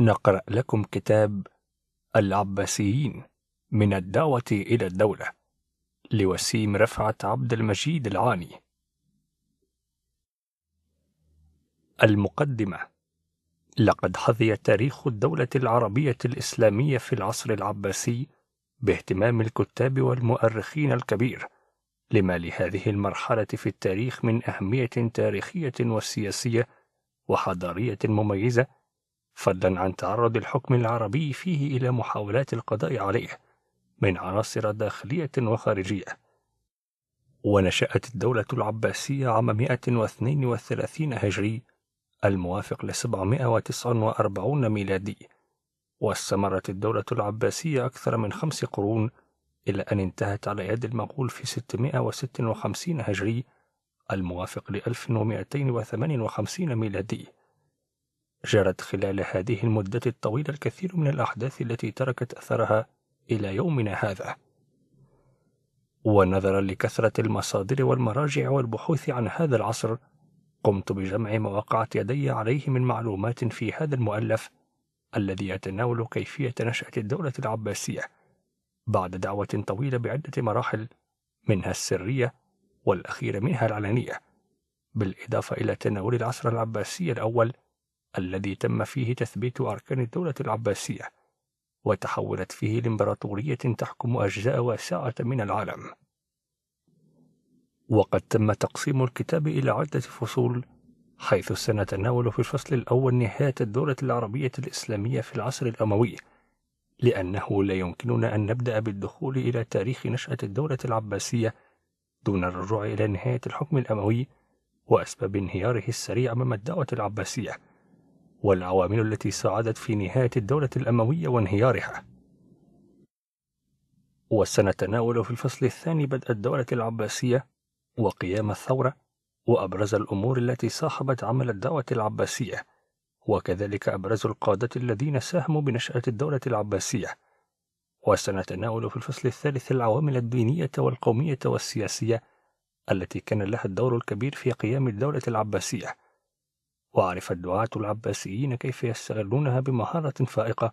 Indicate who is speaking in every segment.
Speaker 1: نقرأ لكم كتاب العباسيين من الدعوة إلى الدولة لوسيم رفعت عبد المجيد العاني. المقدمة لقد حظي تاريخ الدولة العربية الإسلامية في العصر العباسي باهتمام الكتاب والمؤرخين الكبير، لما لهذه المرحلة في التاريخ من أهمية تاريخية وسياسية وحضارية مميزة فضلا عن تعرض الحكم العربي فيه إلى محاولات القضاء عليه من عناصر داخلية وخارجية ونشأت الدولة العباسية عام 132 هجري الموافق ل 749 ميلادي واستمرت الدولة العباسية أكثر من خمس قرون إلى أن انتهت على يد المغول في 656 هجري الموافق ل 1258 ميلادي جرت خلال هذه المدة الطويلة الكثير من الأحداث التي تركت أثرها إلى يومنا هذا. ونظرا لكثرة المصادر والمراجع والبحوث عن هذا العصر، قمت بجمع ما وقعت يدي عليه من معلومات في هذا المؤلف الذي يتناول كيفية نشأة الدولة العباسية بعد دعوة طويلة بعدة مراحل منها السرية والأخيرة منها العلنية بالإضافة إلى تناول العصر العباسي الأول الذي تم فيه تثبيت أركان الدولة العباسية وتحولت فيه لإمبراطورية تحكم أجزاء واسعة من العالم وقد تم تقسيم الكتاب إلى عدة فصول حيث سنتناول في الفصل الأول نهاية الدولة العربية الإسلامية في العصر الأموي لأنه لا يمكننا أن نبدأ بالدخول إلى تاريخ نشأة الدولة العباسية دون الرجوع إلى نهاية الحكم الأموي وأسباب انهياره السريع أمام الدعوة العباسية والعوامل التي ساعدت في نهاية الدولة الأموية وانهيارها وسنتناول في الفصل الثاني بدء الدولة العباسية وقيام الثورة وأبرز الأمور التي صاحبت عمل الدعوة العباسية وكذلك أبرز القادة الذين ساهموا بنشأة الدولة العباسية وسنتناول في الفصل الثالث العوامل الدينية والقومية والسياسية التي كان لها الدور الكبير في قيام الدولة العباسية وعرف الدعاة العباسيين كيف يستغلونها بمهارة فائقة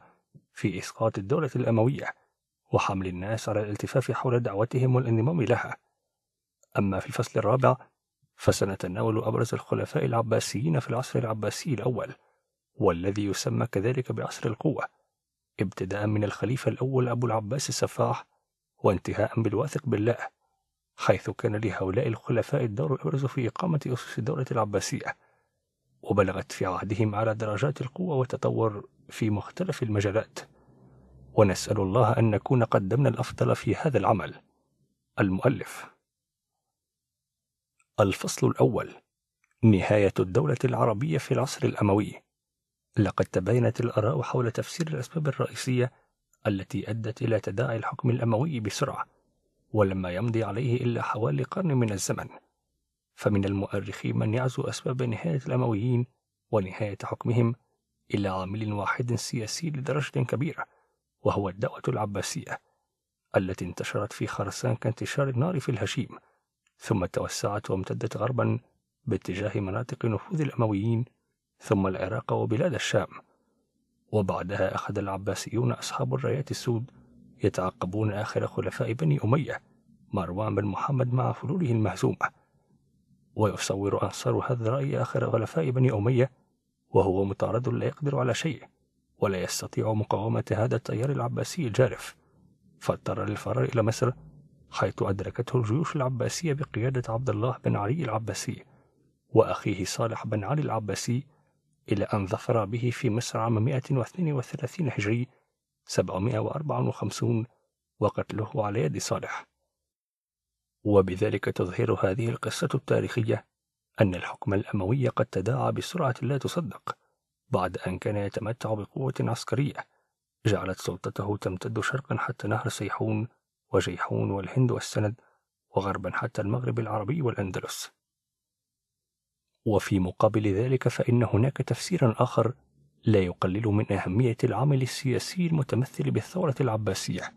Speaker 1: في إسقاط الدولة الأموية وحمل الناس على الالتفاف حول دعوتهم والانضمام لها أما في الفصل الرابع فسنتناول أبرز الخلفاء العباسيين في العصر العباسي الأول والذي يسمى كذلك بعصر القوة ابتداء من الخليفة الأول أبو العباس السفاح وانتهاء بالواثق بالله حيث كان لهؤلاء الخلفاء الدور الأبرز في إقامة أسس الدولة العباسية وبلغت في عهدهم على درجات القوة وتطور في مختلف المجالات ونسأل الله أن نكون قدمنا الأفضل في هذا العمل المؤلف الفصل الأول نهاية الدولة العربية في العصر الأموي لقد تباينت الآراء حول تفسير الأسباب الرئيسية التي أدت إلى تداعي الحكم الأموي بسرعة ولما يمضي عليه إلا حوالي قرن من الزمن فمن المؤرخين من يعزو أسباب نهاية الأمويين ونهاية حكمهم إلى عامل واحد سياسي لدرجة كبيرة وهو الدعوة العباسية التي انتشرت في خرسان كانتشار النار في الهشيم ثم توسعت وامتدت غربا باتجاه مناطق نفوذ الأمويين ثم العراق وبلاد الشام وبعدها أخذ العباسيون أصحاب الرايات السود يتعقبون آخر خلفاء بني أمية مروان بن محمد مع فلوله المهزومة ويصور أنصار هذا الرأي آخر خلفاء بني أمية وهو مطارد لا يقدر على شيء ولا يستطيع مقاومة هذا التيار العباسي الجارف فاضطر للفرار إلى مصر حيث أدركته الجيوش العباسية بقيادة عبد الله بن علي العباسي وأخيه صالح بن علي العباسي إلى أن ظفر به في مصر عام 132 هجري 754 وقتله على يد صالح وبذلك تظهر هذه القصة التاريخية أن الحكم الأموي قد تداعى بسرعة لا تصدق بعد أن كان يتمتع بقوة عسكرية جعلت سلطته تمتد شرقا حتى نهر سيحون وجيحون والهند والسند وغربا حتى المغرب العربي والأندلس وفي مقابل ذلك فإن هناك تفسيرا آخر لا يقلل من أهمية العمل السياسي المتمثل بالثورة العباسية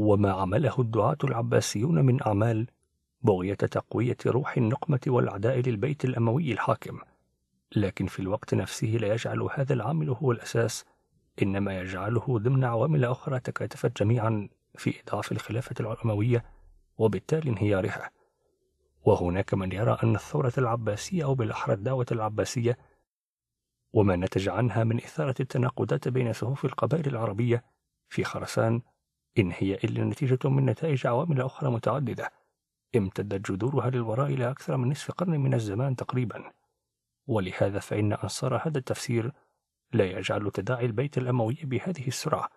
Speaker 1: وما عمله الدعاة العباسيون من أعمال بغية تقوية روح النقمة والعداء للبيت الأموي الحاكم، لكن في الوقت نفسه لا يجعل هذا العامل هو الأساس، إنما يجعله ضمن عوامل أخرى تكاتفت جميعا في إضعاف الخلافة الأموية وبالتالي انهيارها. وهناك من يرى أن الثورة العباسية أو بالأحرى الدعوة العباسية وما نتج عنها من إثارة التناقضات بين صفوف القبائل العربية في خرسان إن هي إلا نتيجة من نتائج عوامل أخرى متعددة امتدت جذورها للوراء إلى أكثر من نصف قرن من الزمان تقريبا ولهذا فإن أنصار هذا التفسير لا يجعل تداعي البيت الأموي بهذه السرعة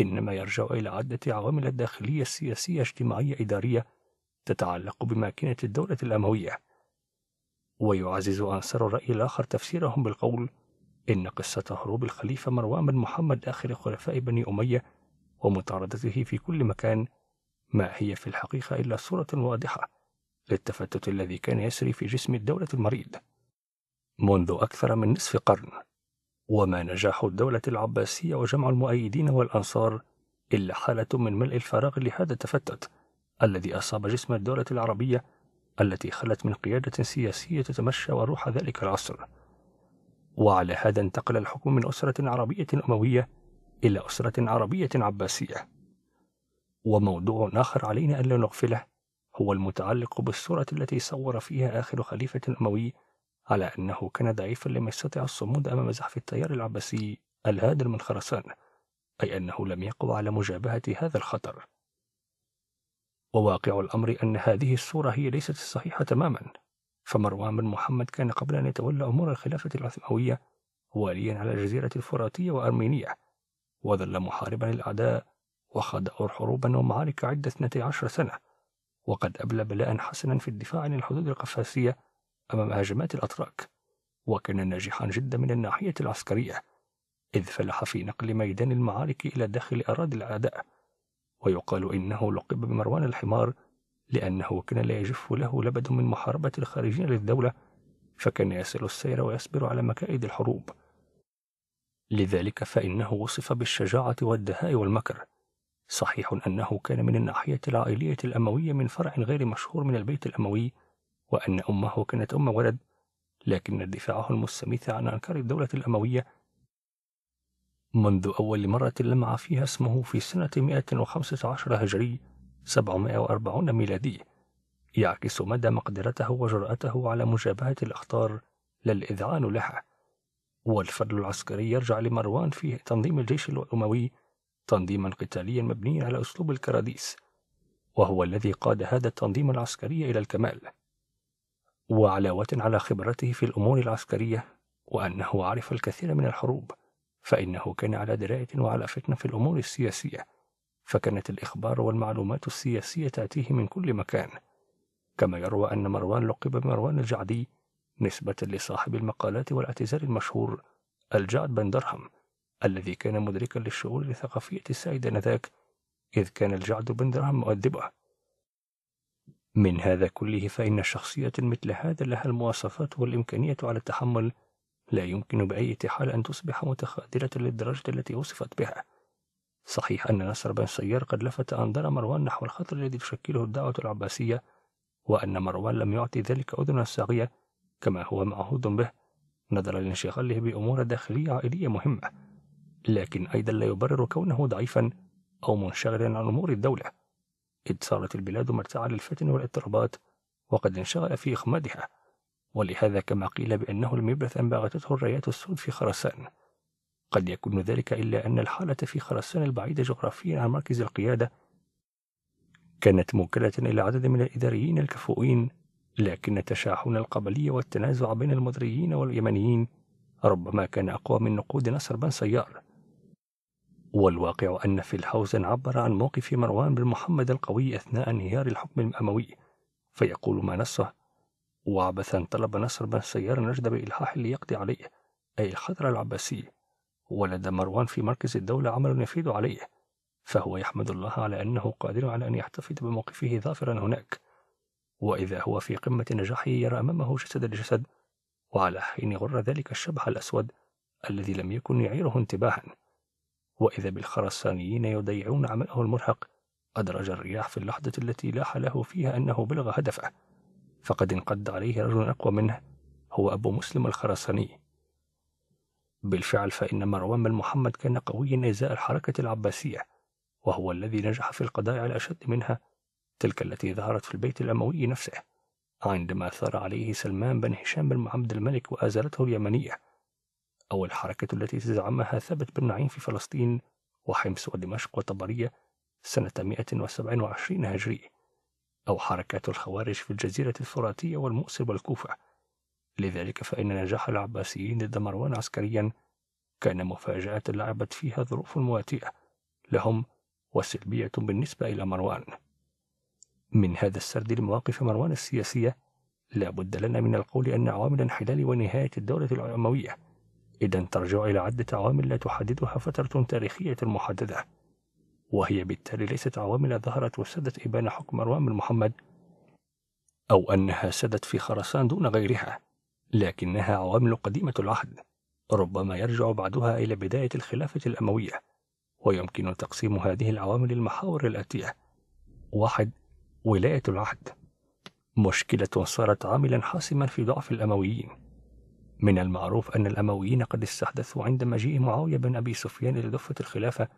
Speaker 1: إنما يرجع إلى عدة عوامل داخلية سياسية اجتماعية إدارية تتعلق بماكينة الدولة الأموية ويعزز أنصار الرأي الآخر تفسيرهم بالقول إن قصة هروب الخليفة مروان بن محمد آخر خلفاء بني أمية ومطاردته في كل مكان ما هي في الحقيقة إلا صورة واضحة للتفتت الذي كان يسري في جسم الدولة المريض منذ أكثر من نصف قرن وما نجاح الدولة العباسية وجمع المؤيدين والأنصار إلا حالة من ملء الفراغ لهذا التفتت الذي أصاب جسم الدولة العربية التي خلت من قيادة سياسية تتمشى وروح ذلك العصر وعلى هذا انتقل الحكم من أسرة عربية أموية إلى أسرة عربية عباسية وموضوع آخر علينا أن لا نغفله هو المتعلق بالصورة التي صور فيها آخر خليفة أموي على أنه كان ضعيفا لم يستطع الصمود أمام زحف التيار العباسي الهادر من خرسان أي أنه لم يقوى على مجابهة هذا الخطر وواقع الأمر أن هذه الصورة هي ليست الصحيحة تماما فمروان بن محمد كان قبل أن يتولى أمور الخلافة العثمانية واليا على الجزيرة الفراتية وأرمينية وظل محاربا للأعداء وخاض حروبا ومعارك عدة اثنتي عشر سنة وقد أبلى بلاء حسنا في الدفاع عن الحدود القفاسية أمام هجمات الأتراك وكان ناجحا جدا من الناحية العسكرية إذ فلح في نقل ميدان المعارك إلى داخل أراضي الأعداء ويقال إنه لقب بمروان الحمار لأنه كان لا يجف له لبد من محاربة الخارجين للدولة فكان يسأل السير ويصبر على مكائد الحروب لذلك فإنه وصف بالشجاعة والدهاء والمكر صحيح أنه كان من الناحية العائلية الأموية من فرع غير مشهور من البيت الأموي وأن أمه كانت أم ولد لكن دفاعه المستميث عن أنكار الدولة الأموية منذ أول مرة لمع فيها اسمه في سنة 115 هجري 740 ميلادي يعكس مدى مقدرته وجرأته على مجابهة الأخطار لا الإذعان لها والفضل العسكري يرجع لمروان في تنظيم الجيش الأموي تنظيما قتاليا مبنيا على أسلوب الكراديس وهو الذي قاد هذا التنظيم العسكري إلى الكمال وعلاوة على خبرته في الأمور العسكرية وأنه عرف الكثير من الحروب فإنه كان على دراية وعلى فتنة في الأمور السياسية فكانت الإخبار والمعلومات السياسية تأتيه من كل مكان كما يروى أن مروان لقب بمروان الجعدي نسبة لصاحب المقالات والاعتزال المشهور الجعد بن درهم الذي كان مدركا للشعور الثقافية السائدة آنذاك إذ كان الجعد بن درهم مؤدبه من هذا كله فإن شخصية مثل هذا لها المواصفات والإمكانية على التحمل لا يمكن بأي حال أن تصبح متخاذلة للدرجة التي وصفت بها صحيح أن نصر بن سيار قد لفت أنظار مروان نحو الخطر الذي تشكله الدعوة العباسية وأن مروان لم يعطي ذلك أذنا صاغية كما هو معهود به نظرا لانشغاله بأمور داخلية عائلية مهمة لكن أيضا لا يبرر كونه ضعيفا أو منشغلا عن أمور الدولة إذ صارت البلاد مرتعة للفتن والاضطرابات وقد انشغل في إخمادها ولهذا كما قيل بأنه لم يبث أن باغتته الرايات السود في خرسان قد يكون ذلك إلا أن الحالة في خرسان البعيدة جغرافيا عن مركز القيادة كانت موكلة إلى عدد من الإداريين الكفؤين لكن تشاحن القبلية والتنازع بين المدريين واليمنيين ربما كان أقوى من نقود نصر بن سيار والواقع أن في الحوزن عبر عن موقف مروان بن محمد القوي أثناء انهيار الحكم الأموي فيقول ما نصه وعبثا طلب نصر بن سيار نجد بإلحاح ليقضي عليه أي الخضر العباسي ولدى مروان في مركز الدولة عمل يفيد عليه فهو يحمد الله على أنه قادر على أن يحتفظ بموقفه ظافرا هناك وإذا هو في قمة نجاحه يرى أمامه جسد الجسد وعلى حين غر ذلك الشبح الأسود الذي لم يكن يعيره انتباها وإذا بالخرسانيين يضيعون عمله المرهق أدرج الرياح في اللحظة التي لاح له فيها أنه بلغ هدفه فقد انقض عليه رجل أقوى منه هو أبو مسلم الخرساني بالفعل فإن مروان بن محمد كان قويا إزاء الحركة العباسية وهو الذي نجح في القضاء على أشد منها تلك التي ظهرت في البيت الأموي نفسه عندما ثار عليه سلمان بن هشام بن عبد الملك وآزلته اليمنية أو الحركة التي زعمها ثابت بن نعيم في فلسطين وحمص ودمشق وطبرية سنة 127 هجري أو حركات الخوارج في الجزيرة الفراتية والمؤسر والكوفة لذلك فإن نجاح العباسيين ضد مروان عسكريا كان مفاجأة لعبت فيها ظروف مواتية لهم وسلبية بالنسبة إلى مروان من هذا السرد لمواقف مروان السياسية لا بد لنا من القول أن عوامل انحلال ونهاية الدولة الأموية إذا ترجع إلى عدة عوامل لا تحددها فترة تاريخية محددة وهي بالتالي ليست عوامل ظهرت وسدت إبان حكم مروان بن محمد أو أنها سدت في خرسان دون غيرها لكنها عوامل قديمة العهد ربما يرجع بعدها إلى بداية الخلافة الأموية ويمكن تقسيم هذه العوامل المحاور الآتية واحد ولاية العهد مشكلة صارت عاملا حاسما في ضعف الأمويين من المعروف أن الأمويين قد استحدثوا عند مجيء معاوية بن أبي سفيان إلى دفة الخلافة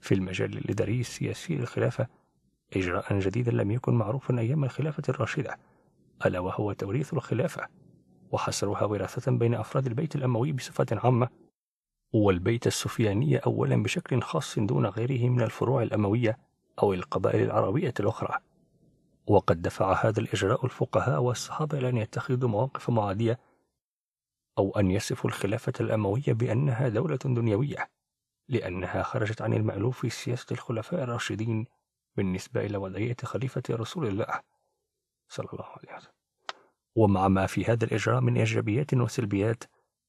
Speaker 1: في المجال الإداري السياسي للخلافة إجراء جديدا لم يكن معروفا أيام الخلافة الراشدة ألا وهو توريث الخلافة وحصرها وراثة بين أفراد البيت الأموي بصفة عامة والبيت السفياني أولا بشكل خاص دون غيره من الفروع الأموية أو القبائل العربية الأخرى وقد دفع هذا الإجراء الفقهاء والصحابة إلى أن يتخذوا مواقف معادية أو أن يصفوا الخلافة الأموية بأنها دولة دنيوية لأنها خرجت عن المألوف في سياسة الخلفاء الراشدين بالنسبة إلى وضعية خليفة رسول الله صلى الله عليه وسلم ومع ما في هذا الإجراء من إيجابيات وسلبيات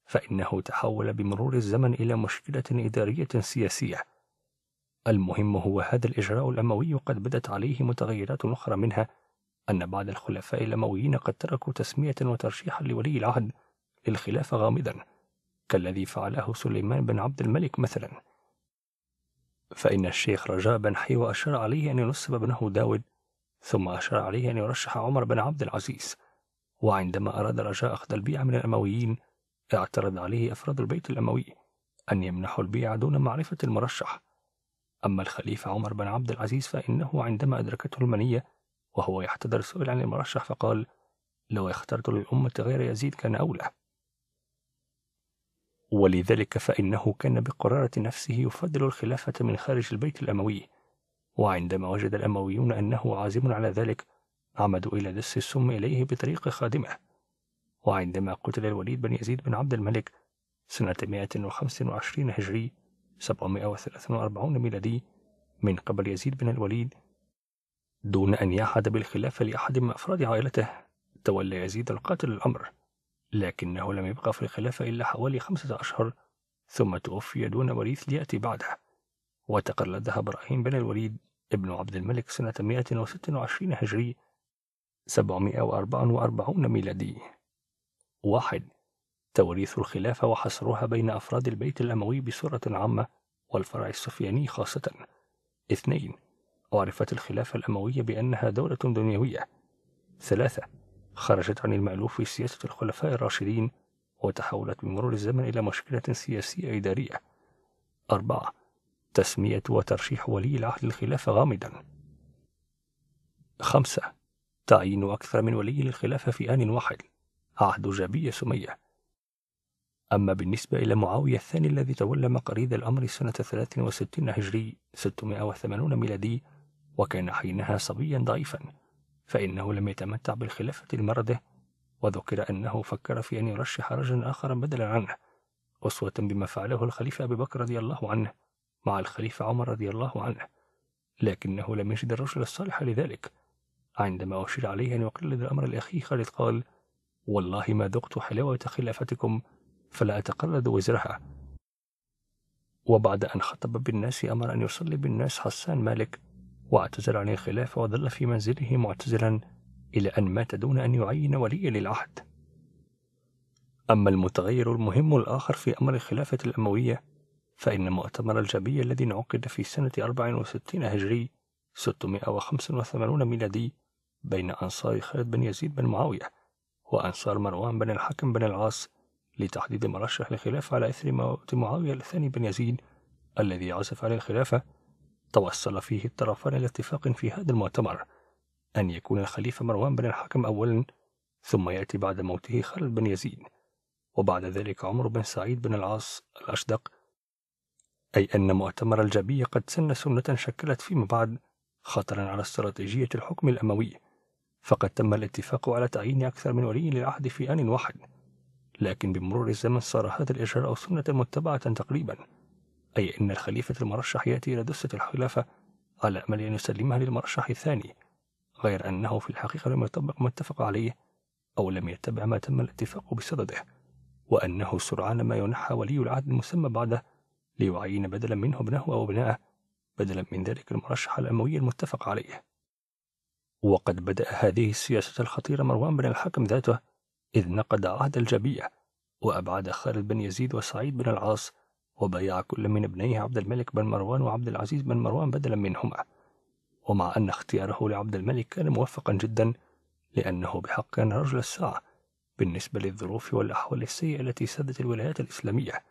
Speaker 1: فإنه تحول بمرور الزمن إلى مشكلة إدارية سياسية المهم هو هذا الإجراء الأموي قد بدت عليه متغيرات أخرى منها أن بعض الخلفاء الأمويين قد تركوا تسمية وترشيحا لولي العهد للخلافة غامضا كالذي فعله سليمان بن عبد الملك مثلا فإن الشيخ رجاء بن حيوة أشار عليه أن ينسب ابنه داود ثم أشار عليه أن يرشح عمر بن عبد العزيز وعندما أراد رجاء أخذ البيعة من الأمويين اعترض عليه أفراد البيت الأموي أن يمنحوا البيعة دون معرفة المرشح أما الخليفة عمر بن عبد العزيز فإنه عندما أدركته المنية وهو يحتضر سئل عن المرشح فقال لو اخترت للأمة غير يزيد كان أولى ولذلك فإنه كان بقرارة نفسه يفضل الخلافة من خارج البيت الأموي وعندما وجد الأمويون أنه عازم على ذلك عمدوا إلى دس السم إليه بطريق خادمة وعندما قتل الوليد بن يزيد بن عبد الملك سنة 125 هجري 743 ميلادي من قبل يزيد بن الوليد دون أن يعهد بالخلافة لأحد من أفراد عائلته تولى يزيد القاتل الأمر لكنه لم يبقى في الخلافة إلا حوالي خمسة أشهر ثم توفي دون وريث ليأتي بعده ذهب إبراهيم بن الوليد ابن عبد الملك سنة 126 هجري 744 ميلادي واحد توريث الخلافة وحصرها بين أفراد البيت الأموي بصورة عامة والفرع السفياني خاصة. اثنين عرفت الخلافة الأموية بأنها دولة دنيوية. ثلاثة خرجت عن المألوف في سياسة الخلفاء الراشدين وتحولت بمرور الزمن إلى مشكلة سياسية إدارية. أربعة تسمية وترشيح ولي العهد للخلافة غامضا. خمسة تعيين أكثر من ولي للخلافة في آن واحد عهد جابية سمية أما بالنسبة إلى معاوية الثاني الذي تولى مقاريد الأمر سنة 63 هجري 680 ميلادي وكان حينها صبيا ضعيفا فإنه لم يتمتع بالخلافة المردة وذكر أنه فكر في أن يرشح رجلا آخر بدلا عنه أسوة بما فعله الخليفة أبي بكر رضي الله عنه مع الخليفة عمر رضي الله عنه لكنه لم يجد الرجل الصالح لذلك عندما أشير عليه أن يقلد الأمر لأخيه خالد قال والله ما ذقت حلاوة خلافتكم فلا أتقلد وزرها وبعد أن خطب بالناس أمر أن يصلي بالناس حسان مالك واعتزل عن الخلافة وظل في منزله معتزلا إلى أن مات دون أن يعين وليا للعهد أما المتغير المهم الآخر في أمر الخلافة الأموية فإن مؤتمر الجبية الذي انعقد في سنة 64 هجري 685 ميلادي بين أنصار خالد بن يزيد بن معاوية وأنصار مروان بن الحكم بن العاص لتحديد مرشح للخلافة على إثر موت معاوية الثاني بن يزيد الذي عزف على الخلافة توصل فيه الطرفان إلى اتفاق في هذا المؤتمر أن يكون الخليفة مروان بن الحكم أولا ثم يأتي بعد موته خالد بن يزيد وبعد ذلك عمر بن سعيد بن العاص الأشدق أي أن مؤتمر الجبية قد سن سنة شكلت فيما بعد خطرا على استراتيجية الحكم الأموي فقد تم الاتفاق على تعيين أكثر من ولي للعهد في آن واحد لكن بمرور الزمن صار هذا الإجراء سنة متبعة تقريبا أي أن الخليفة المرشح يأتي إلى دسة الخلافة على أمل أن يسلمها للمرشح الثاني غير أنه في الحقيقة لم يطبق ما اتفق عليه أو لم يتبع ما تم الاتفاق بصدده وأنه سرعان ما ينحى ولي العهد المسمى بعده ليعين بدلا منه ابنه أو ابناءه بدلا من ذلك المرشح الأموي المتفق عليه وقد بدأ هذه السياسة الخطيرة مروان بن الحكم ذاته إذ نقد عهد الجبيع وأبعد خالد بن يزيد وسعيد بن العاص وبايع كل من ابنيه عبد الملك بن مروان وعبد العزيز بن مروان بدلا منهما ومع أن اختياره لعبد الملك كان موفقا جدا لأنه بحق كان رجل الساعة بالنسبة للظروف والأحوال السيئة التي سادت الولايات الإسلامية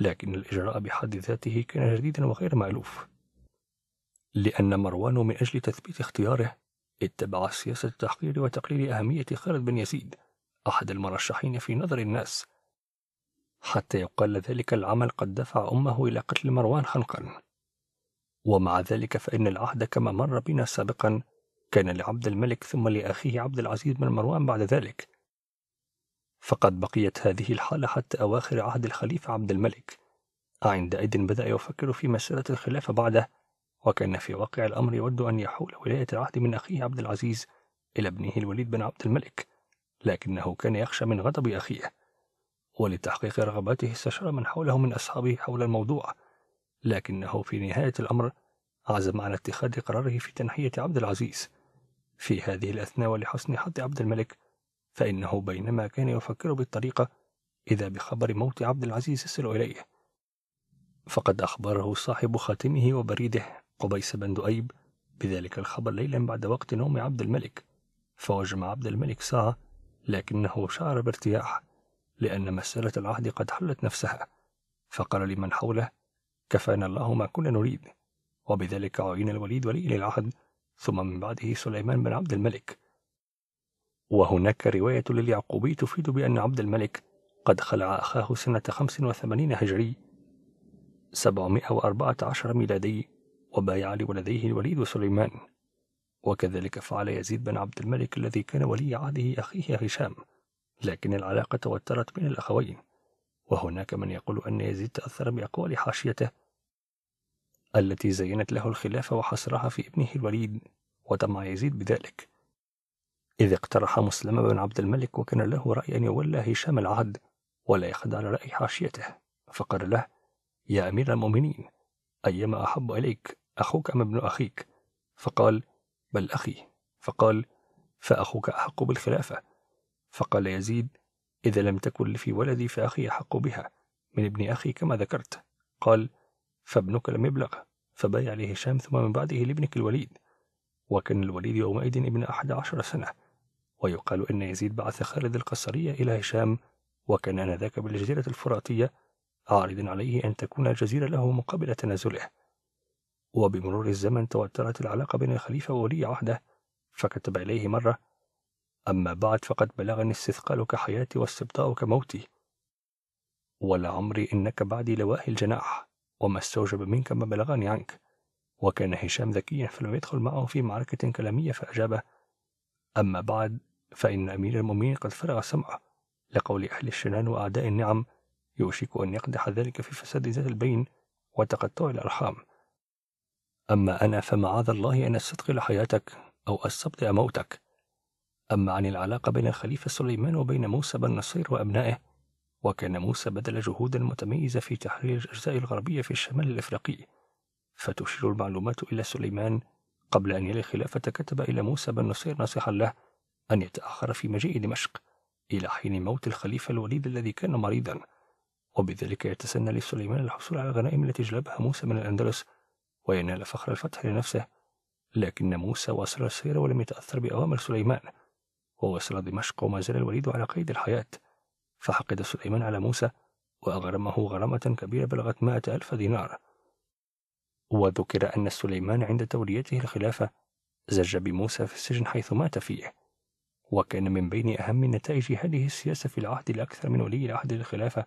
Speaker 1: لكن الإجراء بحد ذاته كان جديدا وغير مألوف لأن مروان من أجل تثبيت اختياره اتبع سياسة التحقير وتقليل أهمية خالد بن يزيد أحد المرشحين في نظر الناس حتى يقال ذلك العمل قد دفع أمه إلى قتل مروان خنقا ومع ذلك فإن العهد كما مر بنا سابقا كان لعبد الملك ثم لأخيه عبد العزيز بن مروان بعد ذلك فقد بقيت هذه الحالة حتى أواخر عهد الخليفة عبد الملك عندئذ بدأ يفكر في مسألة الخلافة بعده وكان في واقع الأمر يود أن يحول ولاية العهد من أخيه عبد العزيز إلى ابنه الوليد بن عبد الملك لكنه كان يخشى من غضب أخيه ولتحقيق رغباته استشار من حوله من أصحابه حول الموضوع لكنه في نهاية الأمر عزم على اتخاذ قراره في تنحية عبد العزيز في هذه الأثناء ولحسن حظ عبد الملك فإنه بينما كان يفكر بالطريقة إذا بخبر موت عبد العزيز يصل إليه فقد أخبره صاحب خاتمه وبريده قبيس بن دؤيب بذلك الخبر ليلا بعد وقت نوم عبد الملك فوجم عبد الملك ساعة لكنه شعر بارتياح لأن مسألة العهد قد حلت نفسها فقال لمن حوله كفانا الله ما كنا نريد وبذلك عين الوليد ولي العهد ثم من بعده سليمان بن عبد الملك وهناك رواية لليعقوبي تفيد بأن عبد الملك قد خلع أخاه سنة 85 هجري 714 ميلادي وبايع لولديه الوليد وسليمان وكذلك فعل يزيد بن عبد الملك الذي كان ولي عهده أخيه هشام لكن العلاقة توترت بين الأخوين وهناك من يقول أن يزيد تأثر بأقوال حاشيته التي زينت له الخلافة وحصرها في ابنه الوليد وطمع يزيد بذلك إذ اقترح مسلم بن عبد الملك وكان له رأي أن يولى هشام العهد ولا يخضع لرأي حاشيته فقال له يا أمير المؤمنين أيما أحب إليك أخوك أم ابن أخيك فقال بل أخي فقال فأخوك أحق بالخلافة فقال يزيد إذا لم تكن في ولدي فأخي أحق بها من ابن أخي كما ذكرت قال فابنك لم يبلغ فبايع عليه هشام ثم من بعده لابنك الوليد وكان الوليد يومئذ ابن أحد عشر سنة ويقال أن يزيد بعث خالد القصرية إلى هشام وكان آنذاك بالجزيرة الفراتية عارضا عليه أن تكون الجزيرة له مقابل تنازله وبمرور الزمن توترت العلاقة بين الخليفة وولي عهده فكتب إليه مرة أما بعد فقد بلغني استثقالك حياتي واستبطاؤك موتي ولعمري إنك بعدي لواهي الجناح وما استوجب منك ما بلغني عنك وكان هشام ذكيا فلم يدخل معه في معركة كلامية فأجابه أما بعد فإن أمير المؤمنين قد فرغ سمعه لقول أهل الشنان وأعداء النعم يوشك أن يقدح ذلك في فساد ذات البين وتقطع الأرحام أما أنا فمعاذ الله أن أستثقل حياتك أو أستبطئ موتك أما عن العلاقة بين الخليفة سليمان وبين موسى بن نصير وأبنائه وكان موسى بذل جهودا متميزة في تحرير الأجزاء الغربية في الشمال الإفريقي فتشير المعلومات إلى سليمان قبل أن يلي خلافة كتب إلى موسى بن نصير نصيحا له أن يتأخر في مجيء دمشق إلى حين موت الخليفة الوليد الذي كان مريضا وبذلك يتسنى لسليمان الحصول على الغنائم التي جلبها موسى من الأندلس وينال فخر الفتح لنفسه لكن موسى واصل السير ولم يتأثر بأوامر سليمان ووصل دمشق وما زال الوليد على قيد الحياة فحقد سليمان على موسى وأغرمه غرامة كبيرة بلغت مائة ألف دينار وذكر أن سليمان عند توليته الخلافة زج بموسى في السجن حيث مات فيه وكان من بين أهم نتائج هذه السياسة في العهد الأكثر من ولي العهد للخلافة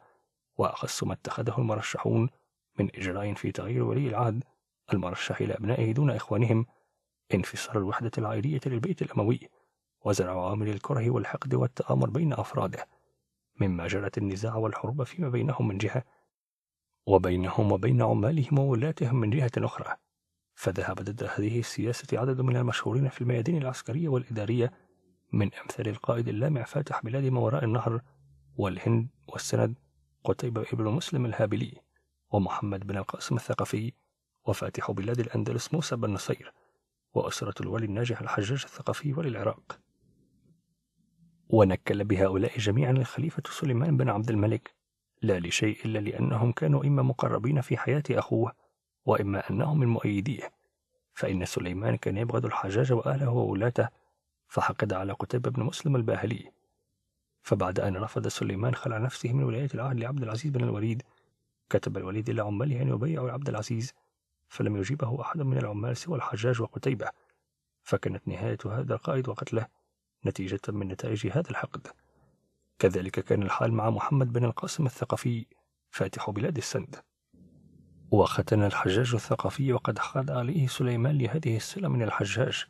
Speaker 1: وأخص ما اتخذه المرشحون من إجراء في تغيير ولي العهد المرشح لأبنائه دون إخوانهم انفصال الوحدة العائلية للبيت الأموي وزرع عامل الكره والحقد والتآمر بين أفراده مما جرت النزاع والحروب فيما بينهم من جهة وبينهم وبين عمالهم وولاتهم من جهة أخرى فذهب ضد هذه السياسة عدد من المشهورين في الميادين العسكرية والإدارية من أمثال القائد اللامع فاتح بلاد ما وراء النهر والهند والسند قتيبة ابن مسلم الهابلي ومحمد بن القاسم الثقفي وفاتح بلاد الأندلس موسى بن نصير وأسرة الولي الناجح الحجاج الثقفي وللعراق ونكل بهؤلاء جميعا الخليفة سليمان بن عبد الملك لا لشيء إلا لأنهم كانوا إما مقربين في حياة أخوه وإما أنهم من مؤيديه فإن سليمان كان يبغض الحجاج وأهله وولاته فحقد على قتيبة بن مسلم الباهلي فبعد أن رفض سليمان خلع نفسه من ولاية العهد لعبد العزيز بن الوليد كتب الوليد إلى عماله أن يبيعوا عبد العزيز فلم يجيبه أحد من العمال سوى الحجاج وقتيبة فكانت نهاية هذا القائد وقتله نتيجة من نتائج هذا الحقد كذلك كان الحال مع محمد بن القاسم الثقفي فاتح بلاد السند وختن الحجاج الثقفي وقد خاض عليه سليمان لهذه السلة من الحجاج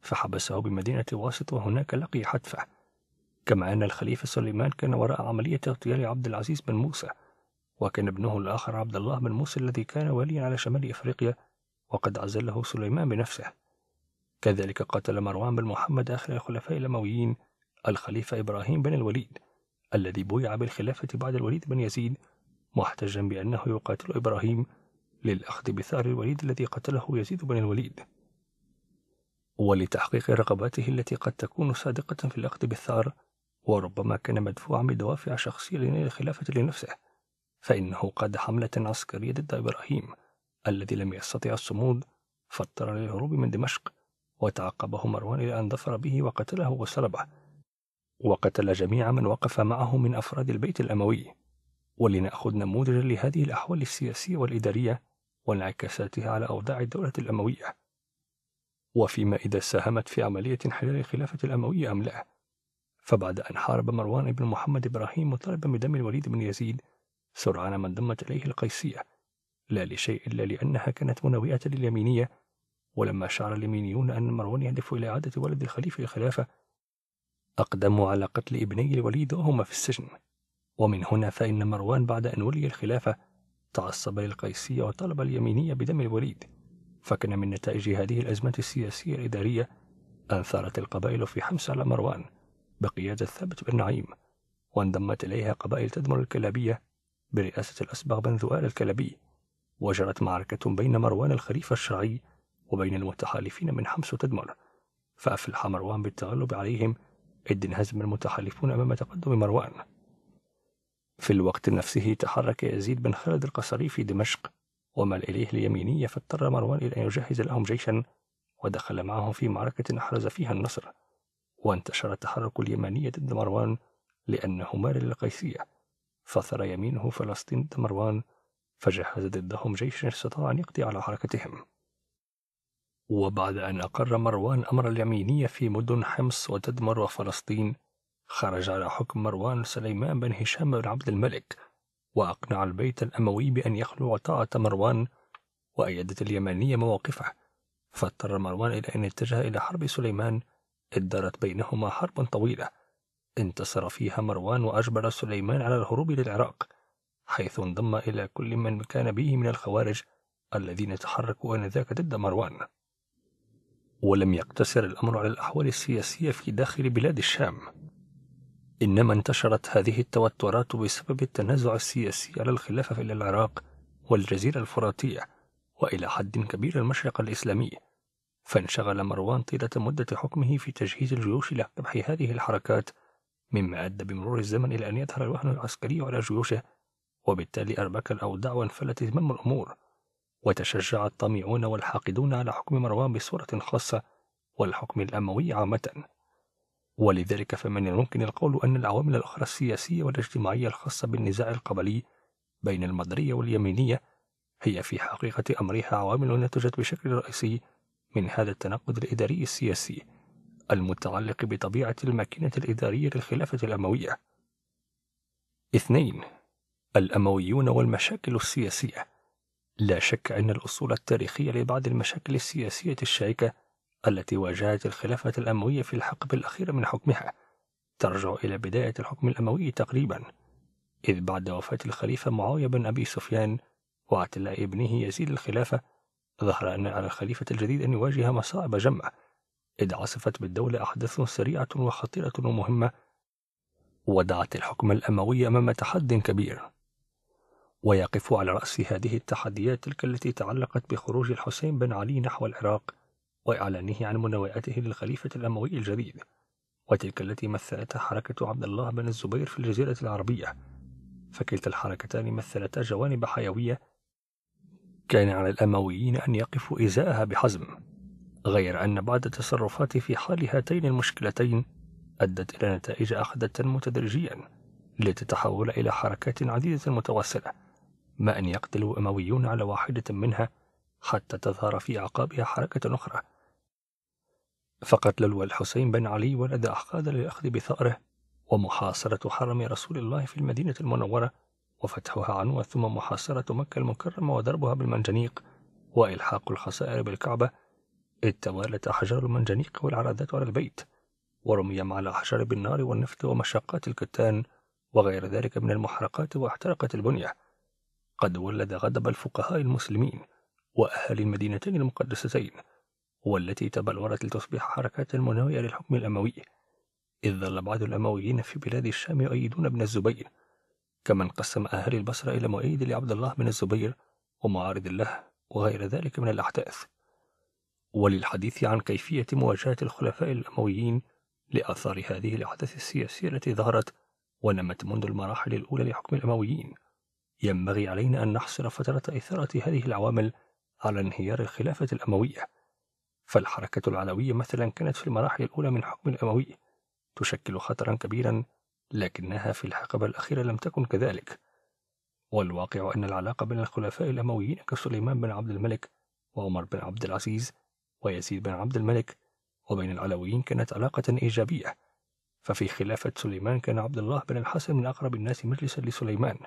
Speaker 1: فحبسه بمدينة واسط وهناك لقي حتفه كما أن الخليفة سليمان كان وراء عملية اغتيال عبد العزيز بن موسى وكان ابنه الآخر عبد الله بن موسى الذي كان واليا على شمال إفريقيا وقد عزله سليمان بنفسه كذلك قتل مروان بن محمد آخر الخلفاء الأمويين الخليفة إبراهيم بن الوليد الذي بويع بالخلافة بعد الوليد بن يزيد محتجا بأنه يقاتل إبراهيم للأخذ بثأر الوليد الذي قتله يزيد بن الوليد ولتحقيق رغباته التي قد تكون صادقة في الأخذ بالثأر وربما كان مدفوعا بدوافع شخصية لنيل الخلافة لنفسه فإنه قاد حملة عسكرية ضد إبراهيم الذي لم يستطع الصمود فاضطر للهروب من دمشق وتعقبه مروان إلى أن ظفر به وقتله وسلبه وقتل جميع من وقف معه من أفراد البيت الأموي ولنأخذ نموذجا لهذه الأحوال السياسية والإدارية وانعكاساتها على أوضاع الدولة الأموية وفيما إذا ساهمت في عملية انحلال الخلافة الأموية أم لا فبعد أن حارب مروان بن محمد إبراهيم مطالبا بدم الوليد بن يزيد سرعان ما انضمت إليه القيسية لا لشيء إلا لأنها كانت مناوئة لليمينية ولما شعر اليمينيون أن مروان يهدف إلى إعادة ولد الخليفة للخلافة أقدموا على قتل ابني الوليد وهما في السجن ومن هنا فإن مروان بعد أن ولي الخلافة تعصب للقيسية وطلب اليمينية بدم الوليد فكان من نتائج هذه الأزمة السياسية الإدارية أن ثارت القبائل في حمص على مروان بقيادة ثابت بن نعيم وانضمت إليها قبائل تدمر الكلابية برئاسة الأسبغ بن ذؤال الكلبي وجرت معركة بين مروان الخليفة الشرعي وبين المتحالفين من حمص وتدمر فأفلح مروان بالتغلب عليهم إذ انهزم المتحالفون أمام تقدم مروان في الوقت نفسه تحرك يزيد بن خالد القصري في دمشق ومال إليه اليمينية فاضطر مروان إلى أن يجهز لهم جيشا ودخل معهم في معركة أحرز فيها النصر وانتشر تحرك اليمانية ضد مروان لأنه مال للقيسية فثر يمينه فلسطين ضد مروان فجهز ضدهم جيش استطاع أن يقضي على حركتهم وبعد أن أقر مروان أمر اليمينية في مدن حمص وتدمر وفلسطين خرج على حكم مروان سليمان بن هشام بن عبد الملك وأقنع البيت الأموي بأن يخلع طاعة مروان وأيدت اليمنية مواقفه فاضطر مروان إلى أن يتجه إلى حرب سليمان ادارت بينهما حرب طويلة انتصر فيها مروان وأجبر سليمان على الهروب للعراق حيث انضم إلى كل من كان به من الخوارج الذين تحركوا آنذاك ضد مروان ولم يقتصر الأمر على الأحوال السياسية في داخل بلاد الشام إنما انتشرت هذه التوترات بسبب التنازع السياسي على الخلافة في العراق والجزيرة الفراتية وإلى حد كبير المشرق الإسلامي فانشغل مروان طيلة مدة حكمه في تجهيز الجيوش لقبح هذه الحركات مما أدى بمرور الزمن إلى أن يظهر الوهن العسكري على جيوشه وبالتالي أربك الأوضاع وانفلت زمام الأمور وتشجع الطامعون والحاقدون على حكم مروان بصورة خاصة والحكم الأموي عامة ولذلك فمن الممكن القول أن العوامل الأخرى السياسية والاجتماعية الخاصة بالنزاع القبلي بين المدرية واليمينية هي في حقيقة أمرها عوامل نتجت بشكل رئيسي من هذا التناقض الإداري السياسي المتعلق بطبيعة الماكينة الإدارية للخلافة الأموية. اثنين الأمويون والمشاكل السياسية لا شك أن الأصول التاريخية لبعض المشاكل السياسية الشائكة التي واجهت الخلافة الأموية في الحقب الأخير من حكمها ترجع إلى بداية الحكم الأموي تقريبا إذ بعد وفاة الخليفة معاوية بن أبي سفيان واعتلاء ابنه يزيد الخلافة ظهر أن على الخليفة الجديد أن يواجه مصاعب جمة إذ عصفت بالدولة أحداث سريعة وخطيرة ومهمة ودعت الحكم الأموي أمام تحد كبير ويقف على رأس هذه التحديات تلك التي تعلقت بخروج الحسين بن علي نحو العراق وإعلانه عن مناوئته للخليفة الأموي الجديد وتلك التي مثلتها حركة عبد الله بن الزبير في الجزيرة العربية فكلتا الحركتان مثلتا جوانب حيوية كان على الأمويين أن يقفوا إزاءها بحزم غير أن بعض تصرفاتي في حال هاتين المشكلتين أدت إلى نتائج أخذت تنمو تدريجيا لتتحول إلى حركات عديدة متواصلة ما أن يقتل الأمويون على واحدة منها حتى تظهر في أعقابها حركة أخرى فقتل الحسين بن علي ولد أحقاد للأخذ بثأره ومحاصرة حرم رسول الله في المدينة المنورة وفتحها عنوة ثم محاصرة مكة المكرمة وضربها بالمنجنيق وإلحاق الخسائر بالكعبة اتوالت أحجار المنجنيق والعرادات على البيت ورمي مع الأحجار بالنار والنفط ومشقات الكتان وغير ذلك من المحرقات واحترقت البنية قد ولد غضب الفقهاء المسلمين وأهالي المدينتين المقدستين والتي تبلورت لتصبح حركات مناوية للحكم الأموي إذ ظل بعض الأمويين في بلاد الشام يؤيدون ابن الزبير كمن قسم أهالي البصرة إلى مؤيد لعبد الله بن الزبير ومعارض له وغير ذلك من الأحداث وللحديث عن كيفية مواجهة الخلفاء الأمويين لآثار هذه الأحداث السياسية التي ظهرت ونمت منذ المراحل الأولى لحكم الأمويين ينبغي علينا أن نحصر فترة إثارة هذه العوامل على انهيار الخلافة الأموية فالحركة العلوية مثلا كانت في المراحل الأولى من حكم الأموي تشكل خطرا كبيرا لكنها في الحقبة الأخيرة لم تكن كذلك والواقع أن العلاقة بين الخلفاء الأمويين كسليمان بن عبد الملك وعمر بن عبد العزيز ويزيد بن عبد الملك وبين العلويين كانت علاقة إيجابية ففي خلافة سليمان كان عبد الله بن الحسن من أقرب الناس مجلسا لسليمان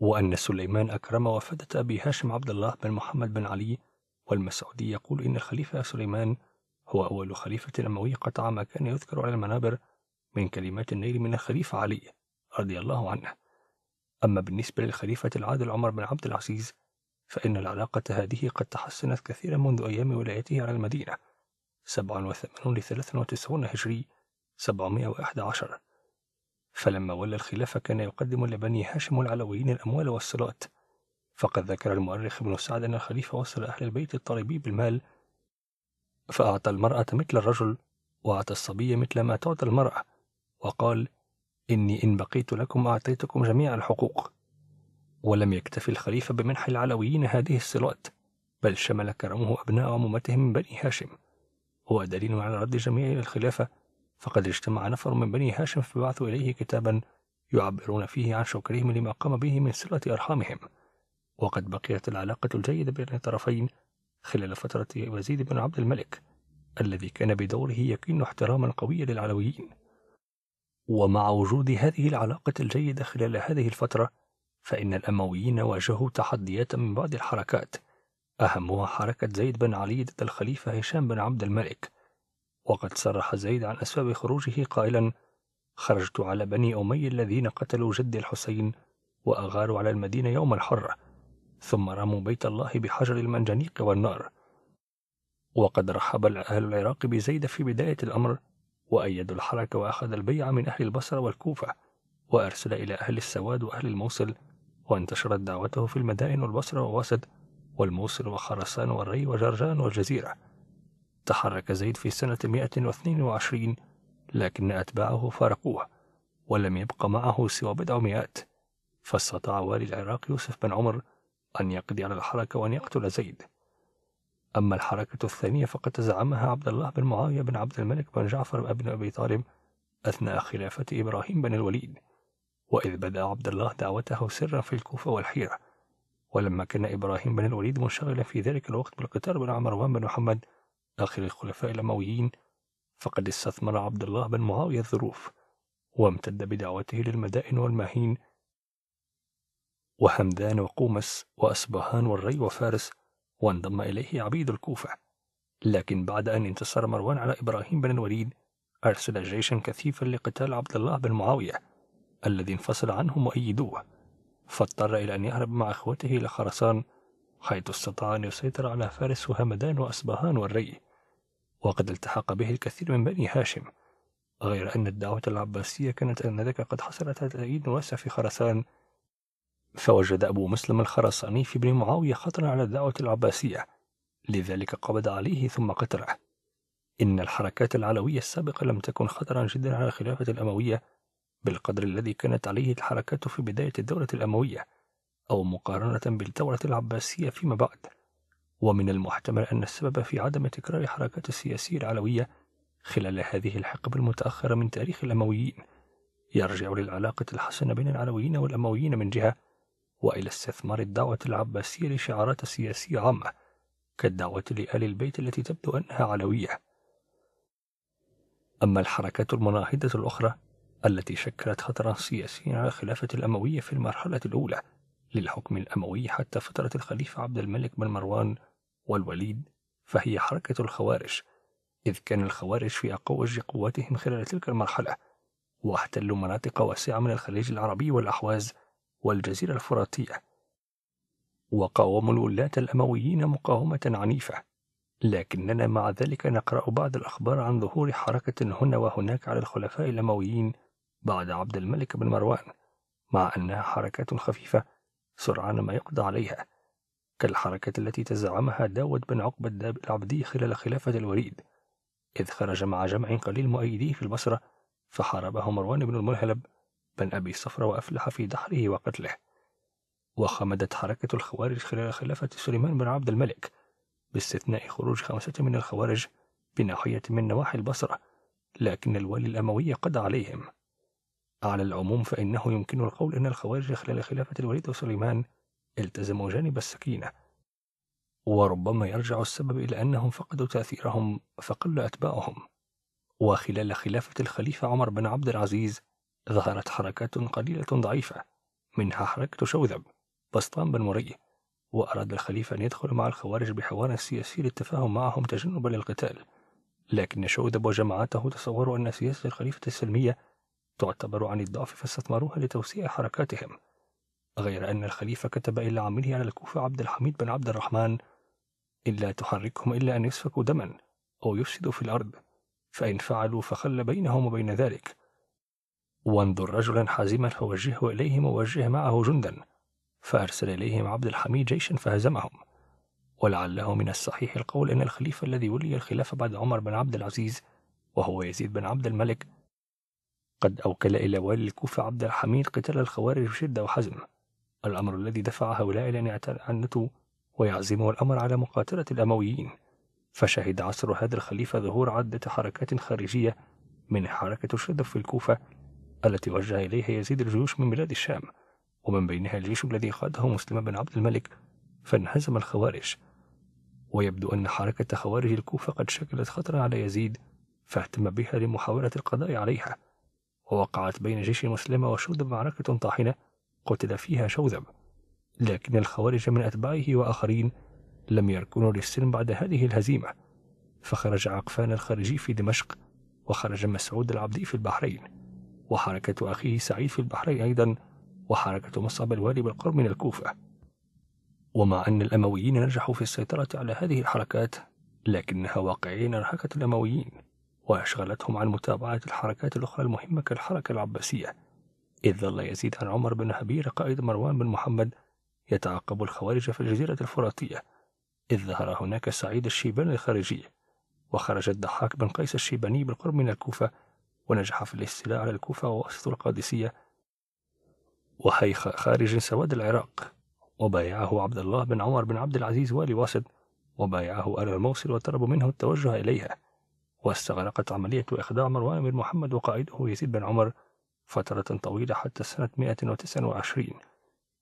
Speaker 1: وأن سليمان أكرم وفدة أبي هاشم عبد الله بن محمد بن علي والمسعودي يقول إن الخليفة سليمان هو أول خليفة أموي قطع ما كان يذكر على المنابر من كلمات النيل من الخليفة علي رضي الله عنه أما بالنسبة للخليفة العادل عمر بن عبد العزيز فإن العلاقة هذه قد تحسنت كثيرا منذ أيام ولايته على المدينة 87 ل 93 هجري 711 فلما ولى الخلافة كان يقدم لبني هاشم العلويين الأموال والصلات فقد ذكر المؤرخ ابن سعد أن الخليفة وصل أهل البيت الطالبي بالمال فأعطى المرأة مثل الرجل وأعطى الصبي مثل ما تعطى المرأة وقال إني إن بقيت لكم أعطيتكم جميع الحقوق ولم يكتف الخليفة بمنح العلويين هذه الصلات بل شمل كرمه أبناء عمومتهم من بني هاشم هو دليل على رد جميع الخلافة فقد اجتمع نفر من بني هاشم فبعثوا إليه كتابا يعبرون فيه عن شكرهم لما قام به من صلة أرحامهم وقد بقيت العلاقة الجيدة بين الطرفين خلال فترة يزيد بن عبد الملك الذي كان بدوره يكن احتراما قويا للعلويين ومع وجود هذه العلاقة الجيدة خلال هذه الفترة فإن الأمويين واجهوا تحديات من بعض الحركات أهمها حركة زيد بن علي ضد الخليفة هشام بن عبد الملك وقد صرح زيد عن أسباب خروجه قائلا خرجت على بني أمي الذين قتلوا جدي الحسين وأغاروا على المدينة يوم الحرة ثم رموا بيت الله بحجر المنجنيق والنار وقد رحب أهل العراق بزيد في بداية الأمر وأيدوا الحركة وأخذ البيعة من أهل البصرة والكوفة وأرسل إلى أهل السواد وأهل الموصل وانتشرت دعوته في المدائن والبصرة ووسد والموصل وخرسان والري وجرجان والجزيرة تحرك زيد في سنة 122 لكن أتباعه فارقوه ولم يبق معه سوى بضع مئات فاستطاع والي العراق يوسف بن عمر أن يقضي على الحركة وأن يقتل زيد أما الحركة الثانية فقد زعمها عبد الله بن معاوية بن عبد الملك بن جعفر بن أبي طالب أثناء خلافة إبراهيم بن الوليد وإذ بدأ عبد الله دعوته سرا في الكوفة والحيرة ولما كان إبراهيم بن الوليد منشغلا في ذلك الوقت بالقتال مع مروان بن محمد آخر الخلفاء الأمويين فقد استثمر عبد الله بن معاوية الظروف وامتد بدعوته للمدائن والماهين وحمدان وقومس وأصبهان والري وفارس وانضم إليه عبيد الكوفة لكن بعد أن انتصر مروان على إبراهيم بن الوليد أرسل جيشا كثيفا لقتال عبد الله بن معاوية الذي انفصل عنهم وأيدوه فاضطر إلى أن يهرب مع أخوته إلى خرسان حيث استطاع أن يسيطر على فارس وهمدان وأسبهان والري وقد التحق به الكثير من بني هاشم غير أن الدعوة العباسية كانت آنذاك قد حصلت على تأييد واسع في خرسان فوجد أبو مسلم الخرساني في بن معاوية خطرا على الدعوة العباسية لذلك قبض عليه ثم قتله إن الحركات العلوية السابقة لم تكن خطرا جدا على الخلافة الأموية بالقدر الذي كانت عليه الحركات في بداية الدولة الأموية أو مقارنة بالدولة العباسية فيما بعد ومن المحتمل أن السبب في عدم تكرار حركات السياسية العلوية خلال هذه الحقب المتأخرة من تاريخ الأمويين يرجع للعلاقة الحسنة بين العلويين والأمويين من جهة وإلى استثمار الدعوة العباسية لشعارات سياسية عامة كالدعوة لآل البيت التي تبدو أنها علوية أما الحركات المناهضة الأخرى التي شكلت خطرا سياسيا على الخلافة الأموية في المرحلة الأولى للحكم الأموي حتى فترة الخليفة عبد الملك بن مروان والوليد فهي حركة الخوارج إذ كان الخوارج في أقوج قواتهم خلال تلك المرحلة واحتلوا مناطق واسعة من الخليج العربي والأحواز والجزيرة الفراتية وقاوموا الولاة الأمويين مقاومة عنيفة لكننا مع ذلك نقرأ بعض الأخبار عن ظهور حركة هنا وهناك على الخلفاء الأمويين بعد عبد الملك بن مروان مع أنها حركات خفيفة سرعان ما يقضى عليها كالحركة التي تزعمها داود بن عقبة داب العبدي خلال خلافة الوليد إذ خرج مع جمع قليل مؤيديه في البصرة فحاربه مروان بن الملهلب بن أبي صفر وأفلح في دحره وقتله وخمدت حركة الخوارج خلال خلافة سليمان بن عبد الملك باستثناء خروج خمسة من الخوارج بناحية من نواحي البصرة لكن الوالي الأموي قضى عليهم على العموم فإنه يمكن القول أن الخوارج خلال خلافة الوليد وسليمان التزموا جانب السكينة وربما يرجع السبب إلى أنهم فقدوا تأثيرهم فقل أتباعهم وخلال خلافة الخليفة عمر بن عبد العزيز ظهرت حركات قليلة ضعيفة منها حركة شوذب بسطان بن مري وأراد الخليفة أن يدخل مع الخوارج بحوار سياسي للتفاهم معهم تجنبا للقتال لكن شوذب وجماعته تصوروا أن سياسة الخليفة السلمية تعتبر عن الضعف فاستثمروها لتوسيع حركاتهم غير أن الخليفة كتب إلى عمله على الكوفة عبد الحميد بن عبد الرحمن إلا تحركهم إلا أن يسفكوا دما أو يفسدوا في الأرض فإن فعلوا فخل بينهم وبين ذلك وانظر رجلا حازما فوجهه إليهم ووجه معه جندا فأرسل إليهم عبد الحميد جيشا فهزمهم ولعله من الصحيح القول أن الخليفة الذي ولي الخلافة بعد عمر بن عبد العزيز وهو يزيد بن عبد الملك قد أوكل إلى والي الكوفة عبد الحميد قتال الخوارج بشدة وحزم الأمر الذي دفع هؤلاء إلى أن يتعنتوا ويعزموا الأمر على مقاتلة الأمويين فشهد عصر هذا الخليفة ظهور عدة حركات خارجية من حركة الشدف في الكوفة التي وجه إليها يزيد الجيوش من بلاد الشام ومن بينها الجيش الذي قاده مسلم بن عبد الملك فانهزم الخوارج ويبدو أن حركة خوارج الكوفة قد شكلت خطرا على يزيد فاهتم بها لمحاولة القضاء عليها ووقعت بين جيش مسلمة وشوذب معركة طاحنة قتل فيها شوذب لكن الخوارج من أتباعه وآخرين لم يركنوا للسلم بعد هذه الهزيمة فخرج عقفان الخارجي في دمشق وخرج مسعود العبدي في البحرين وحركة أخيه سعيد في البحرين أيضا وحركة مصعب الوالي بالقرب من الكوفة ومع أن الأمويين نجحوا في السيطرة على هذه الحركات لكنها واقعيا حركة الأمويين وأشغلتهم عن متابعة الحركات الأخرى المهمة كالحركة العباسية إذ ظل يزيد عن عمر بن هبير قائد مروان بن محمد يتعقب الخوارج في الجزيرة الفراتية إذ ظهر هناك سعيد الشيباني الخارجي وخرج الضحاك بن قيس الشيباني بالقرب من الكوفة ونجح في الاستيلاء على الكوفة ووسط القادسية وهيخ خارج سواد العراق وبايعه عبد الله بن عمر بن عبد العزيز والي واسط وبايعه أهل الموصل وطلبوا منه التوجه إليها واستغرقت عملية إخضاع مروان بن محمد وقائده يزيد بن عمر فترة طويلة حتى سنة 129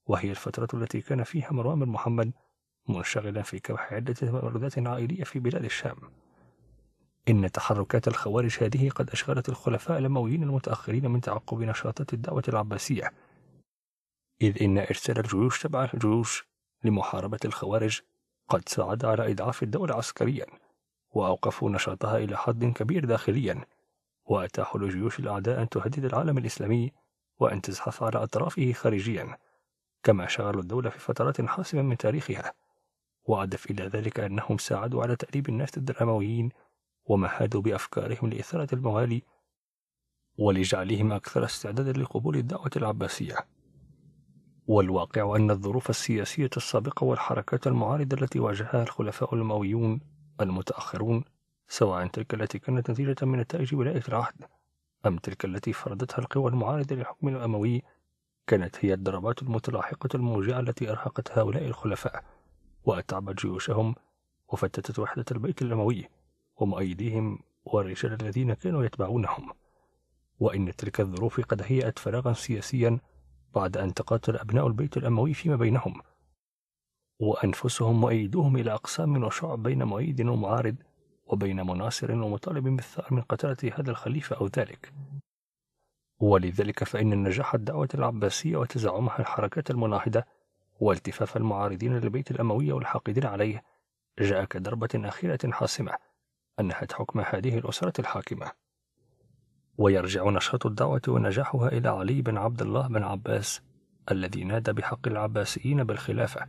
Speaker 1: وهي الفترة التي كان فيها مروان بن محمد منشغلا في كبح عدة تمردات عائلية في بلاد الشام إن تحركات الخوارج هذه قد أشغلت الخلفاء الأمويين المتأخرين من تعقب نشاطات الدعوة العباسية إذ إن إرسال الجيوش تبع الجيوش لمحاربة الخوارج قد ساعد على إضعاف الدولة عسكريا وأوقفوا نشاطها إلى حد كبير داخليا وأتاحوا لجيوش الأعداء أن تهدد العالم الإسلامي وأن تزحف على أطرافه خارجيا كما شغلوا الدولة في فترات حاسمة من تاريخها وأضف إلى ذلك أنهم ساعدوا على تأريب الناس ضد الأمويين ومهدوا بأفكارهم لإثارة الموالي ولجعلهم أكثر استعدادا لقبول الدعوة العباسية والواقع أن الظروف السياسية السابقة والحركات المعارضة التي واجهها الخلفاء الأمويون المتأخرون سواء تلك التي كانت نتيجة من نتائج ولاية العهد أم تلك التي فرضتها القوى المعارضة للحكم الأموي كانت هي الضربات المتلاحقة الموجعة التي أرهقت هؤلاء الخلفاء وأتعبت جيوشهم وفتتت وحدة البيت الأموي ومؤيديهم والرجال الذين كانوا يتبعونهم وإن تلك الظروف قد هيأت فراغا سياسيا بعد أن تقاتل أبناء البيت الأموي فيما بينهم وأنفسهم وأيديهم إلى أقسام وشعب بين مؤيد ومعارض وبين مناصر ومطالب بالثأر من قتلة هذا الخليفة أو ذلك ولذلك فإن نجاح الدعوة العباسية وتزعمها الحركات المناهضة والتفاف المعارضين للبيت الأموي والحاقدين عليه جاء كضربة أخيرة حاسمة أنهت حكم هذه الأسرة الحاكمة ويرجع نشاط الدعوة ونجاحها إلى علي بن عبد الله بن عباس الذي نادى بحق العباسيين بالخلافة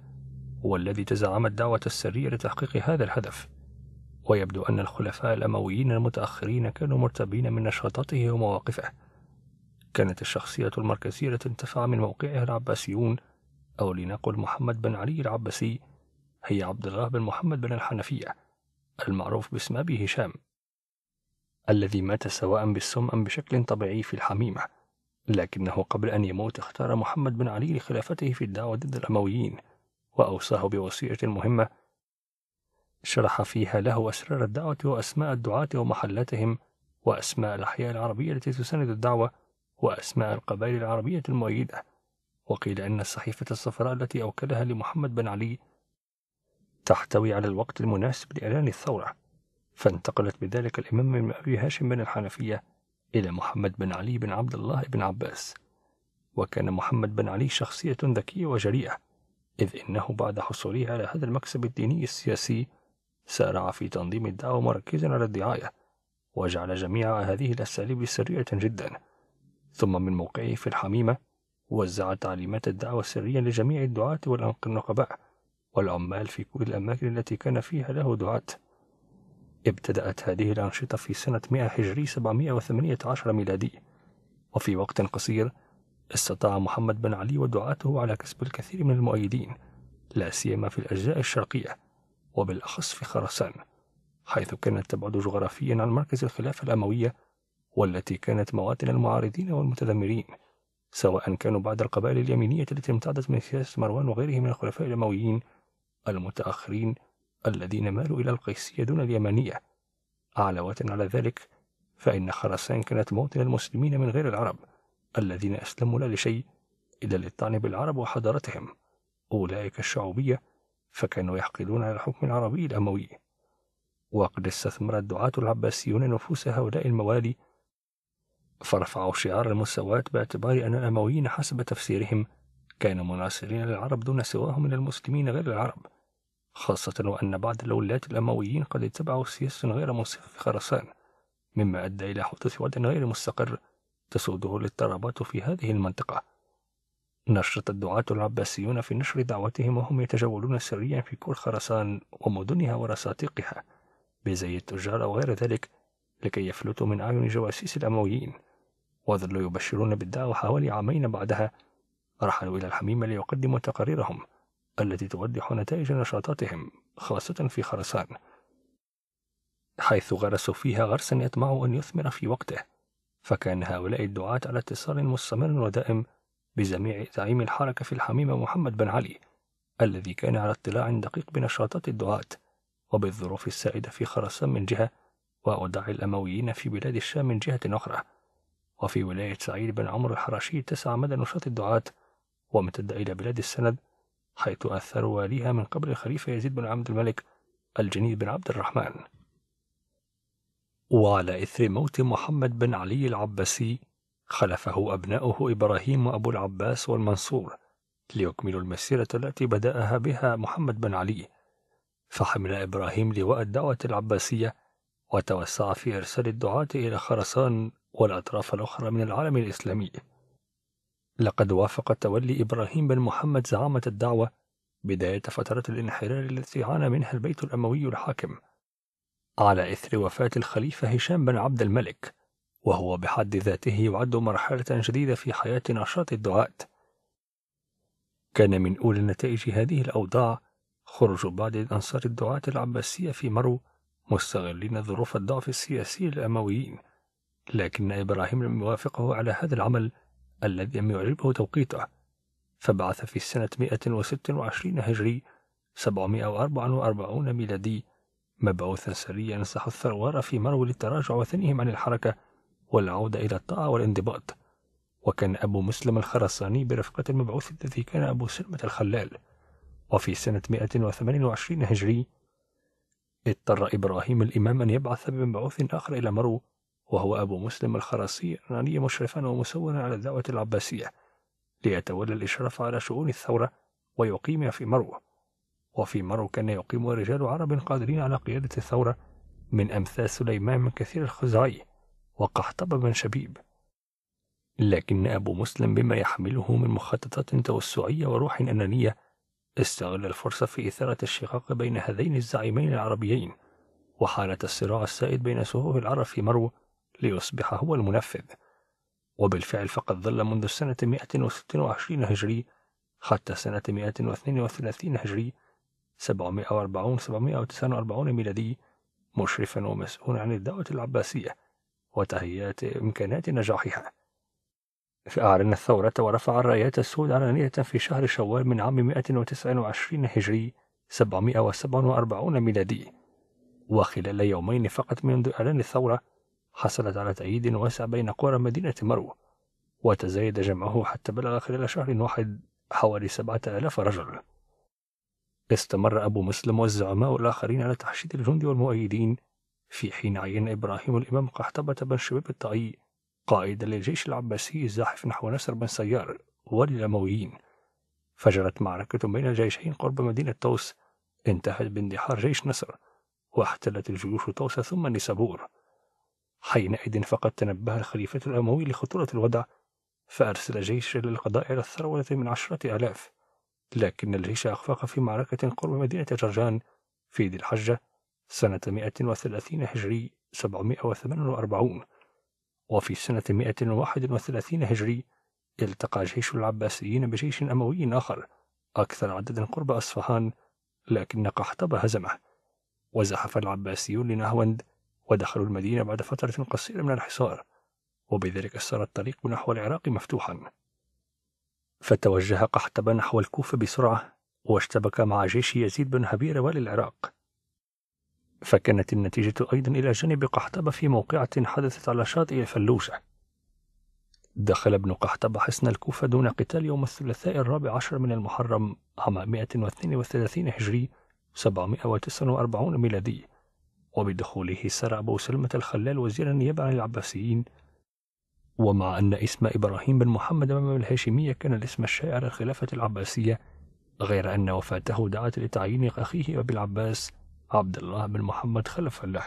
Speaker 1: هو الذي تزعم الدعوة السرية لتحقيق هذا الهدف ويبدو أن الخلفاء الأمويين المتأخرين كانوا مرتبين من نشاطاته ومواقفه كانت الشخصية المركزية التي انتفع من موقعها العباسيون أو لنقل محمد بن علي العباسي هي عبد الله بن محمد بن الحنفية المعروف باسم أبي هشام الذي مات سواء بالسم أم بشكل طبيعي في الحميمة لكنه قبل أن يموت اختار محمد بن علي لخلافته في الدعوة ضد الأمويين وأوصاه بوصية مهمة شرح فيها له أسرار الدعوة وأسماء الدعاة ومحلاتهم وأسماء الأحياء العربية التي تساند الدعوة وأسماء القبائل العربية المؤيدة وقيل أن الصحيفة الصفراء التي أوكلها لمحمد بن علي تحتوي على الوقت المناسب لإعلان الثورة فانتقلت بذلك الإمام من أبي هاشم بن الحنفية إلى محمد بن علي بن عبد الله بن عباس وكان محمد بن علي شخصية ذكية وجريئة إذ إنه بعد حصوله على هذا المكسب الديني السياسي سارع في تنظيم الدعوة مركزا على الدعاية وجعل جميع هذه الأساليب سرية جدا ثم من موقعه في الحميمة وزع تعليمات الدعوة سريا لجميع الدعاة والنقباء والعمال في كل الأماكن التي كان فيها له دعاة ابتدأت هذه الأنشطة في سنة 100 هجري 718 ميلادي وفي وقت قصير استطاع محمد بن علي ودعاته على كسب الكثير من المؤيدين لا سيما في الأجزاء الشرقية وبالأخص في خرسان حيث كانت تبعد جغرافيا عن مركز الخلافة الأموية والتي كانت مواطن المعارضين والمتذمرين سواء كانوا بعد القبائل اليمينية التي امتدت من سياسة مروان وغيره من الخلفاء الأمويين المتأخرين الذين مالوا إلى القيسية دون اليمانية علاوة على ذلك فإن خرسان كانت موطن المسلمين من غير العرب الذين أسلموا لا لشيء إلا للطعن بالعرب وحضارتهم أولئك الشعوبية فكانوا يحقدون على الحكم العربي الأموي وقد استثمر الدعاة العباسيون نفوس هؤلاء الموالي فرفعوا شعار المساواة باعتبار أن الأمويين حسب تفسيرهم كانوا مناصرين للعرب دون سواهم من المسلمين غير العرب خاصة وأن بعض الولاة الأمويين قد اتبعوا سياسة غير منصفة في خراسان مما أدى إلى حدوث وضع غير مستقر تسوده الاضطرابات في هذه المنطقة. نشط الدعاة العباسيون في نشر دعوتهم وهم يتجولون سريا في كل خرسان ومدنها ورساتيقها بزي التجار وغير ذلك لكي يفلتوا من أعين جواسيس الأمويين وظلوا يبشرون بالدعوة حوالي عامين بعدها رحلوا إلى الحميمة ليقدموا تقاريرهم التي توضح نتائج نشاطاتهم خاصة في خرسان حيث غرسوا فيها غرسا يطمع أن يثمر في وقته فكان هؤلاء الدعاة على اتصال مستمر ودائم بجميع زعيم الحركة في الحميمة محمد بن علي الذي كان على اطلاع دقيق بنشاطات الدعاة وبالظروف السائدة في خراسان من جهة وأوداع الأمويين في بلاد الشام من جهة أخرى وفي ولاية سعيد بن عمرو الحرشي تسعى مدى نشاط الدعاة وامتد إلى بلاد السند حيث أثروا واليها من قبل الخليفة يزيد بن عبد الملك الجنيد بن عبد الرحمن وعلى إثر موت محمد بن علي العباسي خلفه أبناؤه إبراهيم وأبو العباس والمنصور ليكملوا المسيرة التي بدأها بها محمد بن علي فحمل إبراهيم لواء الدعوة العباسية وتوسع في إرسال الدعاة إلى خرسان والأطراف الأخرى من العالم الإسلامي لقد وافق تولي إبراهيم بن محمد زعامة الدعوة بداية فترة الانحلال التي عانى منها البيت الأموي الحاكم على إثر وفاة الخليفة هشام بن عبد الملك وهو بحد ذاته يعد مرحلة جديدة في حياة نشاط الدعاة كان من أولى نتائج هذه الأوضاع خروج بعض أنصار الدعاة العباسية في مرو مستغلين ظروف الضعف السياسي للأمويين لكن إبراهيم لم يوافقه على هذا العمل الذي لم يعجبه توقيته فبعث في السنة 126 هجري 744 ميلادي مبعوثا سريا ينصح الثروار في مرو للتراجع وثنيهم عن الحركة والعودة إلى الطاعة والانضباط وكان أبو مسلم الخرساني برفقة المبعوث الذي كان أبو سلمة الخلال وفي سنة 128 هجري اضطر إبراهيم الإمام أن يبعث بمبعوث آخر إلى مرو وهو أبو مسلم الخرسي راني مشرفا ومسونا على الدعوة العباسية ليتولى الإشراف على شؤون الثورة ويقيمها في مروة وفي مرو كان يقيم رجال عرب قادرين على قيادة الثورة من أمثال سليمان من كثير الخزعي وقحطب بن شبيب لكن أبو مسلم بما يحمله من مخططات توسعية وروح أنانية استغل الفرصة في إثارة الشقاق بين هذين الزعيمين العربيين وحالة الصراع السائد بين سفوف العرب في مرو ليصبح هو المنفذ وبالفعل فقد ظل منذ سنة 126 هجري حتى سنة 132 هجري 740 749 ميلادي مشرفا ومسؤولا عن الدعوة العباسية وتهيئة إمكانات نجاحها فأعلن الثورة ورفع الرايات السود علانية في شهر شوال من عام 129 هجري 747 ميلادي وخلال يومين فقط منذ إعلان الثورة حصلت على تأييد واسع بين قرى مدينة مرو وتزايد جمعه حتى بلغ خلال شهر واحد حوالي 7000 رجل استمر أبو مسلم والزعماء الآخرين على تحشيد الجند والمؤيدين في حين عين إبراهيم الإمام قحطبة بن شبيب الطائي قائدا للجيش العباسي الزاحف نحو نصر بن سيار وللأمويين فجرت معركة بين الجيشين قرب مدينة طوس انتهت باندحار جيش نصر واحتلت الجيوش طوس ثم نسابور حينئذ فقد تنبه الخليفة الأموي لخطورة الوضع فأرسل جيش للقضاء على الثروة من عشرة آلاف لكن الجيش أخفق في معركة قرب مدينة جرجان في ذي الحجة سنة 130 هجري 748 وفي سنة 131 هجري التقى جيش العباسيين بجيش أموي آخر أكثر عددا قرب أصفهان لكن قحطب هزمه وزحف العباسيون لنهوند ودخلوا المدينة بعد فترة قصيرة من الحصار وبذلك صار الطريق نحو العراق مفتوحا فتوجه قحطبة نحو الكوفة بسرعة واشتبك مع جيش يزيد بن هبيرة والي العراق فكانت النتيجة أيضا إلى جانب قحطبة في موقعة حدثت على شاطئ فلوسة دخل ابن قحطبة حصن الكوفة دون قتال يوم الثلاثاء الرابع عشر من المحرم عام 132 هجري 749 ميلادي وبدخوله سار أبو سلمة الخلال وزيرا نيابا عن العباسيين ومع أن اسم إبراهيم بن محمد أمام الهاشمية كان الاسم الشائع للخلافة العباسية غير أن وفاته دعت لتعيين أخيه أبي العباس عبد الله بن محمد خلفا له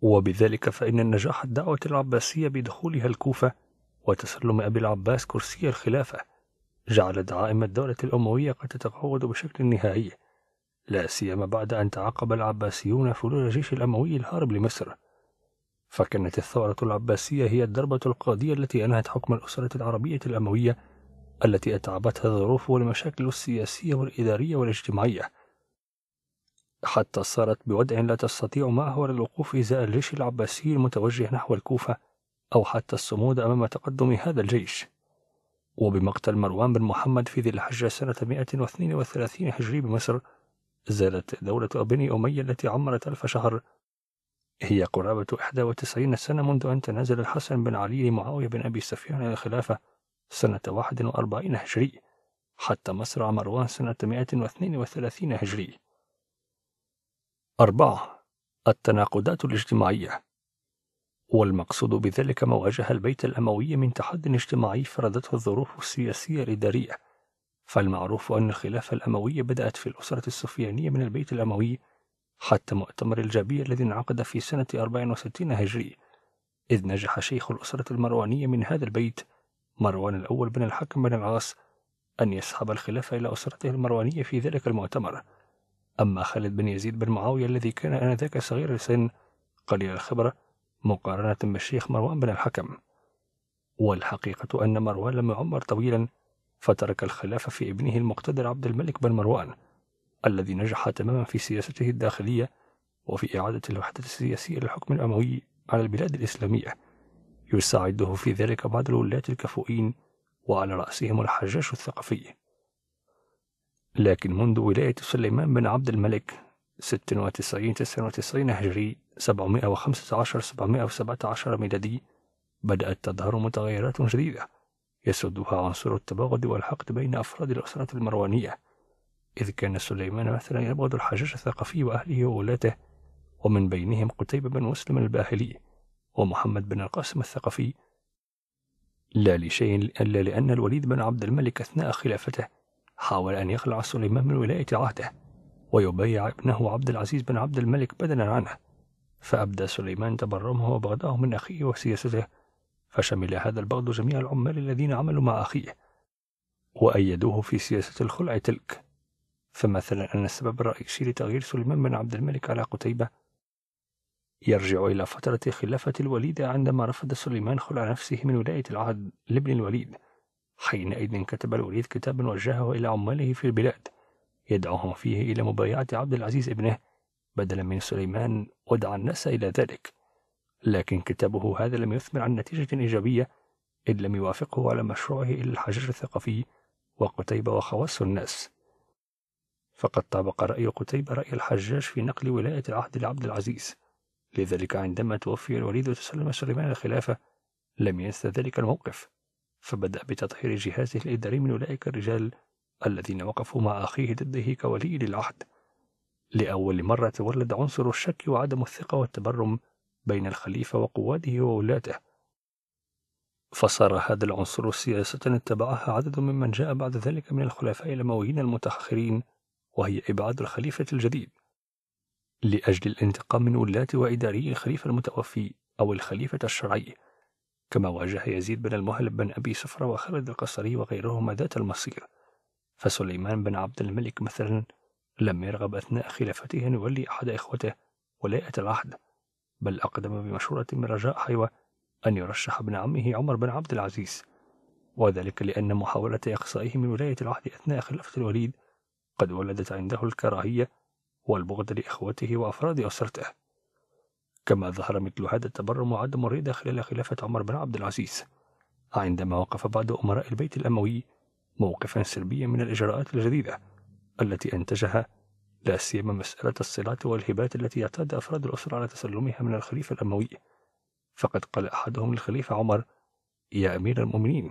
Speaker 1: وبذلك فإن نجاح الدعوة العباسية بدخولها الكوفة وتسلم أبي العباس كرسي الخلافة جعل دعائم الدولة الأموية قد تتفاوض بشكل نهائي لا سيما بعد أن تعقب العباسيون فلول الجيش الأموي الهارب لمصر فكانت الثورة العباسية هي الضربة القاضية التي أنهت حكم الأسرة العربية الأموية التي أتعبتها الظروف والمشاكل السياسية والإدارية والاجتماعية حتى صارت بوضع لا تستطيع معه الوقوف إزاء الجيش العباسي المتوجه نحو الكوفة أو حتى الصمود أمام تقدم هذا الجيش وبمقتل مروان بن محمد في ذي الحجة سنة 132 هجري بمصر زالت دولة بني أمية التي عمرت ألف شهر هي قرابة 91 سنة منذ أن تنازل الحسن بن علي لمعاوية بن أبي سفيان إلى الخلافة سنة 41 هجري حتى مصرع مروان سنة 132 هجري أربعة التناقضات الاجتماعية والمقصود بذلك مواجهة البيت الأموي من تحد اجتماعي فرضته الظروف السياسية الإدارية فالمعروف أن الخلافة الأموية بدأت في الأسرة السفيانية من البيت الأموي حتى مؤتمر الجابية الذي انعقد في سنة 64 هجري إذ نجح شيخ الأسرة المروانية من هذا البيت مروان الأول بن الحكم بن العاص أن يسحب الخلافة إلى أسرته المروانية في ذلك المؤتمر أما خالد بن يزيد بن معاوية الذي كان آنذاك صغير السن قليل الخبرة مقارنة بالشيخ مروان بن الحكم والحقيقة أن مروان لم يعمر طويلا فترك الخلافة في ابنه المقتدر عبد الملك بن مروان الذي نجح تماما في سياسته الداخلية وفي إعادة الوحدة السياسية للحكم الأموي على البلاد الإسلامية يساعده في ذلك بعض الولاة الكفؤين وعلى رأسهم الحجاج الثقفي لكن منذ ولاية سليمان بن عبد الملك 96 99 هجري 715 717 ميلادي بدأت تظهر متغيرات جديدة يسدها عنصر التباغض والحقد بين أفراد الأسرة المروانية إذ كان سليمان مثلا يبغض الحجاج الثقفي وأهله وولاته ومن بينهم قتيبة بن مسلم الباهلي ومحمد بن القاسم الثقفي لا لشيء إلا لأن الوليد بن عبد الملك أثناء خلافته حاول أن يخلع سليمان من ولاية عهده ويبايع ابنه عبد العزيز بن عبد الملك بدلا عنه فأبدى سليمان تبرمه وبغضه من أخيه وسياسته فشمل هذا البغض جميع العمال الذين عملوا مع أخيه وأيدوه في سياسة الخلع تلك فمثلا أن السبب الرئيسي لتغيير سليمان بن عبد الملك على قتيبة يرجع إلى فترة خلافة الوليد عندما رفض سليمان خلع نفسه من ولاية العهد لابن الوليد حينئذ كتب الوليد كتابا وجهه إلى عماله في البلاد يدعوهم فيه إلى مبايعة عبد العزيز ابنه بدلا من سليمان ودعا الناس إلى ذلك لكن كتابه هذا لم يثمر عن نتيجة إيجابية إذ لم يوافقه على مشروعه إلى الحجر الثقافي وقتيبة وخواص الناس فقد طابق رأي قتيبة رأي الحجاج في نقل ولاية العهد لعبد العزيز لذلك عندما توفي الوليد وتسلم سليمان الخلافة لم ينسى ذلك الموقف فبدأ بتطهير جهازه الإداري من أولئك الرجال الذين وقفوا مع أخيه ضده كولي للعهد لأول مرة تولد عنصر الشك وعدم الثقة والتبرم بين الخليفة وقواده وولاته فصار هذا العنصر سياسة اتبعها عدد ممن جاء بعد ذلك من الخلفاء الأمويين المتأخرين وهي إبعاد الخليفة الجديد لأجل الانتقام من ولاة وإداري الخليفة المتوفي أو الخليفة الشرعي كما واجه يزيد بن المهلب بن أبي صفرة وخالد القصري وغيرهما ذات المصير فسليمان بن عبد الملك مثلا لم يرغب أثناء خلافته أن يولي أحد إخوته ولاية العهد بل أقدم بمشورة من رجاء حيوة أن يرشح ابن عمه عمر بن عبد العزيز وذلك لأن محاولة إقصائه من ولاية العهد أثناء خلافة الوليد قد ولدت عنده الكراهية والبغض لإخوته وأفراد أسرته كما ظهر مثل هذا التبرم وعدم الرضا خلال خلافة عمر بن عبد العزيز عندما وقف بعض أمراء البيت الأموي موقفا سلبيا من الإجراءات الجديدة التي أنتجها لا سيما مسألة الصلات والهبات التي اعتاد أفراد الأسرة على تسلمها من الخليفة الأموي فقد قال أحدهم للخليفة عمر يا أمير المؤمنين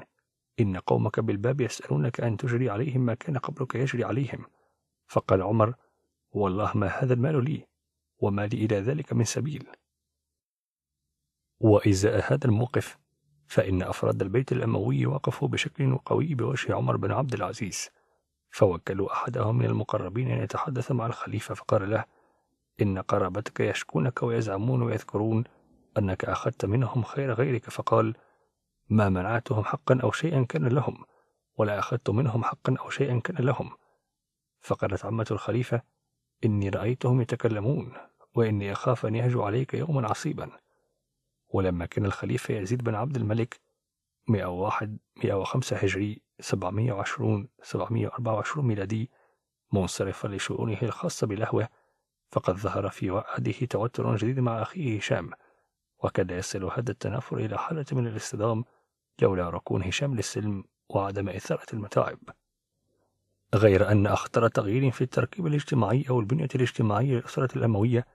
Speaker 1: إن قومك بالباب يسألونك أن تجري عليهم ما كان قبلك يجري عليهم فقال عمر والله ما هذا المال لي وما لي إلى ذلك من سبيل وإزاء هذا الموقف فإن أفراد البيت الأموي وقفوا بشكل قوي بوجه عمر بن عبد العزيز فوكلوا أحدهم من المقربين أن يتحدث مع الخليفة فقال له إن قرابتك يشكونك ويزعمون ويذكرون أنك أخذت منهم خير غيرك فقال ما منعتهم حقا أو شيئا كان لهم ولا أخذت منهم حقا أو شيئا كان لهم فقالت عمة الخليفة إني رأيتهم يتكلمون وإني أخاف أن يهجو عليك يوما عصيبا ولما كان الخليفة يزيد بن عبد الملك 101 105 هجري 720 724 ميلادي منصرفا لشؤونه الخاصة بلهوه فقد ظهر في وعده توتر جديد مع أخيه هشام وكاد يصل هذا التنافر إلى حالة من الاصطدام لولا ركون هشام للسلم وعدم إثارة المتاعب غير أن أخطر تغيير في التركيب الاجتماعي أو البنية الاجتماعية للأسرة الأموية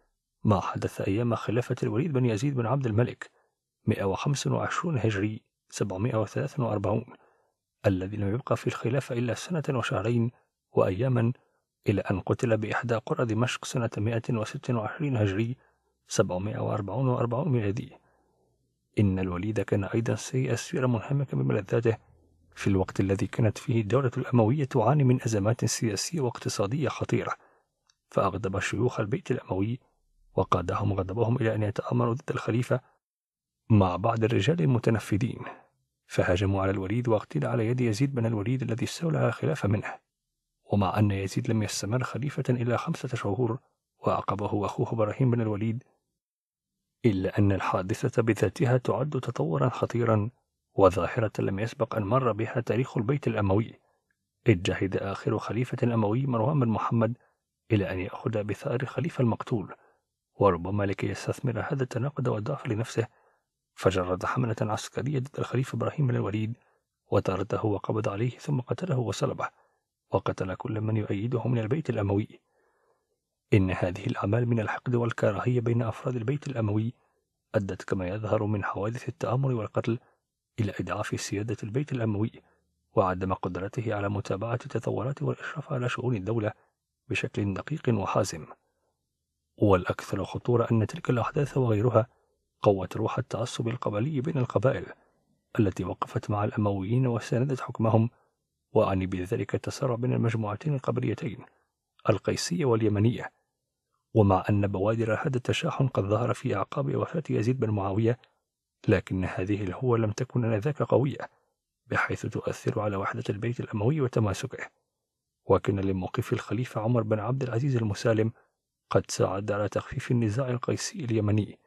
Speaker 1: ما حدث أيام خلافة الوليد بن يزيد بن عبد الملك 125 هجري 743 الذي لم يبقى في الخلافة إلا سنة وشهرين وأياما إلى أن قتل بإحدى قرى دمشق سنة 126 هجري 744 ميلادي إن الوليد كان أيضا سيء السيرة منهمكا بملذاته في الوقت الذي كانت فيه الدولة الأموية تعاني من أزمات سياسية واقتصادية خطيرة فأغضب شيوخ البيت الأموي وقادهم غضبهم إلى أن يتآمروا ضد الخليفة مع بعض الرجال المتنفذين فهاجموا على الوليد واغتيل على يد يزيد بن الوليد الذي استولى على الخلافة منه ومع أن يزيد لم يستمر خليفة إلا خمسة شهور وعقبه أخوه إبراهيم بن الوليد إلا أن الحادثة بذاتها تعد تطورا خطيرا وظاهرة لم يسبق أن مر بها تاريخ البيت الأموي اجهد آخر خليفة أموي مروان بن محمد إلى أن يأخذ بثأر الخليفة المقتول وربما لكي يستثمر هذا التناقض والضعف لنفسه فجرد حملة عسكرية ضد الخليفة إبراهيم بن الوليد وطارده وقبض عليه ثم قتله وصلبه وقتل كل من يؤيده من البيت الأموي إن هذه الأعمال من الحقد والكراهية بين أفراد البيت الأموي أدت كما يظهر من حوادث التآمر والقتل إلى إضعاف سيادة البيت الأموي وعدم قدرته على متابعة التطورات والإشراف على شؤون الدولة بشكل دقيق وحازم والأكثر خطورة أن تلك الأحداث وغيرها قوت روح التعصب القبلي بين القبائل التي وقفت مع الأمويين وساندت حكمهم وأعني بذلك التسارع بين المجموعتين القبليتين القيسية واليمنية ومع أن بوادر هذا التشاحن قد ظهر في أعقاب وفاة يزيد بن معاوية لكن هذه الهوة لم تكن آنذاك قوية بحيث تؤثر على وحدة البيت الأموي وتماسكه وكان لموقف الخليفة عمر بن عبد العزيز المسالم قد ساعد على تخفيف النزاع القيسي اليمني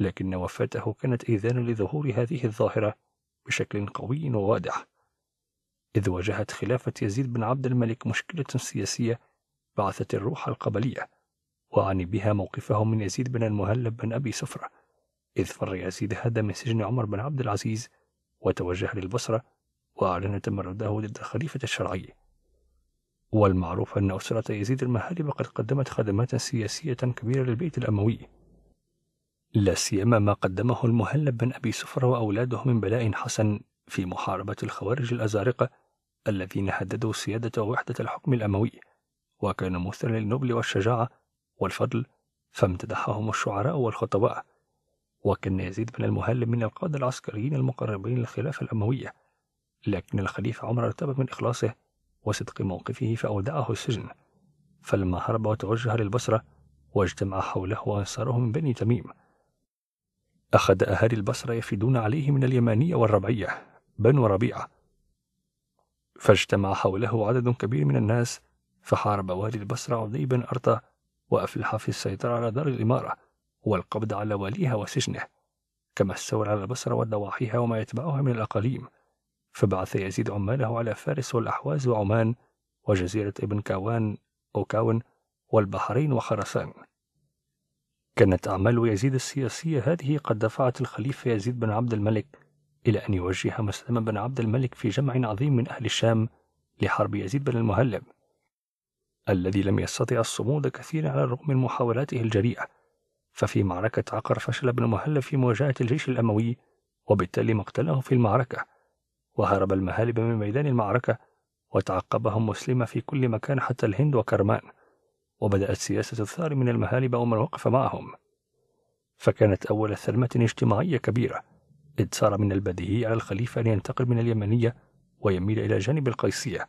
Speaker 1: لكن وفاته كانت إذانا لظهور هذه الظاهرة بشكل قوي وواضح إذ واجهت خلافة يزيد بن عبد الملك مشكلة سياسية بعثت الروح القبلية وعني بها موقفه من يزيد بن المهلب بن أبي سفرة إذ فر ياسيد هذا من سجن عمر بن عبد العزيز وتوجه للبصرة وأعلن تمرده ضد الخليفة الشرعي والمعروف أن أسرة يزيد المهالب قد قدمت خدمات سياسية كبيرة للبيت الأموي لا سيما ما قدمه المهلب بن أبي سفر وأولاده من بلاء حسن في محاربة الخوارج الأزارقة الذين هددوا سيادة ووحدة الحكم الأموي وكان مثلا للنبل والشجاعة والفضل فامتدحهم الشعراء والخطباء وكان يزيد بن المهلب من القادة العسكريين المقربين للخلافة الأموية لكن الخليفة عمر ارتبك من إخلاصه وصدق موقفه فأودعه السجن فلما هرب وتوجه للبصرة واجتمع حوله وأنصاره من بني تميم أخذ أهالي البصرة يفدون عليه من اليمانية والربعية بنو ربيعة فاجتمع حوله عدد كبير من الناس فحارب والي البصرة عدي بن أرطى وأفلح في السيطرة على دار الإمارة والقبض على وليها وسجنه كما الثور على البصرة وضواحيها وما يتبعها من الأقاليم فبعث يزيد عماله على فارس والأحواز وعمان وجزيرة ابن كاوان أو كاون والبحرين وخرسان كانت أعمال يزيد السياسية هذه قد دفعت الخليفة يزيد بن عبد الملك إلى أن يوجه مسلم بن عبد الملك في جمع عظيم من أهل الشام لحرب يزيد بن المهلب الذي لم يستطع الصمود كثيرا على الرغم من محاولاته الجريئة ففي معركة عقر فشل ابن مهل في مواجهة الجيش الأموي وبالتالي مقتله في المعركة وهرب المهالب من ميدان المعركة وتعقبهم مسلمة في كل مكان حتى الهند وكرمان وبدأت سياسة الثار من المهالب ومن وقف معهم فكانت أول ثلمة اجتماعية كبيرة إذ صار من البديهي على الخليفة أن ينتقل من اليمنية ويميل إلى جانب القيسية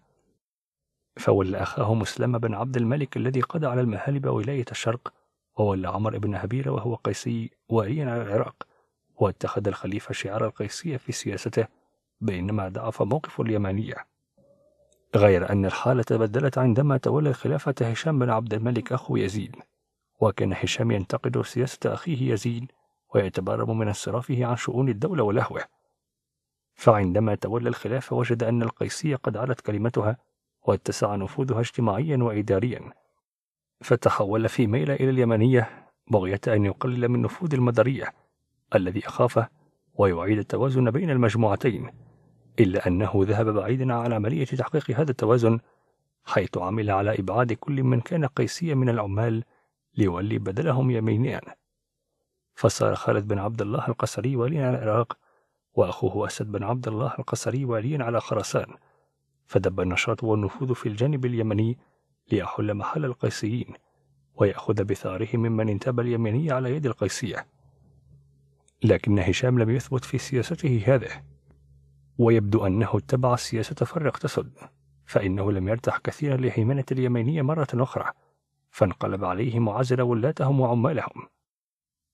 Speaker 1: فولى أخاه مسلم بن عبد الملك الذي قضى على المهالب ولاية الشرق وولى عمر بن هبيرة وهو قيسي واليا على العراق واتخذ الخليفة شعار القيسية في سياسته بينما ضعف موقف اليمانية غير أن الحالة تبدلت عندما تولى الخلافة هشام بن عبد الملك أخو يزيد وكان هشام ينتقد سياسة أخيه يزيد ويتبرم من انصرافه عن شؤون الدولة ولهوه فعندما تولى الخلافة وجد أن القيسية قد علت كلمتها واتسع نفوذها اجتماعيا وإداريا فتحول في ميلة إلى اليمنية بغية أن يقلل من نفوذ المدرية الذي أخافه ويعيد التوازن بين المجموعتين إلا أنه ذهب بعيدا عن عملية تحقيق هذا التوازن حيث عمل على إبعاد كل من كان قيسيا من العمال ليولي بدلهم يمينيا فصار خالد بن عبد الله القسري واليا على العراق وأخوه أسد بن عبد الله القسري واليا على خراسان فدب النشاط والنفوذ في الجانب اليمني ليحل محل القيسيين ويأخذ بثاره ممن انتبى اليميني على يد القيسية لكن هشام لم يثبت في سياسته هذه ويبدو أنه اتبع السياسة فرق تسد فإنه لم يرتح كثيرا لهيمنة اليمينية مرة أخرى فانقلب عليه معزل ولاتهم وعمالهم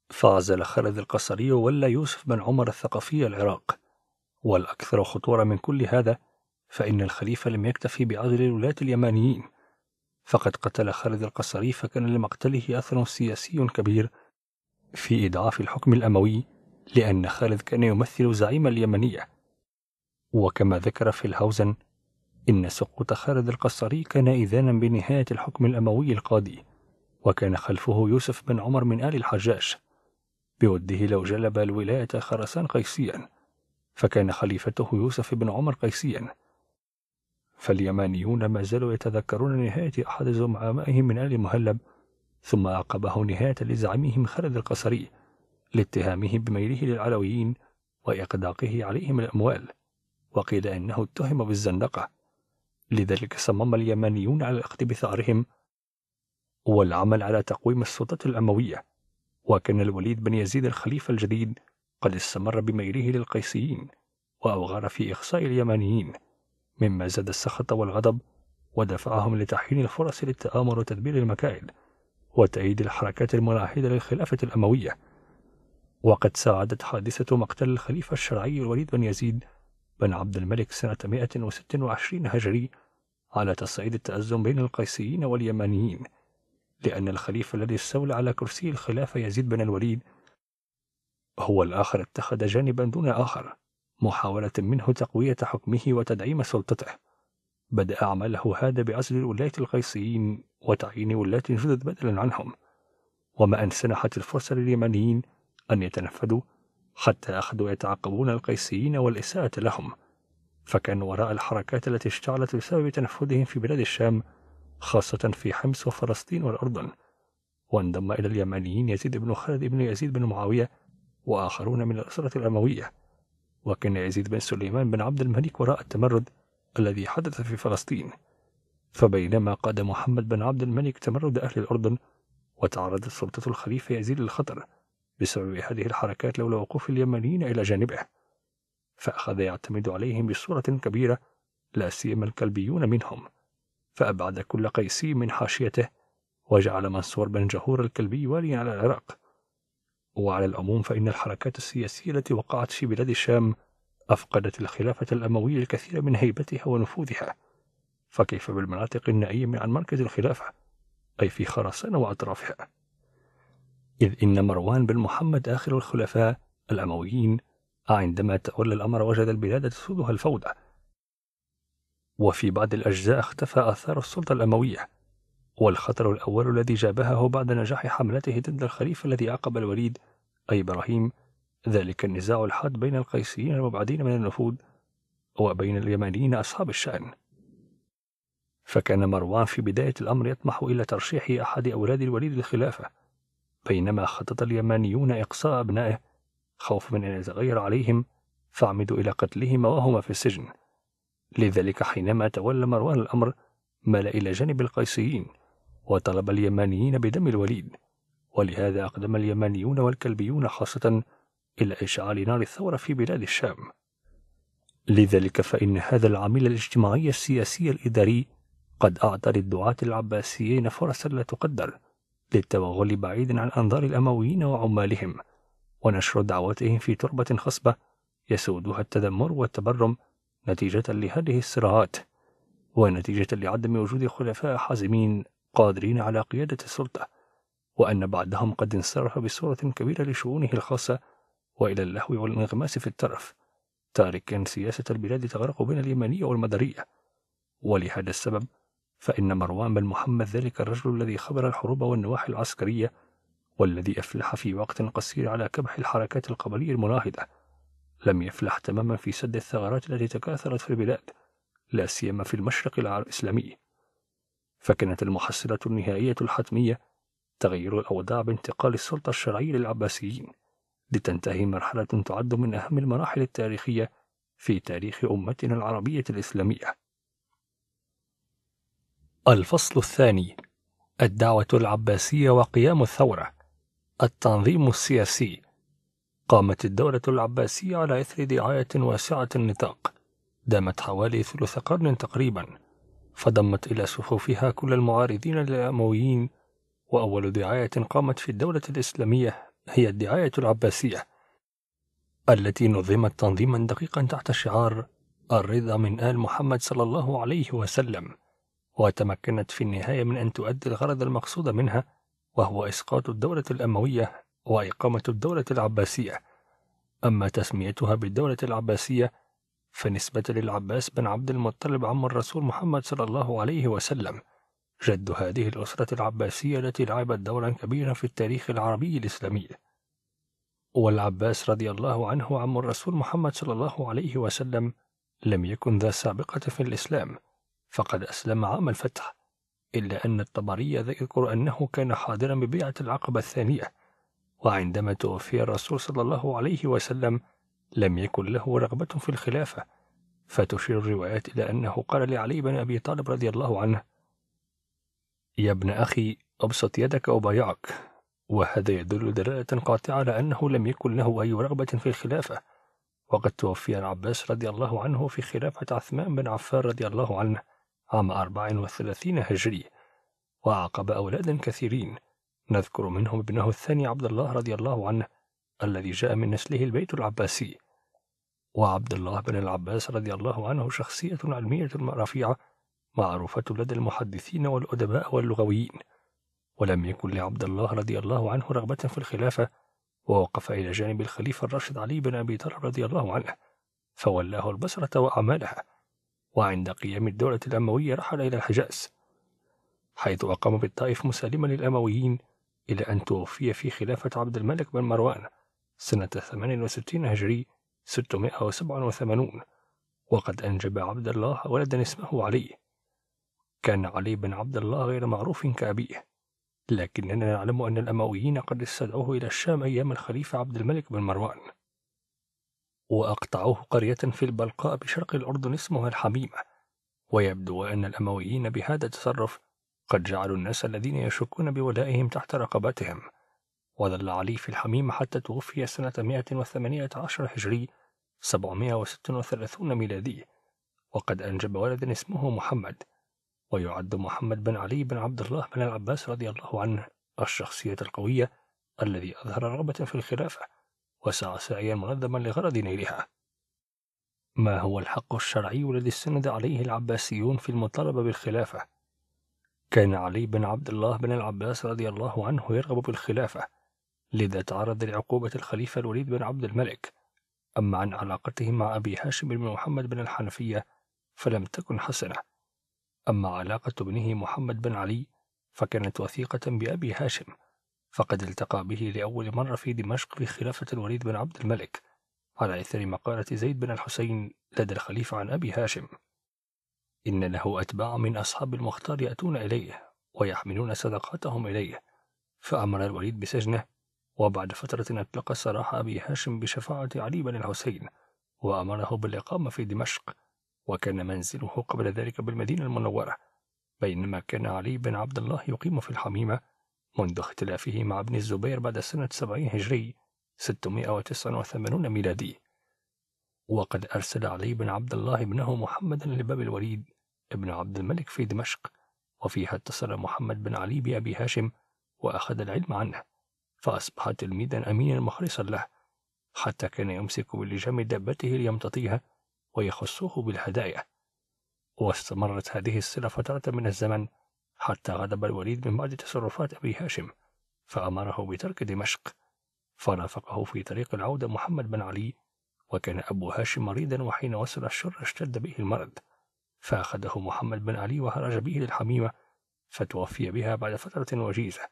Speaker 1: فعزل خالد القصري ولا يوسف بن عمر الثقفي العراق والأكثر خطورة من كل هذا فإن الخليفة لم يكتفي بعزل الولاة اليمانيين فقد قتل خالد القصري فكان لمقتله أثر سياسي كبير في إضعاف الحكم الأموي لأن خالد كان يمثل زعيم اليمنية وكما ذكر في الهوزن إن سقوط خالد القصري كان إذانا بنهاية الحكم الأموي القاضي وكان خلفه يوسف بن عمر من آل الحجاج بوده لو جلب الولاية خرسان قيسيا فكان خليفته يوسف بن عمر قيسيا فاليمانيون ما زالوا يتذكرون نهاية أحد زعمائهم من آل مهلب ثم عقبه نهاية لزعمهم خالد القصري لاتهامه بميله للعلويين وإقداقه عليهم الأموال وقيل إنه اتهم بالزندقة لذلك صمم اليمانيون على الأخذ بثأرهم والعمل على تقويم السلطة الأموية وكان الوليد بن يزيد الخليفة الجديد قد استمر بميله للقيسيين وأوغر في إخصاء اليمانيين مما زاد السخط والغضب ودفعهم لتحين الفرص للتآمر وتدبير المكائد وتأييد الحركات الملاحدة للخلافة الأموية وقد ساعدت حادثة مقتل الخليفة الشرعي الوليد بن يزيد بن عبد الملك سنة 126 هجري على تصعيد التأزم بين القيسيين واليمانيين لأن الخليفة الذي استولى على كرسي الخلافة يزيد بن الوليد هو الآخر اتخذ جانبا دون آخر محاولة منه تقوية حكمه وتدعيم سلطته بدأ عمله هذا بعزل الولاة القيسيين وتعيين ولاة جدد بدلا عنهم وما أن سنحت الفرصة لليمنيين أن يتنفذوا حتى أخذوا يتعقبون القيسيين والإساءة لهم فكانوا وراء الحركات التي اشتعلت بسبب تنفذهم في بلاد الشام خاصة في حمص وفلسطين والأردن وانضم إلى اليمنيين يزيد بن خالد بن يزيد بن معاوية وآخرون من الأسرة الأموية وكان يزيد بن سليمان بن عبد الملك وراء التمرد الذي حدث في فلسطين فبينما قاد محمد بن عبد الملك تمرد أهل الأردن وتعرضت سلطة الخليفة يزيد للخطر بسبب هذه الحركات لولا وقوف اليمنيين إلى جانبه فأخذ يعتمد عليهم بصورة كبيرة لا سيما الكلبيون منهم فأبعد كل قيسي من حاشيته وجعل منصور بن جهور الكلبي واليا على العراق وعلى العموم فإن الحركات السياسية التي وقعت في بلاد الشام أفقدت الخلافة الأموية الكثير من هيبتها ونفوذها فكيف بالمناطق النائية من عن مركز الخلافة أي في خراسان وأطرافها إذ إن مروان بن محمد آخر الخلفاء الأمويين عندما تولى الأمر وجد البلاد تسودها الفوضى وفي بعض الأجزاء اختفى آثار السلطة الأموية والخطر الأول الذي جابهه بعد نجاح حملته ضد الخليفة الذي عقب الوليد أي إبراهيم ذلك النزاع الحاد بين القيسيين المبعدين من النفوذ وبين اليمانيين أصحاب الشأن فكان مروان في بداية الأمر يطمح إلى ترشيح أحد أولاد الوليد للخلافة بينما خطط اليمانيون إقصاء أبنائه خوفا من أن يتغير عليهم فعمدوا إلى قتلهما وهما في السجن لذلك حينما تولى مروان الأمر مال إلى جانب القيسيين وطلب اليمانيين بدم الوليد ولهذا أقدم اليمنيون والكلبيون خاصة إلى إشعال نار الثورة في بلاد الشام لذلك فإن هذا العميل الاجتماعي السياسي الإداري قد أعطى للدعاة العباسيين فرصا لا تقدر للتوغل بعيدا عن أنظار الأمويين وعمالهم ونشر دعواتهم في تربة خصبة يسودها التذمر والتبرم نتيجة لهذه الصراعات ونتيجة لعدم وجود خلفاء حازمين قادرين على قيادة السلطة وأن بعدهم قد انصرف بصورة كبيرة لشؤونه الخاصة وإلى اللهو والانغماس في الترف تاركا سياسة البلاد تغرق بين اليمنية والمدرية ولهذا السبب فإن مروان بن محمد ذلك الرجل الذي خبر الحروب والنواحي العسكرية والذي أفلح في وقت قصير على كبح الحركات القبلية المناهضة لم يفلح تماما في سد الثغرات التي تكاثرت في البلاد لا سيما في المشرق الإسلامي فكانت المحصلة النهائية الحتمية تغيير الأوضاع بانتقال السلطة الشرعية للعباسيين لتنتهي مرحلة تعد من أهم المراحل التاريخية في تاريخ أمتنا العربية الإسلامية. الفصل الثاني الدعوة العباسية وقيام الثورة التنظيم السياسي قامت الدولة العباسية على إثر دعاية واسعة النطاق دامت حوالي ثلث قرن تقريبا فضمت إلى صفوفها كل المعارضين للأمويين وأول دعاية قامت في الدولة الإسلامية هي الدعاية العباسية التي نظمت تنظيما دقيقا تحت شعار الرضا من آل محمد صلى الله عليه وسلم وتمكنت في النهاية من أن تؤدي الغرض المقصود منها وهو إسقاط الدولة الأموية وإقامة الدولة العباسية أما تسميتها بالدولة العباسية فنسبة للعباس بن عبد المطلب عم الرسول محمد صلى الله عليه وسلم جد هذه الأسرة العباسية التي لعبت دورا كبيرا في التاريخ العربي الإسلامي والعباس رضي الله عنه عم الرسول محمد صلى الله عليه وسلم لم يكن ذا سابقة في الإسلام فقد أسلم عام الفتح إلا أن الطبري ذكر أنه كان حاضرا ببيعة العقبة الثانية وعندما توفي الرسول صلى الله عليه وسلم لم يكن له رغبة في الخلافة فتشير الروايات إلى أنه قال لعلي بن أبي طالب رضي الله عنه يا ابن أخي أبسط يدك أبايعك وهذا يدل دلالة قاطعة على أنه لم يكن له أي رغبة في الخلافة وقد توفي العباس رضي الله عنه في خلافة عثمان بن عفان رضي الله عنه عام 34 هجري وعقب أولادا كثيرين نذكر منهم ابنه الثاني عبد الله رضي الله عنه الذي جاء من نسله البيت العباسي وعبد الله بن العباس رضي الله عنه شخصية علمية رفيعة معروفة لدى المحدثين والأدباء واللغويين ولم يكن لعبد الله رضي الله عنه رغبة في الخلافة ووقف إلى جانب الخليفة الراشد علي بن أبي طالب رضي الله عنه فولاه البصرة وأعمالها وعند قيام الدولة الأموية رحل إلى الحجاز حيث أقام بالطائف مسالما للأمويين إلى أن توفي في خلافة عبد الملك بن مروان سنة 68 هجري 687 وقد أنجب عبد الله ولدا اسمه علي كان علي بن عبد الله غير معروف كأبيه لكننا نعلم أن الأمويين قد استدعوه إلى الشام أيام الخليفة عبد الملك بن مروان وأقطعوه قرية في البلقاء بشرق الأردن اسمها الحميمة ويبدو أن الأمويين بهذا التصرف قد جعلوا الناس الذين يشكون بولائهم تحت رقبتهم وظل علي في الحميمة حتى توفي سنة 118 هجري 736 ميلادي وقد أنجب ولدا اسمه محمد ويعد محمد بن علي بن عبد الله بن العباس رضي الله عنه الشخصية القوية الذي أظهر رغبة في الخلافة وسعى سعيا منظما لغرض نيلها ما هو الحق الشرعي الذي استند عليه العباسيون في المطالبة بالخلافة؟ كان علي بن عبد الله بن العباس رضي الله عنه يرغب بالخلافة لذا تعرض لعقوبة الخليفة الوليد بن عبد الملك أما عن علاقته مع أبي هاشم بن محمد بن الحنفية فلم تكن حسنة أما علاقة ابنه محمد بن علي فكانت وثيقة بأبي هاشم فقد التقى به لأول مرة في دمشق في خلافة الوليد بن عبد الملك على إثر مقالة زيد بن الحسين لدى الخليفة عن أبي هاشم إن له أتباع من أصحاب المختار يأتون إليه ويحملون صدقاتهم إليه فأمر الوليد بسجنه وبعد فترة أطلق سراح أبي هاشم بشفاعة علي بن الحسين وأمره بالإقامة في دمشق وكان منزله قبل ذلك بالمدينة المنورة بينما كان علي بن عبد الله يقيم في الحميمة منذ اختلافه مع ابن الزبير بعد سنة 70 هجري 689 ميلادي وقد أرسل علي بن عبد الله ابنه محمدا لباب الوليد ابن عبد الملك في دمشق وفيها اتصل محمد بن علي بأبي هاشم وأخذ العلم عنه فأصبح تلميذا أمينا مخلصا له حتى كان يمسك بلجام دابته ليمتطيها ويخصوه بالهدايا واستمرت هذه الصلة فترة من الزمن حتى غضب الوليد من بعض تصرفات أبي هاشم فأمره بترك دمشق فرافقه في طريق العودة محمد بن علي وكان أبو هاشم مريضا وحين وصل الشر اشتد به المرض فأخذه محمد بن علي وهرج به للحميمة فتوفي بها بعد فترة وجيزة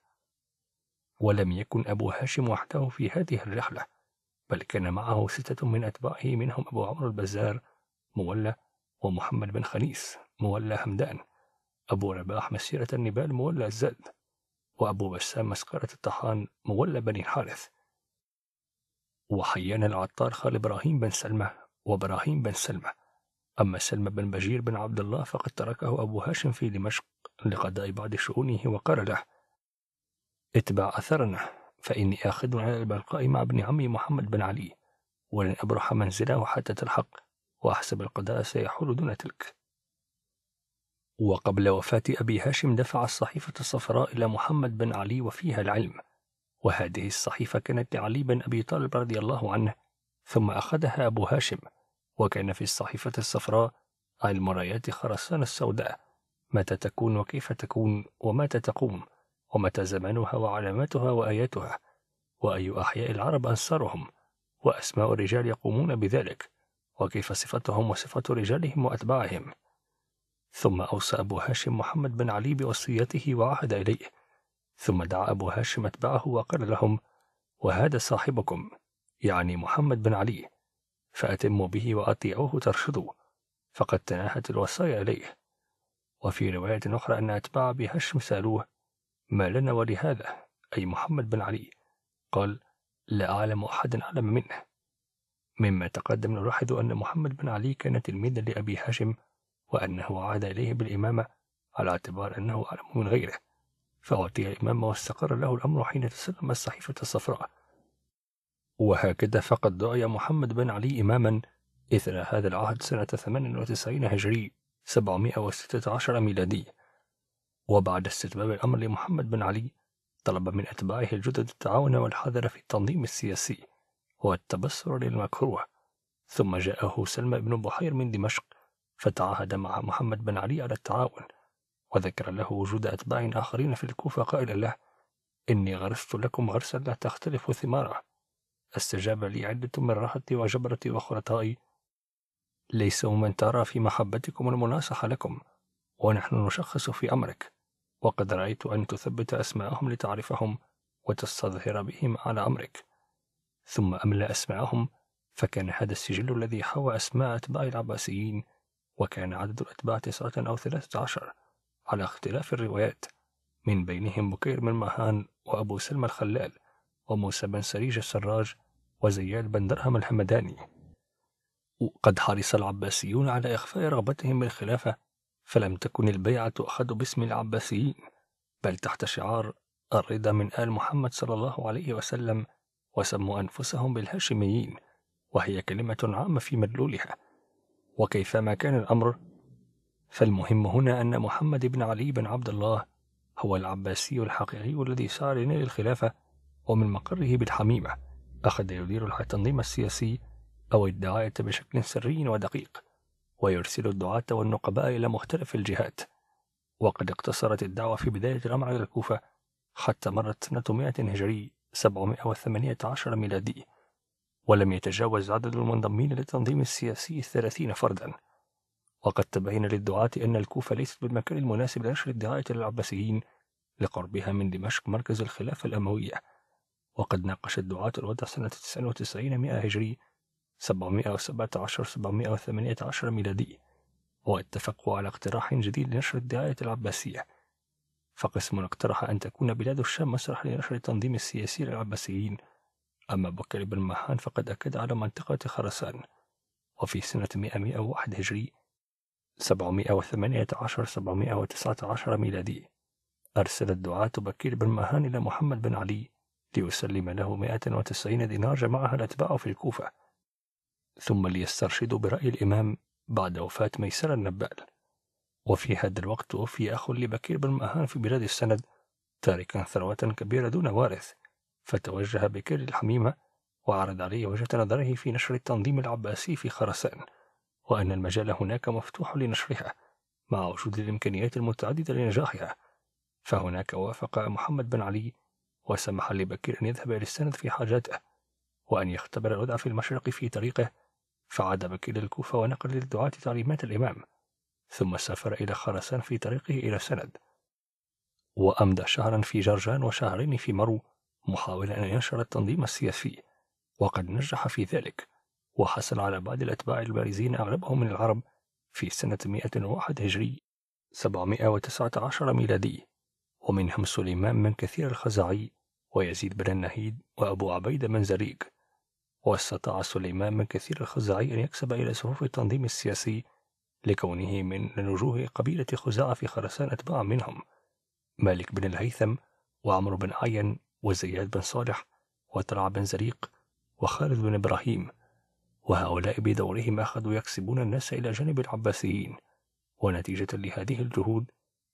Speaker 1: ولم يكن أبو هاشم وحده في هذه الرحلة بل كان معه ستة من أتباعه منهم أبو عمرو البزار مولى ومحمد بن خنيس مولى همدان أبو رباح مسيرة النبال مولى الزد وأبو بسام مسقرة الطحان مولى بني الحارث وحيان العطار خال إبراهيم بن سلمة وإبراهيم بن سلمة أما سلمة بن بجير بن عبد الله فقد تركه أبو هاشم في دمشق لقضاء بعض شؤونه وقال له اتبع أثرنا فإني آخذ على البلقاء مع ابن عمي محمد بن علي ولن أبرح منزله حتى تلحق وأحسب القضاء سيحول دون تلك وقبل وفاة أبي هاشم دفع الصحيفة الصفراء إلى محمد بن علي وفيها العلم وهذه الصحيفة كانت لعلي بن أبي طالب رضي الله عنه ثم أخذها أبو هاشم وكان في الصحيفة الصفراء عن مرايات خرسان السوداء متى تكون وكيف تكون ومتى تقوم ومتى زمنها وعلاماتها وآياتها وأي أحياء العرب أنصارهم وأسماء الرجال يقومون بذلك وكيف صفتهم وصفة رجالهم وأتباعهم ثم أوصى أبو هاشم محمد بن علي بوصيته وعهد إليه ثم دعا أبو هاشم أتباعه وقال لهم وهذا صاحبكم يعني محمد بن علي فأتموا به وأطيعوه ترشدوا فقد تناهت الوصايا إليه وفي رواية أخرى أن أتباع أبي هاشم سألوه ما لنا ولهذا أي محمد بن علي قال لا أعلم أحدا أعلم منه مما تقدم نلاحظ أن محمد بن علي كان تلميذا لأبي هاشم وأنه عاد إليه بالإمامة على اعتبار أنه أعلم من غيره فأعطي الإمامة واستقر له الأمر حين تسلم الصحيفة الصفراء وهكذا فقد دعي محمد بن علي إماما إثر هذا العهد سنة 98 هجري 716 ميلادي وبعد استتباب الأمر لمحمد بن علي طلب من أتباعه الجدد التعاون والحذر في التنظيم السياسي والتبصر للمكروه ثم جاءه سلمى بن بحير من دمشق فتعاهد مع محمد بن علي على التعاون وذكر له وجود أتباع آخرين في الكوفة قائلا له إني غرست لكم غرسا لا تختلف ثماره استجاب لي عدة من راحتي وجبرتي وخلطائي ليسوا من ترى في محبتكم المناصحة لكم ونحن نشخص في أمرك وقد رأيت أن تثبت أسماءهم لتعرفهم وتستظهر بهم على أمرك ثم أملأ أسماءهم فكان هذا السجل الذي حوى أسماء أتباع العباسيين وكان عدد الأتباع تسعة أو ثلاثة عشر على اختلاف الروايات من بينهم بكير بن مهان وأبو سلمى الخلال وموسى بن سريج السراج وزياد بن درهم الحمداني وقد حرص العباسيون على إخفاء رغبتهم بالخلافة فلم تكن البيعة تؤخذ باسم العباسيين بل تحت شعار الرضا من آل محمد صلى الله عليه وسلم وسموا أنفسهم بالهاشميين وهي كلمة عامة في مدلولها وكيفما كان الأمر فالمهم هنا أن محمد بن علي بن عبد الله هو العباسي الحقيقي الذي سعى لنيل الخلافة ومن مقره بالحميمة أخذ يدير التنظيم السياسي أو الدعاية بشكل سري ودقيق ويرسل الدعاة والنقباء إلى مختلف الجهات وقد اقتصرت الدعوة في بداية الأمر على الكوفة حتى مرت سنة 100 هجري 718 ميلادي ولم يتجاوز عدد المنضمين للتنظيم السياسي 30 فردا وقد تبين للدعاة أن الكوفة ليست بالمكان المناسب لنشر الدعاية للعباسيين لقربها من دمشق مركز الخلافة الأموية وقد ناقش الدعاة الوضع سنة 99 100 هجري 717 718 ميلادي واتفقوا على اقتراح جديد لنشر الدعاية العباسية فقسم اقترح أن تكون بلاد الشام مسرح لنشر التنظيم السياسي للعباسيين أما بكر بن محان فقد أكد على منطقة خرسان وفي سنة 101 هجري 718 719 ميلادي أرسل الدعاة بكير بن مهان إلى محمد بن علي ليسلم له 190 دينار جمعها الأتباع في الكوفة ثم ليسترشدوا برأي الإمام بعد وفاة ميسرة النبال وفي هذا الوقت توفي أخ لبكير بن مأهان في بلاد السند تاركا ثروة كبيرة دون وارث فتوجه بكير للحميمة وعرض عليه وجهة نظره في نشر التنظيم العباسي في خرسان وأن المجال هناك مفتوح لنشرها مع وجود الإمكانيات المتعددة لنجاحها فهناك وافق محمد بن علي وسمح لبكير أن يذهب إلى السند في حاجاته وأن يختبر الوضع في المشرق في طريقه فعاد بك إلى الكوفة ونقل للدعاة تعليمات الإمام ثم سافر إلى خراسان في طريقه إلى سند وأمضى شهرا في جرجان وشهرين في مرو محاولا أن ينشر التنظيم السياسي وقد نجح في ذلك وحصل على بعض الأتباع البارزين أغلبهم من العرب في سنة 101 هجري 719 ميلادي ومنهم سليمان من كثير الخزاعي ويزيد بن النهيد وأبو عبيدة من زريق واستطاع سليمان بن كثير الخزاعي أن يكسب إلى صفوف التنظيم السياسي لكونه من وجوه قبيلة خزاعة في خرسان أتباع منهم مالك بن الهيثم وعمرو بن عين وزياد بن صالح وترع بن زريق وخالد بن إبراهيم وهؤلاء بدورهم أخذوا يكسبون الناس إلى جانب العباسيين ونتيجة لهذه الجهود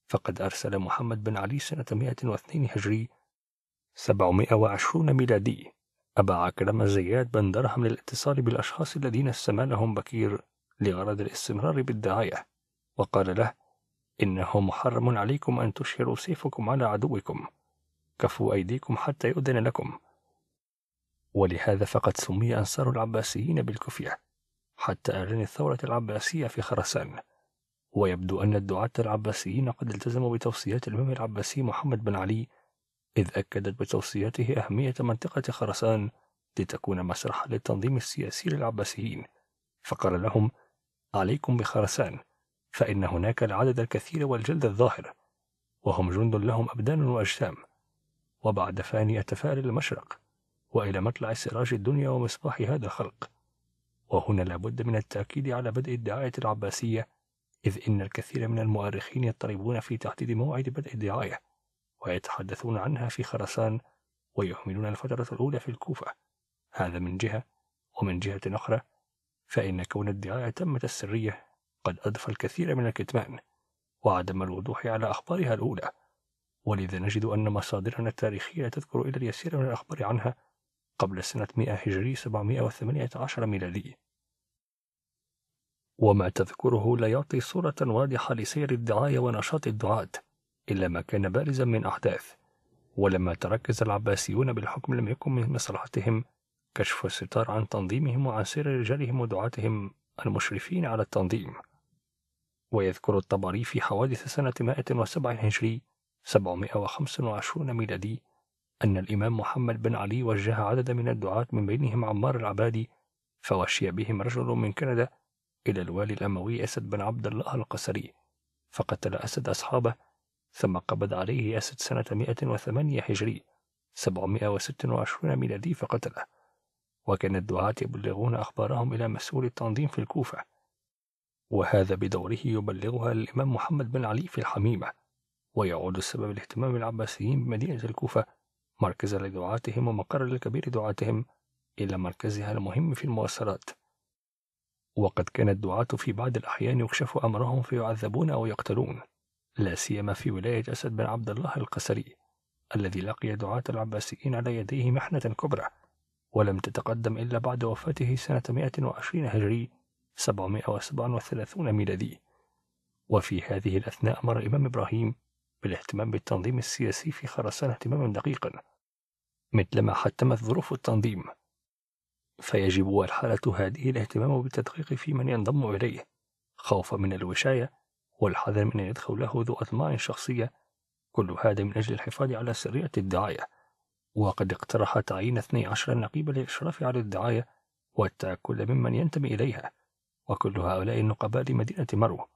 Speaker 1: فقد أرسل محمد بن علي سنة 102 هجري 720 ميلادي أبا عكرمة زياد بن درهم للاتصال بالأشخاص الذين استمالهم بكير لغرض الاستمرار بالدعاية وقال له إنه محرم عليكم أن تشهروا سيفكم على عدوكم كفوا أيديكم حتى يؤذن لكم ولهذا فقد سمي أنصار العباسيين بالكفية حتى أعلن الثورة العباسية في خرسان ويبدو أن الدعاة العباسيين قد التزموا بتوصيات الإمام العباسي محمد بن علي إذ أكدت بتوصياته أهمية منطقة خرسان لتكون مسرحا للتنظيم السياسي للعباسيين فقال لهم عليكم بخرسان فإن هناك العدد الكثير والجلد الظاهر وهم جند لهم أبدان وأجسام وبعد فاني أتفائل المشرق وإلى مطلع سراج الدنيا ومصباح هذا الخلق وهنا لابد من التأكيد على بدء الدعاية العباسية إذ إن الكثير من المؤرخين يضطربون في تحديد موعد بدء الدعاية ويتحدثون عنها في خراسان ويهملون الفترة الأولى في الكوفة هذا من جهة ومن جهة أخرى فإن كون الدعاية تمت السرية قد أضفى الكثير من الكتمان وعدم الوضوح على أخبارها الأولى ولذا نجد أن مصادرنا التاريخية تذكر إلى اليسير من الأخبار عنها قبل سنة 100 هجري 718 ميلادي وما تذكره لا يعطي صورة واضحة لسير الدعاية ونشاط الدعاة إلا ما كان بارزا من أحداث ولما تركز العباسيون بالحكم لم يكن من مصلحتهم كشف الستار عن تنظيمهم وعن سير رجالهم ودعاتهم المشرفين على التنظيم ويذكر الطبري في حوادث سنة 107 هجري 725 ميلادي أن الإمام محمد بن علي وجه عددا من الدعاة من بينهم عمار العبادي فوشي بهم رجل من كندا إلى الوالي الأموي أسد بن عبد الله القسري فقتل أسد أصحابه ثم قبض عليه أسد سنة 108 هجري 726 ميلادي فقتله وكان الدعاة يبلغون أخبارهم إلى مسؤول التنظيم في الكوفة وهذا بدوره يبلغها للإمام محمد بن علي في الحميمة ويعود السبب لاهتمام العباسيين بمدينة الكوفة مركز لدعاتهم ومقر لكبير دعاتهم إلى مركزها المهم في المواصلات وقد كان الدعاة في بعض الأحيان يكشف أمرهم فيعذبون أو يقتلون لا سيما في ولاية أسد بن عبد الله القسري الذي لقي دعاة العباسيين على يديه محنة كبرى ولم تتقدم إلا بعد وفاته سنة 120 هجري 737 ميلادي وفي هذه الأثناء أمر الإمام إبراهيم بالاهتمام بالتنظيم السياسي في خرسانة اهتماما دقيقا مثلما حتمت ظروف التنظيم فيجب والحالة هذه الاهتمام بالتدقيق في من ينضم إليه خوفا من الوشاية والحذر من أن يدخل له ذو أطماع شخصية كل هذا من أجل الحفاظ على سرية الدعاية وقد اقترح تعيين 12 نقيبا للإشراف على الدعاية والتأكد ممن ينتمي إليها وكل هؤلاء النقباء لمدينة مرو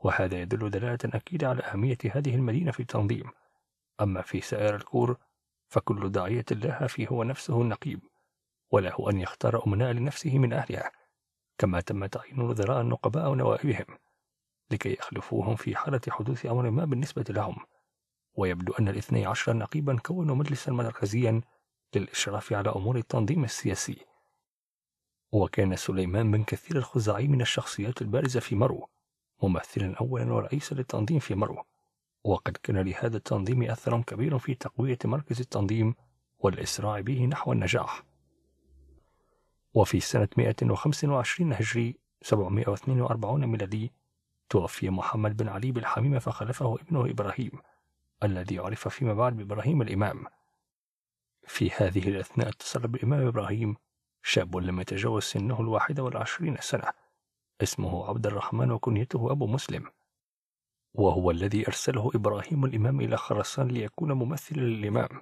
Speaker 1: وهذا يدل دلالة أكيدة على أهمية هذه المدينة في التنظيم أما في سائر الكور فكل داعية لها في هو نفسه النقيب وله أن يختار أمناء لنفسه من أهلها كما تم تعيين وزراء النقباء ونوائبهم لكي يخلفوهم في حالة حدوث أمر ما بالنسبة لهم ويبدو أن الاثني عشر نقيبا كونوا مجلسا مركزيا للإشراف على أمور التنظيم السياسي وكان سليمان بن كثير الخزاعي من الشخصيات البارزة في مرو ممثلا أولا ورئيسا للتنظيم في مرو وقد كان لهذا التنظيم أثر كبير في تقوية مركز التنظيم والإسراع به نحو النجاح وفي سنة 125 هجري 742 ميلادي توفي محمد بن علي بالحميمة فخلفه ابنه إبراهيم الذي عرف فيما بعد بإبراهيم الإمام في هذه الأثناء اتصل بالإمام إبراهيم شاب لم يتجاوز سنه الواحدة والعشرين سنة اسمه عبد الرحمن وكنيته أبو مسلم وهو الذي أرسله إبراهيم الإمام إلى خرسان ليكون ممثلا للإمام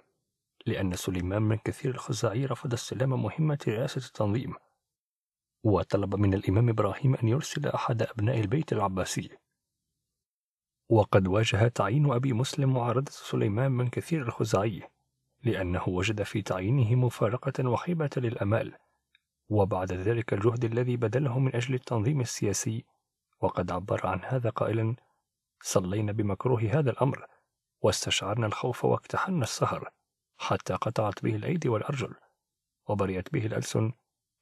Speaker 1: لأن سليمان بن كثير الخزاعي رفض استلام مهمة رئاسة التنظيم وطلب من الإمام إبراهيم أن يرسل أحد أبناء البيت العباسي وقد واجه تعيين أبي مسلم معارضة سليمان بن كثير الخزاعي لأنه وجد في تعيينه مفارقة وخيبة للأمال وبعد ذلك الجهد الذي بذله من أجل التنظيم السياسي وقد عبر عن هذا قائلا صلينا بمكروه هذا الأمر واستشعرنا الخوف واكتحلنا السهر حتى قطعت به الأيدي والأرجل وبرئت به الألسن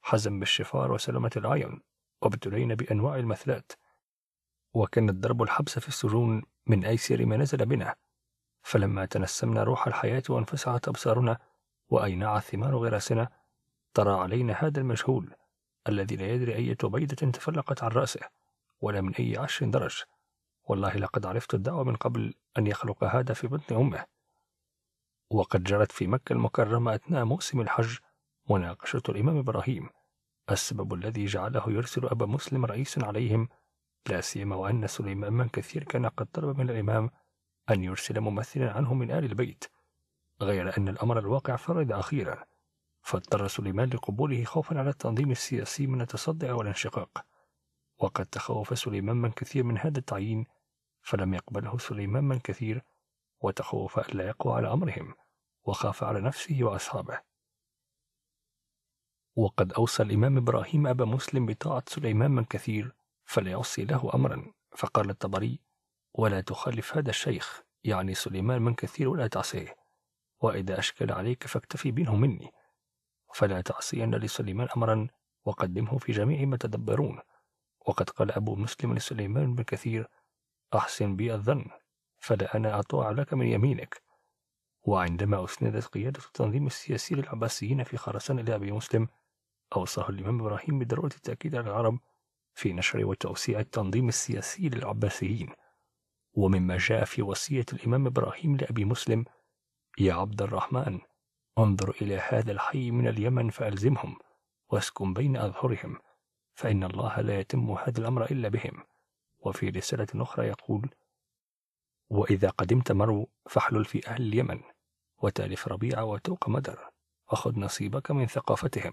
Speaker 1: حزم بالشفار وسلامة العين وابتلينا بأنواع المثلات وكان الضرب الحبس في السجون من أيسر ما نزل بنا فلما تنسمنا روح الحياة وانفسحت أبصارنا وأينع ثمار غراسنا طرى علينا هذا المجهول الذي لا يدري أية بيضة تفلقت عن رأسه ولا من أي عشر درج والله لقد عرفت الدعوة من قبل أن يخلق هذا في بطن أمه وقد جرت في مكة المكرمة أثناء موسم الحج مناقشة الإمام إبراهيم السبب الذي جعله يرسل أبا مسلم رئيسا عليهم لا سيما وأن سليمان من كثير كان قد طلب من الإمام أن يرسل ممثلا عنه من آل البيت غير أن الأمر الواقع فرد أخيرا فاضطر سليمان لقبوله خوفا على التنظيم السياسي من التصدع والانشقاق وقد تخوف سليمان من كثير من هذا التعيين فلم يقبله سليمان من كثير وتخوف ألا يقوى على أمرهم وخاف على نفسه وأصحابه وقد أوصى الإمام إبراهيم أبا مسلم بطاعة سليمان من كثير فلا يعصي له أمرا فقال الطبري ولا تخالف هذا الشيخ يعني سليمان من كثير ولا تعصيه وإذا أشكل عليك فاكتفي منه مني فلا تعصين لسليمان أمرا وقدمه في جميع ما تدبرون وقد قال أبو مسلم لسليمان بن كثير أحسن بي الظن فلا أنا أطاع لك من يمينك وعندما أسندت قيادة التنظيم السياسي للعباسيين في خراسان إلى أبي مسلم أوصاه الإمام إبراهيم بضرورة التأكيد على العرب في نشر وتوسيع التنظيم السياسي للعباسيين ومما جاء في وصية الإمام إبراهيم لأبي مسلم يا عبد الرحمن انظر إلى هذا الحي من اليمن فألزمهم واسكن بين أظهرهم فإن الله لا يتم هذا الأمر إلا بهم وفي رسالة أخرى يقول وإذا قدمت مرو فاحلل في أهل اليمن وتالف ربيع وتوق مدر وخذ نصيبك من ثقافتهم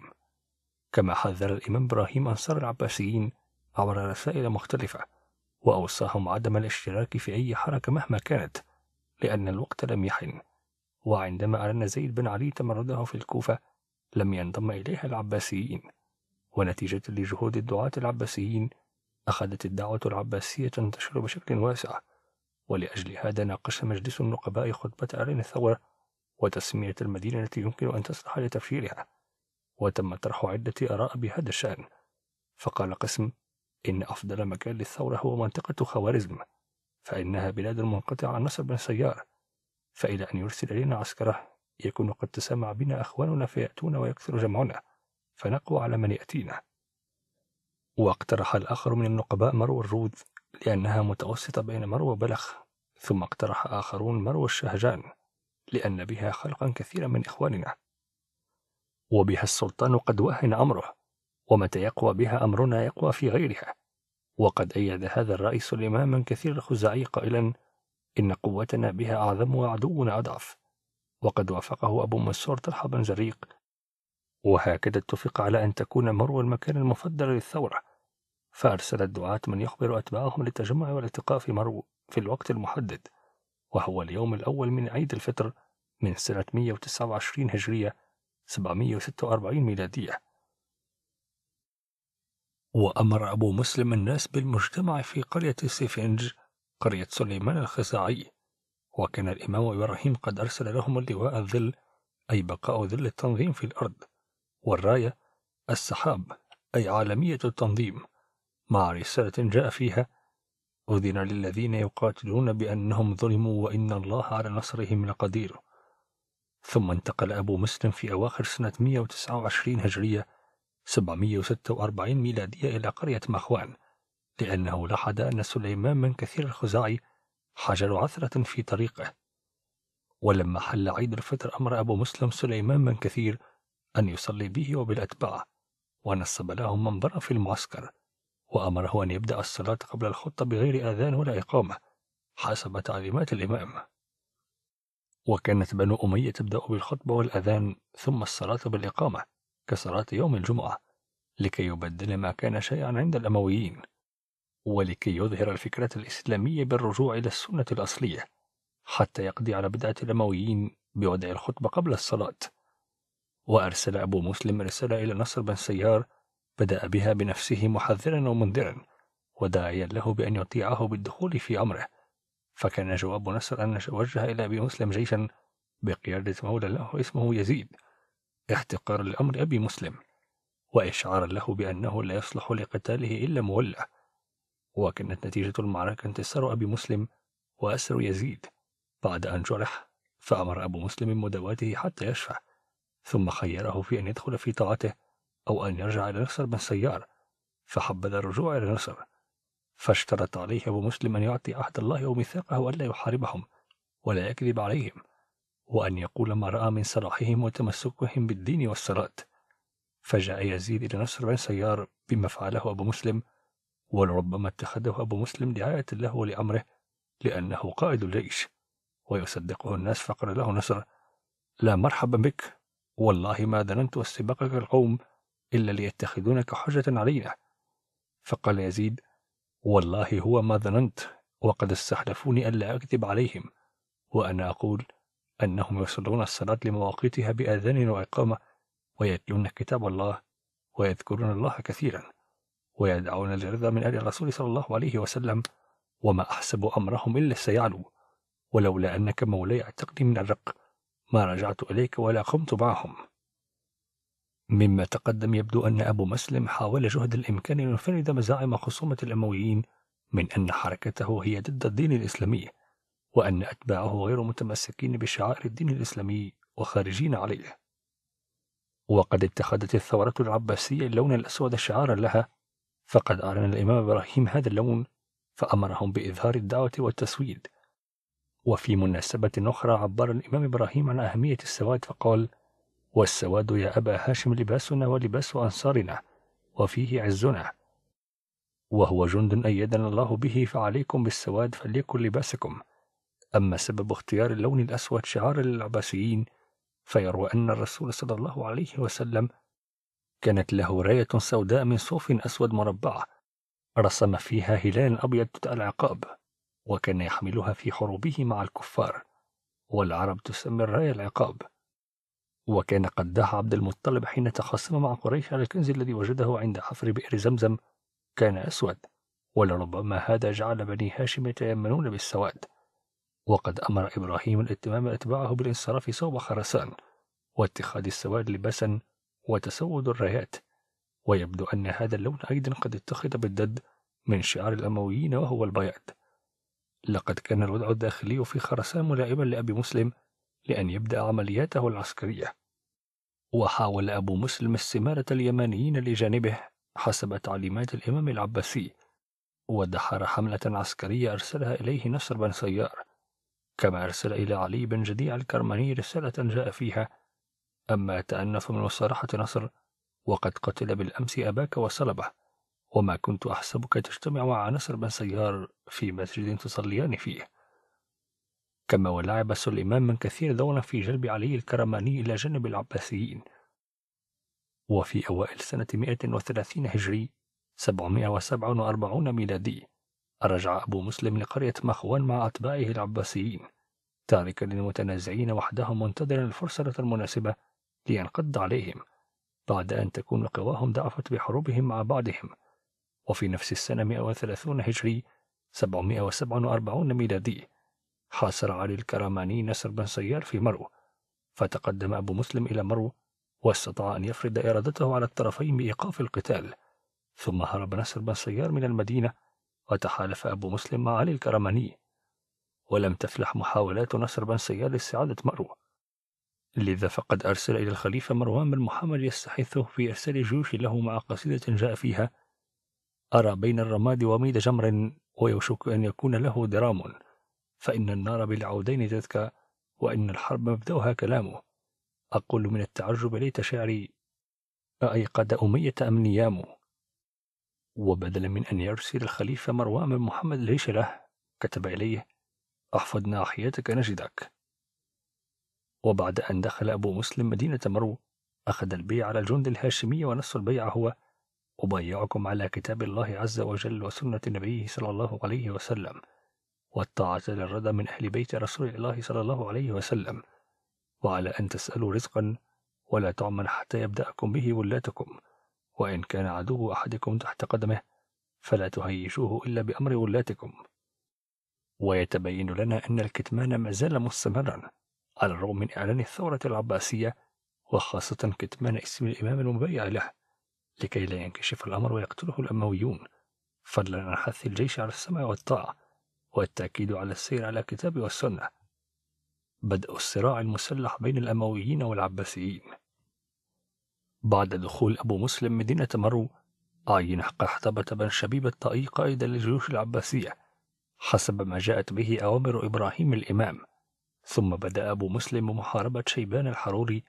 Speaker 1: كما حذر الإمام إبراهيم أنصار العباسيين عبر رسائل مختلفة وأوصاهم عدم الاشتراك في أي حركة مهما كانت لأن الوقت لم يحن وعندما أعلن زيد بن علي تمرده في الكوفة لم ينضم إليها العباسيين ونتيجة لجهود الدعاة العباسيين أخذت الدعوة العباسية تنتشر بشكل واسع ولأجل هذا ناقش مجلس النقباء خطبة أرين الثورة وتسمية المدينة التي يمكن أن تصلح لتفجيرها وتم طرح عدة آراء بهذا الشأن فقال قسم إن أفضل مكان للثورة هو منطقة خوارزم فإنها بلاد منقطعة عن نصر بن سيار فإلى أن يرسل إلينا عسكره يكون قد تسامع بنا أخواننا فيأتون ويكثر جمعنا فنقوى على من يأتينا واقترح الآخر من النقباء مرو الرود لأنها متوسطة بين مرو وبلخ ثم اقترح آخرون مرو الشهجان لأن بها خلقا كثيرا من إخواننا وبها السلطان قد وهن أمره ومتى يقوى بها أمرنا يقوى في غيرها وقد أيد هذا الرئيس الإمام كثير الخزاعي قائلا إن قوتنا بها أعظم وعدونا أضعف وقد وافقه أبو منصور طلحة بن جريق وهكذا اتفق على أن تكون مرو المكان المفضل للثورة فأرسل الدعاة من يخبر أتباعهم للتجمع والالتقاء في مرو في الوقت المحدد وهو اليوم الأول من عيد الفطر من سنة 129 هجرية 746 ميلادية وأمر أبو مسلم الناس بالمجتمع في قرية سيفنج قرية سليمان الخزاعي وكان الإمام إبراهيم قد أرسل لهم اللواء الظل أي بقاء ظل التنظيم في الأرض والراية السحاب أي عالمية التنظيم مع رسالة جاء فيها أذن للذين يقاتلون بأنهم ظلموا وإن الله على نصرهم لقدير ثم انتقل أبو مسلم في أواخر سنة 129 هجرية 746 ميلادية إلى قرية مخوان لأنه لاحظ أن سليمان بن كثير الخزاعي حجر عثرة في طريقه ولما حل عيد الفطر أمر أبو مسلم سليمان بن كثير أن يصلي به وبالأتباع ونصب لهم منبرا في المعسكر وأمره أن يبدأ الصلاة قبل الخطة بغير آذان ولا إقامة حسب تعليمات الإمام وكانت بنو أمية تبدأ بالخطبة والأذان ثم الصلاة بالإقامة كصلاة يوم الجمعة لكي يبدل ما كان شيئا عند الأمويين ولكي يظهر الفكرة الإسلامية بالرجوع إلى السنة الأصلية حتى يقضي على بدعة الأمويين بوضع الخطبة قبل الصلاة وأرسل أبو مسلم رسالة إلى نصر بن سيار بدأ بها بنفسه محذرا ومنذرا وداعيا له بأن يطيعه بالدخول في أمره فكان جواب نصر أن وجه إلى أبي مسلم جيشا بقيادة مولى له اسمه يزيد احتقار لأمر أبي مسلم وإشعارا له بأنه لا يصلح لقتاله إلا مولى وكانت نتيجة المعركة انتصار أبي مسلم وأسر يزيد بعد أن جرح فأمر أبو مسلم مدواته حتى يشفى ثم خيره في أن يدخل في طاعته أو أن يرجع إلى نصر بن سيار فحبذ الرجوع إلى نصر فاشترط عليه أبو مسلم أن يعطي عهد الله وميثاقه ألا يحاربهم ولا يكذب عليهم وأن يقول ما رأى من صلاحهم وتمسكهم بالدين والصراط فجاء يزيد إلى نصر بن سيار بما فعله أبو مسلم ولربما اتخذه أبو مسلم دعاية له ولأمره لأنه قائد الجيش ويصدقه الناس فقال له نصر لا مرحبا بك والله ما ظننت استباقك القوم إلا ليتخذونك حجة علينا فقال يزيد والله هو ما ظننت وقد استحلفوني ألا أكذب عليهم وأنا أقول أنهم يصلون الصلاة لمواقيتها بأذان وإقامة ويتلون كتاب الله ويذكرون الله كثيرا ويدعون الرضا من آل الرسول صلى الله عليه وسلم وما أحسب أمرهم إلا سيعلو ولولا أنك مولاي اعتقني من الرق ما رجعت إليك ولا قمت معهم مما تقدم يبدو أن أبو مسلم حاول جهد الإمكان أن يفند مزاعم خصومة الأمويين من أن حركته هي ضد الدين الإسلامي وأن أتباعه غير متمسكين بشعائر الدين الإسلامي وخارجين عليه وقد اتخذت الثورة العباسية اللون الأسود شعارا لها فقد أعلن الإمام إبراهيم هذا اللون فأمرهم بإظهار الدعوة والتسويد وفي مناسبة أخرى عبر الإمام إبراهيم عن أهمية السواد فقال والسواد يا أبا هاشم لباسنا ولباس أنصارنا وفيه عزنا وهو جند أيدنا الله به فعليكم بالسواد فليكن لباسكم أما سبب اختيار اللون الأسود شعار للعباسيين فيروى أن الرسول صلى الله عليه وسلم كانت له راية سوداء من صوف أسود مربعة رسم فيها هلال أبيض تدعى العقاب وكان يحملها في حروبه مع الكفار والعرب تسمي الراية العقاب وكان قد دعا عبد المطلب حين تخاصم مع قريش على الكنز الذي وجده عند حفر بئر زمزم كان أسود ولربما هذا جعل بني هاشم يتيمنون بالسواد وقد أمر إبراهيم الاتمام أتباعه بالانصراف صوب خرسان واتخاذ السواد لباسا وتسود الرايات ويبدو أن هذا اللون أيضا قد اتخذ بالضد من شعار الأمويين وهو البياض لقد كان الوضع الداخلي في خرسان ملائما لأبي مسلم لأن يبدأ عملياته العسكرية وحاول أبو مسلم استمارة اليمنيين لجانبه حسب تعليمات الإمام العباسي ودحر حملة عسكرية أرسلها إليه نصر بن سيار كما أرسل إلى علي بن جديع الكرماني رسالة جاء فيها أما تأنف من صراحة نصر وقد قتل بالأمس أباك وصلبه وما كنت أحسبك تجتمع مع نصر بن سيار في مسجد تصليان فيه كما ولعب سليمان بن كثير دورا في جلب علي الكرماني إلى جانب العباسيين وفي أوائل سنة 130 هجري 747 ميلادي رجع أبو مسلم لقرية مخوان مع أتباعه العباسيين تاركا للمتنازعين وحدهم منتظرا الفرصة المناسبة لينقض عليهم بعد أن تكون قواهم ضعفت بحروبهم مع بعضهم وفي نفس السنة 130 هجري 747 ميلادي حاصر علي الكرماني نسر بن سيار في مرو فتقدم أبو مسلم إلى مرو واستطاع أن يفرض إرادته على الطرفين بإيقاف القتال ثم هرب نسر بن سيار من المدينة وتحالف أبو مسلم مع علي الكرماني ولم تفلح محاولات نصر بن سيار لاستعادة مرو لذا فقد أرسل إلى الخليفة مروان بن محمد يستحثه في إرسال جيوش له مع قصيدة جاء فيها أرى بين الرماد وميد جمر ويوشك أن يكون له درام فإن النار بالعودين تذكى وإن الحرب مبدأها كلامه أقول من التعجب ليت شعري أأيقد أمية أم نيام وبدلا من أن يرسل الخليفة مروان بن محمد الهيش له كتب إليه أحفظ ناحيتك نجدك وبعد أن دخل أبو مسلم مدينة مرو أخذ البيع على الجند الهاشمي ونص البيع هو أبايعكم على كتاب الله عز وجل وسنة نبيه صلى الله عليه وسلم والطاعة للردى من أهل بيت رسول الله صلى الله عليه وسلم وعلى أن تسألوا رزقا ولا تعمل حتى يبدأكم به ولاتكم وإن كان عدو أحدكم تحت قدمه فلا تهيشوه إلا بأمر ولاتكم ويتبين لنا أن الكتمان ما زال مستمرا على الرغم من إعلان الثورة العباسية وخاصة كتمان اسم الإمام المبيع له لكي لا ينكشف الأمر ويقتله الأمويون فضلا عن حث الجيش على السمع والطاعة والتأكيد على السير على الكتاب والسنة بدء الصراع المسلح بين الأمويين والعباسيين بعد دخول أبو مسلم مدينة مرو عين قحطبة بن شبيب الطائي قائدا للجيوش العباسية حسب ما جاءت به أوامر إبراهيم الإمام ثم بدأ أبو مسلم بمحاربة شيبان الحروري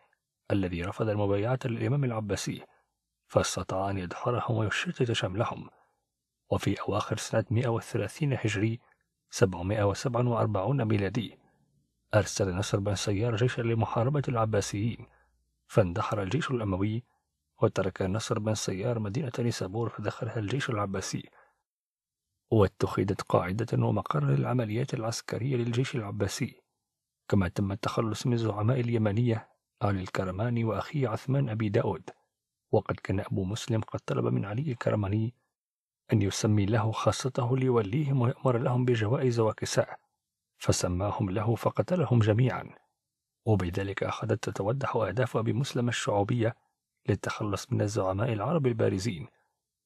Speaker 1: الذي رفض المبايعة للإمام العباسي فاستطاع أن يدحرهم ويشتت شملهم وفي أواخر سنة 130 هجري 747 ميلادي أرسل نصر بن سيار جيشا لمحاربة العباسيين فاندحر الجيش الأموي وترك نصر بن سيار مدينة نيسابور فدخلها الجيش العباسي واتخذت قاعدة ومقر للعمليات العسكرية للجيش العباسي كما تم التخلص من زعماء اليمنية آل الكرماني وأخيه عثمان أبي داود وقد كان أبو مسلم قد طلب من علي الكرماني أن يسمي له خاصته ليوليهم ويأمر لهم بجوائز وكساء فسماهم له فقتلهم جميعا وبذلك أخذت تتوضح أهداف أبي مسلم الشعوبية للتخلص من الزعماء العرب البارزين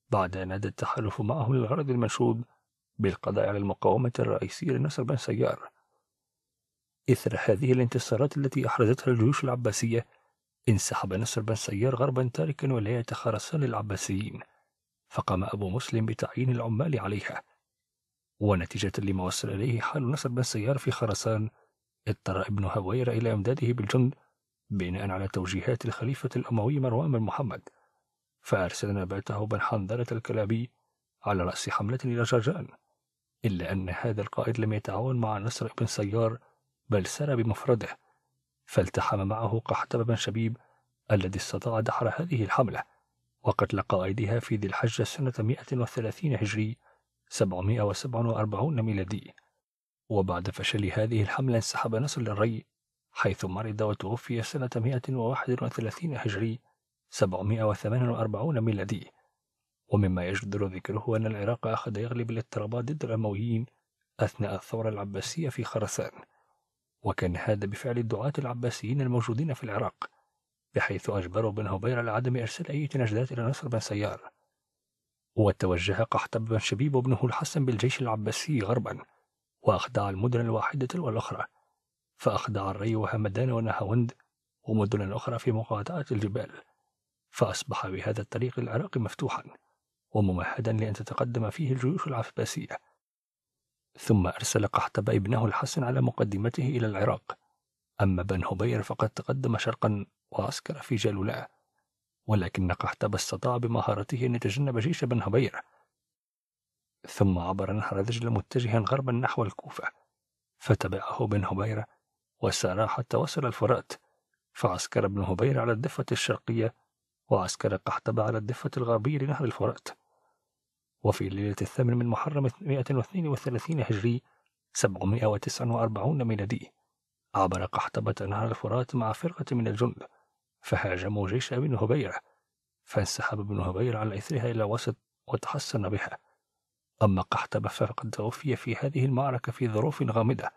Speaker 1: بعد أن أدى التحالف معه للغرض المنشود بالقضاء على المقاومة الرئيسية لنصر بن سيار إثر هذه الانتصارات التي أحرزتها الجيوش العباسية انسحب نصر بن سيار غربا تاركا ولاية خرسان للعباسيين فقام أبو مسلم بتعيين العمال عليها ونتيجة لما وصل إليه حال نصر بن سيار في خرسان اضطر ابن هوير إلى إمداده بالجند بناء على توجيهات الخليفة الأموي مروان بن محمد فأرسل نباته بن حنظلة الكلابي على رأس حملة إلى جرجان إلا أن هذا القائد لم يتعاون مع نصر بن سيار بل سار بمفرده فالتحم معه قحطب بن شبيب الذي استطاع دحر هذه الحملة وقد لقى أيديها في ذي الحجة سنة 130 هجري 747 ميلادي وبعد فشل هذه الحملة انسحب نصر للري حيث مرض وتوفي سنة 131 هجري 748 ميلادي ومما يجدر ذكره أن العراق أخذ يغلب الاضطرابات ضد الأمويين أثناء الثورة العباسية في خرسان وكان هذا بفعل الدعاة العباسيين الموجودين في العراق بحيث أجبروا بن هبير على عدم إرسال أي تنجدات إلى نصر بن سيار وتوجه قحطب بن شبيب وابنه الحسن بالجيش العباسي غربا وأخدع المدن الواحدة تلو الأخرى فأخدع الري وهمدان ونهاوند ومدن أخرى في مقاطعة الجبال فأصبح بهذا الطريق العراق مفتوحا وممهدا لأن تتقدم فيه الجيوش العباسية ثم أرسل قحطب ابنه الحسن على مقدمته إلى العراق أما بن هبير فقد تقدم شرقا وعسكر في جلولة ولكن قحتب استطاع بمهارته أن يتجنب جيش بن هبيرة ثم عبر نهر دجلة متجها غربا نحو الكوفة فتبعه بن هبيرة وسار حتى وصل الفرات فعسكر ابن هبيرة على الضفة الشرقية وعسكر قحتب على الضفة الغربية لنهر الفرات وفي ليلة الثامن من محرم 132 هجري 749 ميلادي عبر قحتبة نهر الفرات مع فرقة من الجند فهاجموا جيش ابي هبيرة فانسحب ابن هبيرة على إثرها إلى وسط وتحصن بها أما قحطبة فقد توفي في هذه المعركة في ظروف غامضة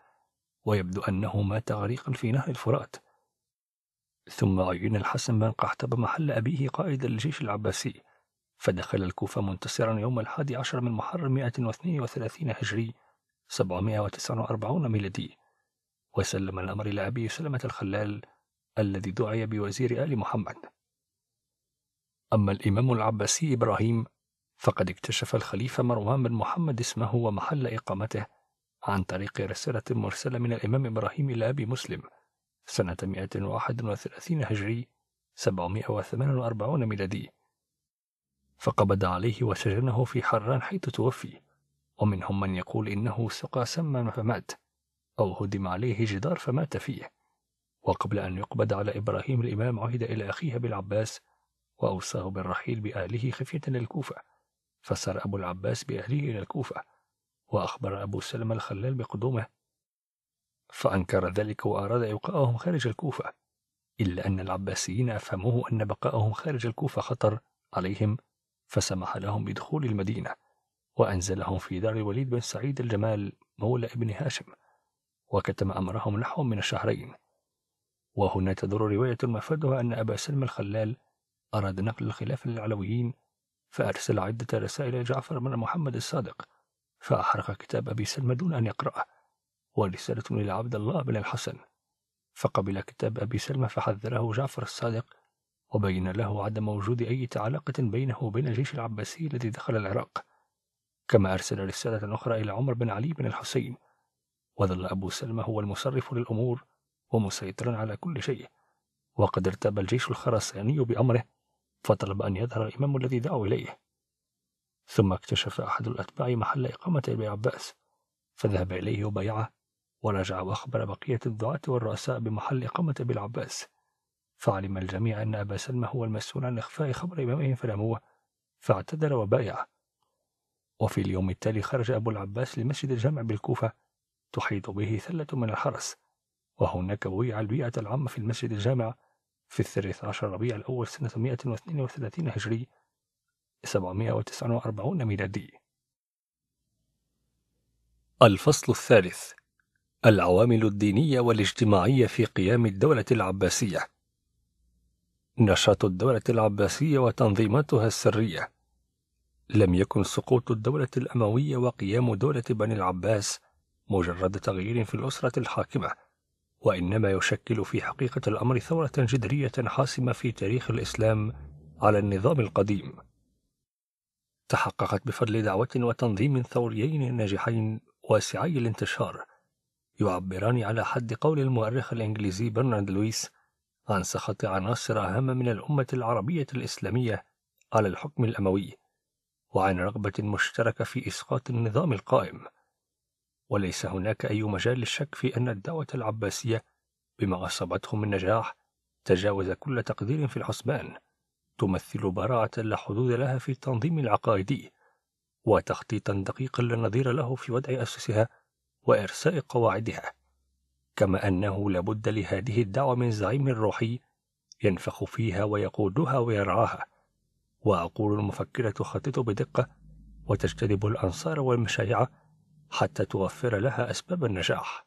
Speaker 1: ويبدو أنه مات غريقا في نهر الفرات ثم عين الحسن بن قحطبة محل أبيه قائد الجيش العباسي فدخل الكوفة منتصرا يوم الحادي عشر من محرم 132 هجري 749 ميلادي وسلم الأمر إلى أبي سلمة الخلال الذي دعي بوزير آل محمد أما الإمام العباسي إبراهيم فقد اكتشف الخليفة مروان بن محمد اسمه ومحل إقامته عن طريق رسالة مرسلة من الإمام إبراهيم إلى أبي مسلم سنة 131 هجري 748 ميلادي فقبض عليه وسجنه في حران حيث توفي ومنهم من يقول إنه سقى سما فمات أو هدم عليه جدار فمات فيه وقبل أن يقبض على إبراهيم الإمام عهد إلى أخيه أبي العباس وأوصاه بالرحيل بأهله خفية للكوفة فسار أبو العباس بأهله إلى الكوفة وأخبر أبو سلمة الخلال بقدومه فأنكر ذلك وأراد إبقاءهم خارج الكوفة إلا أن العباسيين أفهموه أن بقاءهم خارج الكوفة خطر عليهم فسمح لهم بدخول المدينة وأنزلهم في دار الوليد بن سعيد الجمال مولى ابن هاشم وكتم أمرهم نحو من الشهرين وهنا تدور رواية مفادها أن أبا سلمى الخلال أراد نقل الخلافة للعلويين فأرسل عدة رسائل إلى جعفر بن محمد الصادق فأحرق كتاب أبي سلمى دون أن يقرأه ورسالة إلى عبد الله بن الحسن فقبل كتاب أبي سلمى فحذره جعفر الصادق وبين له عدم وجود أي علاقة بينه وبين الجيش العباسي الذي دخل العراق كما أرسل رسالة أخرى إلى عمر بن علي بن الحسين وظل أبو سلمى هو المصرف للأمور ومسيطرا على كل شيء وقد ارتاب الجيش الخرساني بأمره فطلب أن يظهر الإمام الذي دعوا إليه ثم اكتشف أحد الأتباع محل إقامة أبي عباس فذهب إليه وبايعه ورجع وأخبر بقية الدعاة والرؤساء بمحل إقامة أبي العباس فعلم الجميع أن أبا سلمة هو المسؤول عن إخفاء خبر إمامهم فلموه فاعتذر وبايع وفي اليوم التالي خرج أبو العباس لمسجد الجامع بالكوفة تحيط به ثلة من الحرس وهناك بويع البيئة العامة في المسجد الجامع في الثالث عشر ربيع الأول سنة 132 هجري 749 ميلادي الفصل الثالث العوامل الدينية والاجتماعية في قيام الدولة العباسية نشاط الدولة العباسية وتنظيماتها السرية لم يكن سقوط الدولة الأموية وقيام دولة بني العباس مجرد تغيير في الأسرة الحاكمة وإنما يشكل في حقيقة الأمر ثورة جذرية حاسمة في تاريخ الإسلام على النظام القديم. تحققت بفضل دعوة وتنظيم ثوريين ناجحين واسعي الانتشار، يعبران على حد قول المؤرخ الإنجليزي برنارد لويس عن سخط عناصر هامه من الأمة العربية الإسلامية على الحكم الأموي، وعن رغبة مشتركة في إسقاط النظام القائم. وليس هناك أي مجال للشك في أن الدعوة العباسية بما أصابته من نجاح تجاوز كل تقدير في الحسبان تمثل براعة لا حدود لها في التنظيم العقائدي وتخطيطا دقيقا لا نظير له في وضع أسسها وإرساء قواعدها كما أنه لابد لهذه الدعوة من زعيم روحي ينفخ فيها ويقودها ويرعاها وعقول المفكرة تخطط بدقة وتجتذب الأنصار والمشايع حتى توفر لها أسباب النجاح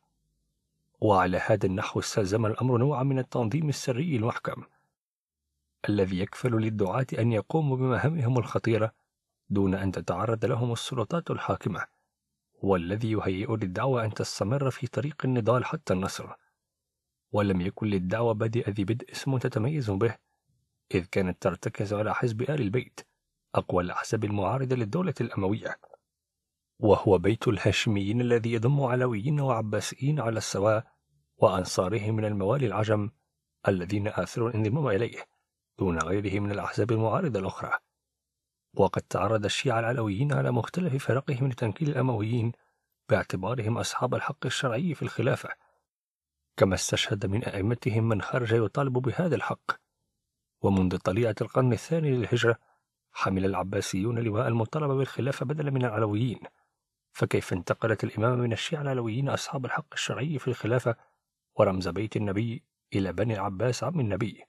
Speaker 1: وعلى هذا النحو استلزم الأمر نوعا من التنظيم السري المحكم الذي يكفل للدعاة أن يقوموا بمهامهم الخطيرة دون أن تتعرض لهم السلطات الحاكمة والذي يهيئ للدعوة أن تستمر في طريق النضال حتى النصر ولم يكن للدعوة بادئ ذي بدء اسم تتميز به إذ كانت ترتكز على حزب آل البيت أقوى الأحزاب المعارضة للدولة الأموية وهو بيت الهاشميين الذي يضم علويين وعباسيين على السواء وأنصارهم من الموالي العجم الذين آثروا الانضمام إليه دون غيره من الأحزاب المعارضة الأخرى وقد تعرض الشيعة العلويين على مختلف فرقهم لتنكيل الأمويين باعتبارهم أصحاب الحق الشرعي في الخلافة كما استشهد من أئمتهم من خرج يطالب بهذا الحق ومنذ طليعة القرن الثاني للهجرة حمل العباسيون لواء المطالبة بالخلافة بدلا من العلويين فكيف انتقلت الإمامة من الشيعة العلويين أصحاب الحق الشرعي في الخلافة ورمز بيت النبي إلى بني العباس عم النبي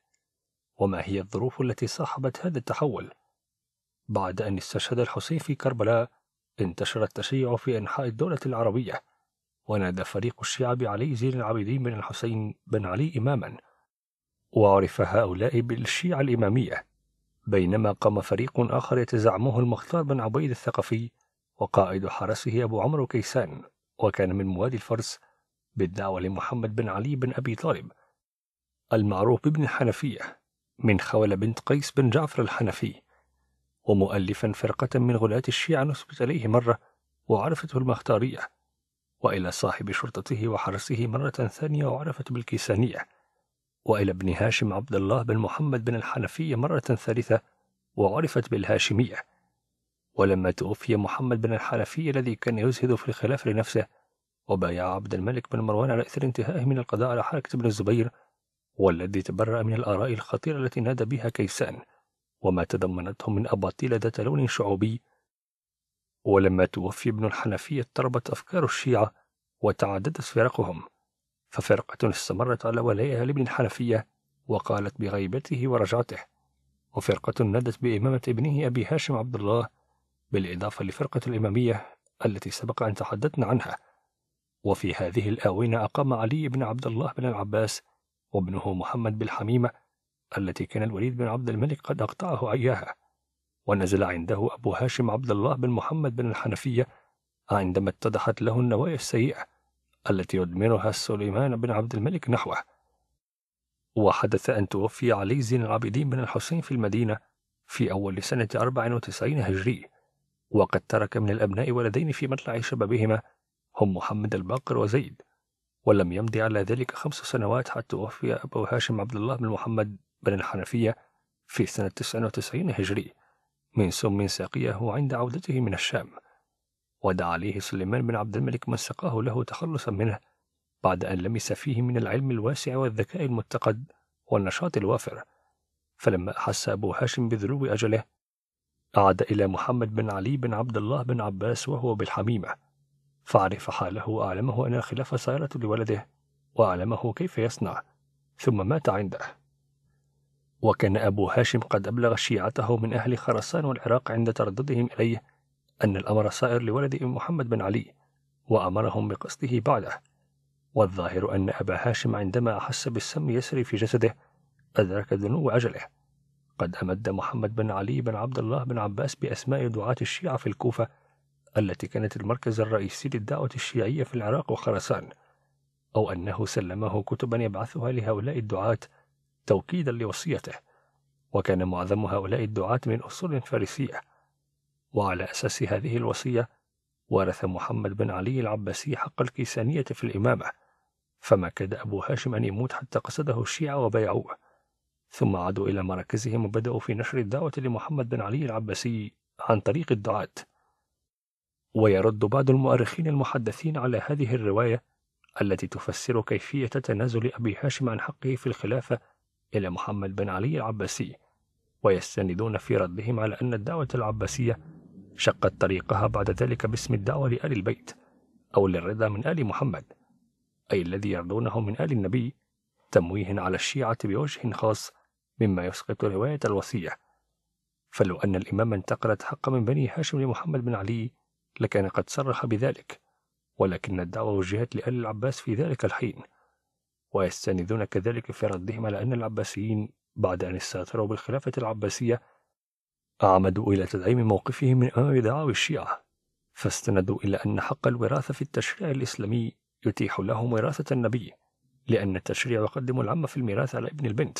Speaker 1: وما هي الظروف التي صاحبت هذا التحول بعد أن استشهد الحسين في كربلاء انتشر التشيع في أنحاء الدولة العربية ونادى فريق الشيعة بعلي زين العابدين بن الحسين بن علي إماما وعرف هؤلاء بالشيعة الإمامية بينما قام فريق آخر يتزعمه المختار بن عبيد الثقفي وقائد حرسه أبو عمرو كيسان وكان من موادي الفرس بالدعوة لمحمد بن علي بن أبي طالب المعروف بابن الحنفية من خولة بنت قيس بن جعفر الحنفي ومؤلفا فرقة من غلاة الشيعة نسبت إليه مرة وعرفته المختارية وإلى صاحب شرطته وحرسه مرة ثانية وعرفت بالكيسانية وإلى ابن هاشم عبد الله بن محمد بن الحنفي مرة ثالثة وعرفت بالهاشمية ولما توفي محمد بن الحنفي الذي كان يزهد في الخلافة لنفسه وبايع عبد الملك بن مروان على إثر انتهائه من القضاء على حركة ابن الزبير والذي تبرأ من الآراء الخطيرة التي نادى بها كيسان وما تضمنته من أباطيل ذات لون شعوبي ولما توفي ابن الحنفية اضطربت أفكار الشيعة وتعددت فرقهم ففرقة استمرت على ولائها لابن الحنفية وقالت بغيبته ورجعته وفرقة نادت بإمامة ابنه أبي هاشم عبد الله بالإضافة لفرقة الإمامية التي سبق أن تحدثنا عنها وفي هذه الآونة أقام علي بن عبد الله بن العباس وابنه محمد بالحميمة التي كان الوليد بن عبد الملك قد أقطعه إياها ونزل عنده أبو هاشم عبد الله بن محمد بن الحنفية عندما اتضحت له النوايا السيئة التي يدمرها سليمان بن عبد الملك نحوه وحدث أن توفي علي زين العابدين بن الحسين في المدينة في أول سنة 94 هجري وقد ترك من الأبناء ولدين في مطلع شبابهما هم محمد الباقر وزيد ولم يمضي على ذلك خمس سنوات حتى توفي أبو هاشم عبد الله بن محمد بن الحنفية في سنة 99 هجري من سم ساقيه عند عودته من الشام ودعا عليه سليمان بن عبد الملك من سقاه له تخلصا منه بعد أن لمس فيه من العلم الواسع والذكاء المتقد والنشاط الوافر فلما أحس أبو هاشم بذلو أجله عاد إلى محمد بن علي بن عبد الله بن عباس وهو بالحميمة فعرف حاله وأعلمه أن الخلافة سائرة لولده وأعلمه كيف يصنع ثم مات عنده وكان أبو هاشم قد أبلغ شيعته من أهل خرسان والعراق عند ترددهم إليه أن الأمر سائر لولد محمد بن علي وأمرهم بقصده بعده والظاهر أن أبا هاشم عندما أحس بالسم يسري في جسده أدرك دنو أجله قد أمد محمد بن علي بن عبد الله بن عباس بأسماء دعاة الشيعة في الكوفة التي كانت المركز الرئيسي للدعوة الشيعية في العراق وخرسان أو أنه سلمه كتبا يبعثها لهؤلاء الدعاة توكيدا لوصيته وكان معظم هؤلاء الدعاة من أصول فارسية وعلى أساس هذه الوصية ورث محمد بن علي العباسي حق الكيسانية في الإمامة فما كاد أبو هاشم أن يموت حتى قصده الشيعة وبيعوه ثم عادوا إلى مراكزهم وبدأوا في نشر الدعوة لمحمد بن علي العباسي عن طريق الدعاة ويرد بعض المؤرخين المحدثين على هذه الرواية التي تفسر كيفية تنازل أبي هاشم عن حقه في الخلافة إلى محمد بن علي العباسي ويستندون في ردهم على أن الدعوة العباسية شقت طريقها بعد ذلك باسم الدعوة لآل البيت أو للرضا من آل محمد أي الذي يرضونه من آل النبي تمويه على الشيعة بوجه خاص مما يسقط رواية الوصية فلو أن الإمام انتقل حق من بني هاشم لمحمد بن علي لكان قد صرح بذلك ولكن الدعوة وجهت لآل العباس في ذلك الحين ويستندون كذلك في ردهم على أن العباسيين بعد أن استأثروا بالخلافة العباسية أعمدوا إلى تدعيم موقفهم من أمام دعاوى الشيعة فاستندوا إلى أن حق الوراثة في التشريع الإسلامي يتيح لهم وراثة النبي لأن التشريع يقدم العم في الميراث على ابن البنت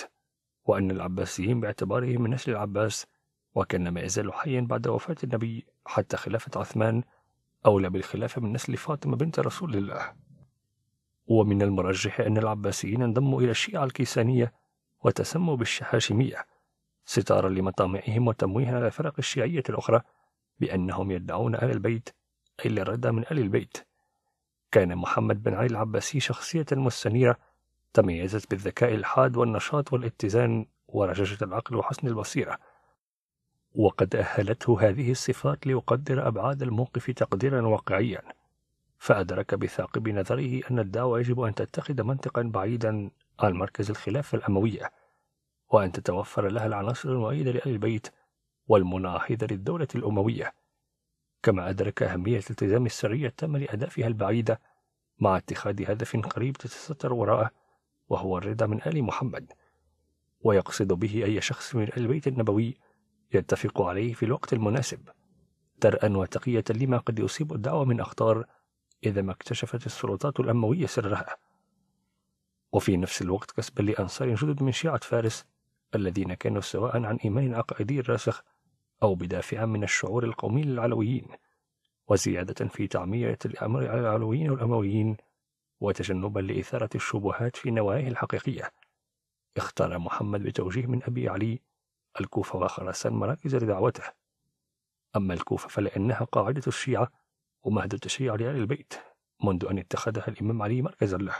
Speaker 1: وأن العباسيين باعتبارهم من نسل العباس وكان ما يزال حيا بعد وفاة النبي حتى خلافة عثمان أولى بالخلافة من نسل فاطمة بنت رسول الله ومن المرجح أن العباسيين انضموا إلى الشيعة الكيسانية وتسموا بالشحاشمية ستارا لمطامعهم وتمويها على الفرق الشيعية الأخرى بأنهم يدعون آل البيت أي الردى من آل البيت كان محمد بن علي العباسي شخصية مستنيرة تميزت بالذكاء الحاد والنشاط والاتزان ورشاشة العقل وحسن البصيرة وقد أهلته هذه الصفات ليقدر أبعاد الموقف تقديرا واقعيا فأدرك بثاقب نظره أن الدعوة يجب أن تتخذ منطقا بعيدا عن مركز الخلافة الأموية وأن تتوفر لها العناصر المؤيدة لأهل البيت والمناهضة للدولة الأموية كما أدرك أهمية التزام السرية التامة لأهدافها البعيدة مع اتخاذ هدف قريب تتستر وراءه وهو الرضا من آل محمد ويقصد به أي شخص من البيت النبوي يتفق عليه في الوقت المناسب درءا وتقية لما قد يصيب الدعوة من أخطار إذا ما اكتشفت السلطات الأموية سرها وفي نفس الوقت كسبا لأنصار جدد من شيعة فارس الذين كانوا سواء عن إيمان عقائدي راسخ أو بدافع من الشعور القومي للعلويين وزيادة في تعمية الأمر على العلويين والأمويين وتجنبا لإثارة الشبهات في نواهيه الحقيقية اختار محمد بتوجيه من أبي علي الكوفة وخراسان مراكز لدعوته أما الكوفة فلأنها قاعدة الشيعة ومهد التشيع لآل البيت منذ أن اتخذها الإمام علي مركزا له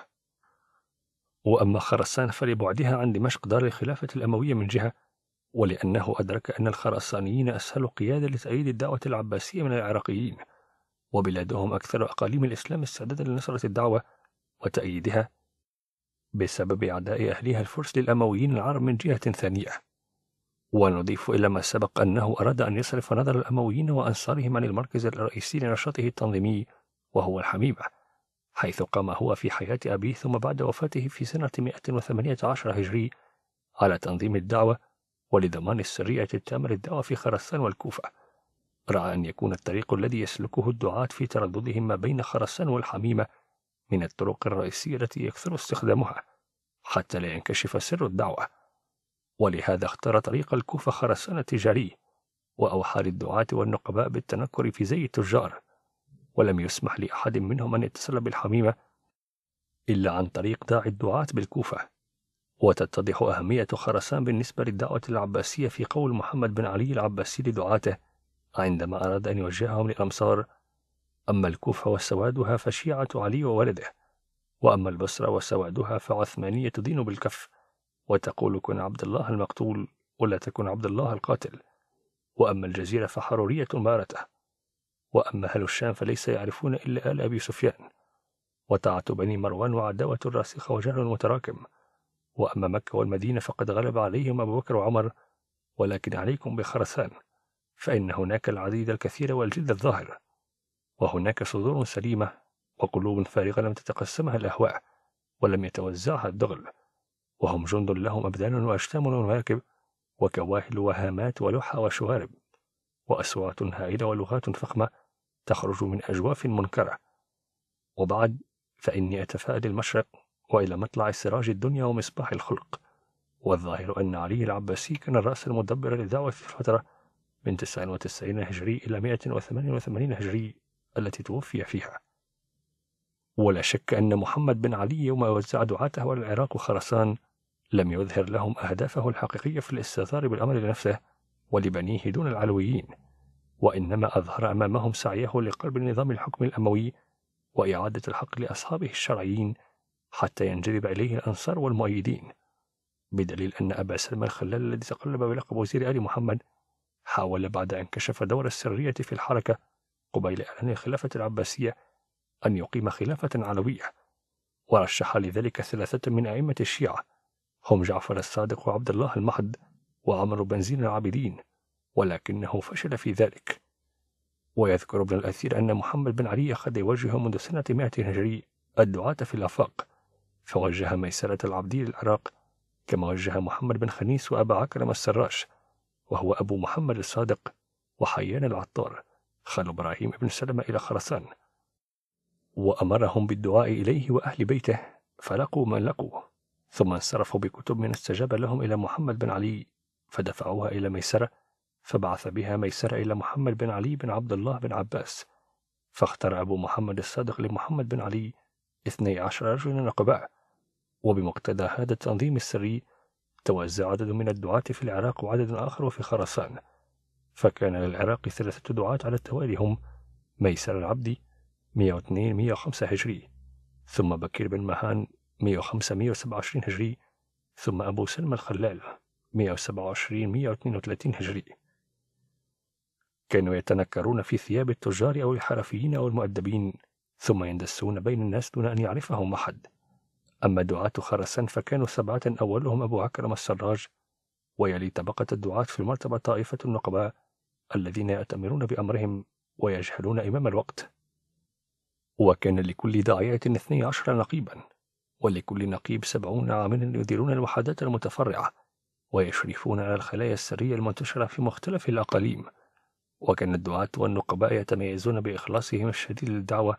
Speaker 1: وأما خراسان فلبعدها عن دمشق دار الخلافة الأموية من جهة ولأنه أدرك أن الخرسانيين أسهل قيادة لتأييد الدعوة العباسية من العراقيين وبلادهم أكثر أقاليم الإسلام استعدادا لنصرة الدعوة وتأييدها بسبب إعداء أهلها الفرس للأمويين العرب من جهة ثانية ونضيف إلى ما سبق أنه أراد أن يصرف نظر الأمويين وأنصارهم عن المركز الرئيسي لنشاطه التنظيمي وهو الحميمة حيث قام هو في حياة أبيه ثم بعد وفاته في سنة 118 هجري على تنظيم الدعوة ولضمان السرية التامة للدعوة في خرسان والكوفة رأى أن يكون الطريق الذي يسلكه الدعاة في ترددهم ما بين خرسان والحميمة من الطرق الرئيسية التي يكثر استخدامها حتى لا ينكشف سر الدعوة ولهذا اختار طريق الكوفة خرسان تجاري وأوحى للدعاة والنقباء بالتنكر في زي التجار ولم يسمح لأحد منهم أن يتصل بالحميمة إلا عن طريق داعي الدعاة بالكوفة وتتضح أهمية خرسان بالنسبة للدعوة العباسية في قول محمد بن علي العباسي لدعاته عندما أراد أن يوجههم للأمصار أما الكوفة وسوادها فشيعة علي وولده وأما البصرة وسوادها فعثمانية تدين بالكف وتقول كن عبد الله المقتول ولا تكن عبد الله القاتل وأما الجزيرة فحرورية مارته وأما أهل الشام فليس يعرفون إلا آل أبي سفيان وطاعة بني مروان وعداوة راسخة وجهل متراكم وأما مكة والمدينة فقد غلب عليهم أبو بكر وعمر ولكن عليكم بخرسان فإن هناك العديد الكثير والجد الظاهر وهناك صدور سليمة وقلوب فارغة لم تتقسمها الأهواء ولم يتوزعها الدغل وهم جند لهم أبدان وأشتام ومراكب وكواهل وهامات ولحى وشوارب وأصوات هائلة ولغات فخمة تخرج من أجواف منكرة وبعد فإني أتفائل المشرق وإلى مطلع سراج الدنيا ومصباح الخلق والظاهر أن علي العباسي كان الرأس المدبر للدعوة في الفترة من 99 هجري إلى 188 هجري التي توفي فيها ولا شك أن محمد بن علي يوم وزع دعاته على العراق وخرسان لم يظهر لهم أهدافه الحقيقية في الاستثار بالأمر لنفسه ولبنيه دون العلويين وإنما أظهر أمامهم سعيه لقلب نظام الحكم الأموي وإعادة الحق لأصحابه الشرعيين حتى ينجذب إليه الأنصار والمؤيدين بدليل أن أبا سلمى الخلال الذي تقلب بلقب وزير آل محمد حاول بعد أن كشف دور السرية في الحركة قبيل إعلان الخلافه العباسية أن يقيم خلافة علوية ورشح لذلك ثلاثة من أئمة الشيعة هم جعفر الصادق وعبد الله المحد وعمر بن زين العابدين ولكنه فشل في ذلك ويذكر ابن الأثير أن محمد بن علي أخذ يوجه منذ سنة 100 هجري الدعاة في الآفاق فوجه ميسرة العبدي للعراق كما وجه محمد بن خنيس وأبا عكرم السراش وهو أبو محمد الصادق وحيان العطار خال إبراهيم بن سلمة إلى خرسان وأمرهم بالدعاء إليه وأهل بيته فلقوا من لقوا ثم انصرفوا بكتب من استجاب لهم إلى محمد بن علي فدفعوها إلى ميسرة فبعث بها ميسرة إلى محمد بن علي بن عبد الله بن عباس فاختار أبو محمد الصادق لمحمد بن علي اثني عشر رجلا نقباء وبمقتضى هذا التنظيم السري توزع عدد من الدعاة في العراق وعدد آخر في خرسان فكان للعراق ثلاثة دعاة على التوالي هم ميسر العبدي 102 105 هجري ثم بكير بن مهان 105 127 هجري ثم أبو سلمى الخلال 127 132 هجري كانوا يتنكرون في ثياب التجار أو الحرفيين أو المؤدبين ثم يندسون بين الناس دون أن يعرفهم أحد أما دعاة خرسان فكانوا سبعة أولهم أبو عكرم السراج ويلي طبقة الدعاة في المرتبة طائفة النقباء الذين يأتمرون بأمرهم ويجهلون إمام الوقت وكان لكل داعية اثني عشر نقيبا ولكل نقيب سبعون عاملا يديرون الوحدات المتفرعة ويشرفون على الخلايا السرية المنتشرة في مختلف الأقاليم وكان الدعاة والنقباء يتميزون بإخلاصهم الشديد للدعوة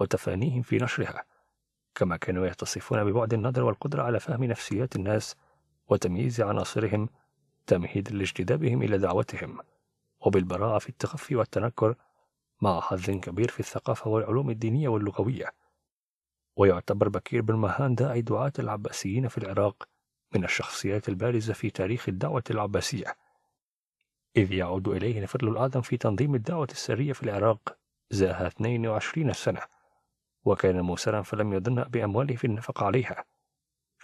Speaker 1: وتفانيهم في نشرها كما كانوا يتصفون ببعد النظر والقدرة على فهم نفسيات الناس وتمييز عناصرهم تمهيدا لاجتذابهم إلى دعوتهم وبالبراعة في التخفي والتنكر مع حظ كبير في الثقافة والعلوم الدينية واللغوية ويعتبر بكير بن مهان داعي دعاة العباسيين في العراق من الشخصيات البارزة في تاريخ الدعوة العباسية إذ يعود إليه نفرل الأعظم في تنظيم الدعوة السرية في العراق زاها 22 سنة وكان موسرا فلم يضن بأمواله في النفق عليها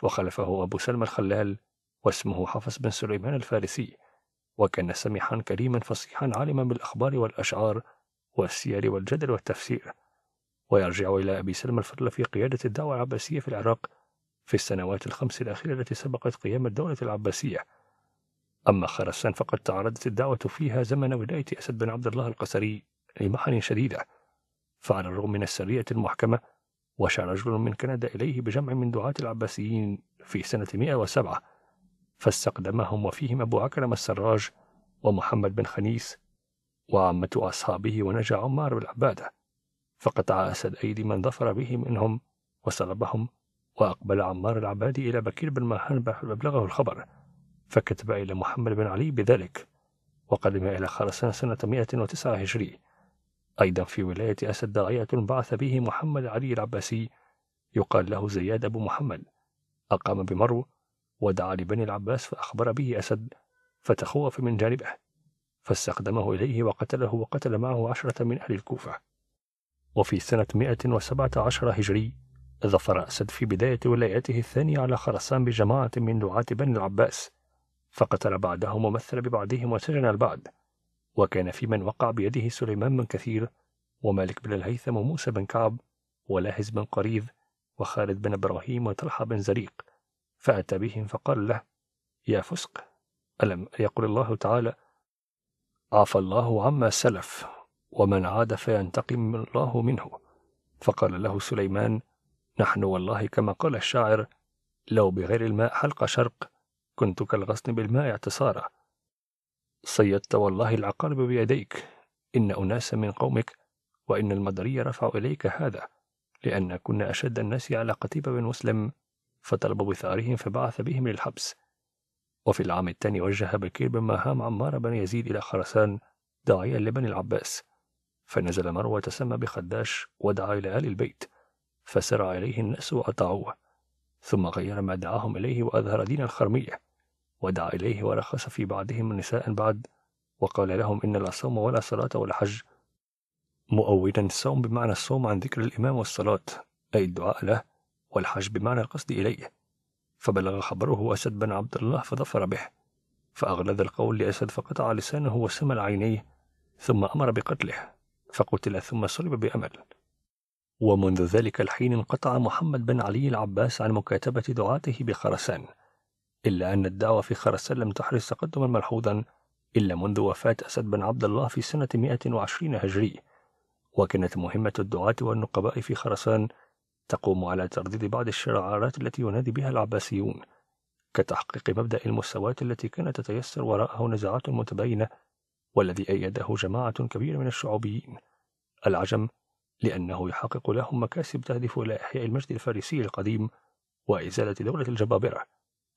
Speaker 1: وخلفه أبو سلمى الخلال واسمه حفص بن سليمان الفارسي وكان سميحا كريما فصيحا عالما بالأخبار والأشعار والسير والجدل والتفسير ويرجع إلى أبي سلمى الفضل في قيادة الدعوة العباسية في العراق في السنوات الخمس الأخيرة التي سبقت قيام الدولة العباسية أما خرسان فقد تعرضت الدعوة فيها زمن ولاية أسد بن عبد الله القسري لمحن شديدة فعلى الرغم من السرية المحكمة وشع رجل من كندا إليه بجمع من دعاة العباسيين في سنة 107 فاستقدمهم وفيهم أبو أكرم السراج ومحمد بن خنيس وعامة أصحابه ونجا عمار بالعبادة فقطع أسد أيدي من ظفر به منهم وصلبهم وأقبل عمار العبادي إلى بكير بن ماهان فأبلغه الخبر فكتب إلى محمد بن علي بذلك وقدم إلى خرسان سنة 109 هجري أيضا في ولاية أسد داعية بعث به محمد علي العباسي يقال له زياد أبو محمد أقام بمرو ودعا لبني العباس فأخبر به أسد فتخوف من جانبه فاستخدمه إليه وقتله وقتل معه عشرة من أهل الكوفة وفي سنة 117 هجري ظفر أسد في بداية ولايته الثانية على خرسان بجماعة من دعاة بني العباس فقتل بعدهم ومثل ببعضهم وسجن البعض وكان في من وقع بيده سليمان بن كثير ومالك بن الهيثم وموسى بن كعب ولاهز بن قريظ وخالد بن إبراهيم وطلحة بن زريق فأتى بهم فقال له يا فسق ألم يقول الله تعالى عفى الله عما سلف ومن عاد فينتقم الله منه فقال له سليمان نحن والله كما قال الشاعر لو بغير الماء حلق شرق كنت كالغصن بالماء اعتصارا صيدت والله العقارب بيديك إن أناسا من قومك وإن المدري رفع إليك هذا لأن كنا أشد الناس على قتيبة بن مسلم فطلب بثارهم فبعث بهم للحبس وفي العام الثاني وجه بكير بن مهام عمار بن يزيد إلى خرسان داعيا لبني العباس فنزل مروة تسمى بخداش ودعا إلى آل البيت فسرع إليه الناس وأطاعوه ثم غير ما دعاهم إليه وأظهر دين الخرمية ودعا إليه ورخص في بعضهم نساء بعد وقال لهم إن لا صوم ولا صلاة ولا حج مؤولا الصوم بمعنى الصوم عن ذكر الإمام والصلاة أي الدعاء له والحج بمعنى القصد إليه فبلغ خبره أسد بن عبد الله فظفر به فأغلظ القول لأسد فقطع لسانه وسمل عينيه ثم أمر بقتله فقتل ثم صلب بأمل ومنذ ذلك الحين انقطع محمد بن علي العباس عن مكاتبة دعاته بخرسان إلا أن الدعوة في خرسان لم تحرز تقدما ملحوظا إلا منذ وفاة أسد بن عبد الله في سنة 120 هجري وكانت مهمة الدعاة والنقباء في خرسان تقوم على ترديد بعض الشعارات التي ينادي بها العباسيون كتحقيق مبدأ المساواة التي كانت تتيسر وراءه نزاعات متباينة والذي أيده جماعة كبيرة من الشعوبيين العجم لأنه يحقق لهم مكاسب تهدف إلى إحياء المجد الفارسي القديم وإزالة دولة الجبابرة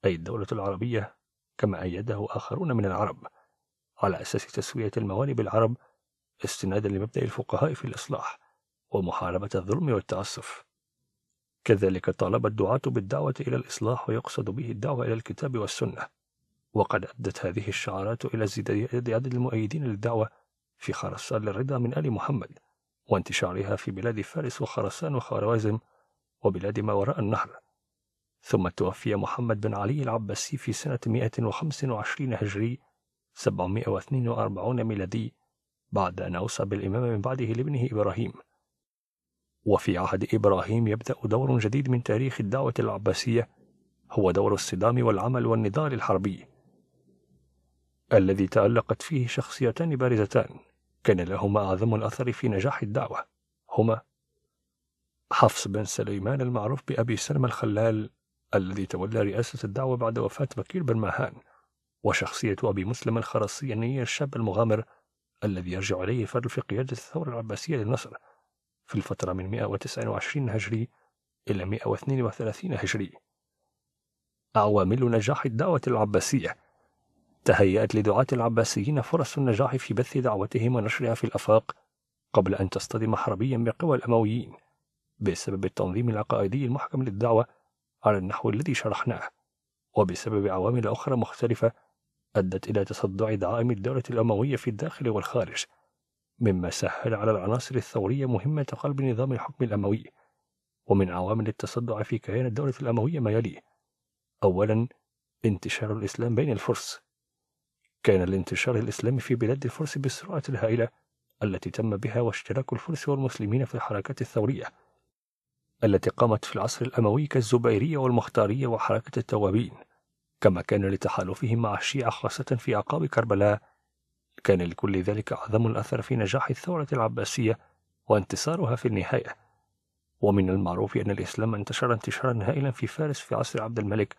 Speaker 1: أي الدولة العربية كما أيده آخرون من العرب على أساس تسوية الموالي بالعرب استنادا لمبدأ الفقهاء في الإصلاح ومحاربة الظلم والتعسف كذلك طالب الدعاة بالدعوة إلى الإصلاح ويقصد به الدعوة إلى الكتاب والسنة وقد أدت هذه الشعارات إلى ازدياد عدد المؤيدين للدعوة في خرسان للرضا من آل محمد وانتشارها في بلاد فارس وخرسان وخوارزم وبلاد ما وراء النهر ثم توفي محمد بن علي العباسي في سنة 125 هجري 742 ميلادي بعد أن أوصى بالإمام من بعده لابنه إبراهيم وفي عهد إبراهيم يبدأ دور جديد من تاريخ الدعوة العباسية هو دور الصدام والعمل والنضال الحربي الذي تألقت فيه شخصيتان بارزتان كان لهما أعظم الأثر في نجاح الدعوة هما حفص بن سليمان المعروف بأبي سلمى الخلال الذي تولى رئاسة الدعوة بعد وفاة بكير بن ماهان وشخصية أبي مسلم النية الشاب المغامر الذي يرجع إليه فرد في قيادة الثورة العباسية للنصر في الفترة من 129 هجري إلى 132 هجري عوامل نجاح الدعوة العباسية تهيأت لدعاة العباسيين فرص النجاح في بث دعوتهم ونشرها في الآفاق قبل أن تصطدم حربيا بقوى الأمويين بسبب التنظيم العقائدي المحكم للدعوة على النحو الذي شرحناه وبسبب عوامل أخرى مختلفة أدت إلى تصدع دعائم الدولة الأموية في الداخل والخارج مما سهل على العناصر الثورية مهمة قلب نظام الحكم الأموي ومن عوامل التصدع في كيان الدولة الأموية ما يلي أولا انتشار الإسلام بين الفرس كان الانتشار الإسلامي في بلاد الفرس بالسرعة الهائلة التي تم بها واشتراك الفرس والمسلمين في الحركات الثورية التي قامت في العصر الأموي كالزبيرية والمختارية وحركة التوابين كما كان لتحالفهم مع الشيعة خاصة في أعقاب كربلاء كان لكل ذلك أعظم الأثر في نجاح الثورة العباسية وانتصارها في النهاية ومن المعروف أن الإسلام انتشر انتشارا هائلا في فارس في عصر عبد الملك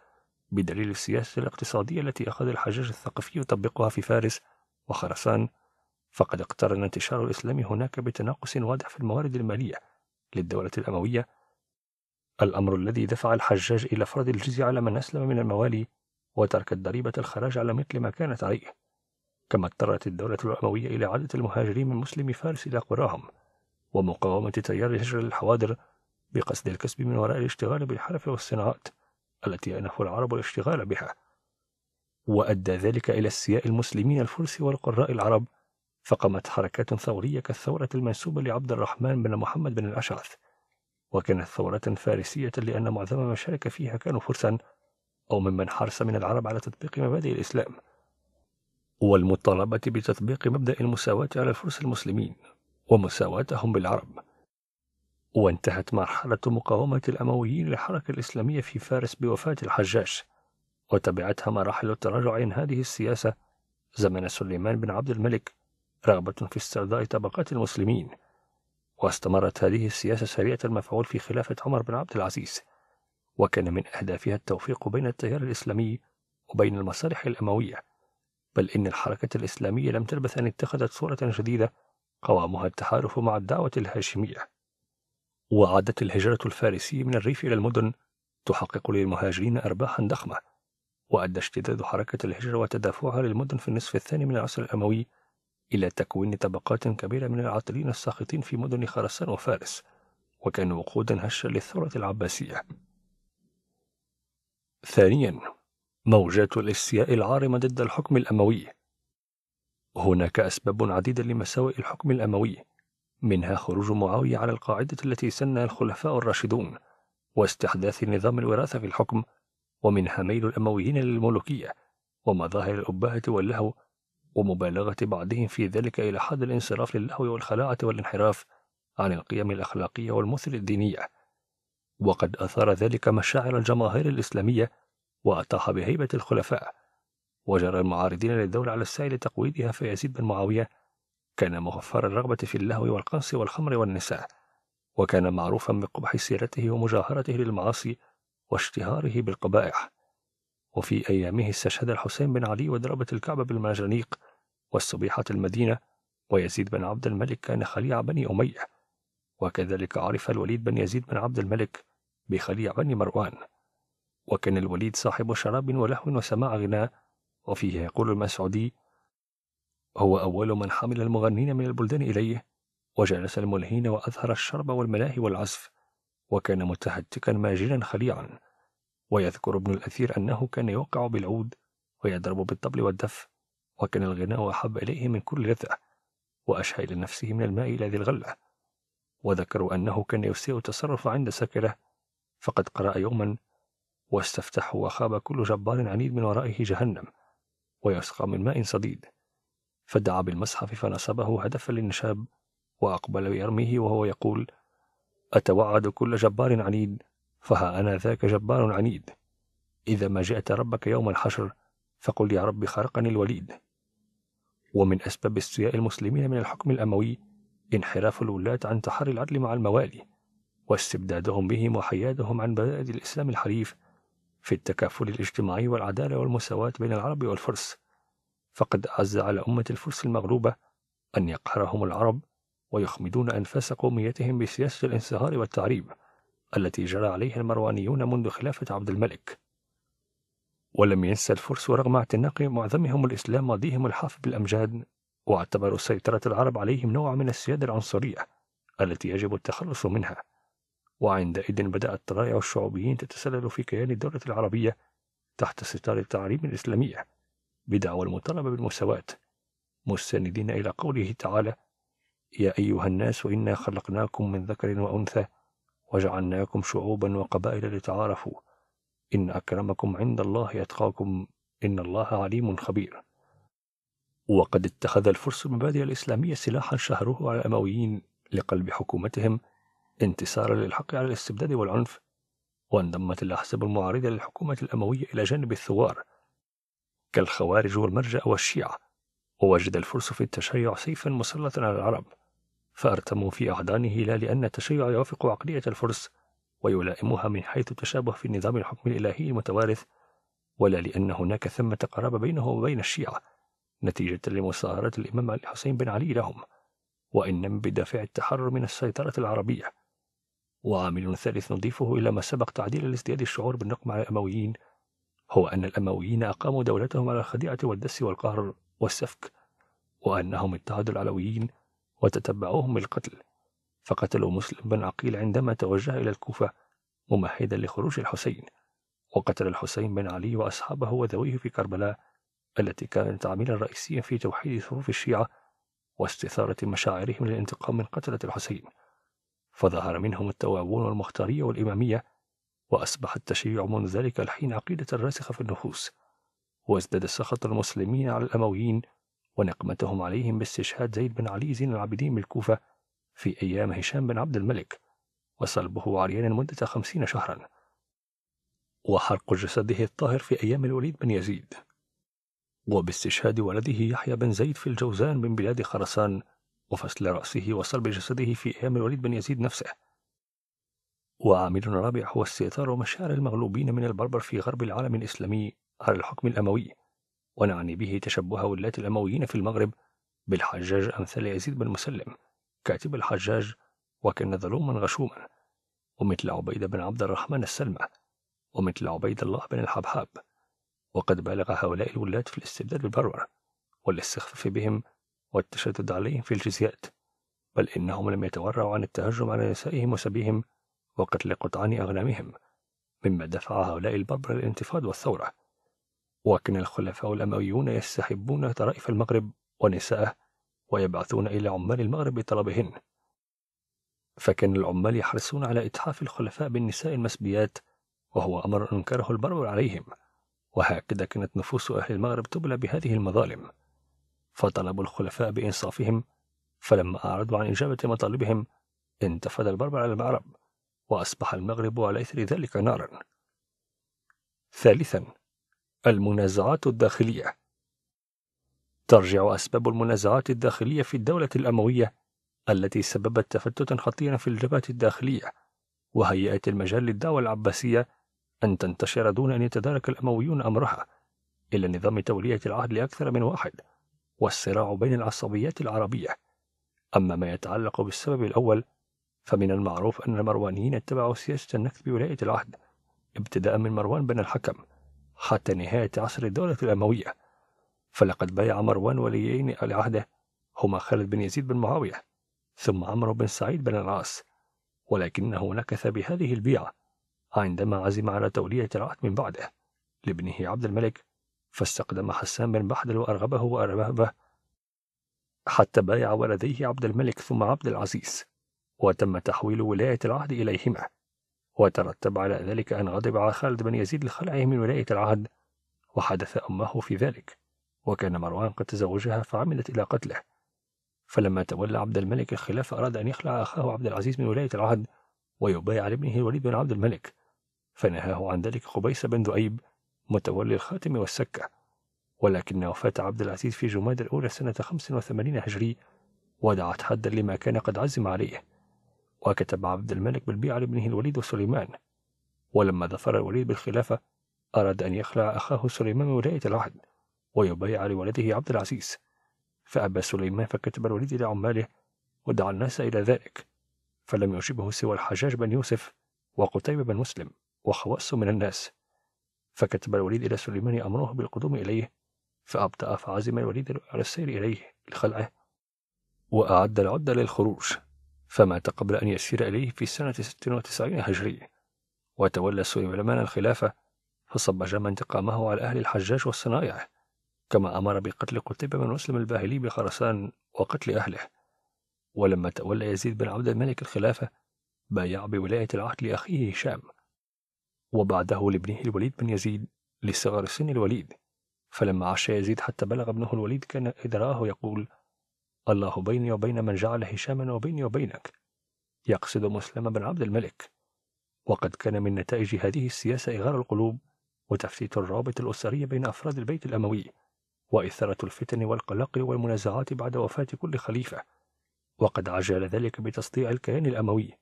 Speaker 1: بدليل السياسة الاقتصادية التي أخذ الحجاج الثقفي يطبقها في فارس وخرسان فقد اقترن انتشار الإسلام هناك بتناقص واضح في الموارد المالية للدولة الأموية الأمر الذي دفع الحجاج إلى فرض الجزية على من أسلم من الموالي وترك الضريبة الخراج على مثل ما كانت عليه كما اضطرت الدولة الأموية إلى عادة المهاجرين من مسلم فارس إلى قراهم ومقاومة تيار هجر الحوادر بقصد الكسب من وراء الاشتغال بالحرف والصناعات التي أنف العرب الاشتغال بها وأدى ذلك إلى استياء المسلمين الفرس والقراء العرب فقامت حركات ثورية كالثورة المنسوبة لعبد الرحمن بن محمد بن الأشعث وكانت ثورة فارسية لأن معظم من شارك فيها كانوا فرسا أو ممن حرص من العرب على تطبيق مبادئ الإسلام والمطالبة بتطبيق مبدأ المساواة على الفرس المسلمين ومساواتهم بالعرب وانتهت مرحلة مقاومة الأمويين للحركة الإسلامية في فارس بوفاة الحجاج وتبعتها مراحل التراجع عن هذه السياسة زمن سليمان بن عبد الملك رغبة في استرضاء طبقات المسلمين واستمرت هذه السياسة سريعة المفعول في خلافة عمر بن عبد العزيز وكان من أهدافها التوفيق بين التيار الإسلامي وبين المصالح الأموية بل إن الحركة الإسلامية لم تلبث أن اتخذت صورة جديدة قوامها التحالف مع الدعوة الهاشمية وعادت الهجرة الفارسية من الريف إلى المدن تحقق للمهاجرين أرباحا ضخمة وأدى اشتداد حركة الهجرة وتدافعها للمدن في النصف الثاني من العصر الأموي إلى تكوين طبقات كبيرة من العاطلين الساخطين في مدن خرسان وفارس وكانوا وقودا هشا للثورة العباسية ثانيا موجات الاستياء العارمة ضد الحكم الأموي هناك أسباب عديدة لمساوئ الحكم الأموي منها خروج معاوية على القاعدة التي سنها الخلفاء الراشدون واستحداث نظام الوراثة في الحكم ومنها ميل الأمويين للملوكية ومظاهر الأبهة واللهو ومبالغة بعضهم في ذلك إلى حد الانصراف للهو والخلاعة والانحراف عن القيم الأخلاقية والمثل الدينية وقد أثار ذلك مشاعر الجماهير الإسلامية وأطاح بهيبة الخلفاء وجرى المعارضين للدولة على السعي لتقويدها فيزيد بن معاوية كان مغفر الرغبة في اللهو والقنص والخمر والنساء وكان معروفا بقبح سيرته ومجاهرته للمعاصي واشتهاره بالقبائح وفي أيامه استشهد الحسين بن علي وضربة الكعبة بالمنجنيق والصبيحة المدينة ويزيد بن عبد الملك كان خليع بني أمية وكذلك عرف الوليد بن يزيد بن عبد الملك بخليع بني مروان وكان الوليد صاحب شراب ولهو وسماع غناء وفيه يقول المسعودي هو أول من حمل المغنين من البلدان إليه وجلس الملهين وأظهر الشرب والملاهي والعزف وكان متهتكا ماجنا خليعا ويذكر ابن الأثير أنه كان يوقع بالعود ويضرب بالطبل والدف وكان الغناء أحب إليه من كل لذة وأشهى إلى نفسه من الماء إلى ذي الغلة وذكروا أنه كان يسيء التصرف عند سكرة فقد قرأ يوما واستفتحوا وخاب كل جبار عنيد من ورائه جهنم ويسقى من ماء صديد فدعا بالمصحف فنصبه هدفا للنشاب وأقبل يرميه وهو يقول أتوعد كل جبار عنيد فها أنا ذاك جبار عنيد إذا ما جئت ربك يوم الحشر فقل يا رب خرقني الوليد ومن أسباب استياء المسلمين من الحكم الأموي انحراف الولاة عن تحري العدل مع الموالي واستبدادهم بهم وحيادهم عن بدائل الإسلام الحريف في التكافل الاجتماعي والعدالة والمساواة بين العرب والفرس فقد عز على أمة الفرس المغلوبة أن يقهرهم العرب ويخمدون أنفاس قوميتهم بسياسة الانصهار والتعريب التي جرى عليها المروانيون منذ خلافة عبد الملك ولم ينسى الفرس رغم اعتناق معظمهم الإسلام ماضيهم الحاف بالأمجاد واعتبروا سيطرة العرب عليهم نوع من السيادة العنصرية التي يجب التخلص منها وعندئذ بدأت الرائع الشعوبيين تتسلل في كيان الدولة العربية تحت ستار التعاليم الإسلامية بدعوى المطالبة بالمساواة مستندين إلى قوله تعالى يا أيها الناس إنا خلقناكم من ذكر وأنثى وجعلناكم شعوبا وقبائل لتعارفوا إن أكرمكم عند الله يتقاكم إن الله عليم خبير وقد اتخذ الفرس المبادئ الإسلامية سلاحا شهروه على الأمويين لقلب حكومتهم انتصارا للحق على الاستبداد والعنف وانضمت الأحزاب المعارضة للحكومة الأموية إلى جانب الثوار كالخوارج والمرجع والشيعة ووجد الفرس في التشيع سيفا مسلطا على العرب فارتموا في أحضانه لا لأن التشيع يوافق عقلية الفرس ويلائمها من حيث التشابه في نظام الحكم الإلهي المتوارث ولا لأن هناك ثمة قرابة بينه وبين الشيعة نتيجة لمصاهرة الإمام الحسين بن علي لهم وإنما بدافع التحرر من السيطرة العربية وعامل ثالث نضيفه إلى ما سبق تعديل الازدياد الشعور بالنقمة على الأمويين هو أن الأمويين أقاموا دولتهم على الخديعة والدس والقهر والسفك وأنهم اتعدوا العلويين وتتبعوهم بالقتل فقتلوا مسلم بن عقيل عندما توجه إلى الكوفة ممهدا لخروج الحسين وقتل الحسين بن علي وأصحابه وذويه في كربلاء التي كانت عاملا رئيسيا في توحيد صفوف الشيعة واستثارة مشاعرهم للانتقام من قتلة الحسين فظهر منهم التوابون والمختارية والإمامية وأصبح التشيع منذ ذلك الحين عقيدة راسخة في النفوس وازداد سخط المسلمين على الأمويين ونقمتهم عليهم باستشهاد زيد بن علي زين العابدين بالكوفة في أيام هشام بن عبد الملك وصلبه عريانا مدة خمسين شهرا وحرق جسده الطاهر في أيام الوليد بن يزيد وباستشهاد ولده يحيى بن زيد في الجوزان من بلاد خرسان وفصل رأسه وصلب جسده في أيام الوليد بن يزيد نفسه وعامل رابع هو استئثار مشاعر المغلوبين من البربر في غرب العالم الإسلامي على الحكم الأموي ونعني به تشبه ولاة الأمويين في المغرب بالحجاج أمثال يزيد بن مسلم كاتب الحجاج وكان ظلوما غشوما ومثل عبيد بن عبد الرحمن السلمة ومثل عبيد الله بن الحبحاب وقد بالغ هؤلاء الولاة في الاستبداد بالبربر والاستخفاف بهم والتشدد عليهم في الجزيات بل إنهم لم يتورعوا عن التهجم على نسائهم وسبيهم وقتل قطعان أغنامهم مما دفع هؤلاء البربر للانتفاض والثورة وكان الخلفاء الأمويون يستحبون طرائف المغرب ونساءه ويبعثون إلى عمال المغرب بطلبهن فكان العمال يحرصون على إتحاف الخلفاء بالنساء المسبيات وهو أمر أنكره البربر عليهم وهكذا كانت نفوس أهل المغرب تبلى بهذه المظالم فطلبوا الخلفاء بإنصافهم فلما أعرضوا عن إجابة مطالبهم انتفض البربر على العرب وأصبح المغرب على إثر ذلك نارا ثالثا المنازعات الداخلية ترجع أسباب المنازعات الداخلية في الدولة الأموية التي سببت تفتتا خطيرا في الجبهة الداخلية وهيئت المجال للدعوة العباسية أن تنتشر دون أن يتدارك الأمويون أمرها إلى نظام تولية العهد لأكثر من واحد والصراع بين العصبيات العربية أما ما يتعلق بالسبب الأول فمن المعروف أن المروانيين اتبعوا سياسة النكث بولاية العهد ابتداء من مروان بن الحكم حتى نهاية عصر الدولة الأموية فلقد بايع مروان وليين العهد هما خالد بن يزيد بن معاوية ثم عمرو بن سعيد بن العاص ولكنه نكث بهذه البيعة عندما عزم على تولية العهد من بعده لابنه عبد الملك فاستقدم حسان بن بحدل وأرغبه وأرغبه حتى بايع ولديه عبد الملك ثم عبد العزيز وتم تحويل ولاية العهد إليهما وترتب على ذلك أن غضب على خالد بن يزيد لخلعه من ولاية العهد وحدث أمه في ذلك وكان مروان قد تزوجها فعمدت إلى قتله فلما تولى عبد الملك الخلافة أراد أن يخلع أخاه عبد العزيز من ولاية العهد ويبايع لابنه الوليد بن عبد الملك فنهاه عن ذلك قبيس بن ذؤيب متولي الخاتم والسكة ولكن وفاة عبد العزيز في جماد الأولى سنة 85 هجري وضعت حدا لما كان قد عزم عليه وكتب عبد الملك بالبيعة لابنه الوليد وسليمان ولما ظفر الوليد بالخلافة أراد أن يخلع أخاه سليمان من ولاية العهد ويبايع لولده عبد العزيز فأبى سليمان فكتب الوليد إلى عماله ودعا الناس إلى ذلك فلم يجبه سوى الحجاج بن يوسف وقتيبة بن مسلم وخواص من الناس فكتب الوليد إلى سليمان أمره بالقدوم إليه فأبطأ فعزم الوليد على السير إليه لخلعه وأعد العدة للخروج فمات قبل أن يسير إليه في سنة 96 هجرية وتولى سليمان الخلافة فصب جام انتقامه على أهل الحجاج والصنائع كما أمر بقتل قتيبة بن مسلم الباهلي بخرسان وقتل أهله ولما تولى يزيد بن عبد الملك الخلافة بايع بولاية العهد لأخيه هشام وبعده لابنه الوليد بن يزيد لصغر سن الوليد فلما عاش يزيد حتى بلغ ابنه الوليد كان إذا رآه يقول الله بيني وبين من جعل هشاما وبيني وبينك يقصد مسلم بن عبد الملك وقد كان من نتائج هذه السياسة إغار القلوب وتفتيت الروابط الأسرية بين أفراد البيت الأموي وإثارة الفتن والقلق والمنازعات بعد وفاة كل خليفة وقد عجل ذلك بتسطيع الكيان الأموي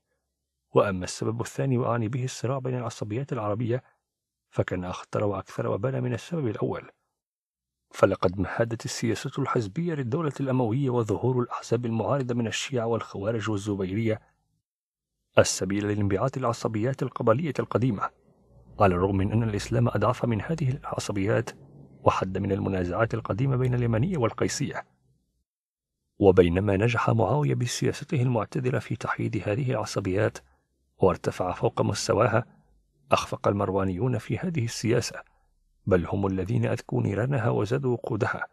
Speaker 1: وأما السبب الثاني وأعني به الصراع بين العصبيات العربية فكان أخطر وأكثر وبالا من السبب الأول فلقد مهدت السياسة الحزبية للدولة الأموية وظهور الأحزاب المعارضة من الشيعة والخوارج والزبيرية السبيل لانبعاث العصبيات القبلية القديمة على الرغم من أن الإسلام أضعف من هذه العصبيات وحد من المنازعات القديمة بين اليمنية والقيسية وبينما نجح معاوية بسياسته المعتدلة في تحييد هذه العصبيات وارتفع فوق مستواها أخفق المروانيون في هذه السياسة بل هم الذين أذكوا نيرانها وزادوا وقودها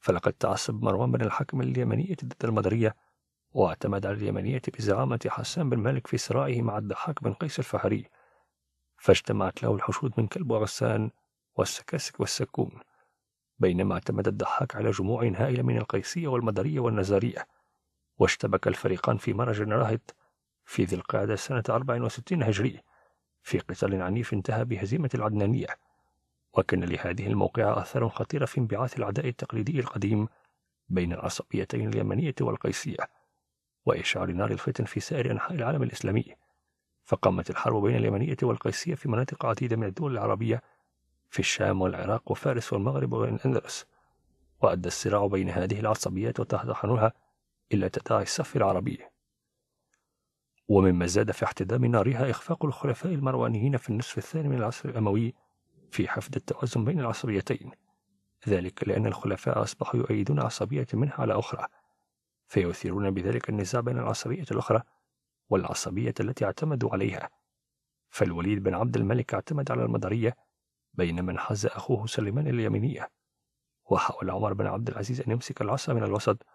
Speaker 1: فلقد تعصب مروان بن الحكم اليمنية ضد المدرية واعتمد على اليمنية بزعامة حسان بن مالك في صراعه مع الضحاك بن قيس الفهري فاجتمعت له الحشود من كلب وغسان والسكاسك والسكون بينما اعتمد الضحاك على جموع هائلة من القيسية والمدرية والنزارية واشتبك الفريقان في مرج راهط في ذي القعدة سنة 64 هجرية في قتال عنيف انتهى بهزيمة العدنانية وكان لهذه الموقعة آثار خطيرة في انبعاث العداء التقليدي القديم بين العصبيتين اليمنية والقيسية وإشعار نار الفتن في سائر أنحاء العالم الإسلامي فقامت الحرب بين اليمنية والقيسية في مناطق عديدة من الدول العربية في الشام والعراق وفارس والمغرب والأندلس وأدى الصراع بين هذه العصبيات وتحت حنوها إلى تداعي الصف العربي ومما زاد في احتدام نارها إخفاق الخلفاء المروانيين في النصف الثاني من العصر الأموي في حفظ التوازن بين العصبيتين ذلك لأن الخلفاء أصبحوا يؤيدون عصبية منها على أخرى فيثيرون بذلك النزاع بين العصبية الأخرى والعصبية التي اعتمدوا عليها فالوليد بن عبد الملك اعتمد على المدرية بينما انحاز أخوه سليمان اليمينية وحاول عمر بن عبد العزيز أن يمسك العصا من الوسط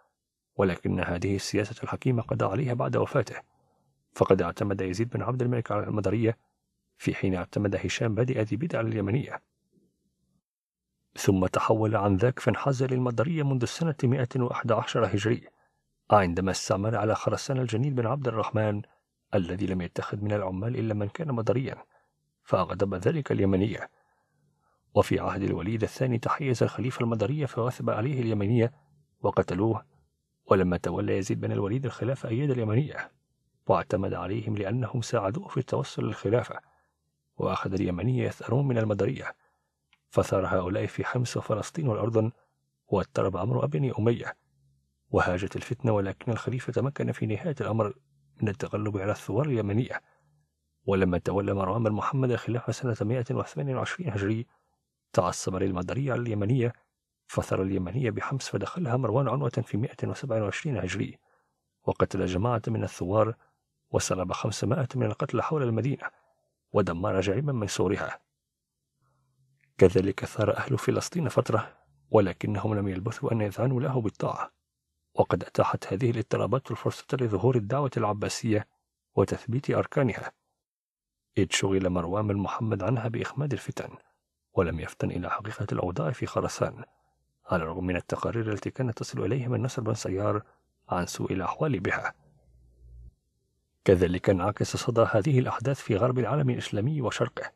Speaker 1: ولكن هذه السياسة الحكيمة قضى عليها بعد وفاته فقد اعتمد يزيد بن عبد الملك على المدرية في حين اعتمد هشام بادئ ذي بدع اليمنية ثم تحول عن ذاك فانحاز للمدرية منذ السنة 111 هجري عندما استعمل على خرسان الجنيد بن عبد الرحمن الذي لم يتخذ من العمال إلا من كان مدريا فأغضب ذلك اليمنية وفي عهد الوليد الثاني تحيز الخليفة المدرية فوثب عليه اليمنية وقتلوه ولما تولى يزيد بن الوليد الخلافة أيد اليمنية واعتمد عليهم لأنهم ساعدوه في التوصل للخلافة وأخذ اليمنية يثأرون من المدرية فثار هؤلاء في حمص وفلسطين والأردن واضطرب أمر أبني أمية وهاجت الفتنة ولكن الخليفة تمكن في نهاية الأمر من التغلب على الثوار اليمنية ولما تولى مروان بن محمد الخلافة سنة 128 هجري تعصب للمدرية على اليمنية فثر اليمنية بحمص فدخلها مروان عنوة في 127 هجري وقتل جماعة من الثوار وسلب خمسمائة من القتلى حول المدينة ودمر جريما من سورها كذلك ثار أهل فلسطين فترة ولكنهم لم يلبثوا أن يذعنوا له بالطاعة وقد أتاحت هذه الاضطرابات الفرصة لظهور الدعوة العباسية وتثبيت أركانها إذ شغل مروان بن محمد عنها بإخماد الفتن ولم يفتن إلى حقيقة الأوضاع في خرسان على الرغم من التقارير التي كانت تصل إليه من نصر بن سيار عن سوء الأحوال بها كذلك انعكس صدى هذه الأحداث في غرب العالم الإسلامي وشرقه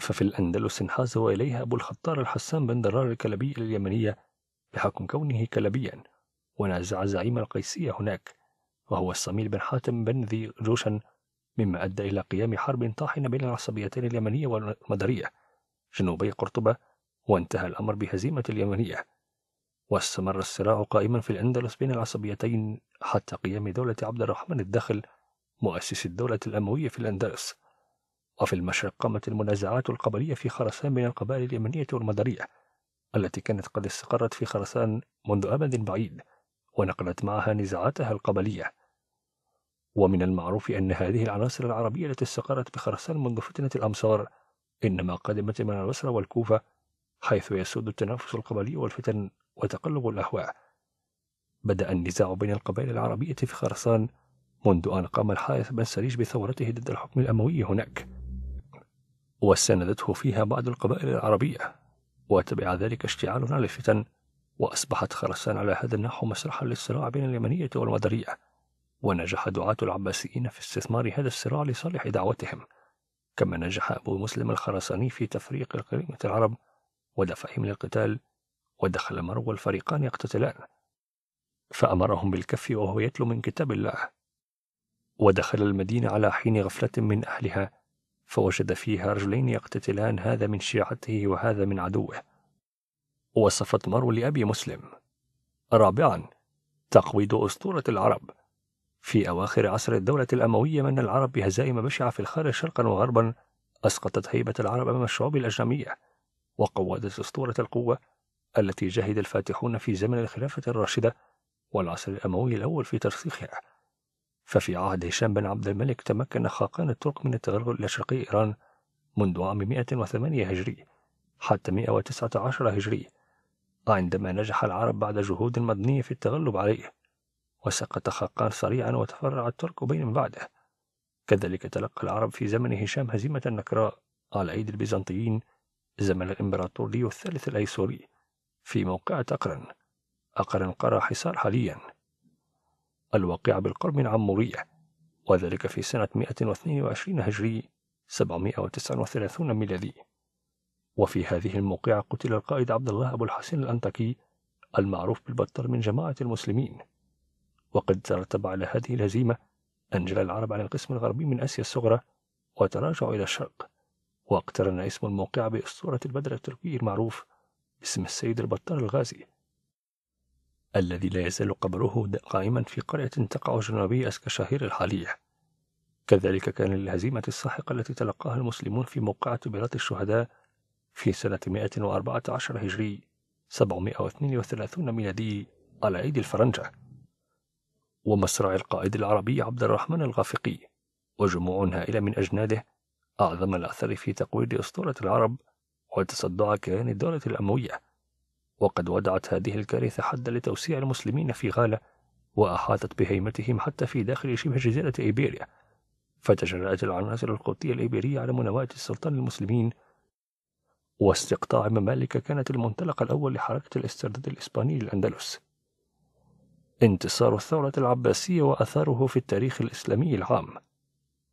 Speaker 1: ففي الأندلس انحاز إليها أبو الخطار الحسان بن درار الكلبي اليمنية بحكم كونه كلبيا ونازع زعيم القيسية هناك وهو الصميل بن حاتم بن ذي جوشن مما أدى إلى قيام حرب طاحنة بين العصبيتين اليمنية والمدرية جنوبي قرطبة وانتهى الأمر بهزيمة اليمنية واستمر الصراع قائما في الأندلس بين العصبيتين حتى قيام دولة عبد الرحمن الدخل مؤسس الدولة الأموية في الأندلس وفي المشرق قامت المنازعات القبلية في خرسان بين القبائل اليمنية والمدرية التي كانت قد استقرت في خرسان منذ أمد بعيد ونقلت معها نزاعاتها القبلية ومن المعروف أن هذه العناصر العربية التي استقرت بخرسان منذ فتنة الأمصار إنما قدمت من البصرة والكوفة حيث يسود التنافس القبلي والفتن وتقلب الأهواء بدأ النزاع بين القبائل العربية في خرسان منذ أن قام الحارث بن سريج بثورته ضد الحكم الأموي هناك وساندته فيها بعض القبائل العربية وتبع ذلك اشتعال على الفتن وأصبحت خرسان على هذا النحو مسرحا للصراع بين اليمنية والمدرية ونجح دعاة العباسيين في استثمار هذا الصراع لصالح دعوتهم كما نجح أبو مسلم الخرساني في تفريق القريمة العرب ودفعهم للقتال ودخل مرو والفريقان يقتتلان فأمرهم بالكف وهو يتلو من كتاب الله ودخل المدينة على حين غفلة من أهلها فوجد فيها رجلين يقتتلان هذا من شيعته وهذا من عدوه وصفت مرو لأبي مسلم رابعا تقويض أسطورة العرب في أواخر عصر الدولة الأموية من العرب بهزائم بشعة في الخارج شرقا وغربا أسقطت هيبة العرب أمام الشعوب الأجنبية وقوادت أسطورة القوة التي جهد الفاتحون في زمن الخلافة الراشدة والعصر الأموي الأول في ترسيخها ففي عهد هشام بن عبد الملك تمكن خاقان الترك من التغلغل إلى شرقي إيران منذ عام 108 هجري حتى 119 هجري عندما نجح العرب بعد جهود مدنية في التغلب عليه وسقط خاقان سريعا وتفرع الترك بين من بعده كذلك تلقى العرب في زمن هشام هزيمة نكراء على أيدي البيزنطيين زمن الإمبراطور ليو الثالث الأيسوري في موقعة أقرن أقرن قرى حصار حاليا الواقعة بالقرب من عمورية وذلك في سنة 122 هجري 739 ميلادي وفي هذه الموقعة قتل القائد عبد الله أبو الحسين الأنتكي المعروف بالبطل من جماعة المسلمين وقد ترتب على هذه الهزيمة أنجل العرب عن القسم الغربي من آسيا الصغرى وتراجعوا إلى الشرق واقترن اسم الموقعة بأسطورة البدر التركي المعروف اسم السيد البطال الغازي الذي لا يزال قبره قائما في قرية تقع جنوبي أسكا شهير الحالية كذلك كان للهزيمة الساحقة التي تلقاها المسلمون في موقعة بلاط الشهداء في سنة 114 هجري 732 ميلادي على أيدي الفرنجة ومصرع القائد العربي عبد الرحمن الغافقي وجموع هائلة من أجناده أعظم الأثر في تقويض أسطورة العرب وتصدع كيان الدولة الأموية وقد ودعت هذه الكارثة حد لتوسيع المسلمين في غالة وأحاطت بهيمتهم حتى في داخل شبه جزيرة إيبيريا فتجرأت العناصر القبطية الإيبيرية على مناواة السلطان المسلمين واستقطاع ممالك كانت المنطلق الأول لحركة الاسترداد الإسباني للأندلس انتصار الثورة العباسية وأثاره في التاريخ الإسلامي العام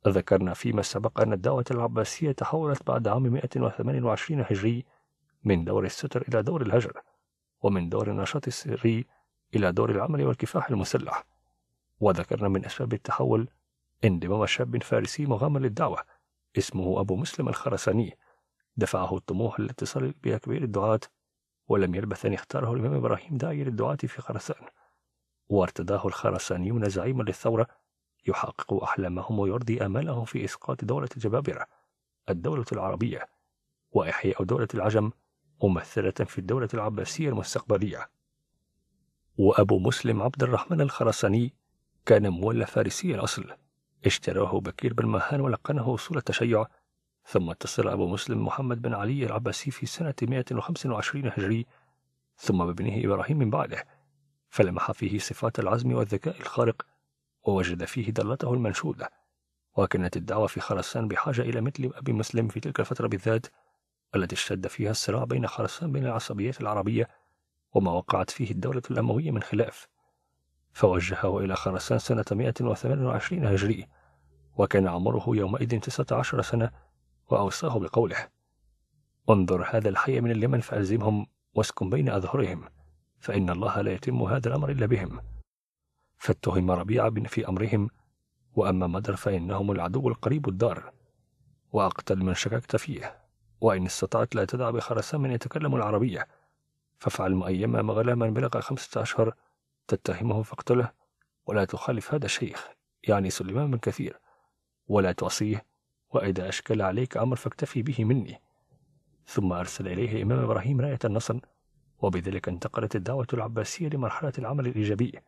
Speaker 1: ذكرنا فيما سبق أن الدعوة العباسية تحولت بعد عام 128 هجري من دور الستر إلى دور الهجر ومن دور النشاط السري إلى دور العمل والكفاح المسلح وذكرنا من أسباب التحول انضمام شاب فارسي مغامر للدعوة اسمه أبو مسلم الخرساني دفعه الطموح للاتصال بأكبر الدعاة ولم يلبث أن يختاره الإمام إبراهيم داعي للدعاة في خرسان وارتداه الخرسانيون زعيما للثورة يحقق أحلامهم ويرضي آمالهم في إسقاط دولة الجبابرة الدولة العربية وإحياء دولة العجم ممثلة في الدولة العباسية المستقبلية وأبو مسلم عبد الرحمن الخرساني كان مولى فارسي الأصل اشتراه بكير بن مهان ولقنه أصول التشيع ثم اتصل أبو مسلم محمد بن علي العباسي في سنة 125 هجري ثم بابنه إبراهيم من بعده فلمح فيه صفات العزم والذكاء الخارق ووجد فيه دلته المنشودة وكانت الدعوة في خرسان بحاجة إلى مثل أبي مسلم في تلك الفترة بالذات التي اشتد فيها الصراع بين خرسان بين العصبيات العربية وما وقعت فيه الدولة الأموية من خلاف فوجهه إلى خرسان سنة 128 هجري وكان عمره يومئذ 19 سنة وأوصاه بقوله انظر هذا الحي من اليمن فألزمهم واسكن بين أظهرهم فإن الله لا يتم هذا الأمر إلا بهم فاتهم ربيعة في أمرهم وأما مدر فإنهم العدو القريب الدار وأقتل من شككت فيه وإن استطعت لا تدع بخرسان من يتكلم العربية فافعل مؤيما مغلاما بلغ خمسة أشهر تتهمه فاقتله ولا تخالف هذا الشيخ يعني سليمان بن كثير ولا تعصيه وإذا أشكل عليك أمر فاكتفي به مني ثم أرسل إليه إمام إبراهيم راية النصر وبذلك انتقلت الدعوة العباسية لمرحلة العمل الإيجابي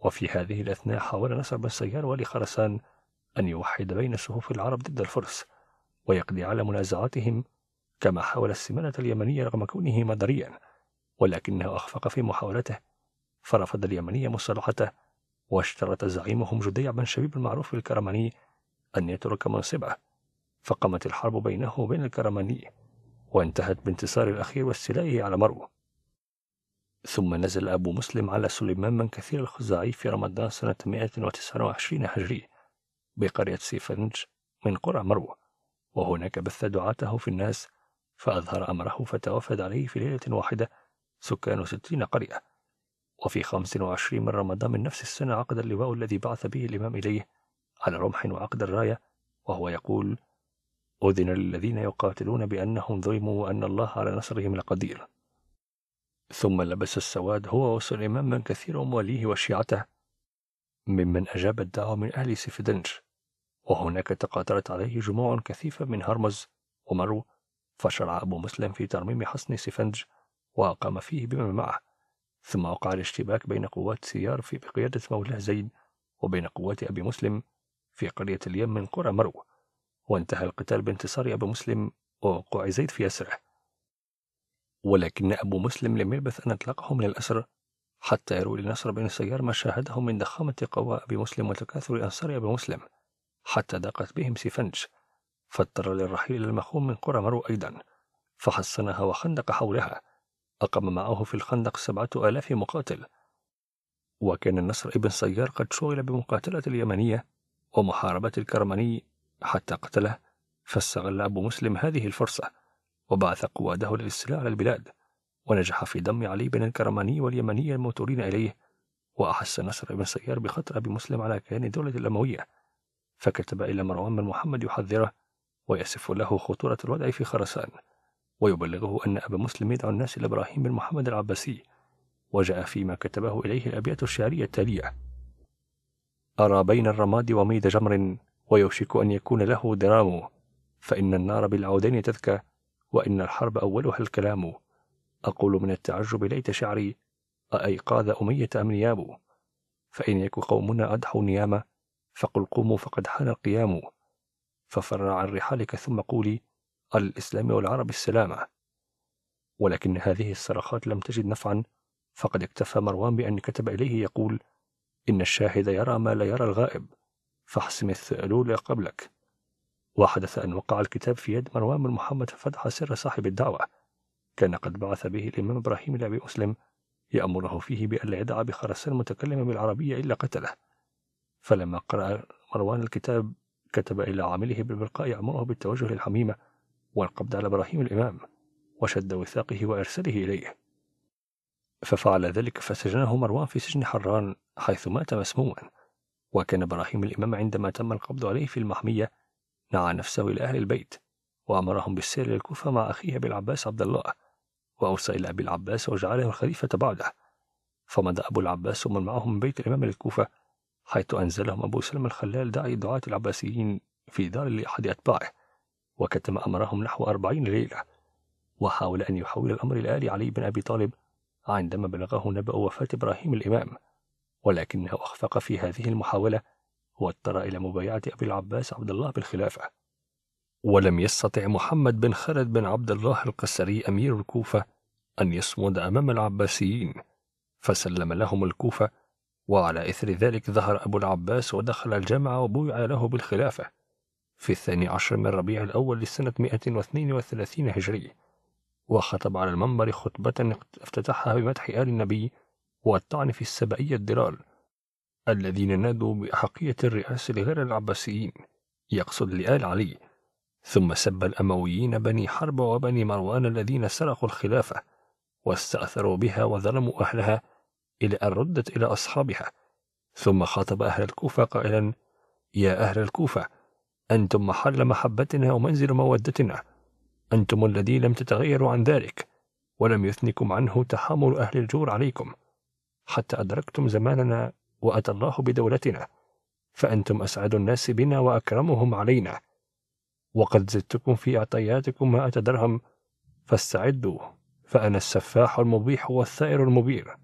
Speaker 1: وفي هذه الأثناء حاول سيار السيار ولخرسان أن يوحد بين صفوف العرب ضد الفرس ويقضي على منازعاتهم كما حاول السمانة اليمنية رغم كونه مدريا ولكنه أخفق في محاولته فرفض اليمنية مصالحته واشترط زعيمهم جديع بن شبيب المعروف الكرماني أن يترك منصبه فقامت الحرب بينه وبين الكرماني وانتهت بانتصار الأخير واستيلائه على مرو ثم نزل أبو مسلم على سليمان بن كثير الخزاعي في رمضان سنة 129 هجرية بقرية سيفنج من قرى مروة وهناك بث دعاته في الناس فأظهر أمره فتوفد عليه في ليلة واحدة سكان ستين قرية وفي 25 من رمضان من نفس السنة عقد اللواء الذي بعث به الإمام إليه على رمح وعقد الراية وهو يقول أذن للذين يقاتلون بأنهم ظلموا وأن الله على نصرهم لقدير ثم لبس السواد هو وسليمان بن كثير ومواليه وشيعته ممن أجاب الدعوة من أهل سفدنج وهناك تقاتلت عليه جموع كثيفة من هرمز ومرو فشرع أبو مسلم في ترميم حصن سفنج وأقام فيه بمن معه ثم وقع الاشتباك بين قوات سيار في بقيادة مولاه زيد وبين قوات أبي مسلم في قرية اليم من قرى مرو وانتهى القتال بانتصار أبو مسلم ووقوع زيد في أسره ولكن أبو مسلم لم يلبث أن أطلقه من الأسر حتى يروي لنصر بن السيار ما شاهده من ضخامة قوى أبي مسلم وتكاثر أنصار أبي مسلم حتى ضاقت بهم سفنج فاضطر للرحيل إلى المخوم من قرى مرو أيضا فحصنها وخندق حولها أقام معه في الخندق سبعة آلاف مقاتل وكان النصر ابن سيار قد شغل بمقاتلة اليمنية ومحاربة الكرماني حتى قتله فاستغل أبو مسلم هذه الفرصة وبعث قواده للاستيلاء على البلاد ونجح في ضم علي بن الكرماني واليمني الموتورين إليه وأحس نصر بن سيار بخطر أبي مسلم على كيان الدولة الأموية فكتب إلى مروان بن محمد يحذره ويصف له خطورة الوضع في خرسان ويبلغه أن أبا مسلم يدعو الناس إلى إبراهيم بن محمد العباسي وجاء فيما كتبه إليه الأبيات الشعرية التالية أرى بين الرماد وميد جمر ويوشك أن يكون له درام فإن النار بالعودين تذكى وإن الحرب أولها الكلام أقول من التعجب ليت شعري أأيقاذ أمية أم نياب فإن يك قومنا أدحوا نيامة فقل قوموا فقد حان القيام ففر عن رحالك ثم قولي الإسلام والعرب السلامة ولكن هذه الصرخات لم تجد نفعا فقد اكتفى مروان بأن كتب إليه يقول إن الشاهد يرى ما لا يرى الغائب فاحسم الثألول قبلك وحدث أن وقع الكتاب في يد مروان بن محمد ففتح سر صاحب الدعوة كان قد بعث به الإمام إبراهيم لأبي مسلم يأمره فيه بألا يدع بخرسان متكلم بالعربية إلا قتله فلما قرأ مروان الكتاب كتب إلى عامله بالبرقاء يأمره بالتوجه للحميمة والقبض على إبراهيم الإمام وشد وثاقه وأرسله إليه ففعل ذلك فسجنه مروان في سجن حران حيث مات مسموما وكان إبراهيم الإمام عندما تم القبض عليه في المحمية نعى نفسه إلى أهل البيت وأمرهم بالسير إلى الكوفة مع أخيه أبي العباس عبد الله وأوصى إلى أبي العباس وجعله الخليفة بعده فمضى أبو العباس ومن معه من بيت الإمام للكوفة حيث أنزلهم أبو سلمة الخلال داعي دعاة العباسيين في دار لأحد أتباعه وكتم أمرهم نحو أربعين ليلة وحاول أن يحول الأمر إلى آل علي بن أبي طالب عندما بلغه نبأ وفاة إبراهيم الإمام ولكنه أخفق في هذه المحاولة واضطر إلى مبايعة أبي العباس عبد الله بالخلافة ولم يستطع محمد بن خالد بن عبد الله القسري أمير الكوفة أن يصمد أمام العباسيين فسلم لهم الكوفة وعلى إثر ذلك ظهر أبو العباس ودخل الجامعة وبويع له بالخلافة في الثاني عشر من ربيع الأول لسنة 132 هجري وخطب على المنبر خطبة افتتحها بمدح آل النبي والطعن في السبائية الدرال الذين نادوا بأحقية الرئاسة لغير العباسيين يقصد لآل علي ثم سب الأمويين بني حرب وبني مروان الذين سرقوا الخلافة واستأثروا بها وظلموا أهلها إلى أن ردت إلى أصحابها ثم خاطب أهل الكوفة قائلا يا أهل الكوفة أنتم محل محبتنا ومنزل مودتنا أنتم الذي لم تتغيروا عن ذلك ولم يثنكم عنه تحامل أهل الجور عليكم حتى أدركتم زماننا وأتى الله بدولتنا فأنتم أسعد الناس بنا وأكرمهم علينا وقد زدتكم في اعطياتكم مائة درهم فاستعدوا فأنا السفاح المبيح والثائر المبير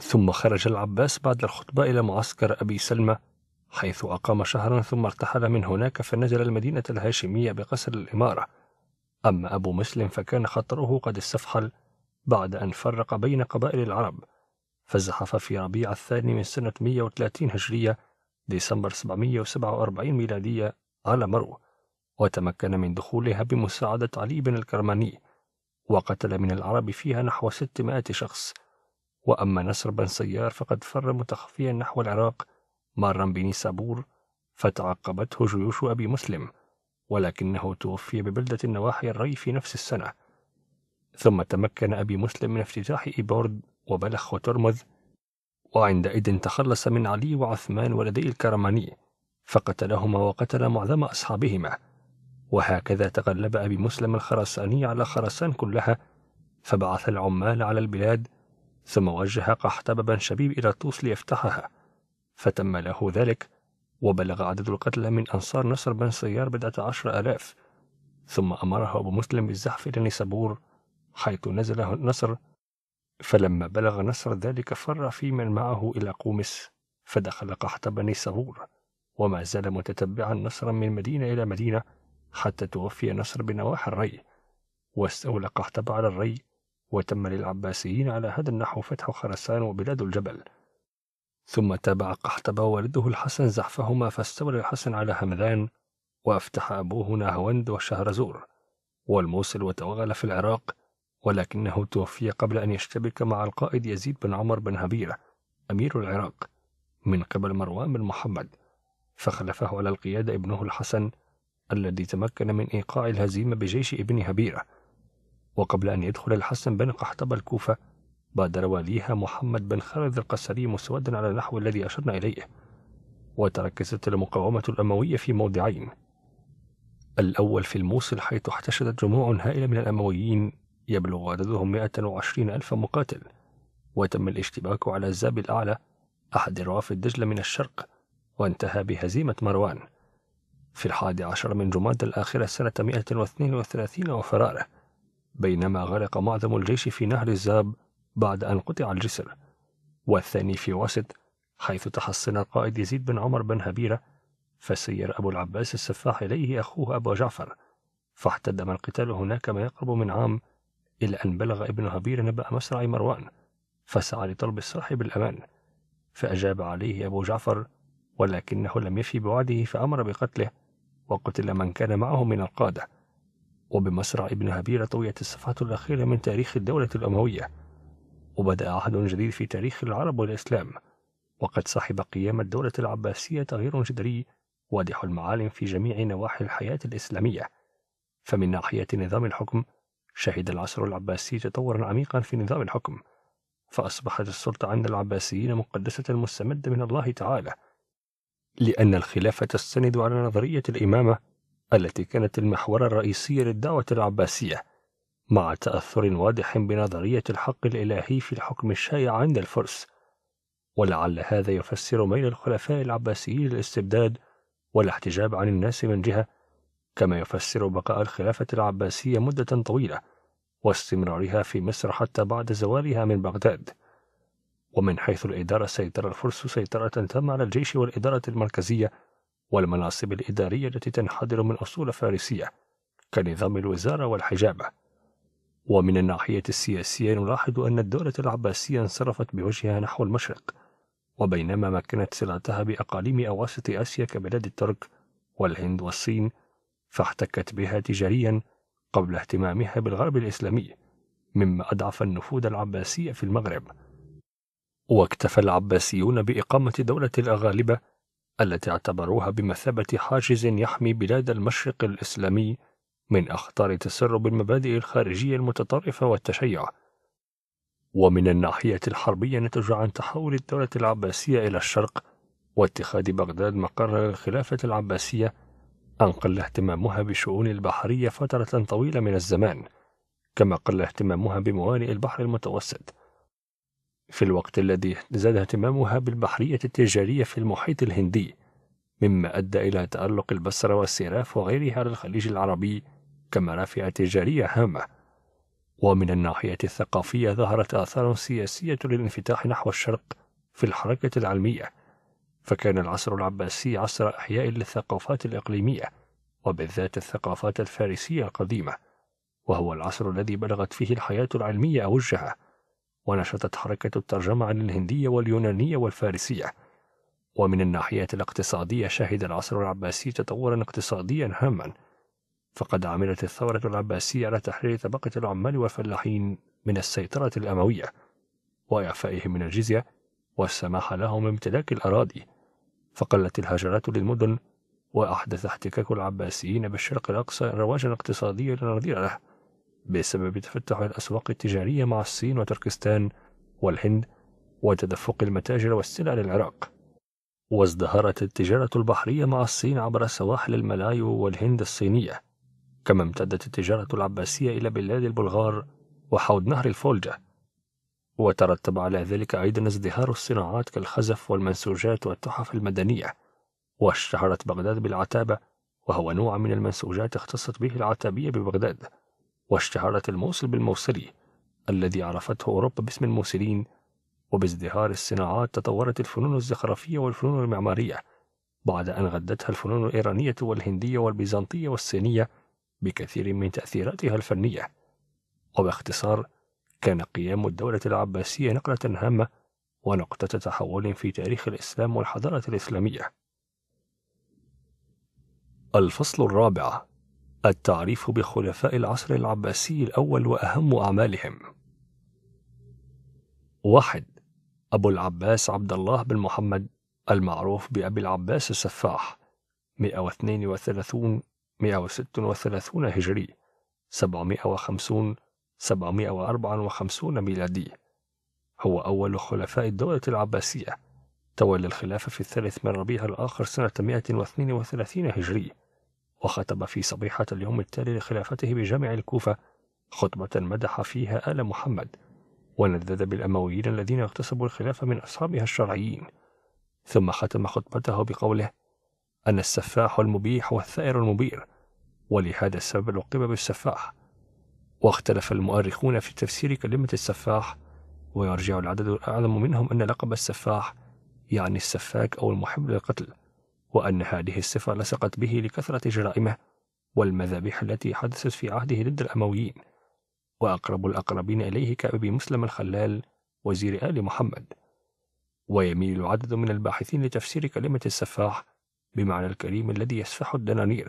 Speaker 1: ثم خرج العباس بعد الخطبة إلى معسكر أبي سلمى حيث أقام شهرا ثم ارتحل من هناك فنزل المدينة الهاشمية بقصر الإمارة أما أبو مسلم فكان خطره قد استفحل بعد أن فرق بين قبائل العرب فزحف في ربيع الثاني من سنة 130 هجرية ديسمبر 747 ميلادية على مرو وتمكن من دخولها بمساعدة علي بن الكرماني وقتل من العرب فيها نحو 600 شخص وأما نصر بن سيار فقد فر متخفيا نحو العراق مارا بنيسابور فتعقبته جيوش أبي مسلم ولكنه توفي ببلدة النواحي الري في نفس السنة ثم تمكن أبي مسلم من افتتاح إيبورد وبلخ وترمذ وعندئذ تخلص من علي وعثمان ولدي الكرماني فقتلهما وقتل معظم أصحابهما وهكذا تغلب أبي مسلم الخرساني على خرسان كلها فبعث العمال على البلاد ثم وجه قحطب بن شبيب إلى طوس ليفتحها فتم له ذلك وبلغ عدد القتلى من أنصار نصر بن سيار بضعة عشر ألاف ثم أمره أبو مسلم بالزحف إلى نيسابور حيث نزله النصر فلما بلغ نصر ذلك فر في من معه إلى قومس فدخل قحط بني سرور وما زال متتبعا نصرا من مدينة إلى مدينة حتى توفي نصر بنواحي الري واستولى قحطب على الري وتم للعباسيين على هذا النحو فتح خرسان وبلاد الجبل ثم تابع قحطب والده الحسن زحفهما فاستولى الحسن على همذان وأفتح أبوه نهوند وشهرزور والموصل وتوغل في العراق ولكنه توفي قبل أن يشتبك مع القائد يزيد بن عمر بن هبيرة أمير العراق من قبل مروان بن محمد فخلفه على القيادة ابنه الحسن الذي تمكن من إيقاع الهزيمة بجيش ابن هبيرة وقبل أن يدخل الحسن بن قحطبة الكوفة بادر واليها محمد بن خالد القسري مسودا على النحو الذي أشرنا إليه وتركزت المقاومة الأموية في موضعين الأول في الموصل حيث احتشدت جموع هائلة من الأمويين يبلغ عددهم 120 ألف مقاتل وتم الاشتباك على الزاب الأعلى أحد رواف الدجلة من الشرق وانتهى بهزيمة مروان في الحادي عشر من جماد الآخرة سنة 132 وفراره بينما غرق معظم الجيش في نهر الزاب بعد أن قطع الجسر والثاني في واسط حيث تحصن القائد يزيد بن عمر بن هبيرة فسير أبو العباس السفاح إليه أخوه أبو جعفر فاحتدم القتال هناك ما يقرب من عام إلى أن بلغ ابن هبير نبأ مسرع مروان فسعى لطلب الصلاح بالأمان فأجاب عليه أبو جعفر ولكنه لم يفي بوعده فأمر بقتله وقتل من كان معه من القادة وبمسرع ابن هبير طويت الصفحة الأخيرة من تاريخ الدولة الأموية وبدأ عهد جديد في تاريخ العرب والإسلام وقد صاحب قيام الدولة العباسية تغيير جذري واضح المعالم في جميع نواحي الحياة الإسلامية فمن ناحية نظام الحكم شهد العصر العباسي تطورا عميقا في نظام الحكم فأصبحت السلطة عند العباسيين مقدسة مستمدة من الله تعالى لأن الخلافة تستند على نظرية الإمامة التي كانت المحور الرئيسي للدعوة العباسية مع تأثر واضح بنظرية الحق الإلهي في الحكم الشائع عند الفرس ولعل هذا يفسر ميل الخلفاء العباسيين للاستبداد والاحتجاب عن الناس من جهه كما يفسر بقاء الخلافة العباسية مدة طويلة واستمرارها في مصر حتى بعد زوالها من بغداد ومن حيث الإدارة سيطر الفرس سيطرة تامة على الجيش والإدارة المركزية والمناصب الإدارية التي تنحدر من أصول فارسية كنظام الوزارة والحجابة ومن الناحية السياسية نلاحظ أن الدولة العباسية انصرفت بوجهها نحو المشرق وبينما مكنت صلتها بأقاليم أواسط آسيا كبلاد الترك والهند والصين فاحتكت بها تجاريا قبل اهتمامها بالغرب الإسلامي مما أضعف النفوذ العباسي في المغرب واكتفى العباسيون بإقامة دولة الأغالبة التي اعتبروها بمثابة حاجز يحمي بلاد المشرق الإسلامي من أخطار تسرب المبادئ الخارجية المتطرفة والتشيع ومن الناحية الحربية نتج عن تحول الدولة العباسية إلى الشرق واتخاذ بغداد مقر الخلافة العباسية أن قل اهتمامها بالشؤون البحرية فترة طويلة من الزمان، كما قل اهتمامها بموانئ البحر المتوسط، في الوقت الذي زاد اهتمامها بالبحرية التجارية في المحيط الهندي، مما أدى إلى تألق البصرة والسراف وغيرها للخليج العربي كمرافع تجارية هامة. ومن الناحية الثقافية ظهرت آثار سياسية للانفتاح نحو الشرق في الحركة العلمية، فكان العصر العباسي عصر إحياء للثقافات الإقليمية وبالذات الثقافات الفارسية القديمة وهو العصر الذي بلغت فيه الحياة العلمية أوجها ونشطت حركة الترجمة عن الهندية واليونانية والفارسية ومن الناحية الاقتصادية شهد العصر العباسي تطورا اقتصاديا هاما فقد عملت الثورة العباسية على تحرير طبقة العمال والفلاحين من السيطرة الأموية وإعفائهم من الجزية والسماح لهم بامتلاك الأراضي فقلت الهجرات للمدن وأحدث احتكاك العباسيين بالشرق الأقصى رواجا اقتصاديا لا نظير له بسبب تفتح الأسواق التجارية مع الصين وتركستان والهند وتدفق المتاجر والسلع للعراق وازدهرت التجارة البحرية مع الصين عبر سواحل الملايو والهند الصينية كما امتدت التجارة العباسية إلى بلاد البلغار وحوض نهر الفولجة وترتب على ذلك أيضا ازدهار الصناعات كالخزف والمنسوجات والتحف المدنية واشتهرت بغداد بالعتابة وهو نوع من المنسوجات اختصت به العتابية ببغداد واشتهرت الموصل بالموصلي الذي عرفته أوروبا باسم الموسلين وبازدهار الصناعات تطورت الفنون الزخرفية والفنون المعمارية بعد أن غدتها الفنون الإيرانية والهندية والبيزنطية والصينية بكثير من تأثيراتها الفنية وباختصار كان قيام الدولة العباسية نقلة هامة ونقطة تحول في تاريخ الإسلام والحضارة الإسلامية. الفصل الرابع التعريف بخلفاء العصر العباسي الأول وأهم أعمالهم. واحد أبو العباس عبد الله بن محمد المعروف بأبي العباس السفاح 132 136 هجري 750 754 ميلادية هو أول خلفاء الدولة العباسية تولى الخلافة في الثالث من ربيع الآخر سنة 132 هجرية وختم في صبيحة اليوم التالي لخلافته بجامع الكوفة خطبة مدح فيها آل محمد ونذذ بالأمويين الذين اغتصبوا الخلافة من أصحابها الشرعيين ثم ختم خطبته بقوله أنا السفاح المبيح والثائر المبير ولهذا السبب لقب بالسفاح واختلف المؤرخون في تفسير كلمة السفاح ويرجع العدد الأعلم منهم أن لقب السفاح يعني السفاك أو المحب للقتل وأن هذه الصفة لصقت به لكثرة جرائمه والمذابح التي حدثت في عهده ضد الأمويين وأقرب الأقربين إليه كأبي مسلم الخلال وزير آل محمد ويميل عدد من الباحثين لتفسير كلمة السفاح بمعنى الكريم الذي يسفح الدنانير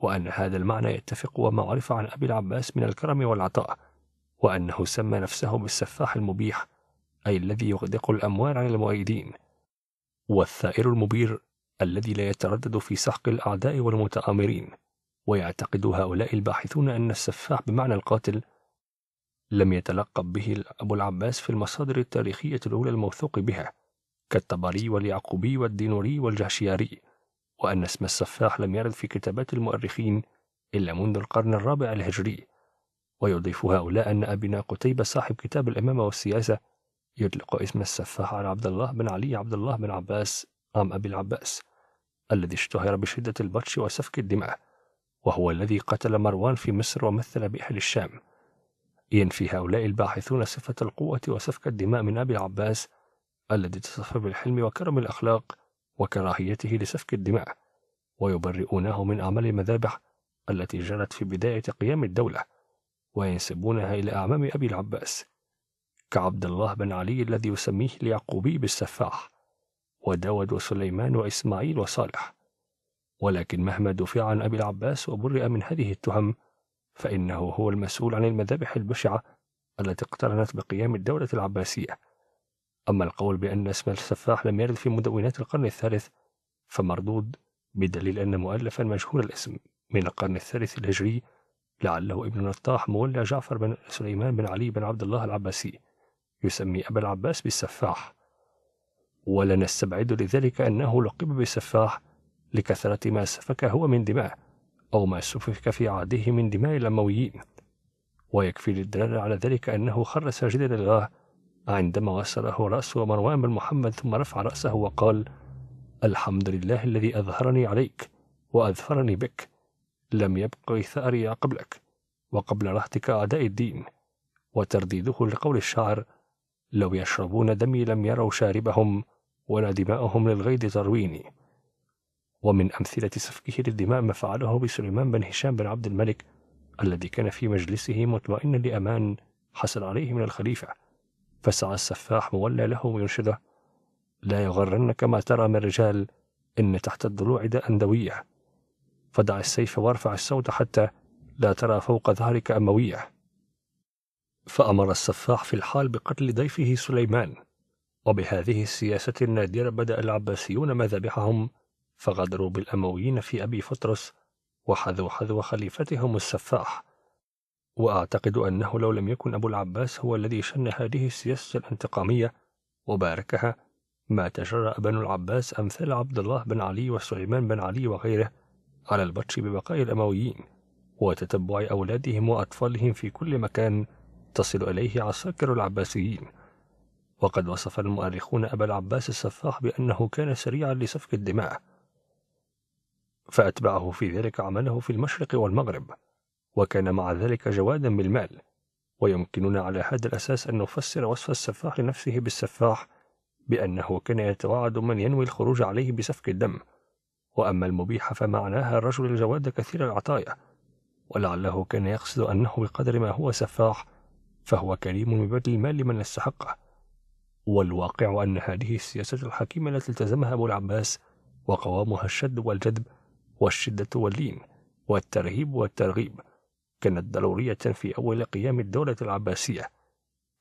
Speaker 1: وأن هذا المعنى يتفق وما عرف عن أبي العباس من الكرم والعطاء وأنه سمى نفسه بالسفاح المبيح أي الذي يغدق الأموال عن المؤيدين والثائر المبير الذي لا يتردد في سحق الأعداء والمتآمرين ويعتقد هؤلاء الباحثون أن السفاح بمعنى القاتل لم يتلقب به أبو العباس في المصادر التاريخية الأولى الموثوق بها كالطبري واليعقوبي والدينوري والجهشياري وأن اسم السفاح لم يرد في كتابات المؤرخين إلا منذ القرن الرابع الهجري ويضيف هؤلاء أن أبنا قتيبة صاحب كتاب الإمامة والسياسة يطلق اسم السفاح على عبد الله بن علي عبد الله بن عباس عم أبي العباس الذي اشتهر بشدة البطش وسفك الدماء وهو الذي قتل مروان في مصر ومثل بأهل الشام ينفي هؤلاء الباحثون صفة القوة وسفك الدماء من أبي العباس الذي تصف بالحلم وكرم الأخلاق وكراهيته لسفك الدماء ويبرئونه من أعمال المذابح التي جرت في بداية قيام الدولة وينسبونها إلى أعمام أبي العباس كعبد الله بن علي الذي يسميه اليعقوبي بالسفاح وداود وسليمان وإسماعيل وصالح ولكن مهما دفع عن أبي العباس وبرئ من هذه التهم فإنه هو المسؤول عن المذابح البشعة التي اقترنت بقيام الدولة العباسية أما القول بأن اسم السفاح لم يرد في مدونات القرن الثالث فمردود بدليل أن مؤلفا مشهور الاسم من القرن الثالث الهجري لعله ابن نطاح مولى جعفر بن سليمان بن علي بن عبد الله العباسي يسمي أبا العباس بالسفاح ولا نستبعد لذلك أنه لقب بالسفاح لكثرة ما سفك هو من دماء أو ما سفك في عهده من دماء الأمويين ويكفي للدلالة على ذلك أنه خر ساجدا لله عندما وصله رأسه مروان بن محمد ثم رفع رأسه وقال الحمد لله الذي أظهرني عليك وأظفرني بك لم يبق ثأري قبلك وقبل رهتك أعداء الدين وترديده لقول الشاعر لو يشربون دمي لم يروا شاربهم ولا دماءهم للغيد ترويني ومن أمثلة سفكه للدماء ما فعله بسليمان بن هشام بن عبد الملك الذي كان في مجلسه مطمئنا لأمان حصل عليه من الخليفة فسعى السفاح مولى له ويرشده لا يغرنك ما ترى من رجال إن تحت الضلوع داء دوية فدع السيف وارفع السود حتى لا ترى فوق ظهرك أموية فأمر السفاح في الحال بقتل ضيفه سليمان وبهذه السياسة النادرة بدأ العباسيون مذابحهم فغدروا بالأمويين في أبي فطرس وحذوا حذو خليفتهم السفاح وأعتقد أنه لو لم يكن أبو العباس هو الذي شن هذه السياسة الانتقامية وباركها ما تجرأ بنو العباس أمثال عبد الله بن علي وسليمان بن علي وغيره على البطش ببقاء الأمويين وتتبع أولادهم وأطفالهم في كل مكان تصل إليه عساكر العباسيين وقد وصف المؤرخون أبا العباس السفاح بأنه كان سريعا لسفك الدماء فأتبعه في ذلك عمله في المشرق والمغرب وكان مع ذلك جوادا بالمال ويمكننا على هذا الأساس أن نفسر وصف السفاح لنفسه بالسفاح بأنه كان يتوعد من ينوي الخروج عليه بسفك الدم وأما المبيح فمعناها الرجل الجواد كثير العطايا ولعله كان يقصد أنه بقدر ما هو سفاح فهو كريم ببذل المال لمن يستحقه والواقع أن هذه السياسة الحكيمة التي التزمها أبو العباس وقوامها الشد والجذب والشدة واللين والترهيب والترغيب كانت ضرورية في أول قيام الدولة العباسية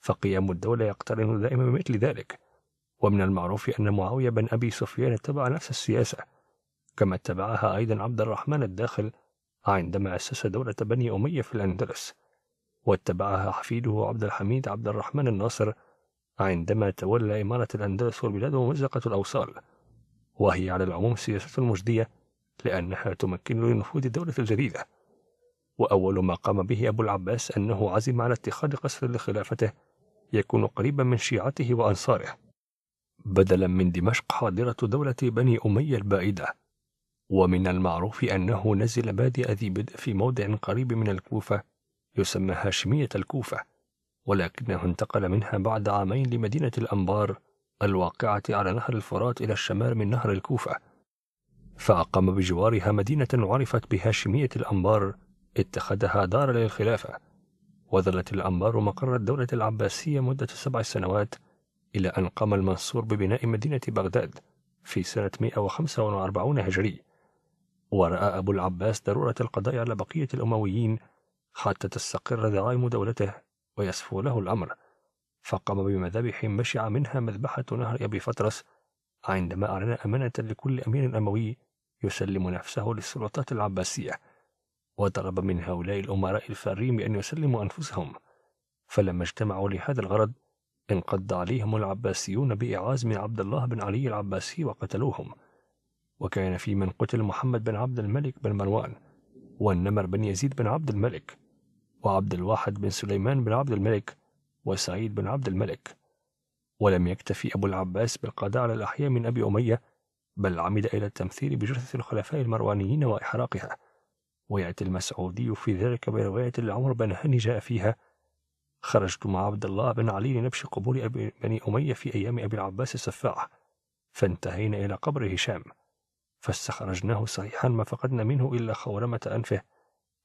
Speaker 1: فقيام الدولة يقترن دائما بمثل ذلك ومن المعروف أن معاوية بن أبي سفيان اتبع نفس السياسة كما اتبعها أيضا عبد الرحمن الداخل عندما أسس دولة بني أمية في الأندلس واتبعها حفيده عبد الحميد عبد الرحمن الناصر عندما تولى إمارة الأندلس والبلاد ومزقة الأوصال وهي على العموم سياسة مجدية لأنها تمكن لنفوذ الدولة الجديدة وأول ما قام به أبو العباس أنه عزم على اتخاذ قصر لخلافته يكون قريبا من شيعته وأنصاره بدلا من دمشق حاضرة دولة بني أمية البائدة ومن المعروف أنه نزل بادئ ذي بدء في موضع قريب من الكوفة يسمى هاشمية الكوفة ولكنه انتقل منها بعد عامين لمدينة الأنبار الواقعة على نهر الفرات إلى الشمال من نهر الكوفة فأقام بجوارها مدينة عرفت بهاشمية الأنبار اتخذها دار للخلافة وظلت الأنبار مقر الدولة العباسية مدة سبع سنوات إلى أن قام المنصور ببناء مدينة بغداد في سنة 145 هجري ورأى أبو العباس ضرورة القضاء على بقية الأمويين حتى تستقر دعائم دولته ويسفو له الأمر فقام بمذابح مشع منها مذبحة نهر أبي فطرس عندما أعلن أمانة لكل أمير أموي يسلم نفسه للسلطات العباسية وطلب من هؤلاء الأمراء الفارين بأن يسلموا أنفسهم فلما اجتمعوا لهذا الغرض انقض عليهم العباسيون بإعاز من عبد الله بن علي العباسي وقتلوهم وكان في من قتل محمد بن عبد الملك بن مروان والنمر بن يزيد بن عبد الملك وعبد الواحد بن سليمان بن عبد الملك وسعيد بن عبد الملك ولم يكتفي أبو العباس بالقضاء على الأحياء من أبي أمية بل عمد إلى التمثيل بجثث الخلفاء المروانيين وإحراقها روايه المسعودي في ذلك بروايه لعمر بن هاني جاء فيها خرجت مع عبد الله بن علي لنبش قبور أبي بني أمية في أيام أبي العباس السفاح فانتهينا إلى قبر هشام فاستخرجناه صحيحا ما فقدنا منه إلا خورمة أنفه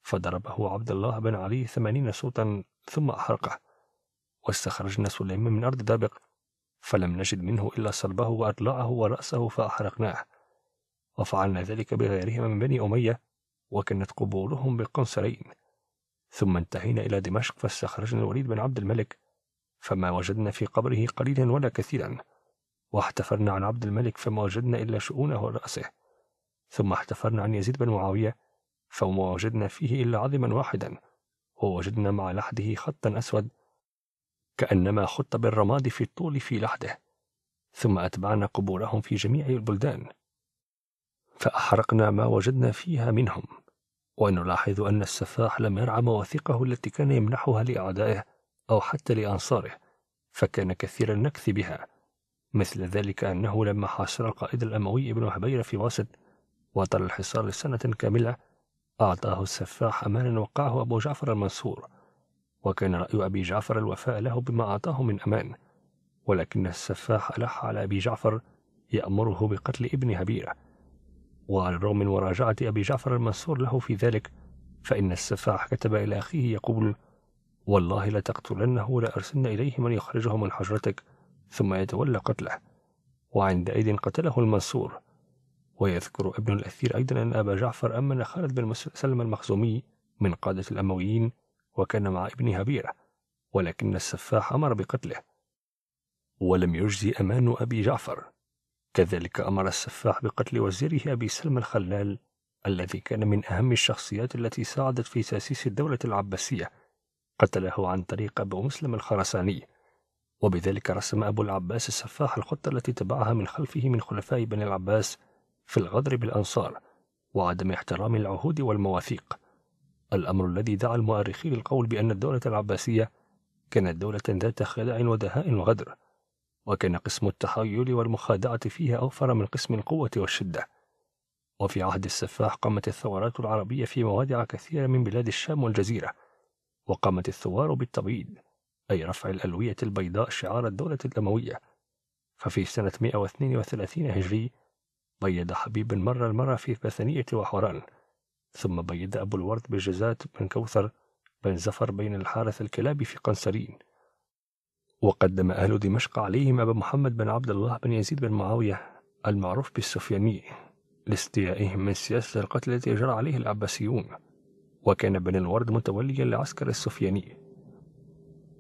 Speaker 1: فضربه عبد الله بن علي ثمانين صوتا ثم أحرقه واستخرجنا سليمان من أرض دابق فلم نجد منه إلا صلبه وأضلاعه ورأسه فأحرقناه وفعلنا ذلك بغيرهما من بني أمية وكانت قبورهم بقنصرين ثم انتهينا إلى دمشق فاستخرجنا الوليد بن عبد الملك فما وجدنا في قبره قليلا ولا كثيرا واحتفرنا عن عبد الملك فما وجدنا إلا شؤونه ورأسه ثم احتفرنا عن يزيد بن معاوية فما وجدنا فيه إلا عظما واحدا ووجدنا مع لحده خطا أسود كأنما خط بالرماد في الطول في لحده ثم أتبعنا قبورهم في جميع البلدان فأحرقنا ما وجدنا فيها منهم ونلاحظ أن السفاح لم يرعى مواثيقه التي كان يمنحها لأعدائه أو حتى لأنصاره فكان كثير النكث بها مثل ذلك أنه لما حاصر القائد الأموي ابن هبيرة في واسد وطل الحصار لسنة كاملة أعطاه السفاح أمانا وقعه أبو جعفر المنصور وكان رأي أبي جعفر الوفاء له بما أعطاه من أمان ولكن السفاح ألح على أبي جعفر يأمره بقتل ابن هبيرة وعلى الرغم من مراجعة أبي جعفر المنصور له في ذلك فإن السفاح كتب إلى أخيه يقول والله لتقتلنه أرسلن إليه من يخرجه من حجرتك ثم يتولى قتله وعندئذ قتله المنصور ويذكر ابن الأثير أيضا أن أبا جعفر أمن خالد بن سلم المخزومي من قادة الأمويين وكان مع ابن هبيرة ولكن السفاح أمر بقتله ولم يجزي أمان أبي جعفر كذلك أمر السفاح بقتل وزيره أبي سلمى الخلال الذي كان من أهم الشخصيات التي ساعدت في تأسيس الدولة العباسية قتله عن طريق أبو مسلم الخرساني وبذلك رسم أبو العباس السفاح الخطة التي تبعها من خلفه من خلفاء بني العباس في الغدر بالأنصار وعدم احترام العهود والمواثيق الأمر الذي دعا المؤرخين للقول بأن الدولة العباسية كانت دولة ذات خدع ودهاء وغدر وكان قسم التحايل والمخادعة فيها أوفر من قسم القوة والشدة وفي عهد السفاح قامت الثورات العربية في موادع كثيرة من بلاد الشام والجزيرة وقامت الثوار بالتبييض أي رفع الألوية البيضاء شعار الدولة الأموية ففي سنة 132 هجري بيض حبيب مرة المرة في بثنية وحوران ثم بيض أبو الورد بالجزات بن كوثر بن زفر بين الحارث الكلابي في قنصرين وقدم أهل دمشق عليهم أبا محمد بن عبد الله بن يزيد بن معاوية المعروف بالسفياني لاستيائهم من سياسة القتل التي أجرى عليه العباسيون وكان بن الورد متوليا لعسكر السفياني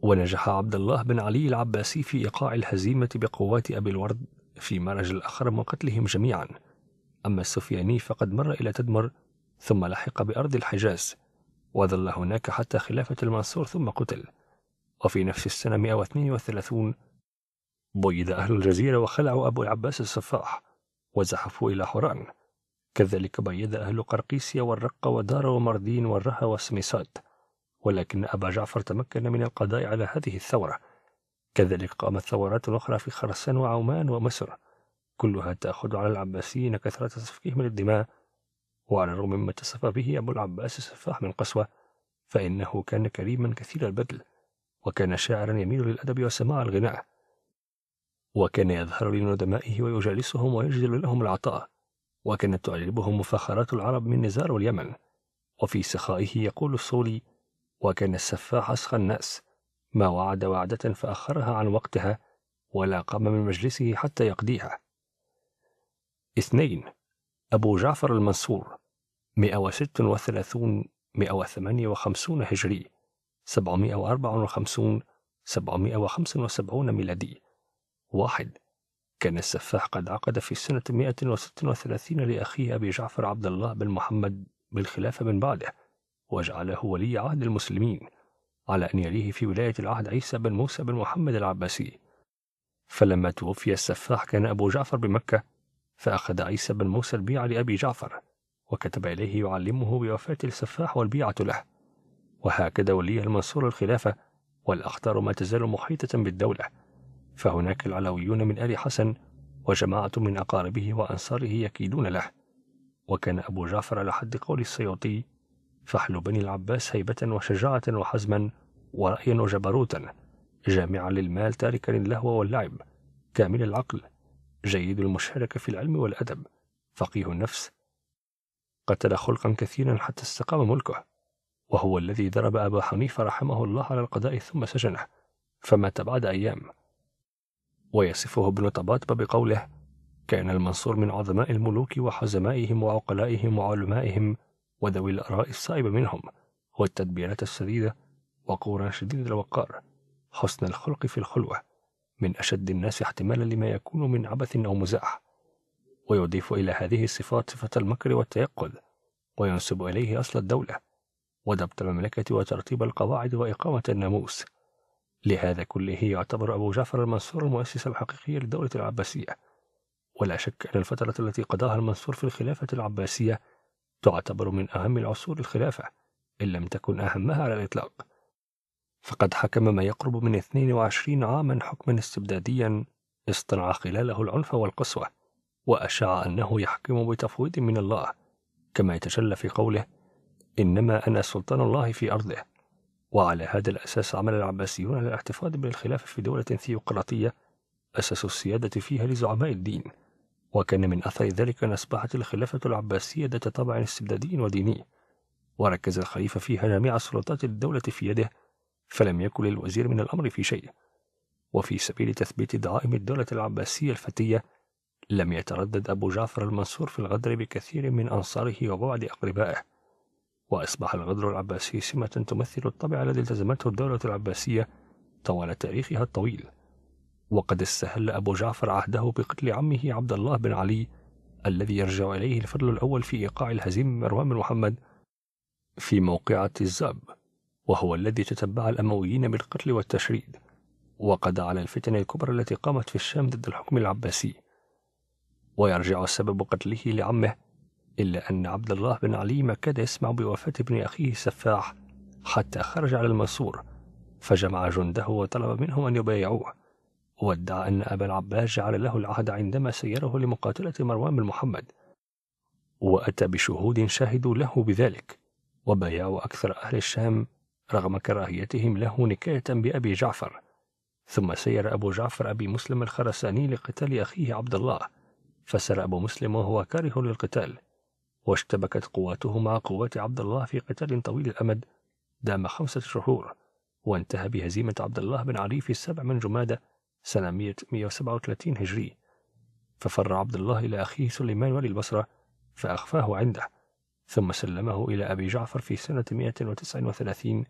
Speaker 1: ونجح عبد الله بن علي العباسي في إيقاع الهزيمة بقوات أبي الورد في مرج الأخرم وقتلهم جميعا أما السفياني فقد مر إلى تدمر ثم لحق بأرض الحجاز وظل هناك حتى خلافة المنصور ثم قتل وفي نفس السنة 132 بيد أهل الجزيرة وخلعوا أبو العباس السفاح وزحفوا إلى حوران كذلك بيد أهل قرقيسيا والرقة ودار ومردين والرها والسميسات ولكن أبا جعفر تمكن من القضاء على هذه الثورة كذلك قامت ثورات أخرى في خرسان وعمان ومصر كلها تأخذ على العباسيين كثرة سفكهم للدماء وعلى الرغم مما اتصف به أبو العباس السفاح من قسوة فإنه كان كريما كثير البذل وكان شاعرا يميل للأدب وسماع الغناء وكان يظهر لندمائه ويجالسهم ويجدل لهم العطاء وكانت تعجبهم مفاخرات العرب من نزار واليمن وفي سخائه يقول الصولي وكان السفاح أسخى الناس ما وعد وعدة فأخرها عن وقتها ولا قام من مجلسه حتى يقضيها اثنين أبو جعفر المنصور 136 158 هجري 754 775 ميلادي واحد كان السفاح قد عقد في سنة 136 لأخيه أبي جعفر عبد الله بن محمد بالخلافة من بعده وجعله ولي عهد المسلمين على أن يليه في ولاية العهد عيسى بن موسى بن محمد العباسي فلما توفي السفاح كان أبو جعفر بمكة فأخذ عيسى بن موسى البيعة لأبي جعفر وكتب إليه يعلمه بوفاة السفاح والبيعة له وهكذا ولي المنصور الخلافة والأخطار ما تزال محيطة بالدولة فهناك العلويون من آل حسن وجماعة من أقاربه وأنصاره يكيدون له وكان أبو جعفر على حد قول السيوطي فحل بني العباس هيبة وشجاعة وحزما ورأيا وجبروتا جامعا للمال تاركا للهوى واللعب كامل العقل جيد المشاركة في العلم والأدب فقيه النفس قتل خلقا كثيرا حتى استقام ملكه وهو الذي ضرب أبا حنيفة رحمه الله على القضاء ثم سجنه فمات بعد أيام ويصفه ابن طباطبا بقوله كان المنصور من عظماء الملوك وحزمائهم وعقلائهم وعلمائهم وذوي الآراء الصائبة منهم والتدبيرات السديدة وقورا شديد الوقار حسن الخلق في الخلوة من أشد الناس احتمالا لما يكون من عبث أو مزاح ويضيف إلى هذه الصفات صفة المكر والتيقظ وينسب إليه أصل الدولة وضبط المملكة وترتيب القواعد وإقامة الناموس لهذا كله يعتبر أبو جعفر المنصور المؤسس الحقيقي للدولة العباسية ولا شك أن الفترة التي قضاها المنصور في الخلافة العباسية تعتبر من أهم العصور الخلافة إن لم تكن أهمها على الإطلاق فقد حكم ما يقرب من 22 عاما حكما استبداديا اصطنع خلاله العنف والقسوة وأشاع أنه يحكم بتفويض من الله كما يتجلى في قوله إنما أنا سلطان الله في أرضه وعلى هذا الأساس عمل العباسيون على الاحتفاظ بالخلافة في دولة ثيوقراطية أسس السيادة فيها لزعماء الدين وكان من أثر ذلك أن أصبحت الخلافة العباسية ذات طابع استبدادي وديني وركز الخليفة فيها جميع سلطات الدولة في يده فلم يكن للوزير من الأمر في شيء وفي سبيل تثبيت دعائم الدولة العباسية الفتية لم يتردد أبو جعفر المنصور في الغدر بكثير من أنصاره وبعض أقربائه وأصبح الغدر العباسي سمة تمثل الطبع الذي التزمته الدولة العباسية طوال تاريخها الطويل وقد استهل أبو جعفر عهده بقتل عمه عبد الله بن علي الذي يرجع إليه الفضل الأول في إيقاع الهزيمة مروان بن محمد في موقعة الزاب وهو الذي تتبع الأمويين بالقتل والتشريد وقد على الفتن الكبرى التي قامت في الشام ضد الحكم العباسي ويرجع سبب قتله لعمه إلا أن عبد الله بن علي ما كاد يسمع بوفاة ابن أخيه سفاح حتى خرج على المنصور فجمع جنده وطلب منهم أن يبايعوه وادعى أن أبا العباس جعل له العهد عندما سيره لمقاتلة مروان بن محمد وأتى بشهود شهدوا له بذلك وبايعوا أكثر أهل الشام رغم كراهيتهم له نكاية بأبي جعفر ثم سير أبو جعفر أبي مسلم الخرساني لقتال أخيه عبد الله فسر أبو مسلم وهو كاره للقتال واشتبكت قواته مع قوات عبد الله في قتال طويل الأمد دام خمسة شهور وانتهى بهزيمة عبد الله بن علي في السبع من جمادة سنة 137 هجري ففر عبد الله إلى أخيه سليمان ولي البصرة فأخفاه عنده ثم سلمه إلى أبي جعفر في سنة 139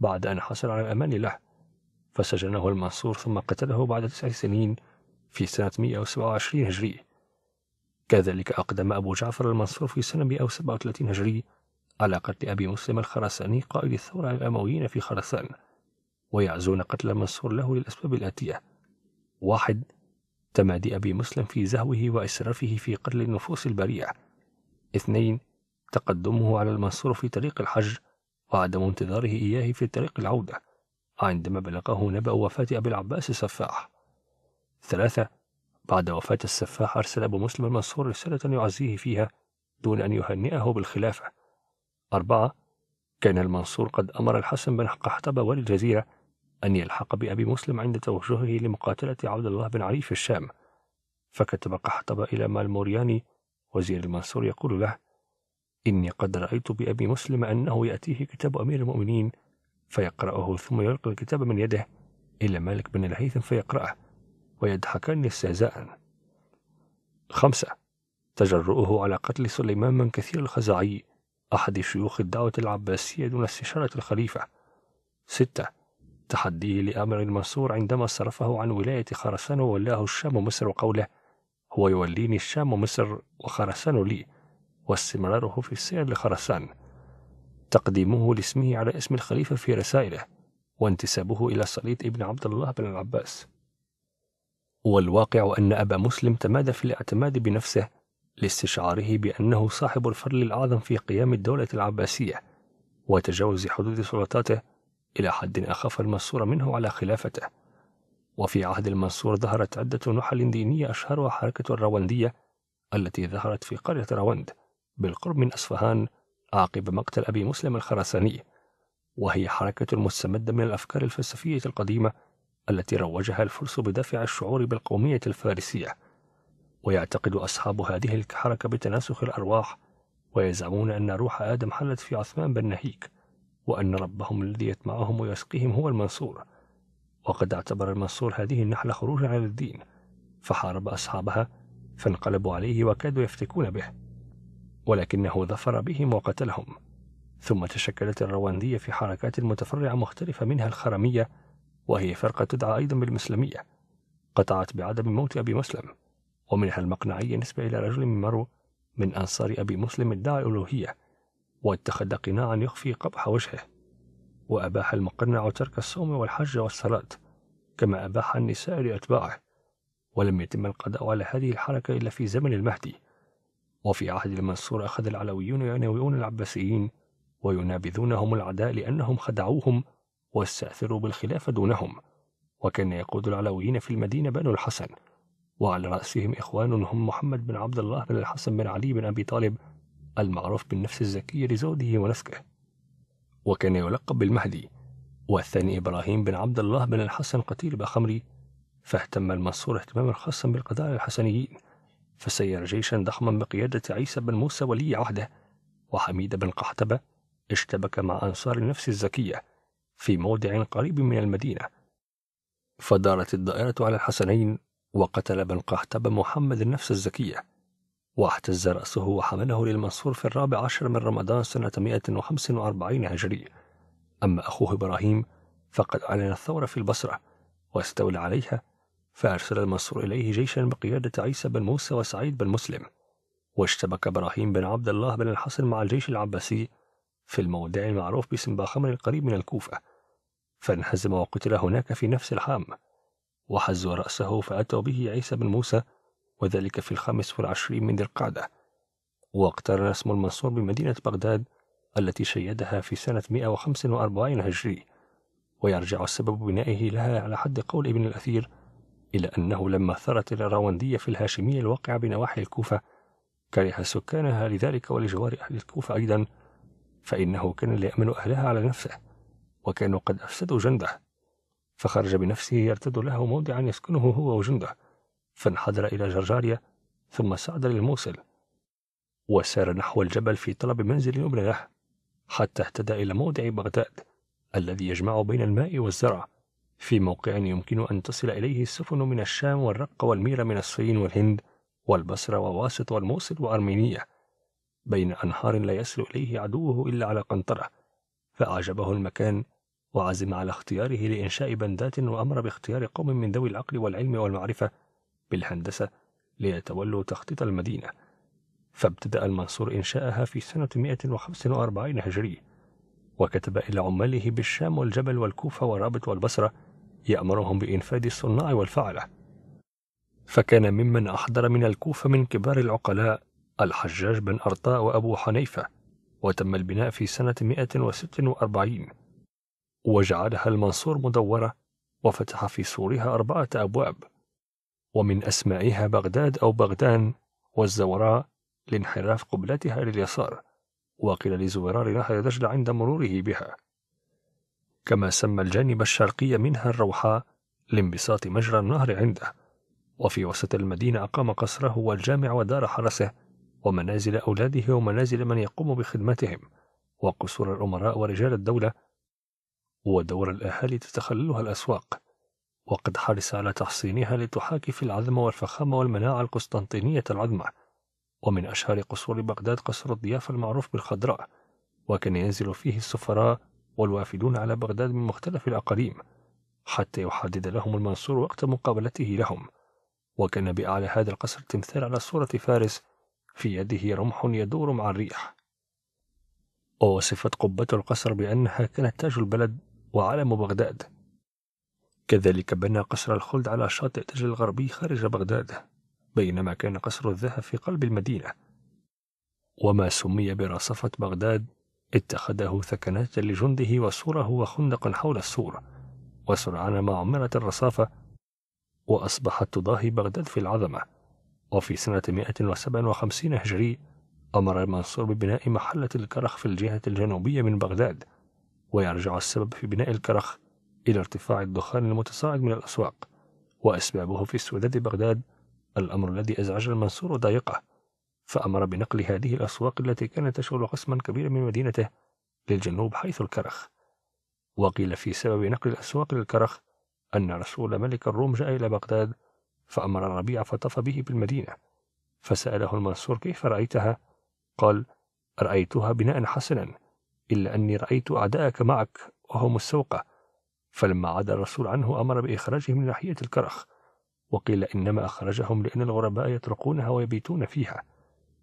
Speaker 1: بعد أن حصل على الأمان له فسجنه المنصور ثم قتله بعد تسع سنين في سنة 127 هجري كذلك أقدم أبو جعفر المنصور في سنة 137 هجري على قتل أبي مسلم الخرساني قائد الثورة الأمويين في خرسان ويعزون قتل المنصور له للأسباب الآتية واحد تمادي أبي مسلم في زهوه وإسرافه في قتل النفوس البريئة اثنين تقدمه على المنصور في طريق الحج وعدم انتظاره إياه في طريق العودة عندما بلغه نبأ وفاة أبي العباس السفاح ثلاثة بعد وفاة السفاح أرسل أبو مسلم المنصور رسالة يعزيه فيها دون أن يهنئه بالخلافة أربعة كان المنصور قد أمر الحسن بن قحطبة الجزيرة أن يلحق بأبي مسلم عند توجهه لمقاتلة عبد الله بن علي في الشام فكتب قحطبة إلى مالمورياني وزير المنصور يقول له إني قد رأيت بأبي مسلم أنه يأتيه كتاب أمير المؤمنين فيقرأه ثم يلقي الكتاب من يده إلى مالك بن الهيثم فيقرأه ويضحكان استهزاء خمسة تجرؤه على قتل سليمان من كثير الخزعي أحد شيوخ الدعوة العباسية دون استشارة الخليفة ستة تحديه لأمر المنصور عندما صرفه عن ولاية خرسان وولاه الشام ومصر وقوله هو يوليني الشام ومصر وخرسان لي واستمراره في السير لخرسان تقديمه لاسمه على اسم الخليفة في رسائله وانتسابه إلى صليط ابن عبد الله بن العباس والواقع أن أبا مسلم تمادى في الاعتماد بنفسه لاستشعاره بأنه صاحب الفضل الأعظم في قيام الدولة العباسية وتجاوز حدود سلطاته إلى حد أخاف المنصور منه على خلافته وفي عهد المنصور ظهرت عدة نحل دينية أشهرها حركة الرواندية التي ظهرت في قرية رواند بالقرب من أصفهان عقب مقتل أبي مسلم الخرساني وهي حركة مستمدة من الأفكار الفلسفية القديمة التي روجها الفرس بدافع الشعور بالقومية الفارسية ويعتقد أصحاب هذه الحركة بتناسخ الأرواح ويزعمون أن روح آدم حلت في عثمان بن نهيك وأن ربهم الذي يتمعهم ويسقيهم هو المنصور وقد اعتبر المنصور هذه النحلة خروجا عن الدين فحارب أصحابها فانقلبوا عليه وكادوا يفتكون به ولكنه ظفر بهم وقتلهم ثم تشكلت الرواندية في حركات متفرعة مختلفة منها الخرمية وهي فرقة تدعى أيضا بالمسلمية قطعت بعدم موت أبي مسلم ومنها المقنعية نسبة إلى رجل من مرو من أنصار أبي مسلم ادعى الألوهية واتخذ قناعا يخفي قبح وجهه وأباح المقنع ترك الصوم والحج والصلاة كما أباح النساء لأتباعه ولم يتم القضاء على هذه الحركة إلا في زمن المهدي وفي عهد المنصور أخذ العلويون يناوئون العباسيين وينابذونهم العداء لأنهم خدعوهم واستأثروا بالخلافة دونهم وكان يقود العلويين في المدينة بنو الحسن وعلى رأسهم إخوان هم محمد بن عبد الله بن الحسن بن علي بن أبي طالب المعروف بالنفس الزكية لزوده ونسكه وكان يلقب بالمهدي والثاني إبراهيم بن عبد الله بن الحسن قتيل بخمري فاهتم المنصور اهتماما خاصا بالقضاء الحسنيين فسير جيشا ضخما بقيادة عيسى بن موسى ولي عهده وحميد بن قحتبة اشتبك مع أنصار النفس الزكية في موضع قريب من المدينة فدارت الدائرة على الحسنين وقتل بن قحتب محمد النفس الزكية واحتز رأسه وحمله للمنصور في الرابع عشر من رمضان سنة 145 هجري أما أخوه إبراهيم فقد أعلن الثورة في البصرة واستولى عليها فأرسل المنصور إليه جيشا بقيادة عيسى بن موسى وسعيد بن مسلم واشتبك إبراهيم بن عبد الله بن الحسن مع الجيش العباسي في الموضع المعروف باسم باخمر القريب من الكوفة فانهزم وقتل هناك في نفس العام وحزوا رأسه فأتوا به عيسى بن موسى وذلك في الخامس والعشرين من ذي القعدة واقترن اسم المنصور بمدينة بغداد التي شيدها في سنة 145 هجري ويرجع السبب بنائه لها على حد قول ابن الأثير إلى أنه لما ثرت الراوندية في الهاشمية الواقعة بنواحي الكوفة كره سكانها لذلك ولجوار أهل الكوفة أيضا فإنه كان ليأمن أهلها على نفسه وكانوا قد أفسدوا جنده فخرج بنفسه يرتد له موضعا يسكنه هو وجنده فانحدر إلى جرجاريا ثم صعد للموصل وسار نحو الجبل في طلب منزل يبلغه حتى اهتدى إلى موضع بغداد الذي يجمع بين الماء والزرع في موقع يمكن أن تصل إليه السفن من الشام والرق والميرة من الصين والهند والبصرة وواسط والموصل وأرمينية بين أنهار لا يصل إليه عدوه إلا على قنطرة فأعجبه المكان وعزم على اختياره لإنشاء بندات وأمر باختيار قوم من ذوي العقل والعلم والمعرفة بالهندسة ليتولوا تخطيط المدينة فابتدأ المنصور إنشاءها في سنة 145 هجري وكتب إلى عماله بالشام والجبل والكوفة والرابط والبصرة يأمرهم بإنفاذ الصناع والفعلة فكان ممن أحضر من الكوفة من كبار العقلاء الحجاج بن أرطاء وأبو حنيفة وتم البناء في سنة 146 وجعلها المنصور مدورة وفتح في سورها أربعة أبواب ومن أسمائها بغداد أو بغدان والزوراء لانحراف قبلتها لليسار وقيل لزورار نهر دجلة عند مروره بها كما سمى الجانب الشرقي منها الروحاء لانبساط مجرى النهر عنده وفي وسط المدينة أقام قصره والجامع ودار حرسه ومنازل أولاده ومنازل من يقوم بخدمتهم وقصور الأمراء ورجال الدولة ودور الأهالي تتخللها الأسواق وقد حرص على تحصينها لتحاكي في العظم والفخامة والمناعة القسطنطينية العظمى ومن أشهر قصور بغداد قصر الضيافة المعروف بالخضراء وكان ينزل فيه السفراء والوافدون على بغداد من مختلف الأقاليم حتى يحدد لهم المنصور وقت مقابلته لهم وكان بأعلى هذا القصر تمثال على صورة فارس في يده رمح يدور مع الريح ووصفت قبة القصر بأنها كانت تاج البلد وعلم بغداد كذلك بنى قصر الخلد على شاطئ تاج الغربي خارج بغداد بينما كان قصر الذهب في قلب المدينة وما سمي برصفة بغداد اتخذه ثكنات لجنده وسوره وخندق حول السور وسرعان ما عمرت الرصافة وأصبحت تضاهي بغداد في العظمة وفي سنة 157 هجري أمر المنصور ببناء محلة الكرخ في الجهة الجنوبية من بغداد ويرجع السبب في بناء الكرخ إلى ارتفاع الدخان المتصاعد من الأسواق وأسبابه في سوداد بغداد الأمر الذي أزعج المنصور ضايقه فأمر بنقل هذه الأسواق التي كانت تشغل قسما كبيرا من مدينته للجنوب حيث الكرخ وقيل في سبب نقل الأسواق للكرخ أن رسول ملك الروم جاء إلى بغداد فأمر الربيع فطاف به بالمدينة فسأله المنصور كيف رأيتها؟ قال رأيتها بناء حسنا إلا أني رأيت أعداءك معك وهم السوقة فلما عاد الرسول عنه أمر بإخراجهم من ناحية الكرخ وقيل إنما أخرجهم لأن الغرباء يطرقونها ويبيتون فيها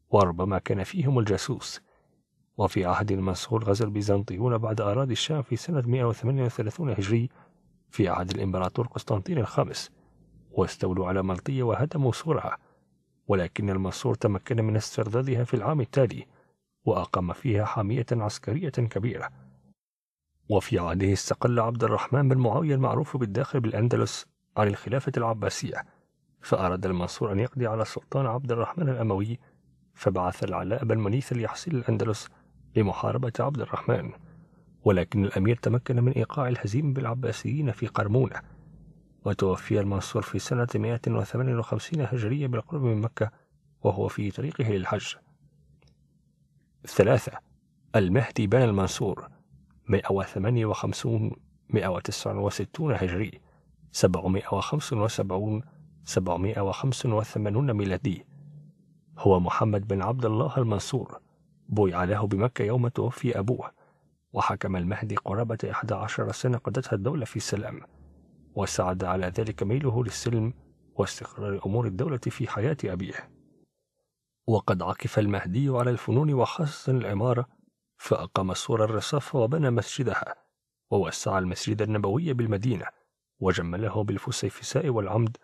Speaker 1: وربما كان فيهم الجاسوس وفي عهد المنصور غزا البيزنطيون بعد أراضي الشام في سنة 138 هجري في عهد الإمبراطور قسطنطين الخامس واستولوا على ملطية وهدموا سورها ولكن المنصور تمكن من استردادها في العام التالي وأقام فيها حامية عسكرية كبيرة وفي عهده استقل عبد الرحمن بن معاوية المعروف بالداخل بالأندلس عن الخلافة العباسية فأراد المنصور أن يقضي على السلطان عبد الرحمن الأموي فبعث العلاء بن منيث ليحصل الأندلس لمحاربة عبد الرحمن ولكن الأمير تمكن من إيقاع الهزيم بالعباسيين في قرمونة وتوفي المنصور في سنة 158 هجرية بالقرب من مكة وهو في طريقه للحج ثلاثة المهدي بن المنصور 158 169 هجري 775 785 ميلادي هو محمد بن عبد الله المنصور بويع له بمكة يوم توفي أبوه وحكم المهدي قرابة 11 سنة قدتها الدولة في السلام وساعد على ذلك ميله للسلم واستقرار أمور الدولة في حياة أبيه وقد عكف المهدي على الفنون وخاصة العمارة فأقام سور الرصافة وبنى مسجدها ووسع المسجد النبوي بالمدينة وجمله بالفسيفساء والعمد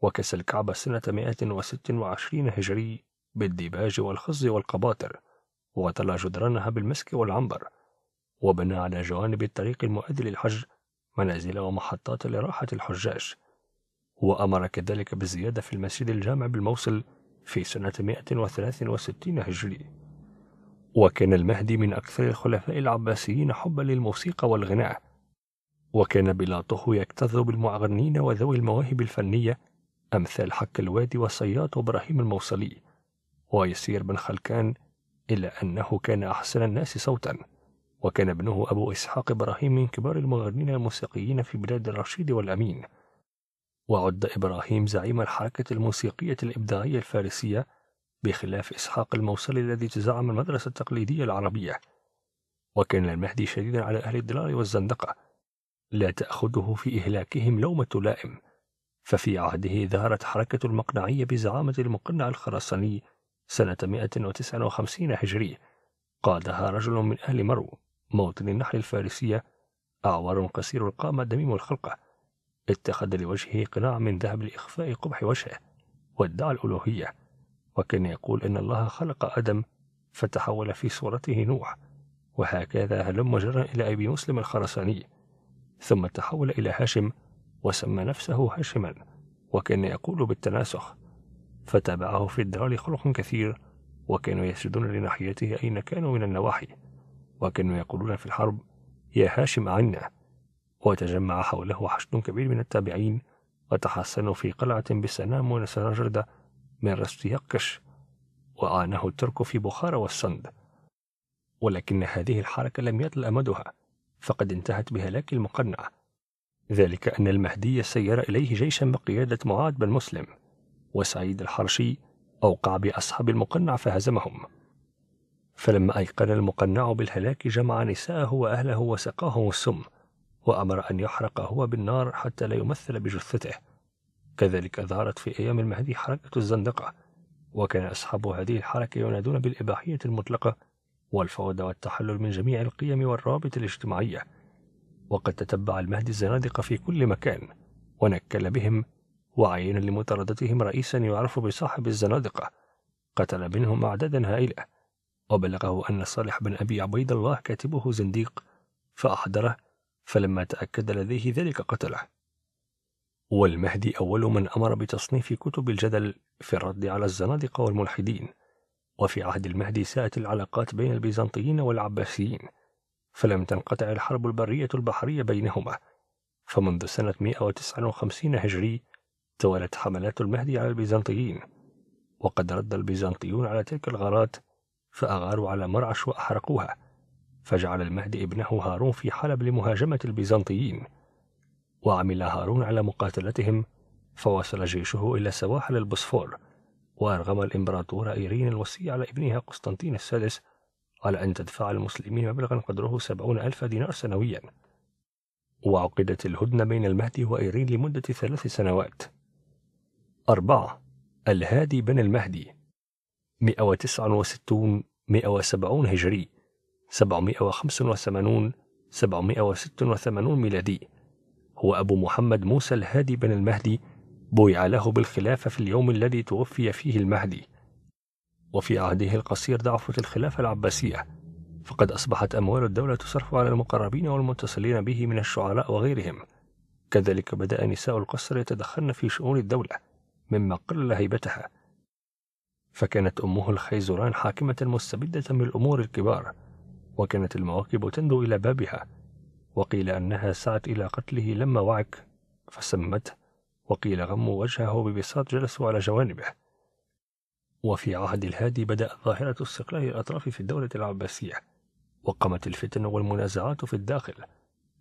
Speaker 1: وكسى الكعبة سنة 126 هجري بالديباج والخز والقباطر وتلا جدرانها بالمسك والعنبر وبنى على جوانب الطريق المؤدي للحج منازل ومحطات لراحة الحجاج وأمر كذلك بالزيادة في المسجد الجامع بالموصل في سنة 163 هجري وكان المهدي من أكثر الخلفاء العباسيين حبا للموسيقى والغناء وكان بلاطه يكتظ بالمغنين وذوي المواهب الفنية أمثال حك الوادي والصياد وإبراهيم الموصلي ويسير بن خلكان إلا أنه كان أحسن الناس صوتاً وكان ابنه أبو إسحاق إبراهيم من كبار المغنين الموسيقيين في بلاد الرشيد والأمين وعد إبراهيم زعيم الحركة الموسيقية الإبداعية الفارسية بخلاف إسحاق الموصلي الذي تزعم المدرسة التقليدية العربية وكان المهدي شديدا على أهل الدرار والزندقة لا تأخذه في إهلاكهم لومة لائم ففي عهده ظهرت حركة المقنعية بزعامة المقنع الخرساني سنة 159 هجري قادها رجل من أهل مرو موطن النحل الفارسية أعور قصير القامة دميم الخلقة اتخذ لوجهه قناع من ذهب لإخفاء قبح وجهه وادعى الألوهية وكان يقول إن الله خلق آدم فتحول في صورته نوح وهكذا هلم جرا إلى أبي مسلم الخرساني ثم تحول إلى هاشم وسمى نفسه هاشما وكان يقول بالتناسخ فتابعه في الدرال خلق كثير وكانوا يسجدون لناحيته أين كانوا من النواحي وكانوا يقولون في الحرب يا هاشم عنا وتجمع حوله حشد كبير من التابعين وتحسنوا في قلعة بسنام ونسنجرد من رست يقش الترك في بخارى والسند ولكن هذه الحركة لم يطل أمدها فقد انتهت بهلاك المقنع ذلك أن المهدي سير إليه جيشا بقيادة معاذ بن مسلم وسعيد الحرشي أوقع بأصحاب المقنع فهزمهم فلما أيقن المقنع بالهلاك جمع نساءه وأهله وسقاهم السم وأمر أن يحرق هو بالنار حتى لا يمثل بجثته كذلك ظهرت في أيام المهدي حركة الزندقة وكان أصحاب هذه الحركة ينادون بالإباحية المطلقة والفوضى والتحلل من جميع القيم والروابط الاجتماعية وقد تتبع المهدي الزنادقة في كل مكان ونكل بهم وعين لمطاردتهم رئيسا يعرف بصاحب الزنادقة قتل منهم أعدادا هائلة وبلغه أن صالح بن أبي عبيد الله كاتبه زنديق فأحضره فلما تأكد لديه ذلك قتله والمهدي أول من أمر بتصنيف كتب الجدل في الرد على الزنادقة والملحدين وفي عهد المهدي ساءت العلاقات بين البيزنطيين والعباسيين فلم تنقطع الحرب البرية البحرية بينهما فمنذ سنة 159 هجري توالت حملات المهدي على البيزنطيين وقد رد البيزنطيون على تلك الغارات فأغاروا على مرعش وأحرقوها فجعل المهد ابنه هارون في حلب لمهاجمة البيزنطيين وعمل هارون على مقاتلتهم فوصل جيشه إلى سواحل البوسفور وأرغم الإمبراطور إيرين الوصي على ابنها قسطنطين السادس على أن تدفع المسلمين مبلغا قدره سبعون ألف دينار سنويا وعقدت الهدنة بين المهدي وإيرين لمدة ثلاث سنوات أربعة الهادي بن المهدي 169 170 هجري 785 786 ميلادي هو أبو محمد موسى الهادي بن المهدي بويع له بالخلافة في اليوم الذي توفي فيه المهدي وفي عهده القصير ضعفت الخلافة العباسية فقد أصبحت أموال الدولة تصرف على المقربين والمتصلين به من الشعراء وغيرهم كذلك بدأ نساء القصر يتدخلن في شؤون الدولة مما قلل هيبتها فكانت أمه الخيزران حاكمة مستبدة من الأمور الكبار وكانت المواكب تندو إلى بابها وقيل أنها سعت إلى قتله لما وعك فسمته وقيل غموا وجهه ببساط جلسوا على جوانبه وفي عهد الهادي بدأت ظاهرة استقلال الأطراف في الدولة العباسية وقمت الفتن والمنازعات في الداخل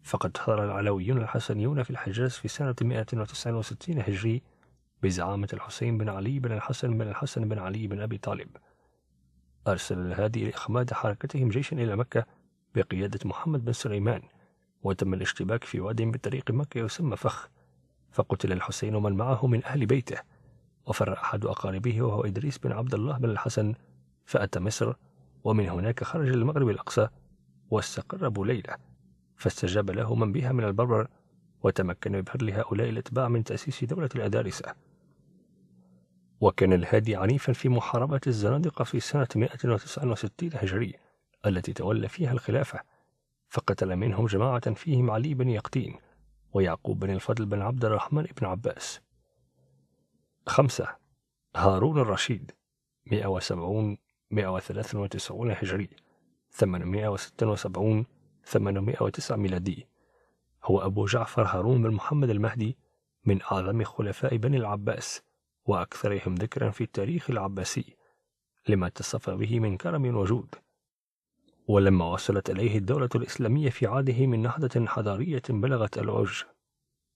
Speaker 1: فقد ثار العلويون الحسنيون في الحجاز في سنة 169 هجري بزعامة الحسين بن علي بن الحسن بن الحسن بن علي بن أبي طالب أرسل الهادي لإخماد حركتهم جيشا إلى مكة بقيادة محمد بن سليمان وتم الاشتباك في واد بطريق مكة يسمى فخ فقتل الحسين ومن معه من أهل بيته وفر أحد أقاربه وهو إدريس بن عبد الله بن الحسن فأتى مصر ومن هناك خرج للمغرب الأقصى واستقر بليلة فاستجاب له من بها من البربر وتمكن بفضل هؤلاء الأتباع من تأسيس دولة الأدارسة وكان الهادي عنيفا في محاربة الزنادقة في سنة 169 هجرية التي تولى فيها الخلافة فقتل منهم جماعة فيهم علي بن يقطين ويعقوب بن الفضل بن عبد الرحمن بن عباس خمسة هارون الرشيد 170 193 هجري 876 809 ميلادي هو أبو جعفر هارون بن محمد المهدي من أعظم خلفاء بني العباس وأكثرهم ذكرا في التاريخ العباسي لما اتصف به من كرم وجود ولما وصلت إليه الدولة الإسلامية في عهده من نهضة حضارية بلغت العج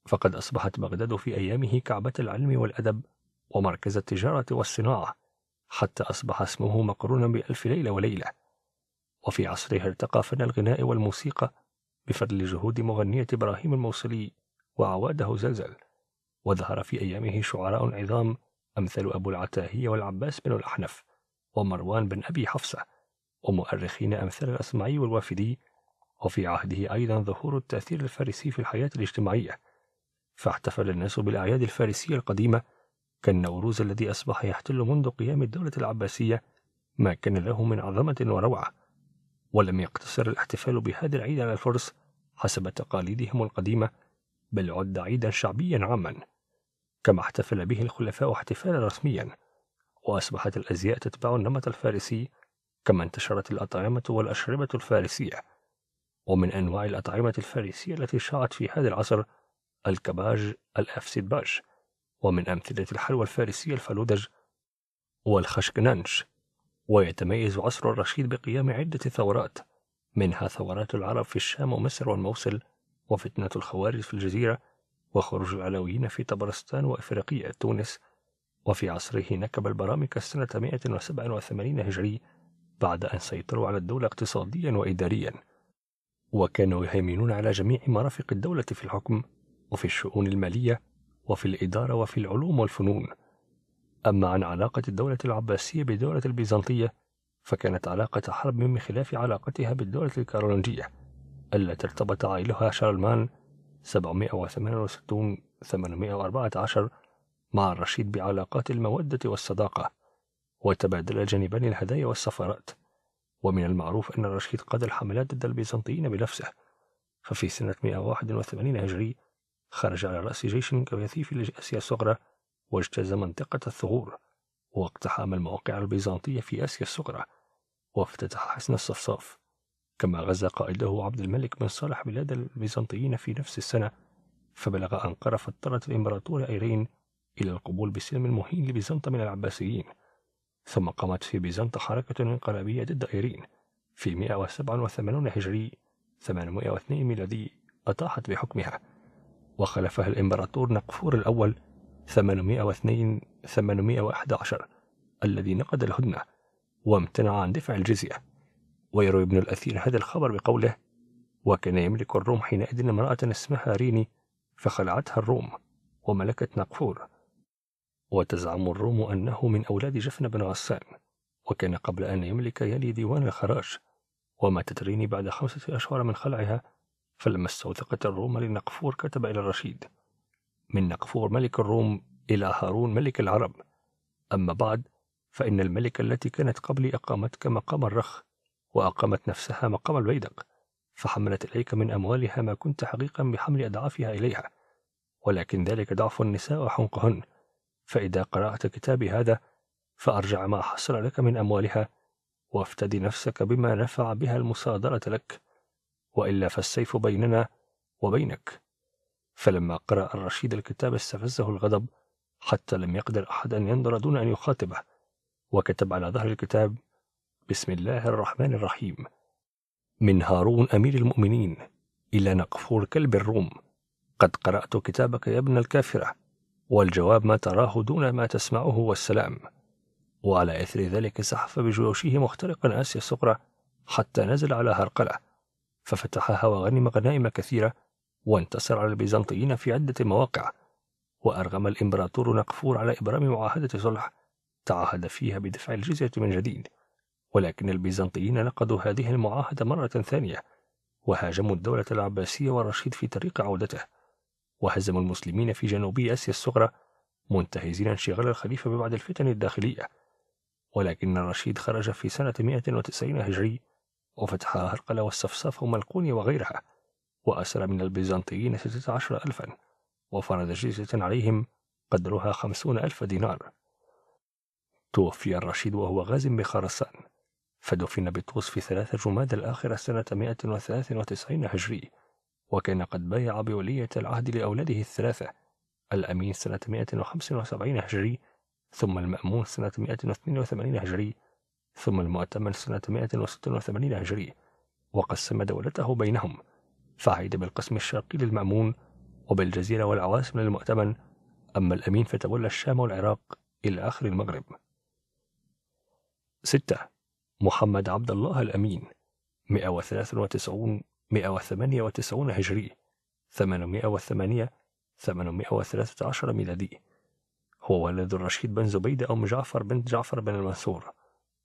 Speaker 1: فقد أصبحت بغداد في أيامه كعبة العلم والأدب ومركز التجارة والصناعة حتى أصبح اسمه مقرونا بألف ليلة وليلة وفي عصره ارتقى فن الغناء والموسيقى بفضل جهود مغنية إبراهيم الموصلي وعواده زلزل وظهر في أيامه شعراء عظام أمثل أبو العتاهية والعباس بن الأحنف ومروان بن أبي حفصة ومؤرخين أمثال الأصمعي والوافدي وفي عهده أيضا ظهور التأثير الفارسي في الحياة الاجتماعية فاحتفل الناس بالأعياد الفارسية القديمة كالنوروز الذي أصبح يحتل منذ قيام الدولة العباسية ما كان له من عظمة وروعة ولم يقتصر الاحتفال بهذا العيد على الفرس حسب تقاليدهم القديمة بل عد عيدا شعبيا عاما كما احتفل به الخلفاء احتفالا رسميا وأصبحت الأزياء تتبع النمط الفارسي كما انتشرت الأطعمة والأشربة الفارسية ومن أنواع الأطعمة الفارسية التي شاعت في هذا العصر الكباج باج ومن أمثلة الحلوى الفارسية الفلودج والخشكنانش ويتميز عصر الرشيد بقيام عدة ثورات منها ثورات العرب في الشام ومصر والموصل وفتنة الخوارج في الجزيرة وخروج العلويين في طبرستان وإفريقية تونس وفي عصره نكب البرامكة سنة 187 هجري بعد أن سيطروا على الدولة اقتصاديا وإداريا وكانوا يهيمنون على جميع مرافق الدولة في الحكم وفي الشؤون المالية وفي الإدارة وفي العلوم والفنون أما عن علاقة الدولة العباسية بالدولة البيزنطية فكانت علاقة حرب من خلاف علاقتها بالدولة الكارولنجية التي ارتبط عائلها شارلمان 768 814 مع الرشيد بعلاقات المودة والصداقة وتبادل الجانبان الهدايا والسفرات ومن المعروف أن الرشيد قاد الحملات ضد البيزنطيين بنفسه ففي سنة 181 هجري خرج على رأس جيش كبثي في آسيا الصغرى واجتاز منطقة الثغور واقتحم المواقع البيزنطية في آسيا الصغرى وافتتح حصن الصفصاف كما غزا قائده عبد الملك بن صالح بلاد البيزنطيين في نفس السنة فبلغ أنقرة فاضطرت الإمبراطورة إيرين إلى القبول بسلم المهين لبيزنطة من العباسيين ثم قامت في بيزنطة حركة انقلابية ضد إيرين في 187 هجري 802 ميلادي أطاحت بحكمها وخلفها الإمبراطور نقفور الأول 802 811 الذي نقد الهدنة وامتنع عن دفع الجزية ويروي ابن الأثير هذا الخبر بقوله وكان يملك الروم حينئذ امرأة اسمها ريني فخلعتها الروم وملكت نقفور وتزعم الروم أنه من أولاد جفن بن غسان وكان قبل أن يملك يلي ديوان الخراج وماتت ريني بعد خمسة أشهر من خلعها فلما استوثقت الروم لنقفور كتب إلى الرشيد من نقفور ملك الروم إلى هارون ملك العرب أما بعد فإن الملكة التي كانت قبلي أقامتك مقام الرخ وأقامت نفسها مقام البيدق فحملت إليك من أموالها ما كنت حقيقا بحمل أضعافها إليها ولكن ذلك ضعف النساء وحنقهن فإذا قرأت كتابي هذا فأرجع ما حصل لك من أموالها وافتدي نفسك بما نفع بها المصادرة لك وإلا فالسيف بيننا وبينك فلما قرأ الرشيد الكتاب استفزه الغضب حتى لم يقدر أحد أن ينظر دون أن يخاطبه وكتب على ظهر الكتاب بسم الله الرحمن الرحيم من هارون أمير المؤمنين إلى نقفور كلب الروم قد قرأت كتابك يا ابن الكافرة والجواب ما تراه دون ما تسمعه والسلام وعلى إثر ذلك سحف بجيوشه مخترقا آسيا الصغرى حتى نزل على هرقلة ففتحها وغنم غنائم كثيرة وانتصر على البيزنطيين في عدة مواقع وأرغم الإمبراطور نقفور على إبرام معاهدة صلح تعهد فيها بدفع الجزية من جديد ولكن البيزنطيين نقضوا هذه المعاهدة مرة ثانية وهاجموا الدولة العباسية والرشيد في طريق عودته وهزموا المسلمين في جنوبي آسيا الصغرى منتهزين انشغال الخليفة ببعض الفتن الداخلية ولكن الرشيد خرج في سنة 190 هجري وفتح هرقل والصفصاف وملقوني وغيرها وأسر من البيزنطيين 16 ألفا وفرض جزية عليهم قدرها 50 ألف دينار توفي الرشيد وهو غاز بخرسان فدفن بطوس في ثلاثة جماد الآخرة سنة 193 هجري وكان قد بايع بولية العهد لأولاده الثلاثة الأمين سنة 175 هجري ثم المأمون سنة 182 هجري ثم المؤتمن سنة 186 هجري وقسم دولته بينهم فعيد بالقسم الشرقي للمأمون وبالجزيرة والعواصم للمؤتمن أما الأمين فتولى الشام والعراق إلى آخر المغرب ستة محمد عبد الله الأمين 193 198 هجري 808 813 ميلادي هو والد الرشيد بن زبيد أم جعفر بنت جعفر بن المنصور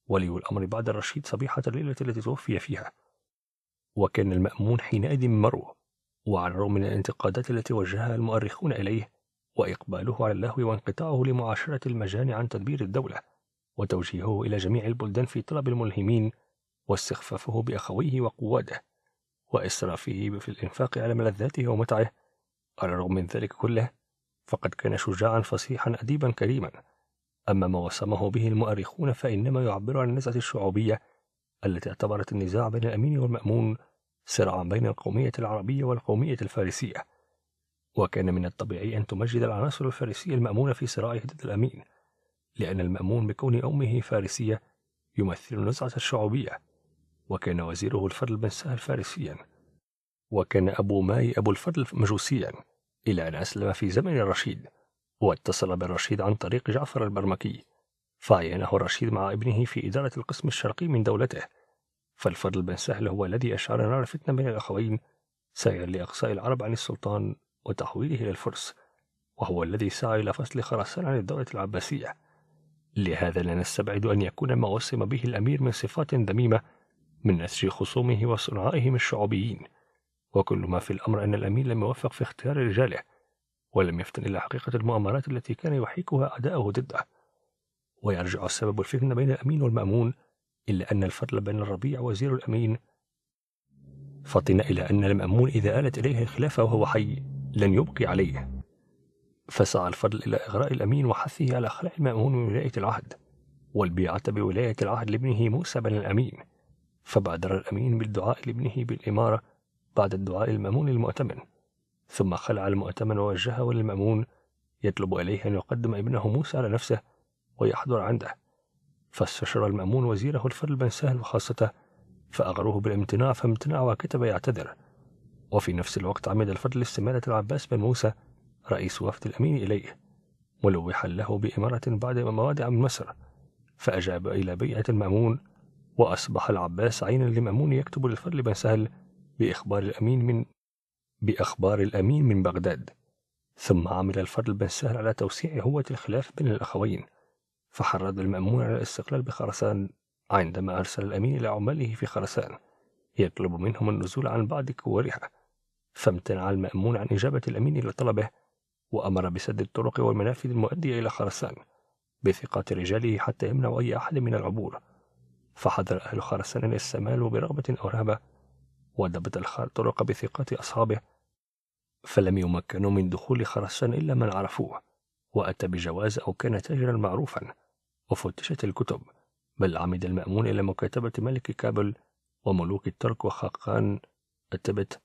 Speaker 1: ولي الأمر بعد الرشيد صبيحة الليلة التي توفي فيها وكان المأمون حينئذ مرو وعلى الرغم من الانتقادات التي وجهها المؤرخون إليه وإقباله على اللهو وانقطاعه لمعاشرة المجان عن تدبير الدولة وتوجيهه إلى جميع البلدان في طلب الملهمين واستخفافه بأخويه وقواده وإسرافه في الإنفاق على ملذاته ومتعه على الرغم من ذلك كله فقد كان شجاعا فصيحا أديبا كريما أما ما وسمه به المؤرخون فإنما يعبر عن النزعة الشعوبية التي اعتبرت النزاع بين الأمين والمأمون صراعا بين القومية العربية والقومية الفارسية وكان من الطبيعي أن تمجد العناصر الفارسية المأمونة في صراعه ضد الأمين لأن المأمون بكون أمه فارسية يمثل النزعة الشعوبية وكان وزيره الفضل بن سهل فارسيا وكان أبو ماي أبو الفضل مجوسيا إلى أن أسلم في زمن الرشيد واتصل بالرشيد عن طريق جعفر البرمكي فعينه الرشيد مع ابنه في إدارة القسم الشرقي من دولته فالفضل بن سهل هو الذي أشعل نار فتنة بين الأخوين سعيا لإقصاء العرب عن السلطان وتحويله إلى الفرس وهو الذي سعى إلى فصل خراسان عن الدولة العباسية لهذا لا نستبعد أن يكون ما وسم به الأمير من صفات ذميمة من نسج خصومه وصنعائهم الشعوبيين وكل ما في الأمر أن الأمير لم يوفق في اختيار رجاله ولم يفتن إلى حقيقة المؤامرات التي كان يحيكها أعداؤه ضده ويرجع السبب الفتنة بين الأمين والمأمون إلا أن الفضل بين الربيع وزير الأمين فطن إلى أن المأمون إذا آلت إليه الخلافة وهو حي لن يبقي عليه فسعى الفضل إلى إغراء الأمين وحثه على خلع المأمون من ولاية العهد والبيعة بولاية العهد لابنه موسى بن الأمين فبادر الأمين بالدعاء لابنه بالإمارة بعد الدعاء المأمون المؤتمن ثم خلع المؤتمن ووجهه للمأمون يطلب إليه أن يقدم ابنه موسى على نفسه ويحضر عنده فاستشار المأمون وزيره الفضل بن سهل وخاصته فأغروه بالامتناع فامتنع وكتب يعتذر وفي نفس الوقت عمد الفضل استمالة العباس بن موسى رئيس وفد الأمين إليه ملوحا له بإمارة بعد موادع من مصر فأجاب إلى بيعة المأمون وأصبح العباس عينا لمأمون يكتب للفضل بن سهل بإخبار الأمين من بأخبار الأمين من بغداد ثم عمل الفضل بن سهل على توسيع هوة الخلاف بين الأخوين فحرض المأمون على الاستقلال بخرسان عندما أرسل الأمين إلى عماله في خرسان يطلب منهم النزول عن بعض كوارحه فامتنع المأمون عن إجابة الأمين إلى طلبه وأمر بسد الطرق والمنافذ المؤدية إلى خرسان بثقة رجاله حتى يمنعوا أي أحد من العبور فحضر أهل خرسان السمال برغبة أو رهبة ودبت الطرق بثقة أصحابه فلم يمكنوا من دخول خرسان إلا من عرفوه وأتى بجواز أو كان تاجرا معروفا وفتشت الكتب بل عمد المأمون إلى مكاتبة ملك كابل وملوك الترك وخاقان التبت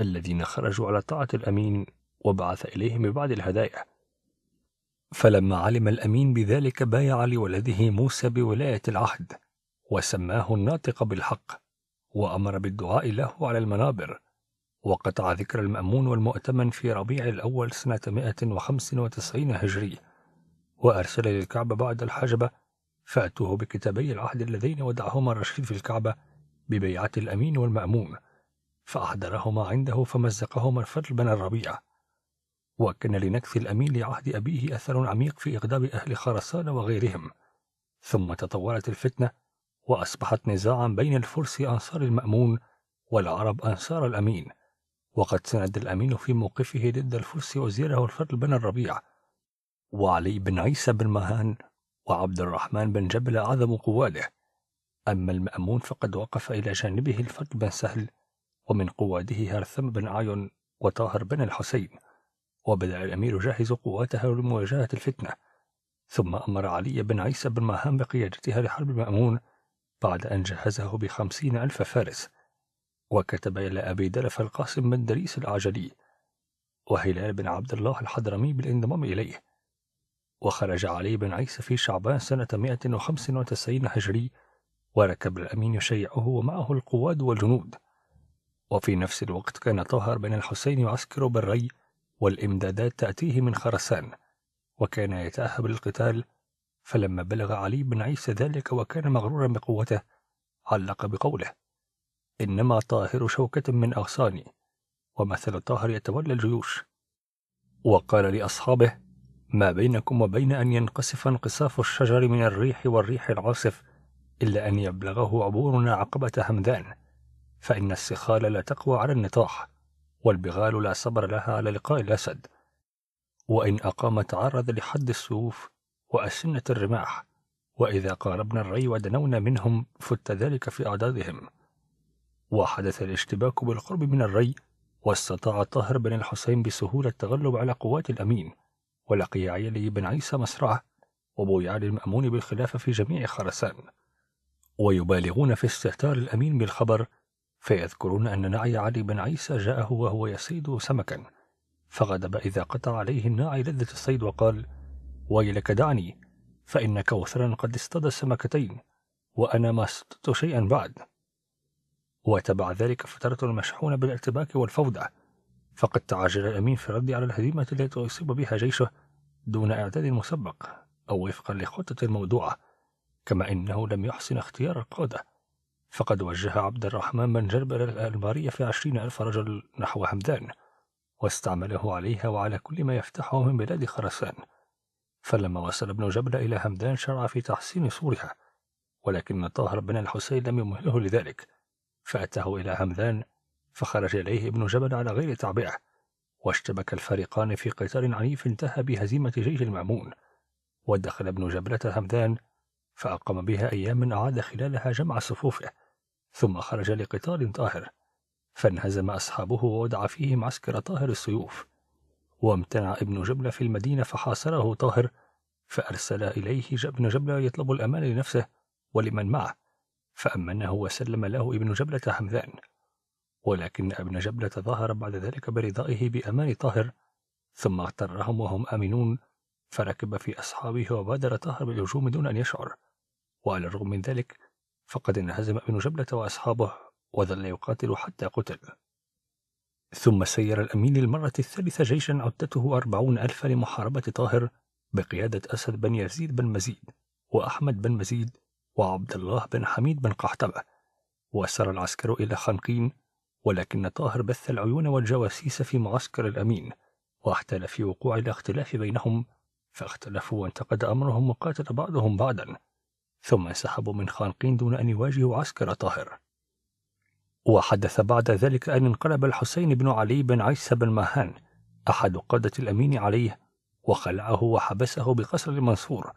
Speaker 1: الذين خرجوا على طاعة الأمين وبعث إليهم ببعض الهدايا فلما علم الأمين بذلك بايع لولده موسى بولاية العهد وسماه الناطق بالحق وأمر بالدعاء له على المنابر وقطع ذكر المأمون والمؤتمن في ربيع الأول سنة 195 هجري وأرسل للكعبة بعد الحجبة فأتوه بكتابي العهد اللذين ودعهما الرشيد في الكعبة ببيعة الأمين والمأمون فأحضرهما عنده فمزقهما الفضل بن الربيع وكان لنكث الأمين لعهد أبيه أثر عميق في إغضاب أهل خرسان وغيرهم ثم تطورت الفتنة وأصبحت نزاعا بين الفرس أنصار المأمون والعرب أنصار الأمين وقد سند الأمين في موقفه ضد الفرس وزيره الفضل بن الربيع وعلي بن عيسى بن مهان وعبد الرحمن بن جبل أعظم قواده أما المأمون فقد وقف إلى جانبه الفضل بن سهل ومن قواده هرثم بن عيون وطاهر بن الحسين وبدأ الأمير يجهز قواته لمواجهة الفتنة ثم أمر علي بن عيسى بن مهام بقيادتها لحرب المأمون بعد أن جهزه بخمسين ألف فارس وكتب إلى أبي دلف القاسم بن دريس العجلي وهلال بن عبد الله الحضرمي بالانضمام إليه وخرج علي بن عيسى في شعبان سنة 195 هجري وركب الأمين يشيعه ومعه القواد والجنود وفي نفس الوقت كان طهر بن الحسين يعسكر بالري والإمدادات تأتيه من خرسان وكان يتأهب للقتال فلما بلغ علي بن عيسى ذلك وكان مغرورا بقوته علق بقوله إنما طاهر شوكة من أغصاني ومثل طاهر يتولى الجيوش وقال لأصحابه ما بينكم وبين أن ينقصف انقصاف الشجر من الريح والريح العاصف إلا أن يبلغه عبورنا عقبة همذان فإن السخال لا تقوى على النطاح والبغال لا صبر لها على لقاء الأسد وإن أقام تعرض لحد السيوف وأسنة الرماح وإذا قاربنا الري ودنونا منهم فت ذلك في أعدادهم وحدث الاشتباك بالقرب من الري واستطاع طاهر بن الحسين بسهولة التغلب على قوات الأمين ولقي عيلي بن عيسى مسرعه وأبو يعلى المأمون بالخلافة في جميع خرسان ويبالغون في استهتار الأمين بالخبر فيذكرون أن نعي علي بن عيسى جاءه وهو يصيد سمكا فغضب إذا قطع عليه الناعي لذة الصيد وقال ويلك دعني فإن كوثرا قد اصطاد السمكتين وأنا ما اصطدت شيئا بعد وتبع ذلك فترة مشحونة بالارتباك والفوضى فقد تعجل الأمين في الرد على الهزيمة التي أصيب بها جيشه دون إعداد مسبق أو وفقا لخطة موضوعة كما إنه لم يحسن اختيار القادة فقد وجه عبد الرحمن بن جربل الألمارية في عشرين ألف رجل نحو همدان واستعمله عليها وعلى كل ما يفتحه من بلاد خرسان فلما وصل ابن جبل إلى همدان شرع في تحسين سورها ولكن طاهر بن الحسين لم يمهله لذلك فأتاه إلى همدان فخرج إليه ابن جبل على غير تعبئة واشتبك الفريقان في قتال عنيف انتهى بهزيمة جيش المأمون ودخل ابن جبلة همدان فأقام بها أيام أعاد خلالها جمع صفوفه ثم خرج لقتال طاهر فانهزم أصحابه وودع فيهم عسكر طاهر السيوف وامتنع ابن جبلة في المدينة فحاصره طاهر فأرسل إليه ابن جبلة يطلب الأمان لنفسه ولمن معه فأمنه وسلم له ابن جبلة حمذان ولكن ابن جبلة ظهر بعد ذلك برضائه بأمان طاهر ثم اغترهم وهم آمنون فركب في أصحابه وبادر طاهر بالهجوم دون أن يشعر وعلى الرغم من ذلك فقد انهزم ابن جبلة وأصحابه وظل يقاتل حتى قتل ثم سير الأمين للمرة الثالثة جيشا عدته أربعون ألفا لمحاربة طاهر بقيادة أسد بن يزيد بن مزيد وأحمد بن مزيد وعبد الله بن حميد بن قحطبة وسار العسكر إلى خنقين ولكن طاهر بث العيون والجواسيس في معسكر الأمين واحتال في وقوع الاختلاف بينهم فاختلفوا وانتقد أمرهم وقاتل بعضهم بعضا ثم انسحبوا من خانقين دون أن يواجهوا عسكر طاهر وحدث بعد ذلك أن انقلب الحسين بن علي بن عيسى بن مهان أحد قادة الأمين عليه وخلعه وحبسه بقصر المنصور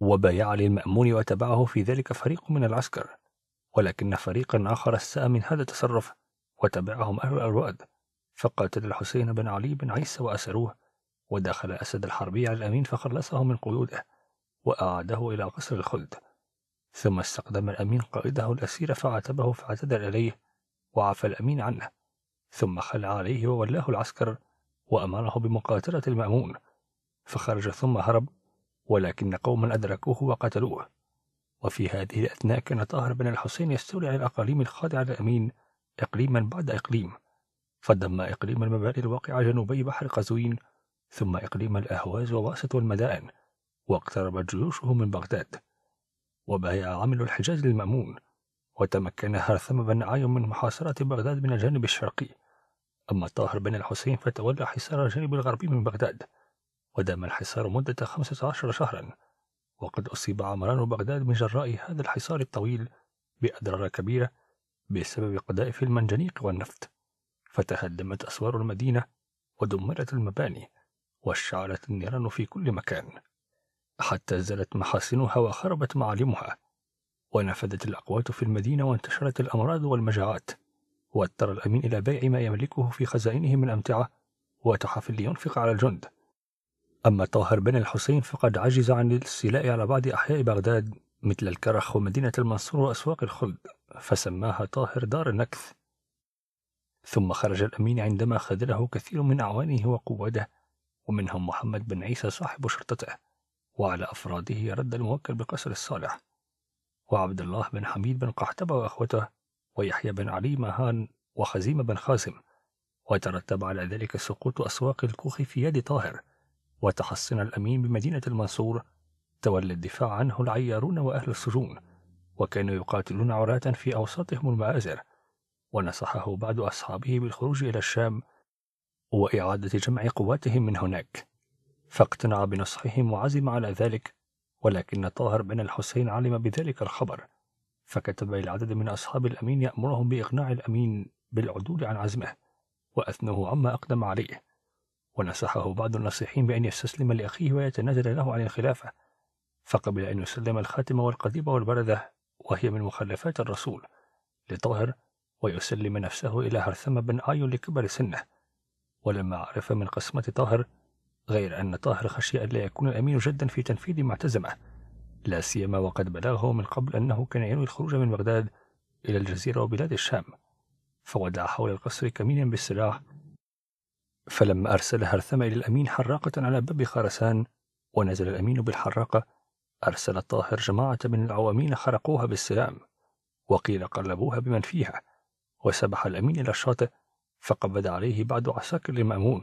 Speaker 1: وبايع للمأمون وتبعه في ذلك فريق من العسكر ولكن فريقا آخر استاء من هذا التصرف وتبعهم أهل الأرواد فقاتل الحسين بن علي بن عيسى وأسروه ودخل أسد الحربي على الأمين فخلصه من قيوده وأعاده إلى قصر الخلد ثم استقدم الأمين قائده الأسير فعاتبه فاعتذر إليه وعفى الأمين عنه ثم خلع عليه وولاه العسكر وأمره بمقاتلة المأمون فخرج ثم هرب ولكن قوما أدركوه وقتلوه وفي هذه الأثناء كان طاهر بن الحسين يستولي على الأقاليم الخاضعة للأمين إقليما بعد إقليم فدم إقليم المبادئ الواقع جنوبي بحر قزوين ثم إقليم الأهواز وواسط والمدائن واقتربت جيوشه من بغداد وبايع عامل الحجاز للمأمون وتمكن هرثم بن عايم من محاصرة بغداد من الجانب الشرقي أما طاهر بن الحسين فتولى حصار الجانب الغربي من بغداد ودام الحصار مدة خمسة عشر شهرا وقد أصيب عمران بغداد من جراء هذا الحصار الطويل بأضرار كبيرة بسبب قذائف المنجنيق والنفط فتهدمت أسوار المدينة ودمرت المباني واشتعلت النيران في كل مكان حتى زالت محاسنها وخربت معالمها ونفذت الأقوات في المدينة وانتشرت الأمراض والمجاعات واضطر الأمين إلى بيع ما يملكه في خزائنه من أمتعة وتحف لينفق على الجند أما طاهر بن الحسين فقد عجز عن الاستيلاء على بعض أحياء بغداد مثل الكرخ ومدينة المنصور وأسواق الخلد فسماها طاهر دار النكث ثم خرج الأمين عندما خذله كثير من أعوانه وقواده ومنهم محمد بن عيسى صاحب شرطته وعلى أفراده رد الموكل بقصر الصالح وعبد الله بن حميد بن قحتبة وأخوته ويحيى بن علي مهان وخزيمة بن خازم وترتب على ذلك سقوط أسواق الكوخ في يد طاهر وتحصن الأمين بمدينة المنصور تولى الدفاع عنه العيارون وأهل السجون وكانوا يقاتلون عراة في أوساطهم المآزر ونصحه بعض أصحابه بالخروج إلى الشام وإعادة جمع قواتهم من هناك فاقتنع بنصحهم وعزم على ذلك ولكن طاهر بن الحسين علم بذلك الخبر فكتب إلى عدد من أصحاب الأمين يأمرهم بإقناع الأمين بالعدول عن عزمه وأثنه عما أقدم عليه ونصحه بعض الناصحين بأن يستسلم لأخيه ويتنازل له عن الخلافة فقبل أن يسلم الخاتم والقضيب والبردة وهي من مخلفات الرسول لطاهر ويسلم نفسه إلى هرثمة بن أعين لكبر سنه ولما عرف من قسمة طاهر غير أن طاهر خشي أن لا يكون الأمين جدا في تنفيذ ما اعتزمه لا سيما وقد بلغه من قبل أنه كان ينوي الخروج من بغداد إلى الجزيرة وبلاد الشام فودع حول القصر كمينا بالسلاح فلما أرسل هرثمة إلى الأمين حراقة على باب خرسان ونزل الأمين بالحراقة أرسل الطاهر جماعة من العوامين خرقوها بالسلام وقيل قلبوها بمن فيها وسبح الأمين إلى الشاطئ فقبض عليه بعض عساكر المأمون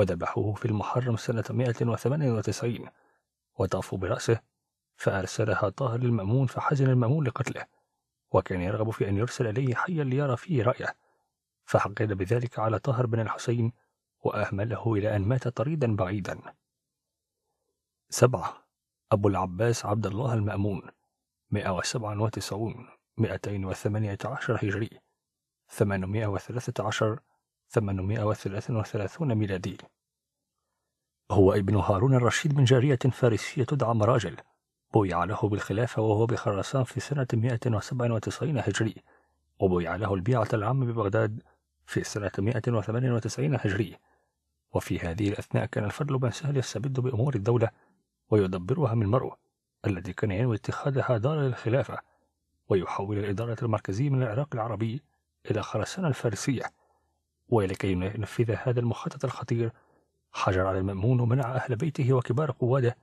Speaker 1: وذبحوه في المحرم سنة 198 وطافوا برأسه فأرسلها طاهر للمأمون فحزن المأمون لقتله وكان يرغب في أن يرسل إليه حيا ليرى فيه رأيه فحقد بذلك على طاهر بن الحسين وأهمله إلى أن مات طريدا بعيدا سبعة أبو العباس عبد الله المأمون 197 218 هجري 813 833 ميلادي هو ابن هارون الرشيد من جارية فارسية تدعى مراجل بويع له بالخلافة وهو بخراسان في سنة 197 هجري وبويع له البيعة العامة ببغداد في سنة 198 هجري وفي هذه الأثناء كان الفضل بن سهل يستبد بأمور الدولة ويدبرها من مرو الذي كان ينوي اتخاذها دار للخلافة ويحول الإدارة المركزية من العراق العربي إلى خراسان الفارسية ولكي ينفذ هذا المخطط الخطير حجر على المأمون ومنع أهل بيته وكبار قواده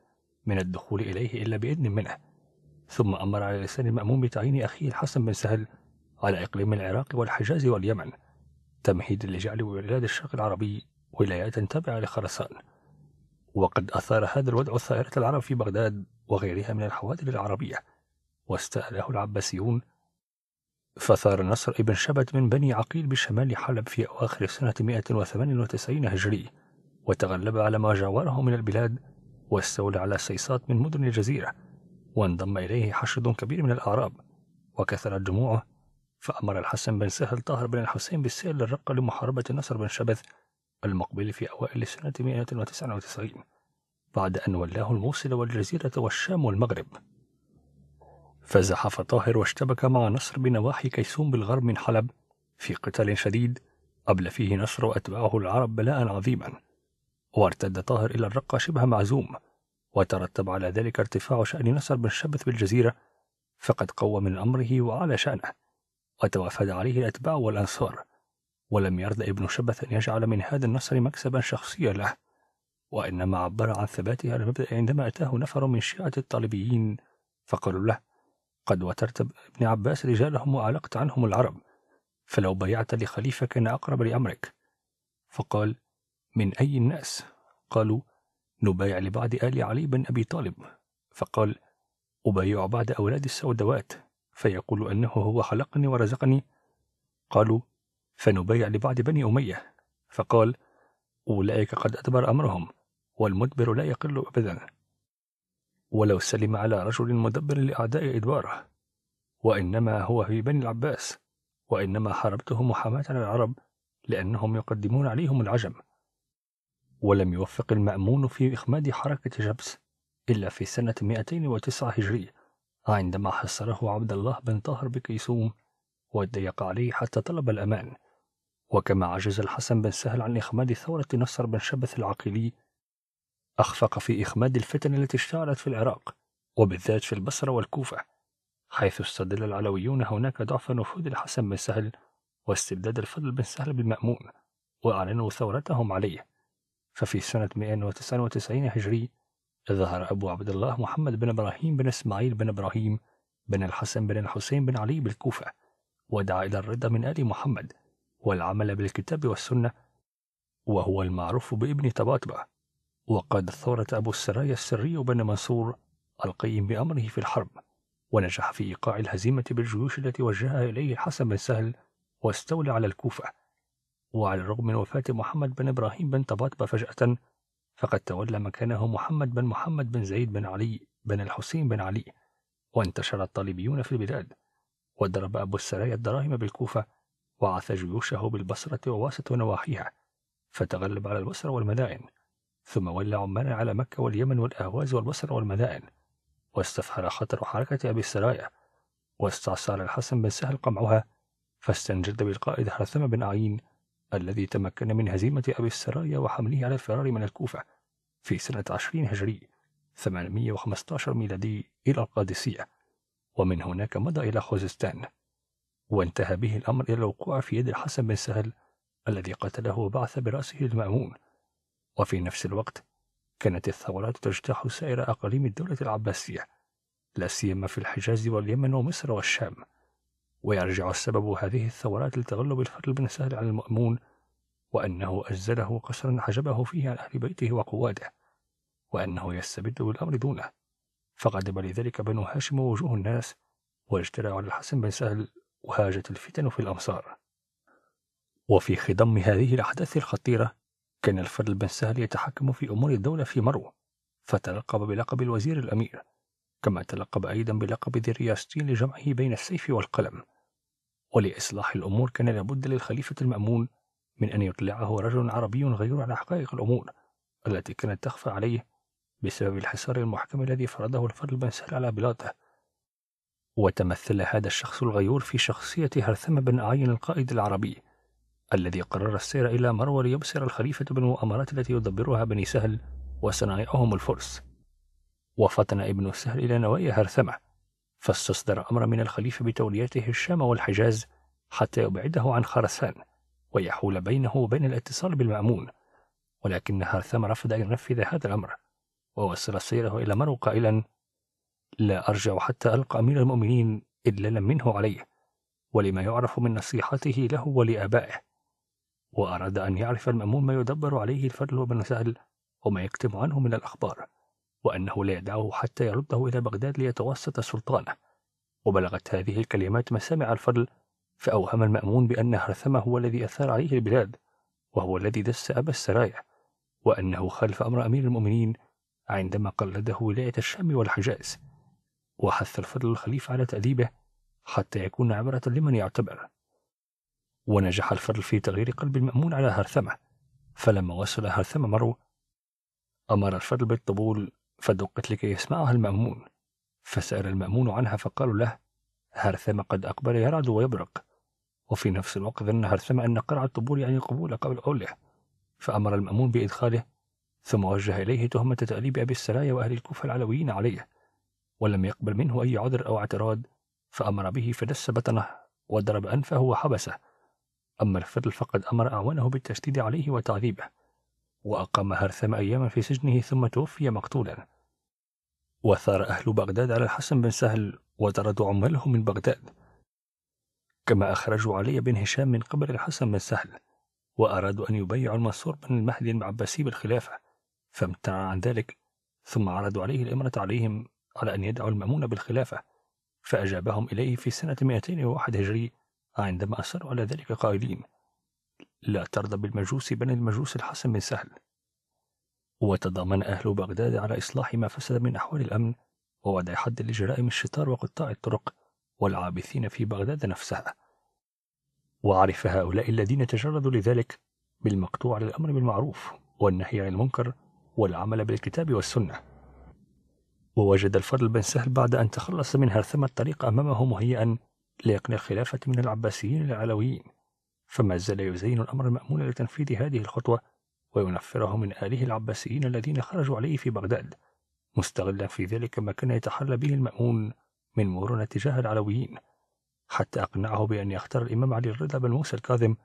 Speaker 1: من الدخول إليه إلا بإذن منه ثم أمر على لسان المأمون بتعيين أخيه الحسن بن سهل على إقليم العراق والحجاز واليمن تمهيدا لجعل بلاد الشرق العربي ولايات تابعة لخرسان وقد أثار هذا الوضع ثائرة العرب في بغداد وغيرها من الحوادث العربية واستأله العباسيون فثار نصر ابن شبت من بني عقيل بشمال حلب في أواخر سنة 198 هجري وتغلب على ما جاوره من البلاد واستولى على سيصات من مدن الجزيرة وانضم إليه حشد كبير من الأعراب وكثرت جموعه فأمر الحسن بن سهل طاهر بن الحسين بالسير للرقة لمحاربة نصر بن شبث المقبل في أوائل سنة 199 بعد أن ولاه الموصل والجزيرة والشام والمغرب فزحف طاهر واشتبك مع نصر بنواحي كيسوم بالغرب من حلب في قتال شديد قبل فيه نصر وأتباعه العرب بلاء عظيما وارتد طاهر إلى الرقة شبه معزوم وترتب على ذلك ارتفاع شأن نصر بن شبث بالجزيرة فقد قوى من أمره وعلى شأنه وتوافد عليه الأتباع والأنصار ولم يرد ابن شبث أن يجعل من هذا النصر مكسبا شخصيا له وإنما عبر عن ثباته على المبدأ عندما أتاه نفر من شيعة الطالبيين فقالوا له قد وترت ابن عباس رجالهم وأعلقت عنهم العرب فلو بيعت لخليفة كان أقرب لأمرك فقال من أي الناس قالوا نبايع لبعض آل علي بن أبي طالب فقال أبايع بعض أولاد السودوات فيقول أنه هو خلقني ورزقني قالوا فنبايع لبعض بني أمية فقال أولئك قد أدبر أمرهم والمدبر لا يقل أبدا ولو سلم على رجل مدبر لأعداء إدواره وإنما هو في بني العباس وإنما حاربته محاماة للعرب لأنهم يقدمون عليهم العجم ولم يوفق المأمون في إخماد حركة جبس إلا في سنة 209 هجري عندما حصره عبد الله بن طاهر بكيسوم وضيق عليه حتى طلب الأمان وكما عجز الحسن بن سهل عن إخماد ثورة نصر بن شبث العقيلي أخفق في إخماد الفتن التي اشتعلت في العراق وبالذات في البصرة والكوفة حيث استدل العلويون هناك ضعف نفوذ الحسن بن سهل واستبداد الفضل بن سهل بالمأمون وأعلنوا ثورتهم عليه ففي سنة 199 هجري ظهر أبو عبد الله محمد بن إبراهيم بن إسماعيل بن إبراهيم بن الحسن بن الحسين بن علي بالكوفة ودعا إلى الرضا من آل محمد والعمل بالكتاب والسنة وهو المعروف بابن طباطبة وقد ثارت أبو السرايا السري بن منصور القيم بأمره في الحرب ونجح في إيقاع الهزيمة بالجيوش التي وجهها إليه الحسن بن سهل واستولى على الكوفة وعلى الرغم من وفاة محمد بن إبراهيم بن طباطبة فجأة فقد تولى مكانه محمد بن محمد بن زيد بن علي بن الحسين بن علي وانتشر الطالبيون في البلاد وضرب أبو السرايا الدراهم بالكوفة وعث جيوشه بالبصرة وواسط نواحيها فتغلب على البصرة والمدائن ثم ولى عمالا على مكة واليمن والأهواز والبصر والمدائن واستفحل خطر حركة أبي السرايا واستعصار الحسن بن سهل قمعها فاستنجد بالقائد حرثم بن أعين الذي تمكن من هزيمة أبي السرايا وحمله على الفرار من الكوفة في سنة عشرين هجري 815 ميلادي إلى القادسية ومن هناك مضى إلى خوزستان وانتهى به الأمر إلى الوقوع في يد الحسن بن سهل الذي قتله وبعث برأسه المأمون وفي نفس الوقت كانت الثورات تجتاح سائر أقاليم الدولة العباسية لا سيما في الحجاز واليمن ومصر والشام ويرجع السبب هذه الثورات لتغلب الفضل بن سهل على المأمون وأنه أجزله قصرا حجبه فيه عن أهل بيته وقواده وأنه يستبد بالأمر دونه فغضب لذلك بنو هاشم وجوه الناس واجترى على الحسن بن سهل وهاجت الفتن في الأمصار وفي خضم هذه الأحداث الخطيرة كان الفضل بن سهل يتحكم في أمور الدولة في مرو فتلقب بلقب الوزير الأمير كما تلقب أيضا بلقب ذي الرياستين لجمعه بين السيف والقلم ولإصلاح الأمور كان لابد للخليفة المأمون من أن يطلعه رجل عربي غير على حقائق الأمور التي كانت تخفى عليه بسبب الحصار المحكم الذي فرضه الفضل بن سهل على بلاده وتمثل هذا الشخص الغيور في شخصية هرثمة بن أعين القائد العربي الذي قرر السير إلى مرو ليبصر الخليفة بالمؤامرات التي يدبرها بني سهل وصنائعهم الفرس وفطن ابن سهل إلى نوايا هرثمة فاستصدر أمر من الخليفة بتوليته الشام والحجاز حتى يبعده عن خرسان ويحول بينه وبين الاتصال بالمأمون ولكن هرثم رفض أن ينفذ هذا الأمر ووصل سيره إلى مرو قائلا لا أرجع حتى ألقى أمير المؤمنين إلا لم منه عليه ولما يعرف من نصيحته له ولآبائه وأراد أن يعرف المأمون ما يدبر عليه الفضل وبن سهل وما يكتم عنه من الأخبار وأنه لا يدعه حتى يرده إلى بغداد ليتوسط سلطانه وبلغت هذه الكلمات مسامع الفضل فأوهم المأمون بأن هرثمة هو الذي أثار عليه البلاد وهو الذي دس أبا السرايا وأنه خلف أمر أمير المؤمنين عندما قلده ولاية الشام والحجاز وحث الفضل الخليفة على تأديبه حتى يكون عبرة لمن يعتبر ونجح الفضل في تغيير قلب المأمون على هرثمة فلما وصل هرثمة مرو أمر الفضل بالطبول فدقت لكي يسمعها المأمون فسأل المأمون عنها فقالوا له هرثمة قد أقبل يرعد ويبرق وفي نفس الوقت ظن هرثمة أن قرع الطبول يعني القبول قبل قوله فأمر المأمون بإدخاله ثم وجه إليه تهمة تأليب أبي السرايا وأهل الكوفة العلويين عليه ولم يقبل منه أي عذر أو اعتراض فأمر به فدس بطنه وضرب أنفه وحبسه أما الفضل فقد أمر أعوانه بالتشديد عليه وتعذيبه وأقام هرثم أياما في سجنه ثم توفي مقتولا وثار أهل بغداد على الحسن بن سهل وطردوا عماله من بغداد كما أخرجوا علي بن هشام من قبر الحسن بن سهل وأرادوا أن يبيعوا المنصور بن المهدي العباسي بالخلافة فامتنع عن ذلك ثم عرضوا عليه الإمرة عليهم على أن يدعوا المأمون بالخلافة فأجابهم إليه في سنة 201 هجري عندما أصروا على ذلك قائلين لا ترضى بالمجوس بني المجوس الحسن بن سهل وتضامن أهل بغداد على إصلاح ما فسد من أحوال الأمن ووضع حد لجرائم الشطار وقطاع الطرق والعابثين في بغداد نفسها وعرف هؤلاء الذين تجردوا لذلك بالمقطوع للأمر بالمعروف والنهي عن المنكر والعمل بالكتاب والسنة ووجد الفضل بن سهل بعد أن تخلص من هرثمة الطريق أمامه مهيئا ليقن الخلافة من العباسيين العلويين فما زال يزين الأمر المأمون لتنفيذ هذه الخطوة وينفره من آله العباسيين الذين خرجوا عليه في بغداد مستغلا في ذلك ما كان يتحلى به المأمون من مرونة تجاه العلويين حتى أقنعه بأن يختار الإمام علي الرضا بن موسى الكاظم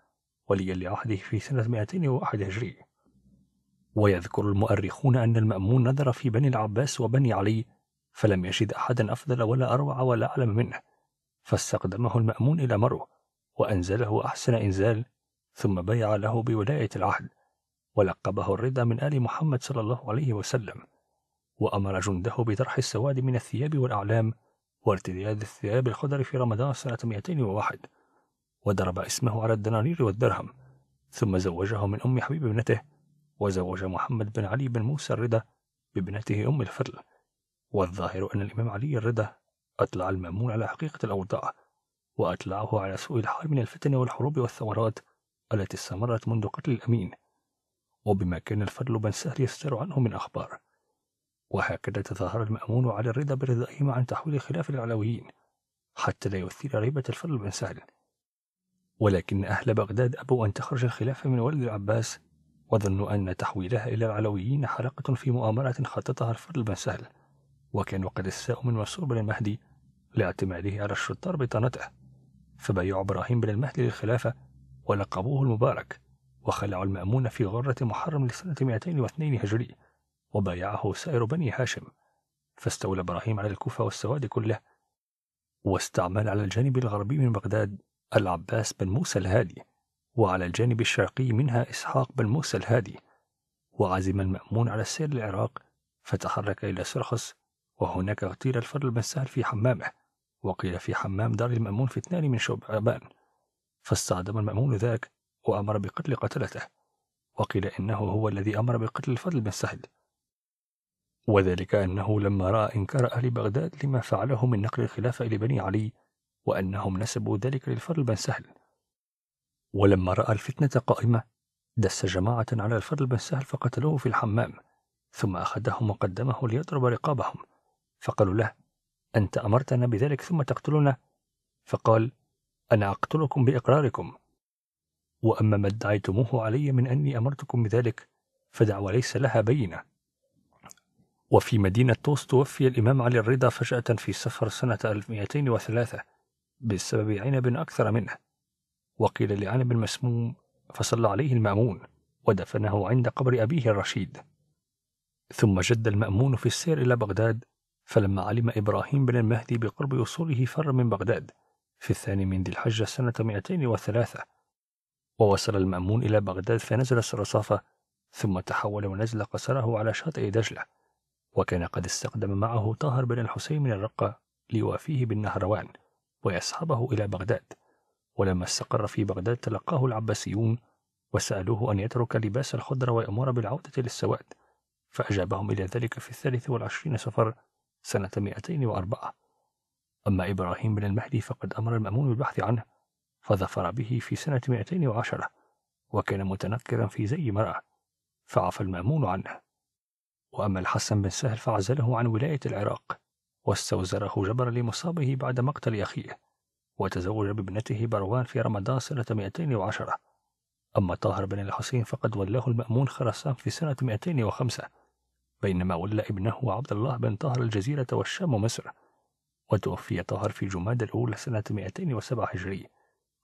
Speaker 1: وليا لعهده في سنة 201 هجري ويذكر المؤرخون أن المأمون نظر في بني العباس وبني علي فلم يجد أحدا أفضل ولا أروع ولا أعلم منه فاستقدمه المأمون إلى مرو وأنزله أحسن إنزال ثم بيع له بولاية العهد ولقبه الرضا من آل محمد صلى الله عليه وسلم وأمر جنده بطرح السواد من الثياب والأعلام وارتداد الثياب الخضر في رمضان سنة 201 وضرب اسمه على الدنانير والدرهم ثم زوجه من أم حبيب ابنته وزوج محمد بن علي بن موسى الرضا بابنته أم الفضل والظاهر أن الإمام علي الرضا أطلع المأمون على حقيقة الأوضاع وأطلعه على سوء الحال من الفتن والحروب والثورات التي استمرت منذ قتل الأمين وبما كان الفضل بن سهل يستر عنه من أخبار وهكذا تظاهر المأمون على الرضا برضائهم عن تحويل خلاف العلويين حتى لا يثير ريبة الفضل بن سهل ولكن أهل بغداد أبوا أن تخرج الخلافة من ولد العباس وظنوا أن تحويلها إلى العلويين حلقة في مؤامرة خططها الفضل بن سهل وكانوا قد استاءوا من منصور بن المهدي لاعتماده على الشطار بطانته فبايعوا إبراهيم بن المهدي للخلافة ولقبوه المبارك وخلعوا المأمون في غرة محرم لسنة 202 هجري وبايعه سائر بني هاشم فاستولى إبراهيم على الكوفة والسواد كله واستعمل على الجانب الغربي من بغداد العباس بن موسى الهادي وعلى الجانب الشرقي منها إسحاق بن موسى الهادي وعزم المأمون على السير للعراق فتحرك إلى سرخس وهناك اغتيل الفار البسار في حمامه وقيل في حمام دار المأمون في اثنان من شعبان فاستعدم المأمون ذاك وأمر بقتل قتلته وقيل إنه هو الذي أمر بقتل الفضل بن سهل وذلك أنه لما رأى إنكار أهل بغداد لما فعله من نقل الخلافة إلى بني علي وأنهم نسبوا ذلك للفضل بن سهل ولما رأى الفتنة قائمة دس جماعة على الفضل بن سهل فقتلوه في الحمام ثم أخذهم وقدمه ليضرب رقابهم فقالوا له أنت أمرتنا بذلك ثم تقتلنا فقال أنا أقتلكم بإقراركم وأما ما ادعيتموه علي من أني أمرتكم بذلك فدعوى ليس لها بينة وفي مدينة طوس توفي الإمام علي الرضا فجأة في سفر سنة 1203 بسبب عنب أكثر منه وقيل لعنب مسموم فصلى عليه المأمون ودفنه عند قبر أبيه الرشيد ثم جد المأمون في السير إلى بغداد فلما علم إبراهيم بن المهدي بقرب وصوله فر من بغداد في الثاني من ذي الحجة سنة 203 ووصل المأمون إلى بغداد فنزل سرصافة ثم تحول ونزل قصره على شاطئ دجلة وكان قد استقدم معه طاهر بن الحسين من الرقة ليوافيه بالنهروان ويسحبه إلى بغداد ولما استقر في بغداد تلقاه العباسيون وسألوه أن يترك لباس الخضر ويأمر بالعودة للسواد فأجابهم إلى ذلك في الثالث والعشرين سفر سنة 204 أما إبراهيم بن المهدي فقد أمر المأمون بالبحث عنه فظفر به في سنة 210 وكان متنكرا في زي مرأة فعفى المأمون عنه وأما الحسن بن سهل فعزله عن ولاية العراق واستوزره جبر لمصابه بعد مقتل أخيه وتزوج بابنته بروان في رمضان سنة 210 أما طاهر بن الحسين فقد ولاه المأمون خرسان في سنة 205 بينما ولى ابنه عبد الله بن طاهر الجزيرة والشام ومصر وتوفي طاهر في جماد الأولى سنة 207 هجري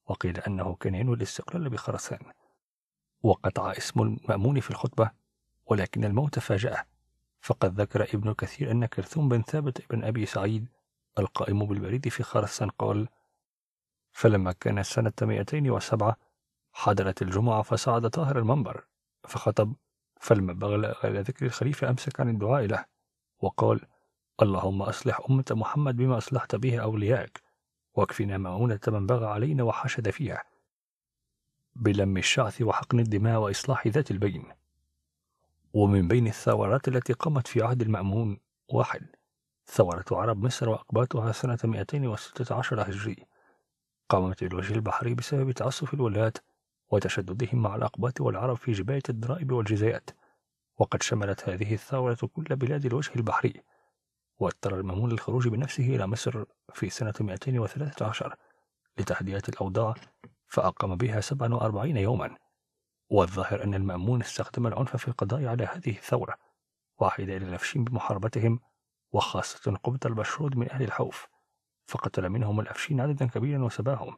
Speaker 1: وقيل أنه كان ينوي الاستقلال بخرسان وقطع اسم المأمون في الخطبة ولكن الموت فاجأه فقد ذكر ابن كثير أن كرثوم بن ثابت بن أبي سعيد القائم بالبريد في خرسان قال فلما كانت سنة 207 حضرت الجمعة فصعد طاهر المنبر فخطب فلما بغل إلى ذكر الخليفة أمسك عن الدعاء له وقال اللهم أصلح أمة محمد بما أصلحت به أوليائك واكفنا معونة من بغى علينا وحشد فيها بلم الشعث وحقن الدماء وإصلاح ذات البين ومن بين الثورات التي قامت في عهد المأمون واحد ثورة عرب مصر وأقباتها سنة 216 هجري قامت الوجه البحري بسبب تعسف الولاة وتشددهم مع الأقباط والعرب في جباية الضرائب والجزيات وقد شملت هذه الثورة كل بلاد الوجه البحري واضطر المامون للخروج بنفسه إلى مصر في سنة 213 لتحدية الأوضاع فأقام بها 47 يوما والظاهر أن المأمون استخدم العنف في القضاء على هذه الثورة واحدة إلى الأفشين بمحاربتهم وخاصة قبط البشرود من أهل الحوف فقتل منهم الأفشين عددا كبيرا وسباهم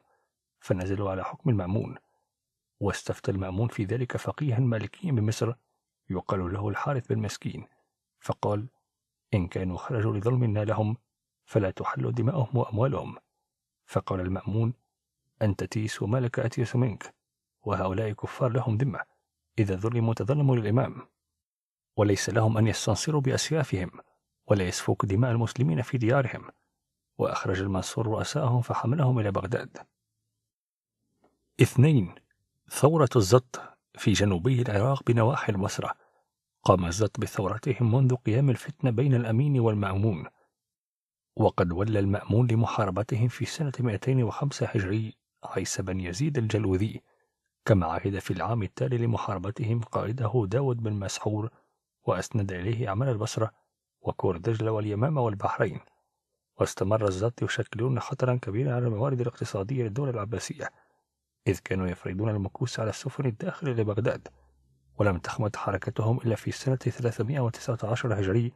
Speaker 1: فنزلوا على حكم المأمون واستفتى المأمون في ذلك فقيها مالكيا بمصر يقال له الحارث بن مسكين فقال إن كانوا خرجوا لظلم نالهم فلا تحل دماؤهم وأموالهم فقال المأمون أنت تيس ومالك أتيس منك وهؤلاء كفار لهم ذمة إذا ظلموا تظلموا للإمام وليس لهم أن يستنصروا بأسيافهم ولا يسفك دماء المسلمين في ديارهم وأخرج المنصور رؤساءهم فحملهم إلى بغداد اثنين ثورة الزط في جنوبي العراق بنواحي البصرة قام الزط بثورتهم منذ قيام الفتنة بين الأمين والمأمون وقد ولى المأمون لمحاربتهم في سنة 205 هجري عيسى بن يزيد الجلوذي كما عهد في العام التالي لمحاربتهم قائده داود بن مسحور وأسند إليه أعمال البصرة وكور دجلة واليمامة والبحرين واستمر الزط يشكلون خطرا كبيرا على الموارد الاقتصادية للدولة العباسية إذ كانوا يفرضون المكوس على السفن الداخل لبغداد ولم تخمد حركتهم إلا في سنة 319 هجري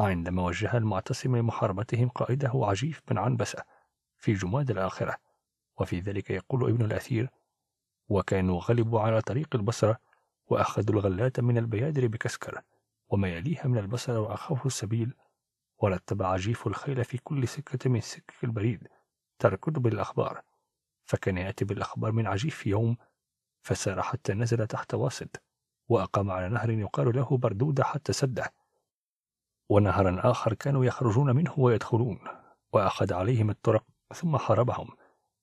Speaker 1: عندما وجه المعتصم لمحاربتهم قائده عجيف بن عنبسة في جماد الآخرة وفي ذلك يقول ابن الأثير وكانوا غلبوا على طريق البصرة وأخذوا الغلات من البيادر بكسكر وما يليها من البصرة وأخوف السبيل ورتب عجيف الخيل في كل سكة من سكك البريد تركض بالأخبار فكان يأتي بالأخبار من عجيف يوم فسار حتى نزل تحت واسط وأقام على نهر يقال له بردودة حتى سده ونهرا آخر كانوا يخرجون منه ويدخلون وأخذ عليهم الطرق ثم حاربهم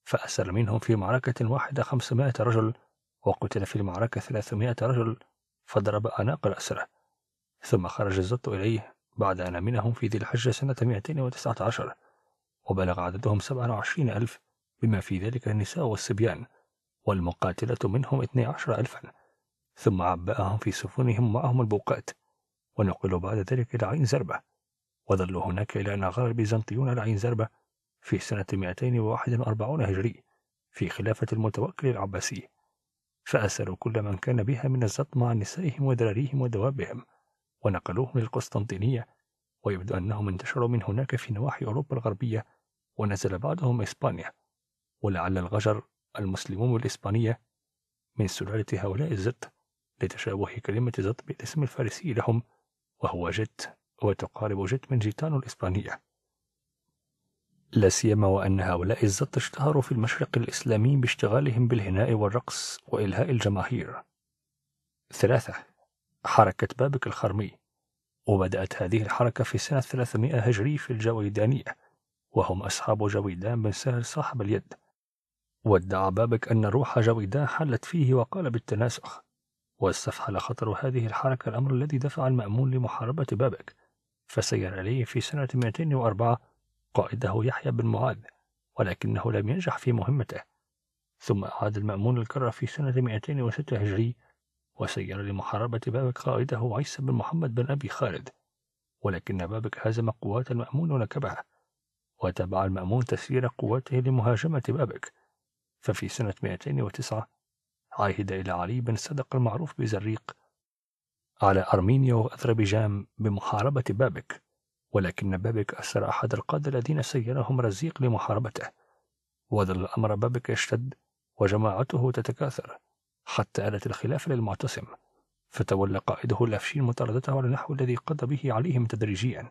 Speaker 1: فأسر منهم في معركة واحدة خمسمائة رجل وقتل في المعركة ثلاثمائة رجل فضرب أناق الأسرة ثم خرج الزط إليه بعد أن أمنهم في ذي الحجة سنة 219 وبلغ عددهم 27 ألف بما في ذلك النساء والصبيان والمقاتلة منهم عشر ألفا ثم عبأهم في سفنهم معهم البوقات ونقلوا بعد ذلك إلى عين زربة وظلوا هناك إلى أن غار البيزنطيون على عين زربة في سنة 241 هجري في خلافة المتوكل العباسي فأسروا كل من كان بها من الزط مع نسائهم وذراريهم ودوابهم ونقلوهم للقسطنطينية ويبدو أنهم انتشروا من هناك في نواحي أوروبا الغربية ونزل بعضهم إسبانيا ولعل الغجر المسلمون الإسبانية من سلالة هؤلاء الزت لتشابه كلمة زت بالاسم الفارسي لهم وهو جت وتقارب جت من جيتان الإسبانية لا سيما وأن هؤلاء الزت اشتهروا في المشرق الإسلامي باشتغالهم بالهناء والرقص وإلهاء الجماهير ثلاثة حركة بابك الخرمي وبدأت هذه الحركة في سنة 300 هجري في الجويدانية وهم أصحاب جويدان بن سهل صاحب اليد وادعى بابك أن روح جويدا حلت فيه وقال بالتناسخ واستفحل خطر هذه الحركة الأمر الذي دفع المأمون لمحاربة بابك فسير إليه في سنة 204 قائده يحيى بن معاذ ولكنه لم ينجح في مهمته ثم أعاد المأمون الكرة في سنة 206 هجري وسير لمحاربة بابك قائده عيسى بن محمد بن أبي خالد ولكن بابك هزم قوات المأمون ونكبها وتبع المأمون تسيير قواته لمهاجمة بابك ففي سنة 209 عهد إلى علي بن صدق المعروف بزريق على أرمينيا وأذربيجان بمحاربة بابك ولكن بابك أسر أحد القادة الذين سيرهم رزيق لمحاربته وظل أمر بابك يشتد وجماعته تتكاثر حتى آلت الخلافة للمعتصم فتولى قائده الأفشين مطاردته على النحو الذي قضى به عليهم تدريجيا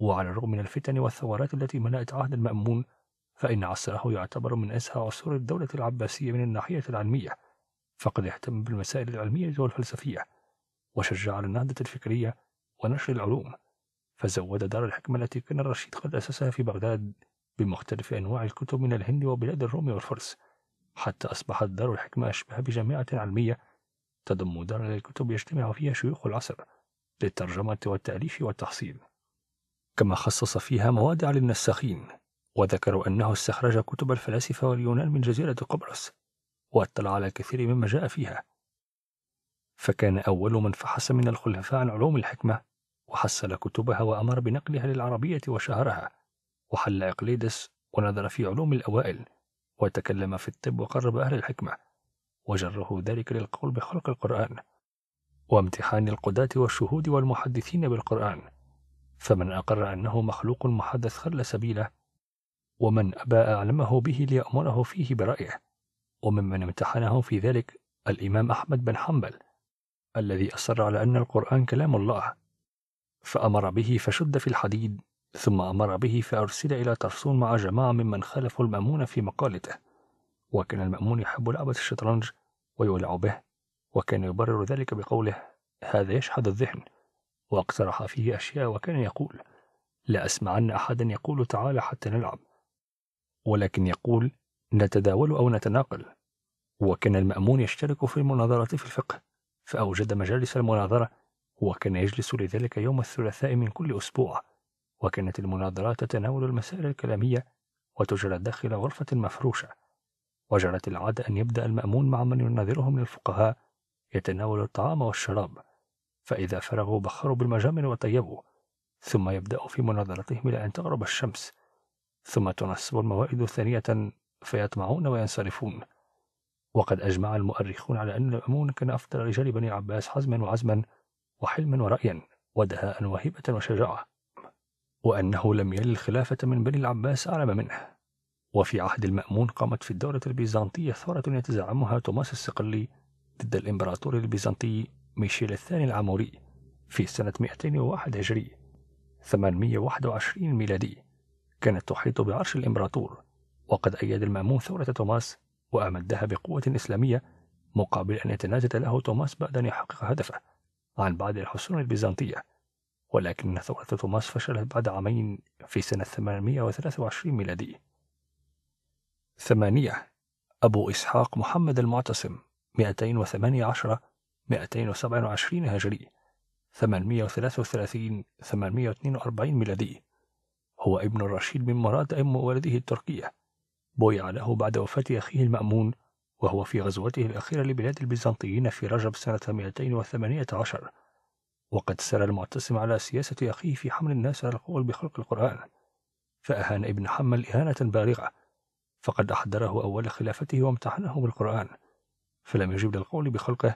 Speaker 1: وعلى الرغم من الفتن والثورات التي ملأت عهد المأمون فإن عصره يعتبر من أسهى عصور الدولة العباسية من الناحية العلمية فقد اهتم بالمسائل العلمية والفلسفية وشجع على النهضة الفكرية ونشر العلوم فزود دار الحكمة التي كان الرشيد قد أسسها في بغداد بمختلف أنواع الكتب من الهند وبلاد الروم والفرس حتى أصبحت دار الحكمة أشبه بجامعة علمية تضم دارا للكتب يجتمع فيها شيوخ العصر للترجمة والتأليف والتحصيل كما خصص فيها موادع للنساخين وذكروا أنه استخرج كتب الفلاسفة واليونان من جزيرة قبرص واطلع على كثير مما جاء فيها فكان أول من فحص من الخلفاء عن علوم الحكمة وحصل كتبها وأمر بنقلها للعربية وشهرها وحل إقليدس ونظر في علوم الأوائل وتكلم في الطب وقرب أهل الحكمة وجره ذلك للقول بخلق القرآن وامتحان القضاة والشهود والمحدثين بالقرآن فمن أقر أنه مخلوق محدث خل سبيله ومن أبى أعلمه به ليأمره فيه برأيه وممن امتحنه في ذلك الإمام أحمد بن حنبل الذي أصر على أن القرآن كلام الله فأمر به فشد في الحديد ثم أمر به فأرسل إلى ترسون مع جماعة ممن خالفوا المأمون في مقالته وكان المأمون يحب لعبة الشطرنج ويولع به وكان يبرر ذلك بقوله هذا يشحذ الذهن واقترح فيه أشياء وكان يقول لا أسمعن أحدا يقول تعالى حتى نلعب ولكن يقول نتداول أو نتناقل وكان المأمون يشترك في المناظرات في الفقه فأوجد مجالس المناظرة وكان يجلس لذلك يوم الثلاثاء من كل أسبوع وكانت المناظرات تتناول المسائل الكلامية وتجرى داخل غرفة مفروشة وجرت العادة أن يبدأ المأمون مع من يناظره من الفقهاء يتناول الطعام والشراب فإذا فرغوا بخروا بالمجامل وطيبوا ثم يبدأ في مناظرتهم إلى أن تغرب الشمس ثم تنصب الموائد ثانية فيطمعون وينصرفون وقد أجمع المؤرخون على أن المأمون كان أفضل رجال بني عباس حزما وعزما وحلما ورأيا ودهاء وهبة وشجاعة وأنه لم يل الخلافة من بني العباس أعلم منه وفي عهد المأمون قامت في الدولة البيزنطية ثورة يتزعمها توماس الصقلي ضد الإمبراطور البيزنطي ميشيل الثاني العموري في سنة 201 هجري 821 ميلادي كانت تحيط بعرش الإمبراطور وقد أيد المأمون ثورة توماس وأمدها بقوة إسلامية مقابل أن يتنازل له توماس بعد أن يحقق هدفه عن بعض الحصون البيزنطية ولكن ثورة توماس فشلت بعد عامين في سنة 823 ميلادي ثمانية أبو إسحاق محمد المعتصم 218 227 هجري 833 842 ميلادي هو ابن الرشيد من مراد أم والده التركية بويع له بعد وفاة أخيه المأمون وهو في غزوته الأخيرة لبلاد البيزنطيين في رجب سنة 218 وقد سار المعتصم على سياسة أخيه في حمل الناس على القول بخلق القرآن فأهان ابن حمل إهانة بالغة فقد أحضره أول خلافته وامتحنه بالقرآن فلم يجب للقول بخلقه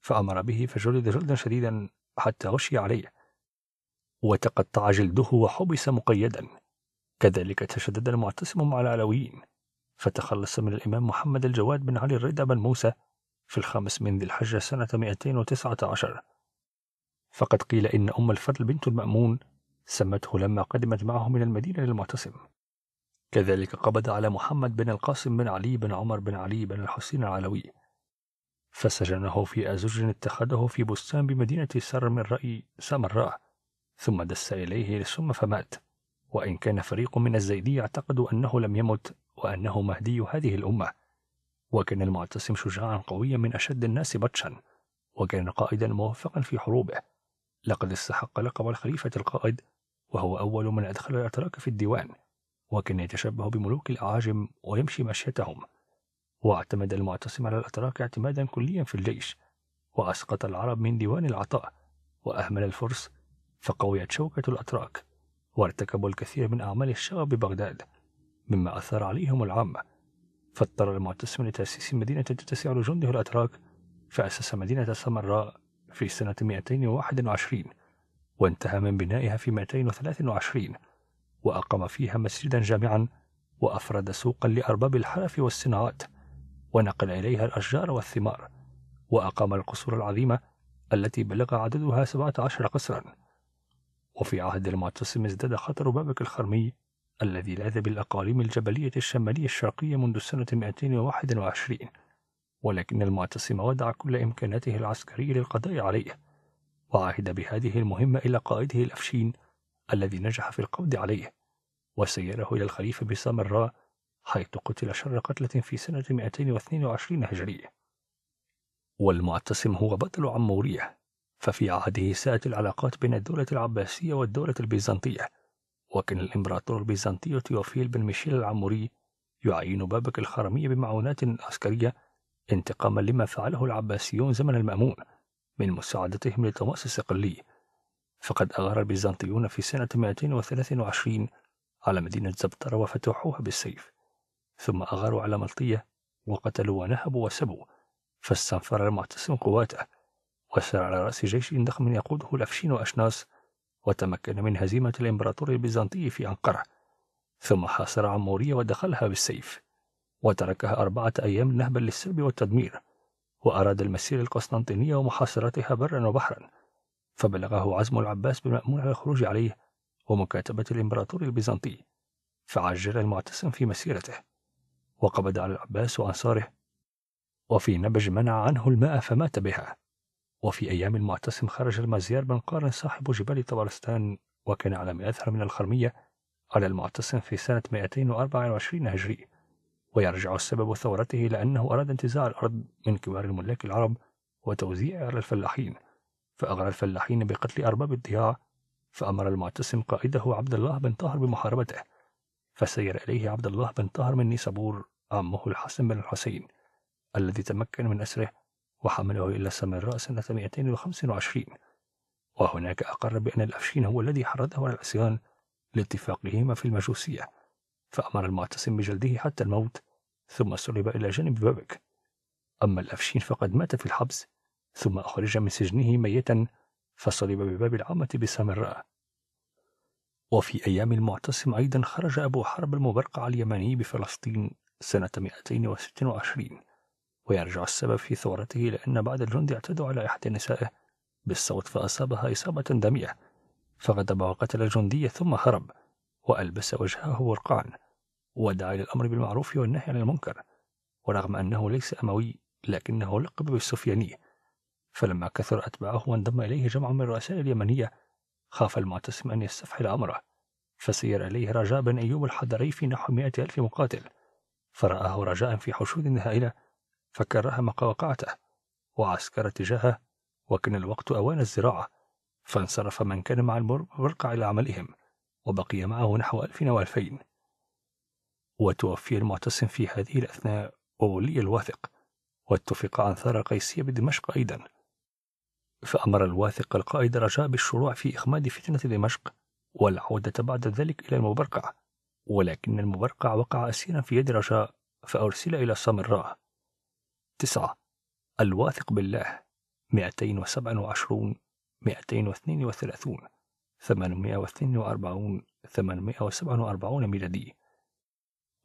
Speaker 1: فأمر به فجلد جلدا شديدا حتى غشي عليه وتقطع جلده وحبس مقيدا كذلك تشدد المعتصم مع العلويين فتخلص من الإمام محمد الجواد بن علي الرضا بن موسى في الخامس من ذي الحجة سنة 219 فقد قيل إن أم الفضل بنت المأمون سمته لما قدمت معه من المدينة للمعتصم كذلك قبض على محمد بن القاسم بن علي بن عمر بن علي بن الحسين العلوي فسجنه في أزج اتخذه في بستان بمدينة سر من رأي سمراء ثم دس إليه ثم فمات وإن كان فريق من الزيدية اعتقدوا أنه لم يمت وأنه مهدي هذه الأمة وكان المعتصم شجاعا قويا من أشد الناس بطشا وكان قائدا موفقا في حروبه لقد استحق لقب الخليفة القائد وهو أول من أدخل الأتراك في الديوان وكان يتشبه بملوك الأعاجم ويمشي مشيتهم واعتمد المعتصم على الأتراك اعتمادا كليا في الجيش وأسقط العرب من ديوان العطاء وأهمل الفرس فقويت شوكة الأتراك وارتكبوا الكثير من أعمال الشغب ببغداد مما أثار عليهم العامة فاضطر المعتصم لتأسيس مدينة تتسع لجنده الأتراك فأسس مدينة سمراء في سنة 221 وانتهى من بنائها في 223 وأقام فيها مسجدا جامعا وأفرد سوقا لأرباب الحرف والصناعات ونقل إليها الأشجار والثمار وأقام القصور العظيمة التي بلغ عددها 17 قصرا وفي عهد المعتصم ازداد خطر بابك الخرمي الذي لاذ بالأقاليم الجبلية الشمالية الشرقية منذ سنة 221 ولكن المعتصم ودع كل إمكاناته العسكرية للقضاء عليه وعهد بهذه المهمة إلى قائده الأفشين الذي نجح في القبض عليه وسيره إلى الخليفة بسامراء حيث قتل شر قتلة في سنة 222 هجرية والمعتصم هو بطل عمورية ففي عهده ساءت العلاقات بين الدولة العباسية والدولة البيزنطية وكان الإمبراطور البيزنطي تيوفيل بن ميشيل العموري يعين بابك الخرمي بمعونات عسكرية انتقاما لما فعله العباسيون زمن المأمون من مساعدتهم لطماس الصقلي فقد أغار البيزنطيون في سنة 223 على مدينة زبطرة وفتحوها بالسيف ثم أغاروا على ملطية وقتلوا ونهبوا وسبوا فاستنفر المعتصم قواته وسار على رأس جيش ضخم يقوده الأفشين وأشناس وتمكن من هزيمة الإمبراطور البيزنطي في أنقرة ثم حاصر عمورية ودخلها بالسيف وتركها أربعة أيام نهبا للسلب والتدمير وأراد المسير القسطنطينية ومحاصرتها برا وبحرا فبلغه عزم العباس بمأمون على الخروج عليه ومكاتبة الإمبراطور البيزنطي فعجل المعتصم في مسيرته وقبض على العباس وأنصاره وفي نبج منع عنه الماء فمات بها وفي أيام المعتصم خرج المزيار بن قارن صاحب جبال طبرستان وكان على ما من الخرمية على المعتصم في سنة 224 هجري ويرجع السبب ثورته لأنه أراد انتزاع الأرض من كبار الملاك العرب وتوزيع على الفلاحين فأغرى الفلاحين بقتل أرباب الضياع فأمر المعتصم قائده عبد الله بن طاهر بمحاربته فسير إليه عبد الله بن طاهر من نيسابور عمه الحسن بن الحسين الذي تمكن من أسره وحمله إلى سامراء سنة 225 وهناك أقر بأن الأفشين هو الذي حرضه على العصيان لاتفاقهما في المجوسية فأمر المعتصم بجلده حتى الموت ثم سلب إلى جانب بابك أما الأفشين فقد مات في الحبس ثم أخرج من سجنه ميتا فصلب بباب العامة بسامراء وفي أيام المعتصم أيضا خرج أبو حرب المبرقع اليمني بفلسطين سنة 226 ويرجع السبب في ثورته لأن بعض الجند اعتدوا على إحدى نسائه بالصوت فأصابها إصابة دمية فغضب وقتل الجندي ثم هرب وألبس وجهه ورقان ودعا للأمر بالمعروف والنهي عن المنكر ورغم أنه ليس أموي لكنه لقب بالسفياني فلما كثر أتباعه وانضم إليه جمع من الرؤساء اليمنية خاف المعتصم أن يستفحل أمره فسير إليه رجاء بن أيوب الحضري في نحو مئة ألف مقاتل فرآه رجاء في حشود هائلة فكرها مقا وقعته وعسكر تجاهه وكان الوقت أوان الزراعة فانصرف من كان مع المرقع إلى عملهم وبقي معه نحو ألف وألفين وتوفي المعتصم في هذه الأثناء وولي الواثق واتفق عن ثار قيسية بدمشق أيضا فأمر الواثق القائد رجاء بالشروع في إخماد فتنة دمشق والعودة بعد ذلك إلى المبرقع ولكن المبرقع وقع أسيرا في يد رجاء فأرسل إلى سامراء تسعة الواثق بالله 227 232 842 847 ميلادي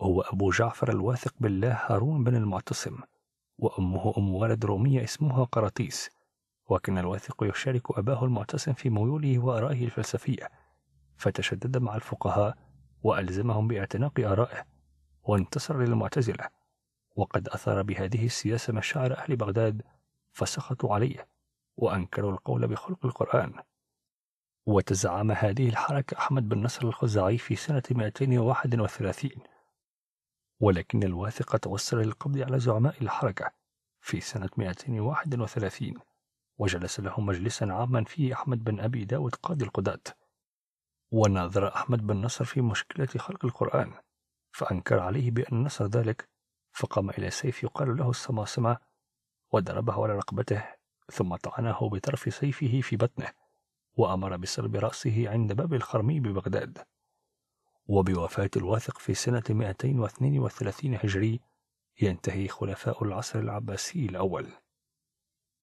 Speaker 1: هو أبو جعفر الواثق بالله هارون بن المعتصم وأمه أم ولد رومية اسمها قراطيس وكان الواثق يشارك أباه المعتصم في ميوله وآرائه الفلسفية فتشدد مع الفقهاء وألزمهم باعتناق آرائه وانتصر للمعتزلة وقد أثر بهذه السياسة مشاعر أهل بغداد فسخطوا عليه وأنكروا القول بخلق القرآن وتزعم هذه الحركة أحمد بن نصر الخزاعي في سنة 231 ولكن الواثقة توصل للقبض على زعماء الحركة في سنة 231 وجلس لهم مجلسا عاما فيه أحمد بن أبي داود قاضي القضاة وناظر أحمد بن نصر في مشكلة خلق القرآن فأنكر عليه بأن نصر ذلك فقام إلى سيف يقال له السماسمة وضربه على رقبته ثم طعنه بطرف سيفه في بطنه وأمر بسلب رأسه عند باب الخرمي ببغداد وبوفاة الواثق في سنة 232 هجري ينتهي خلفاء العصر العباسي الأول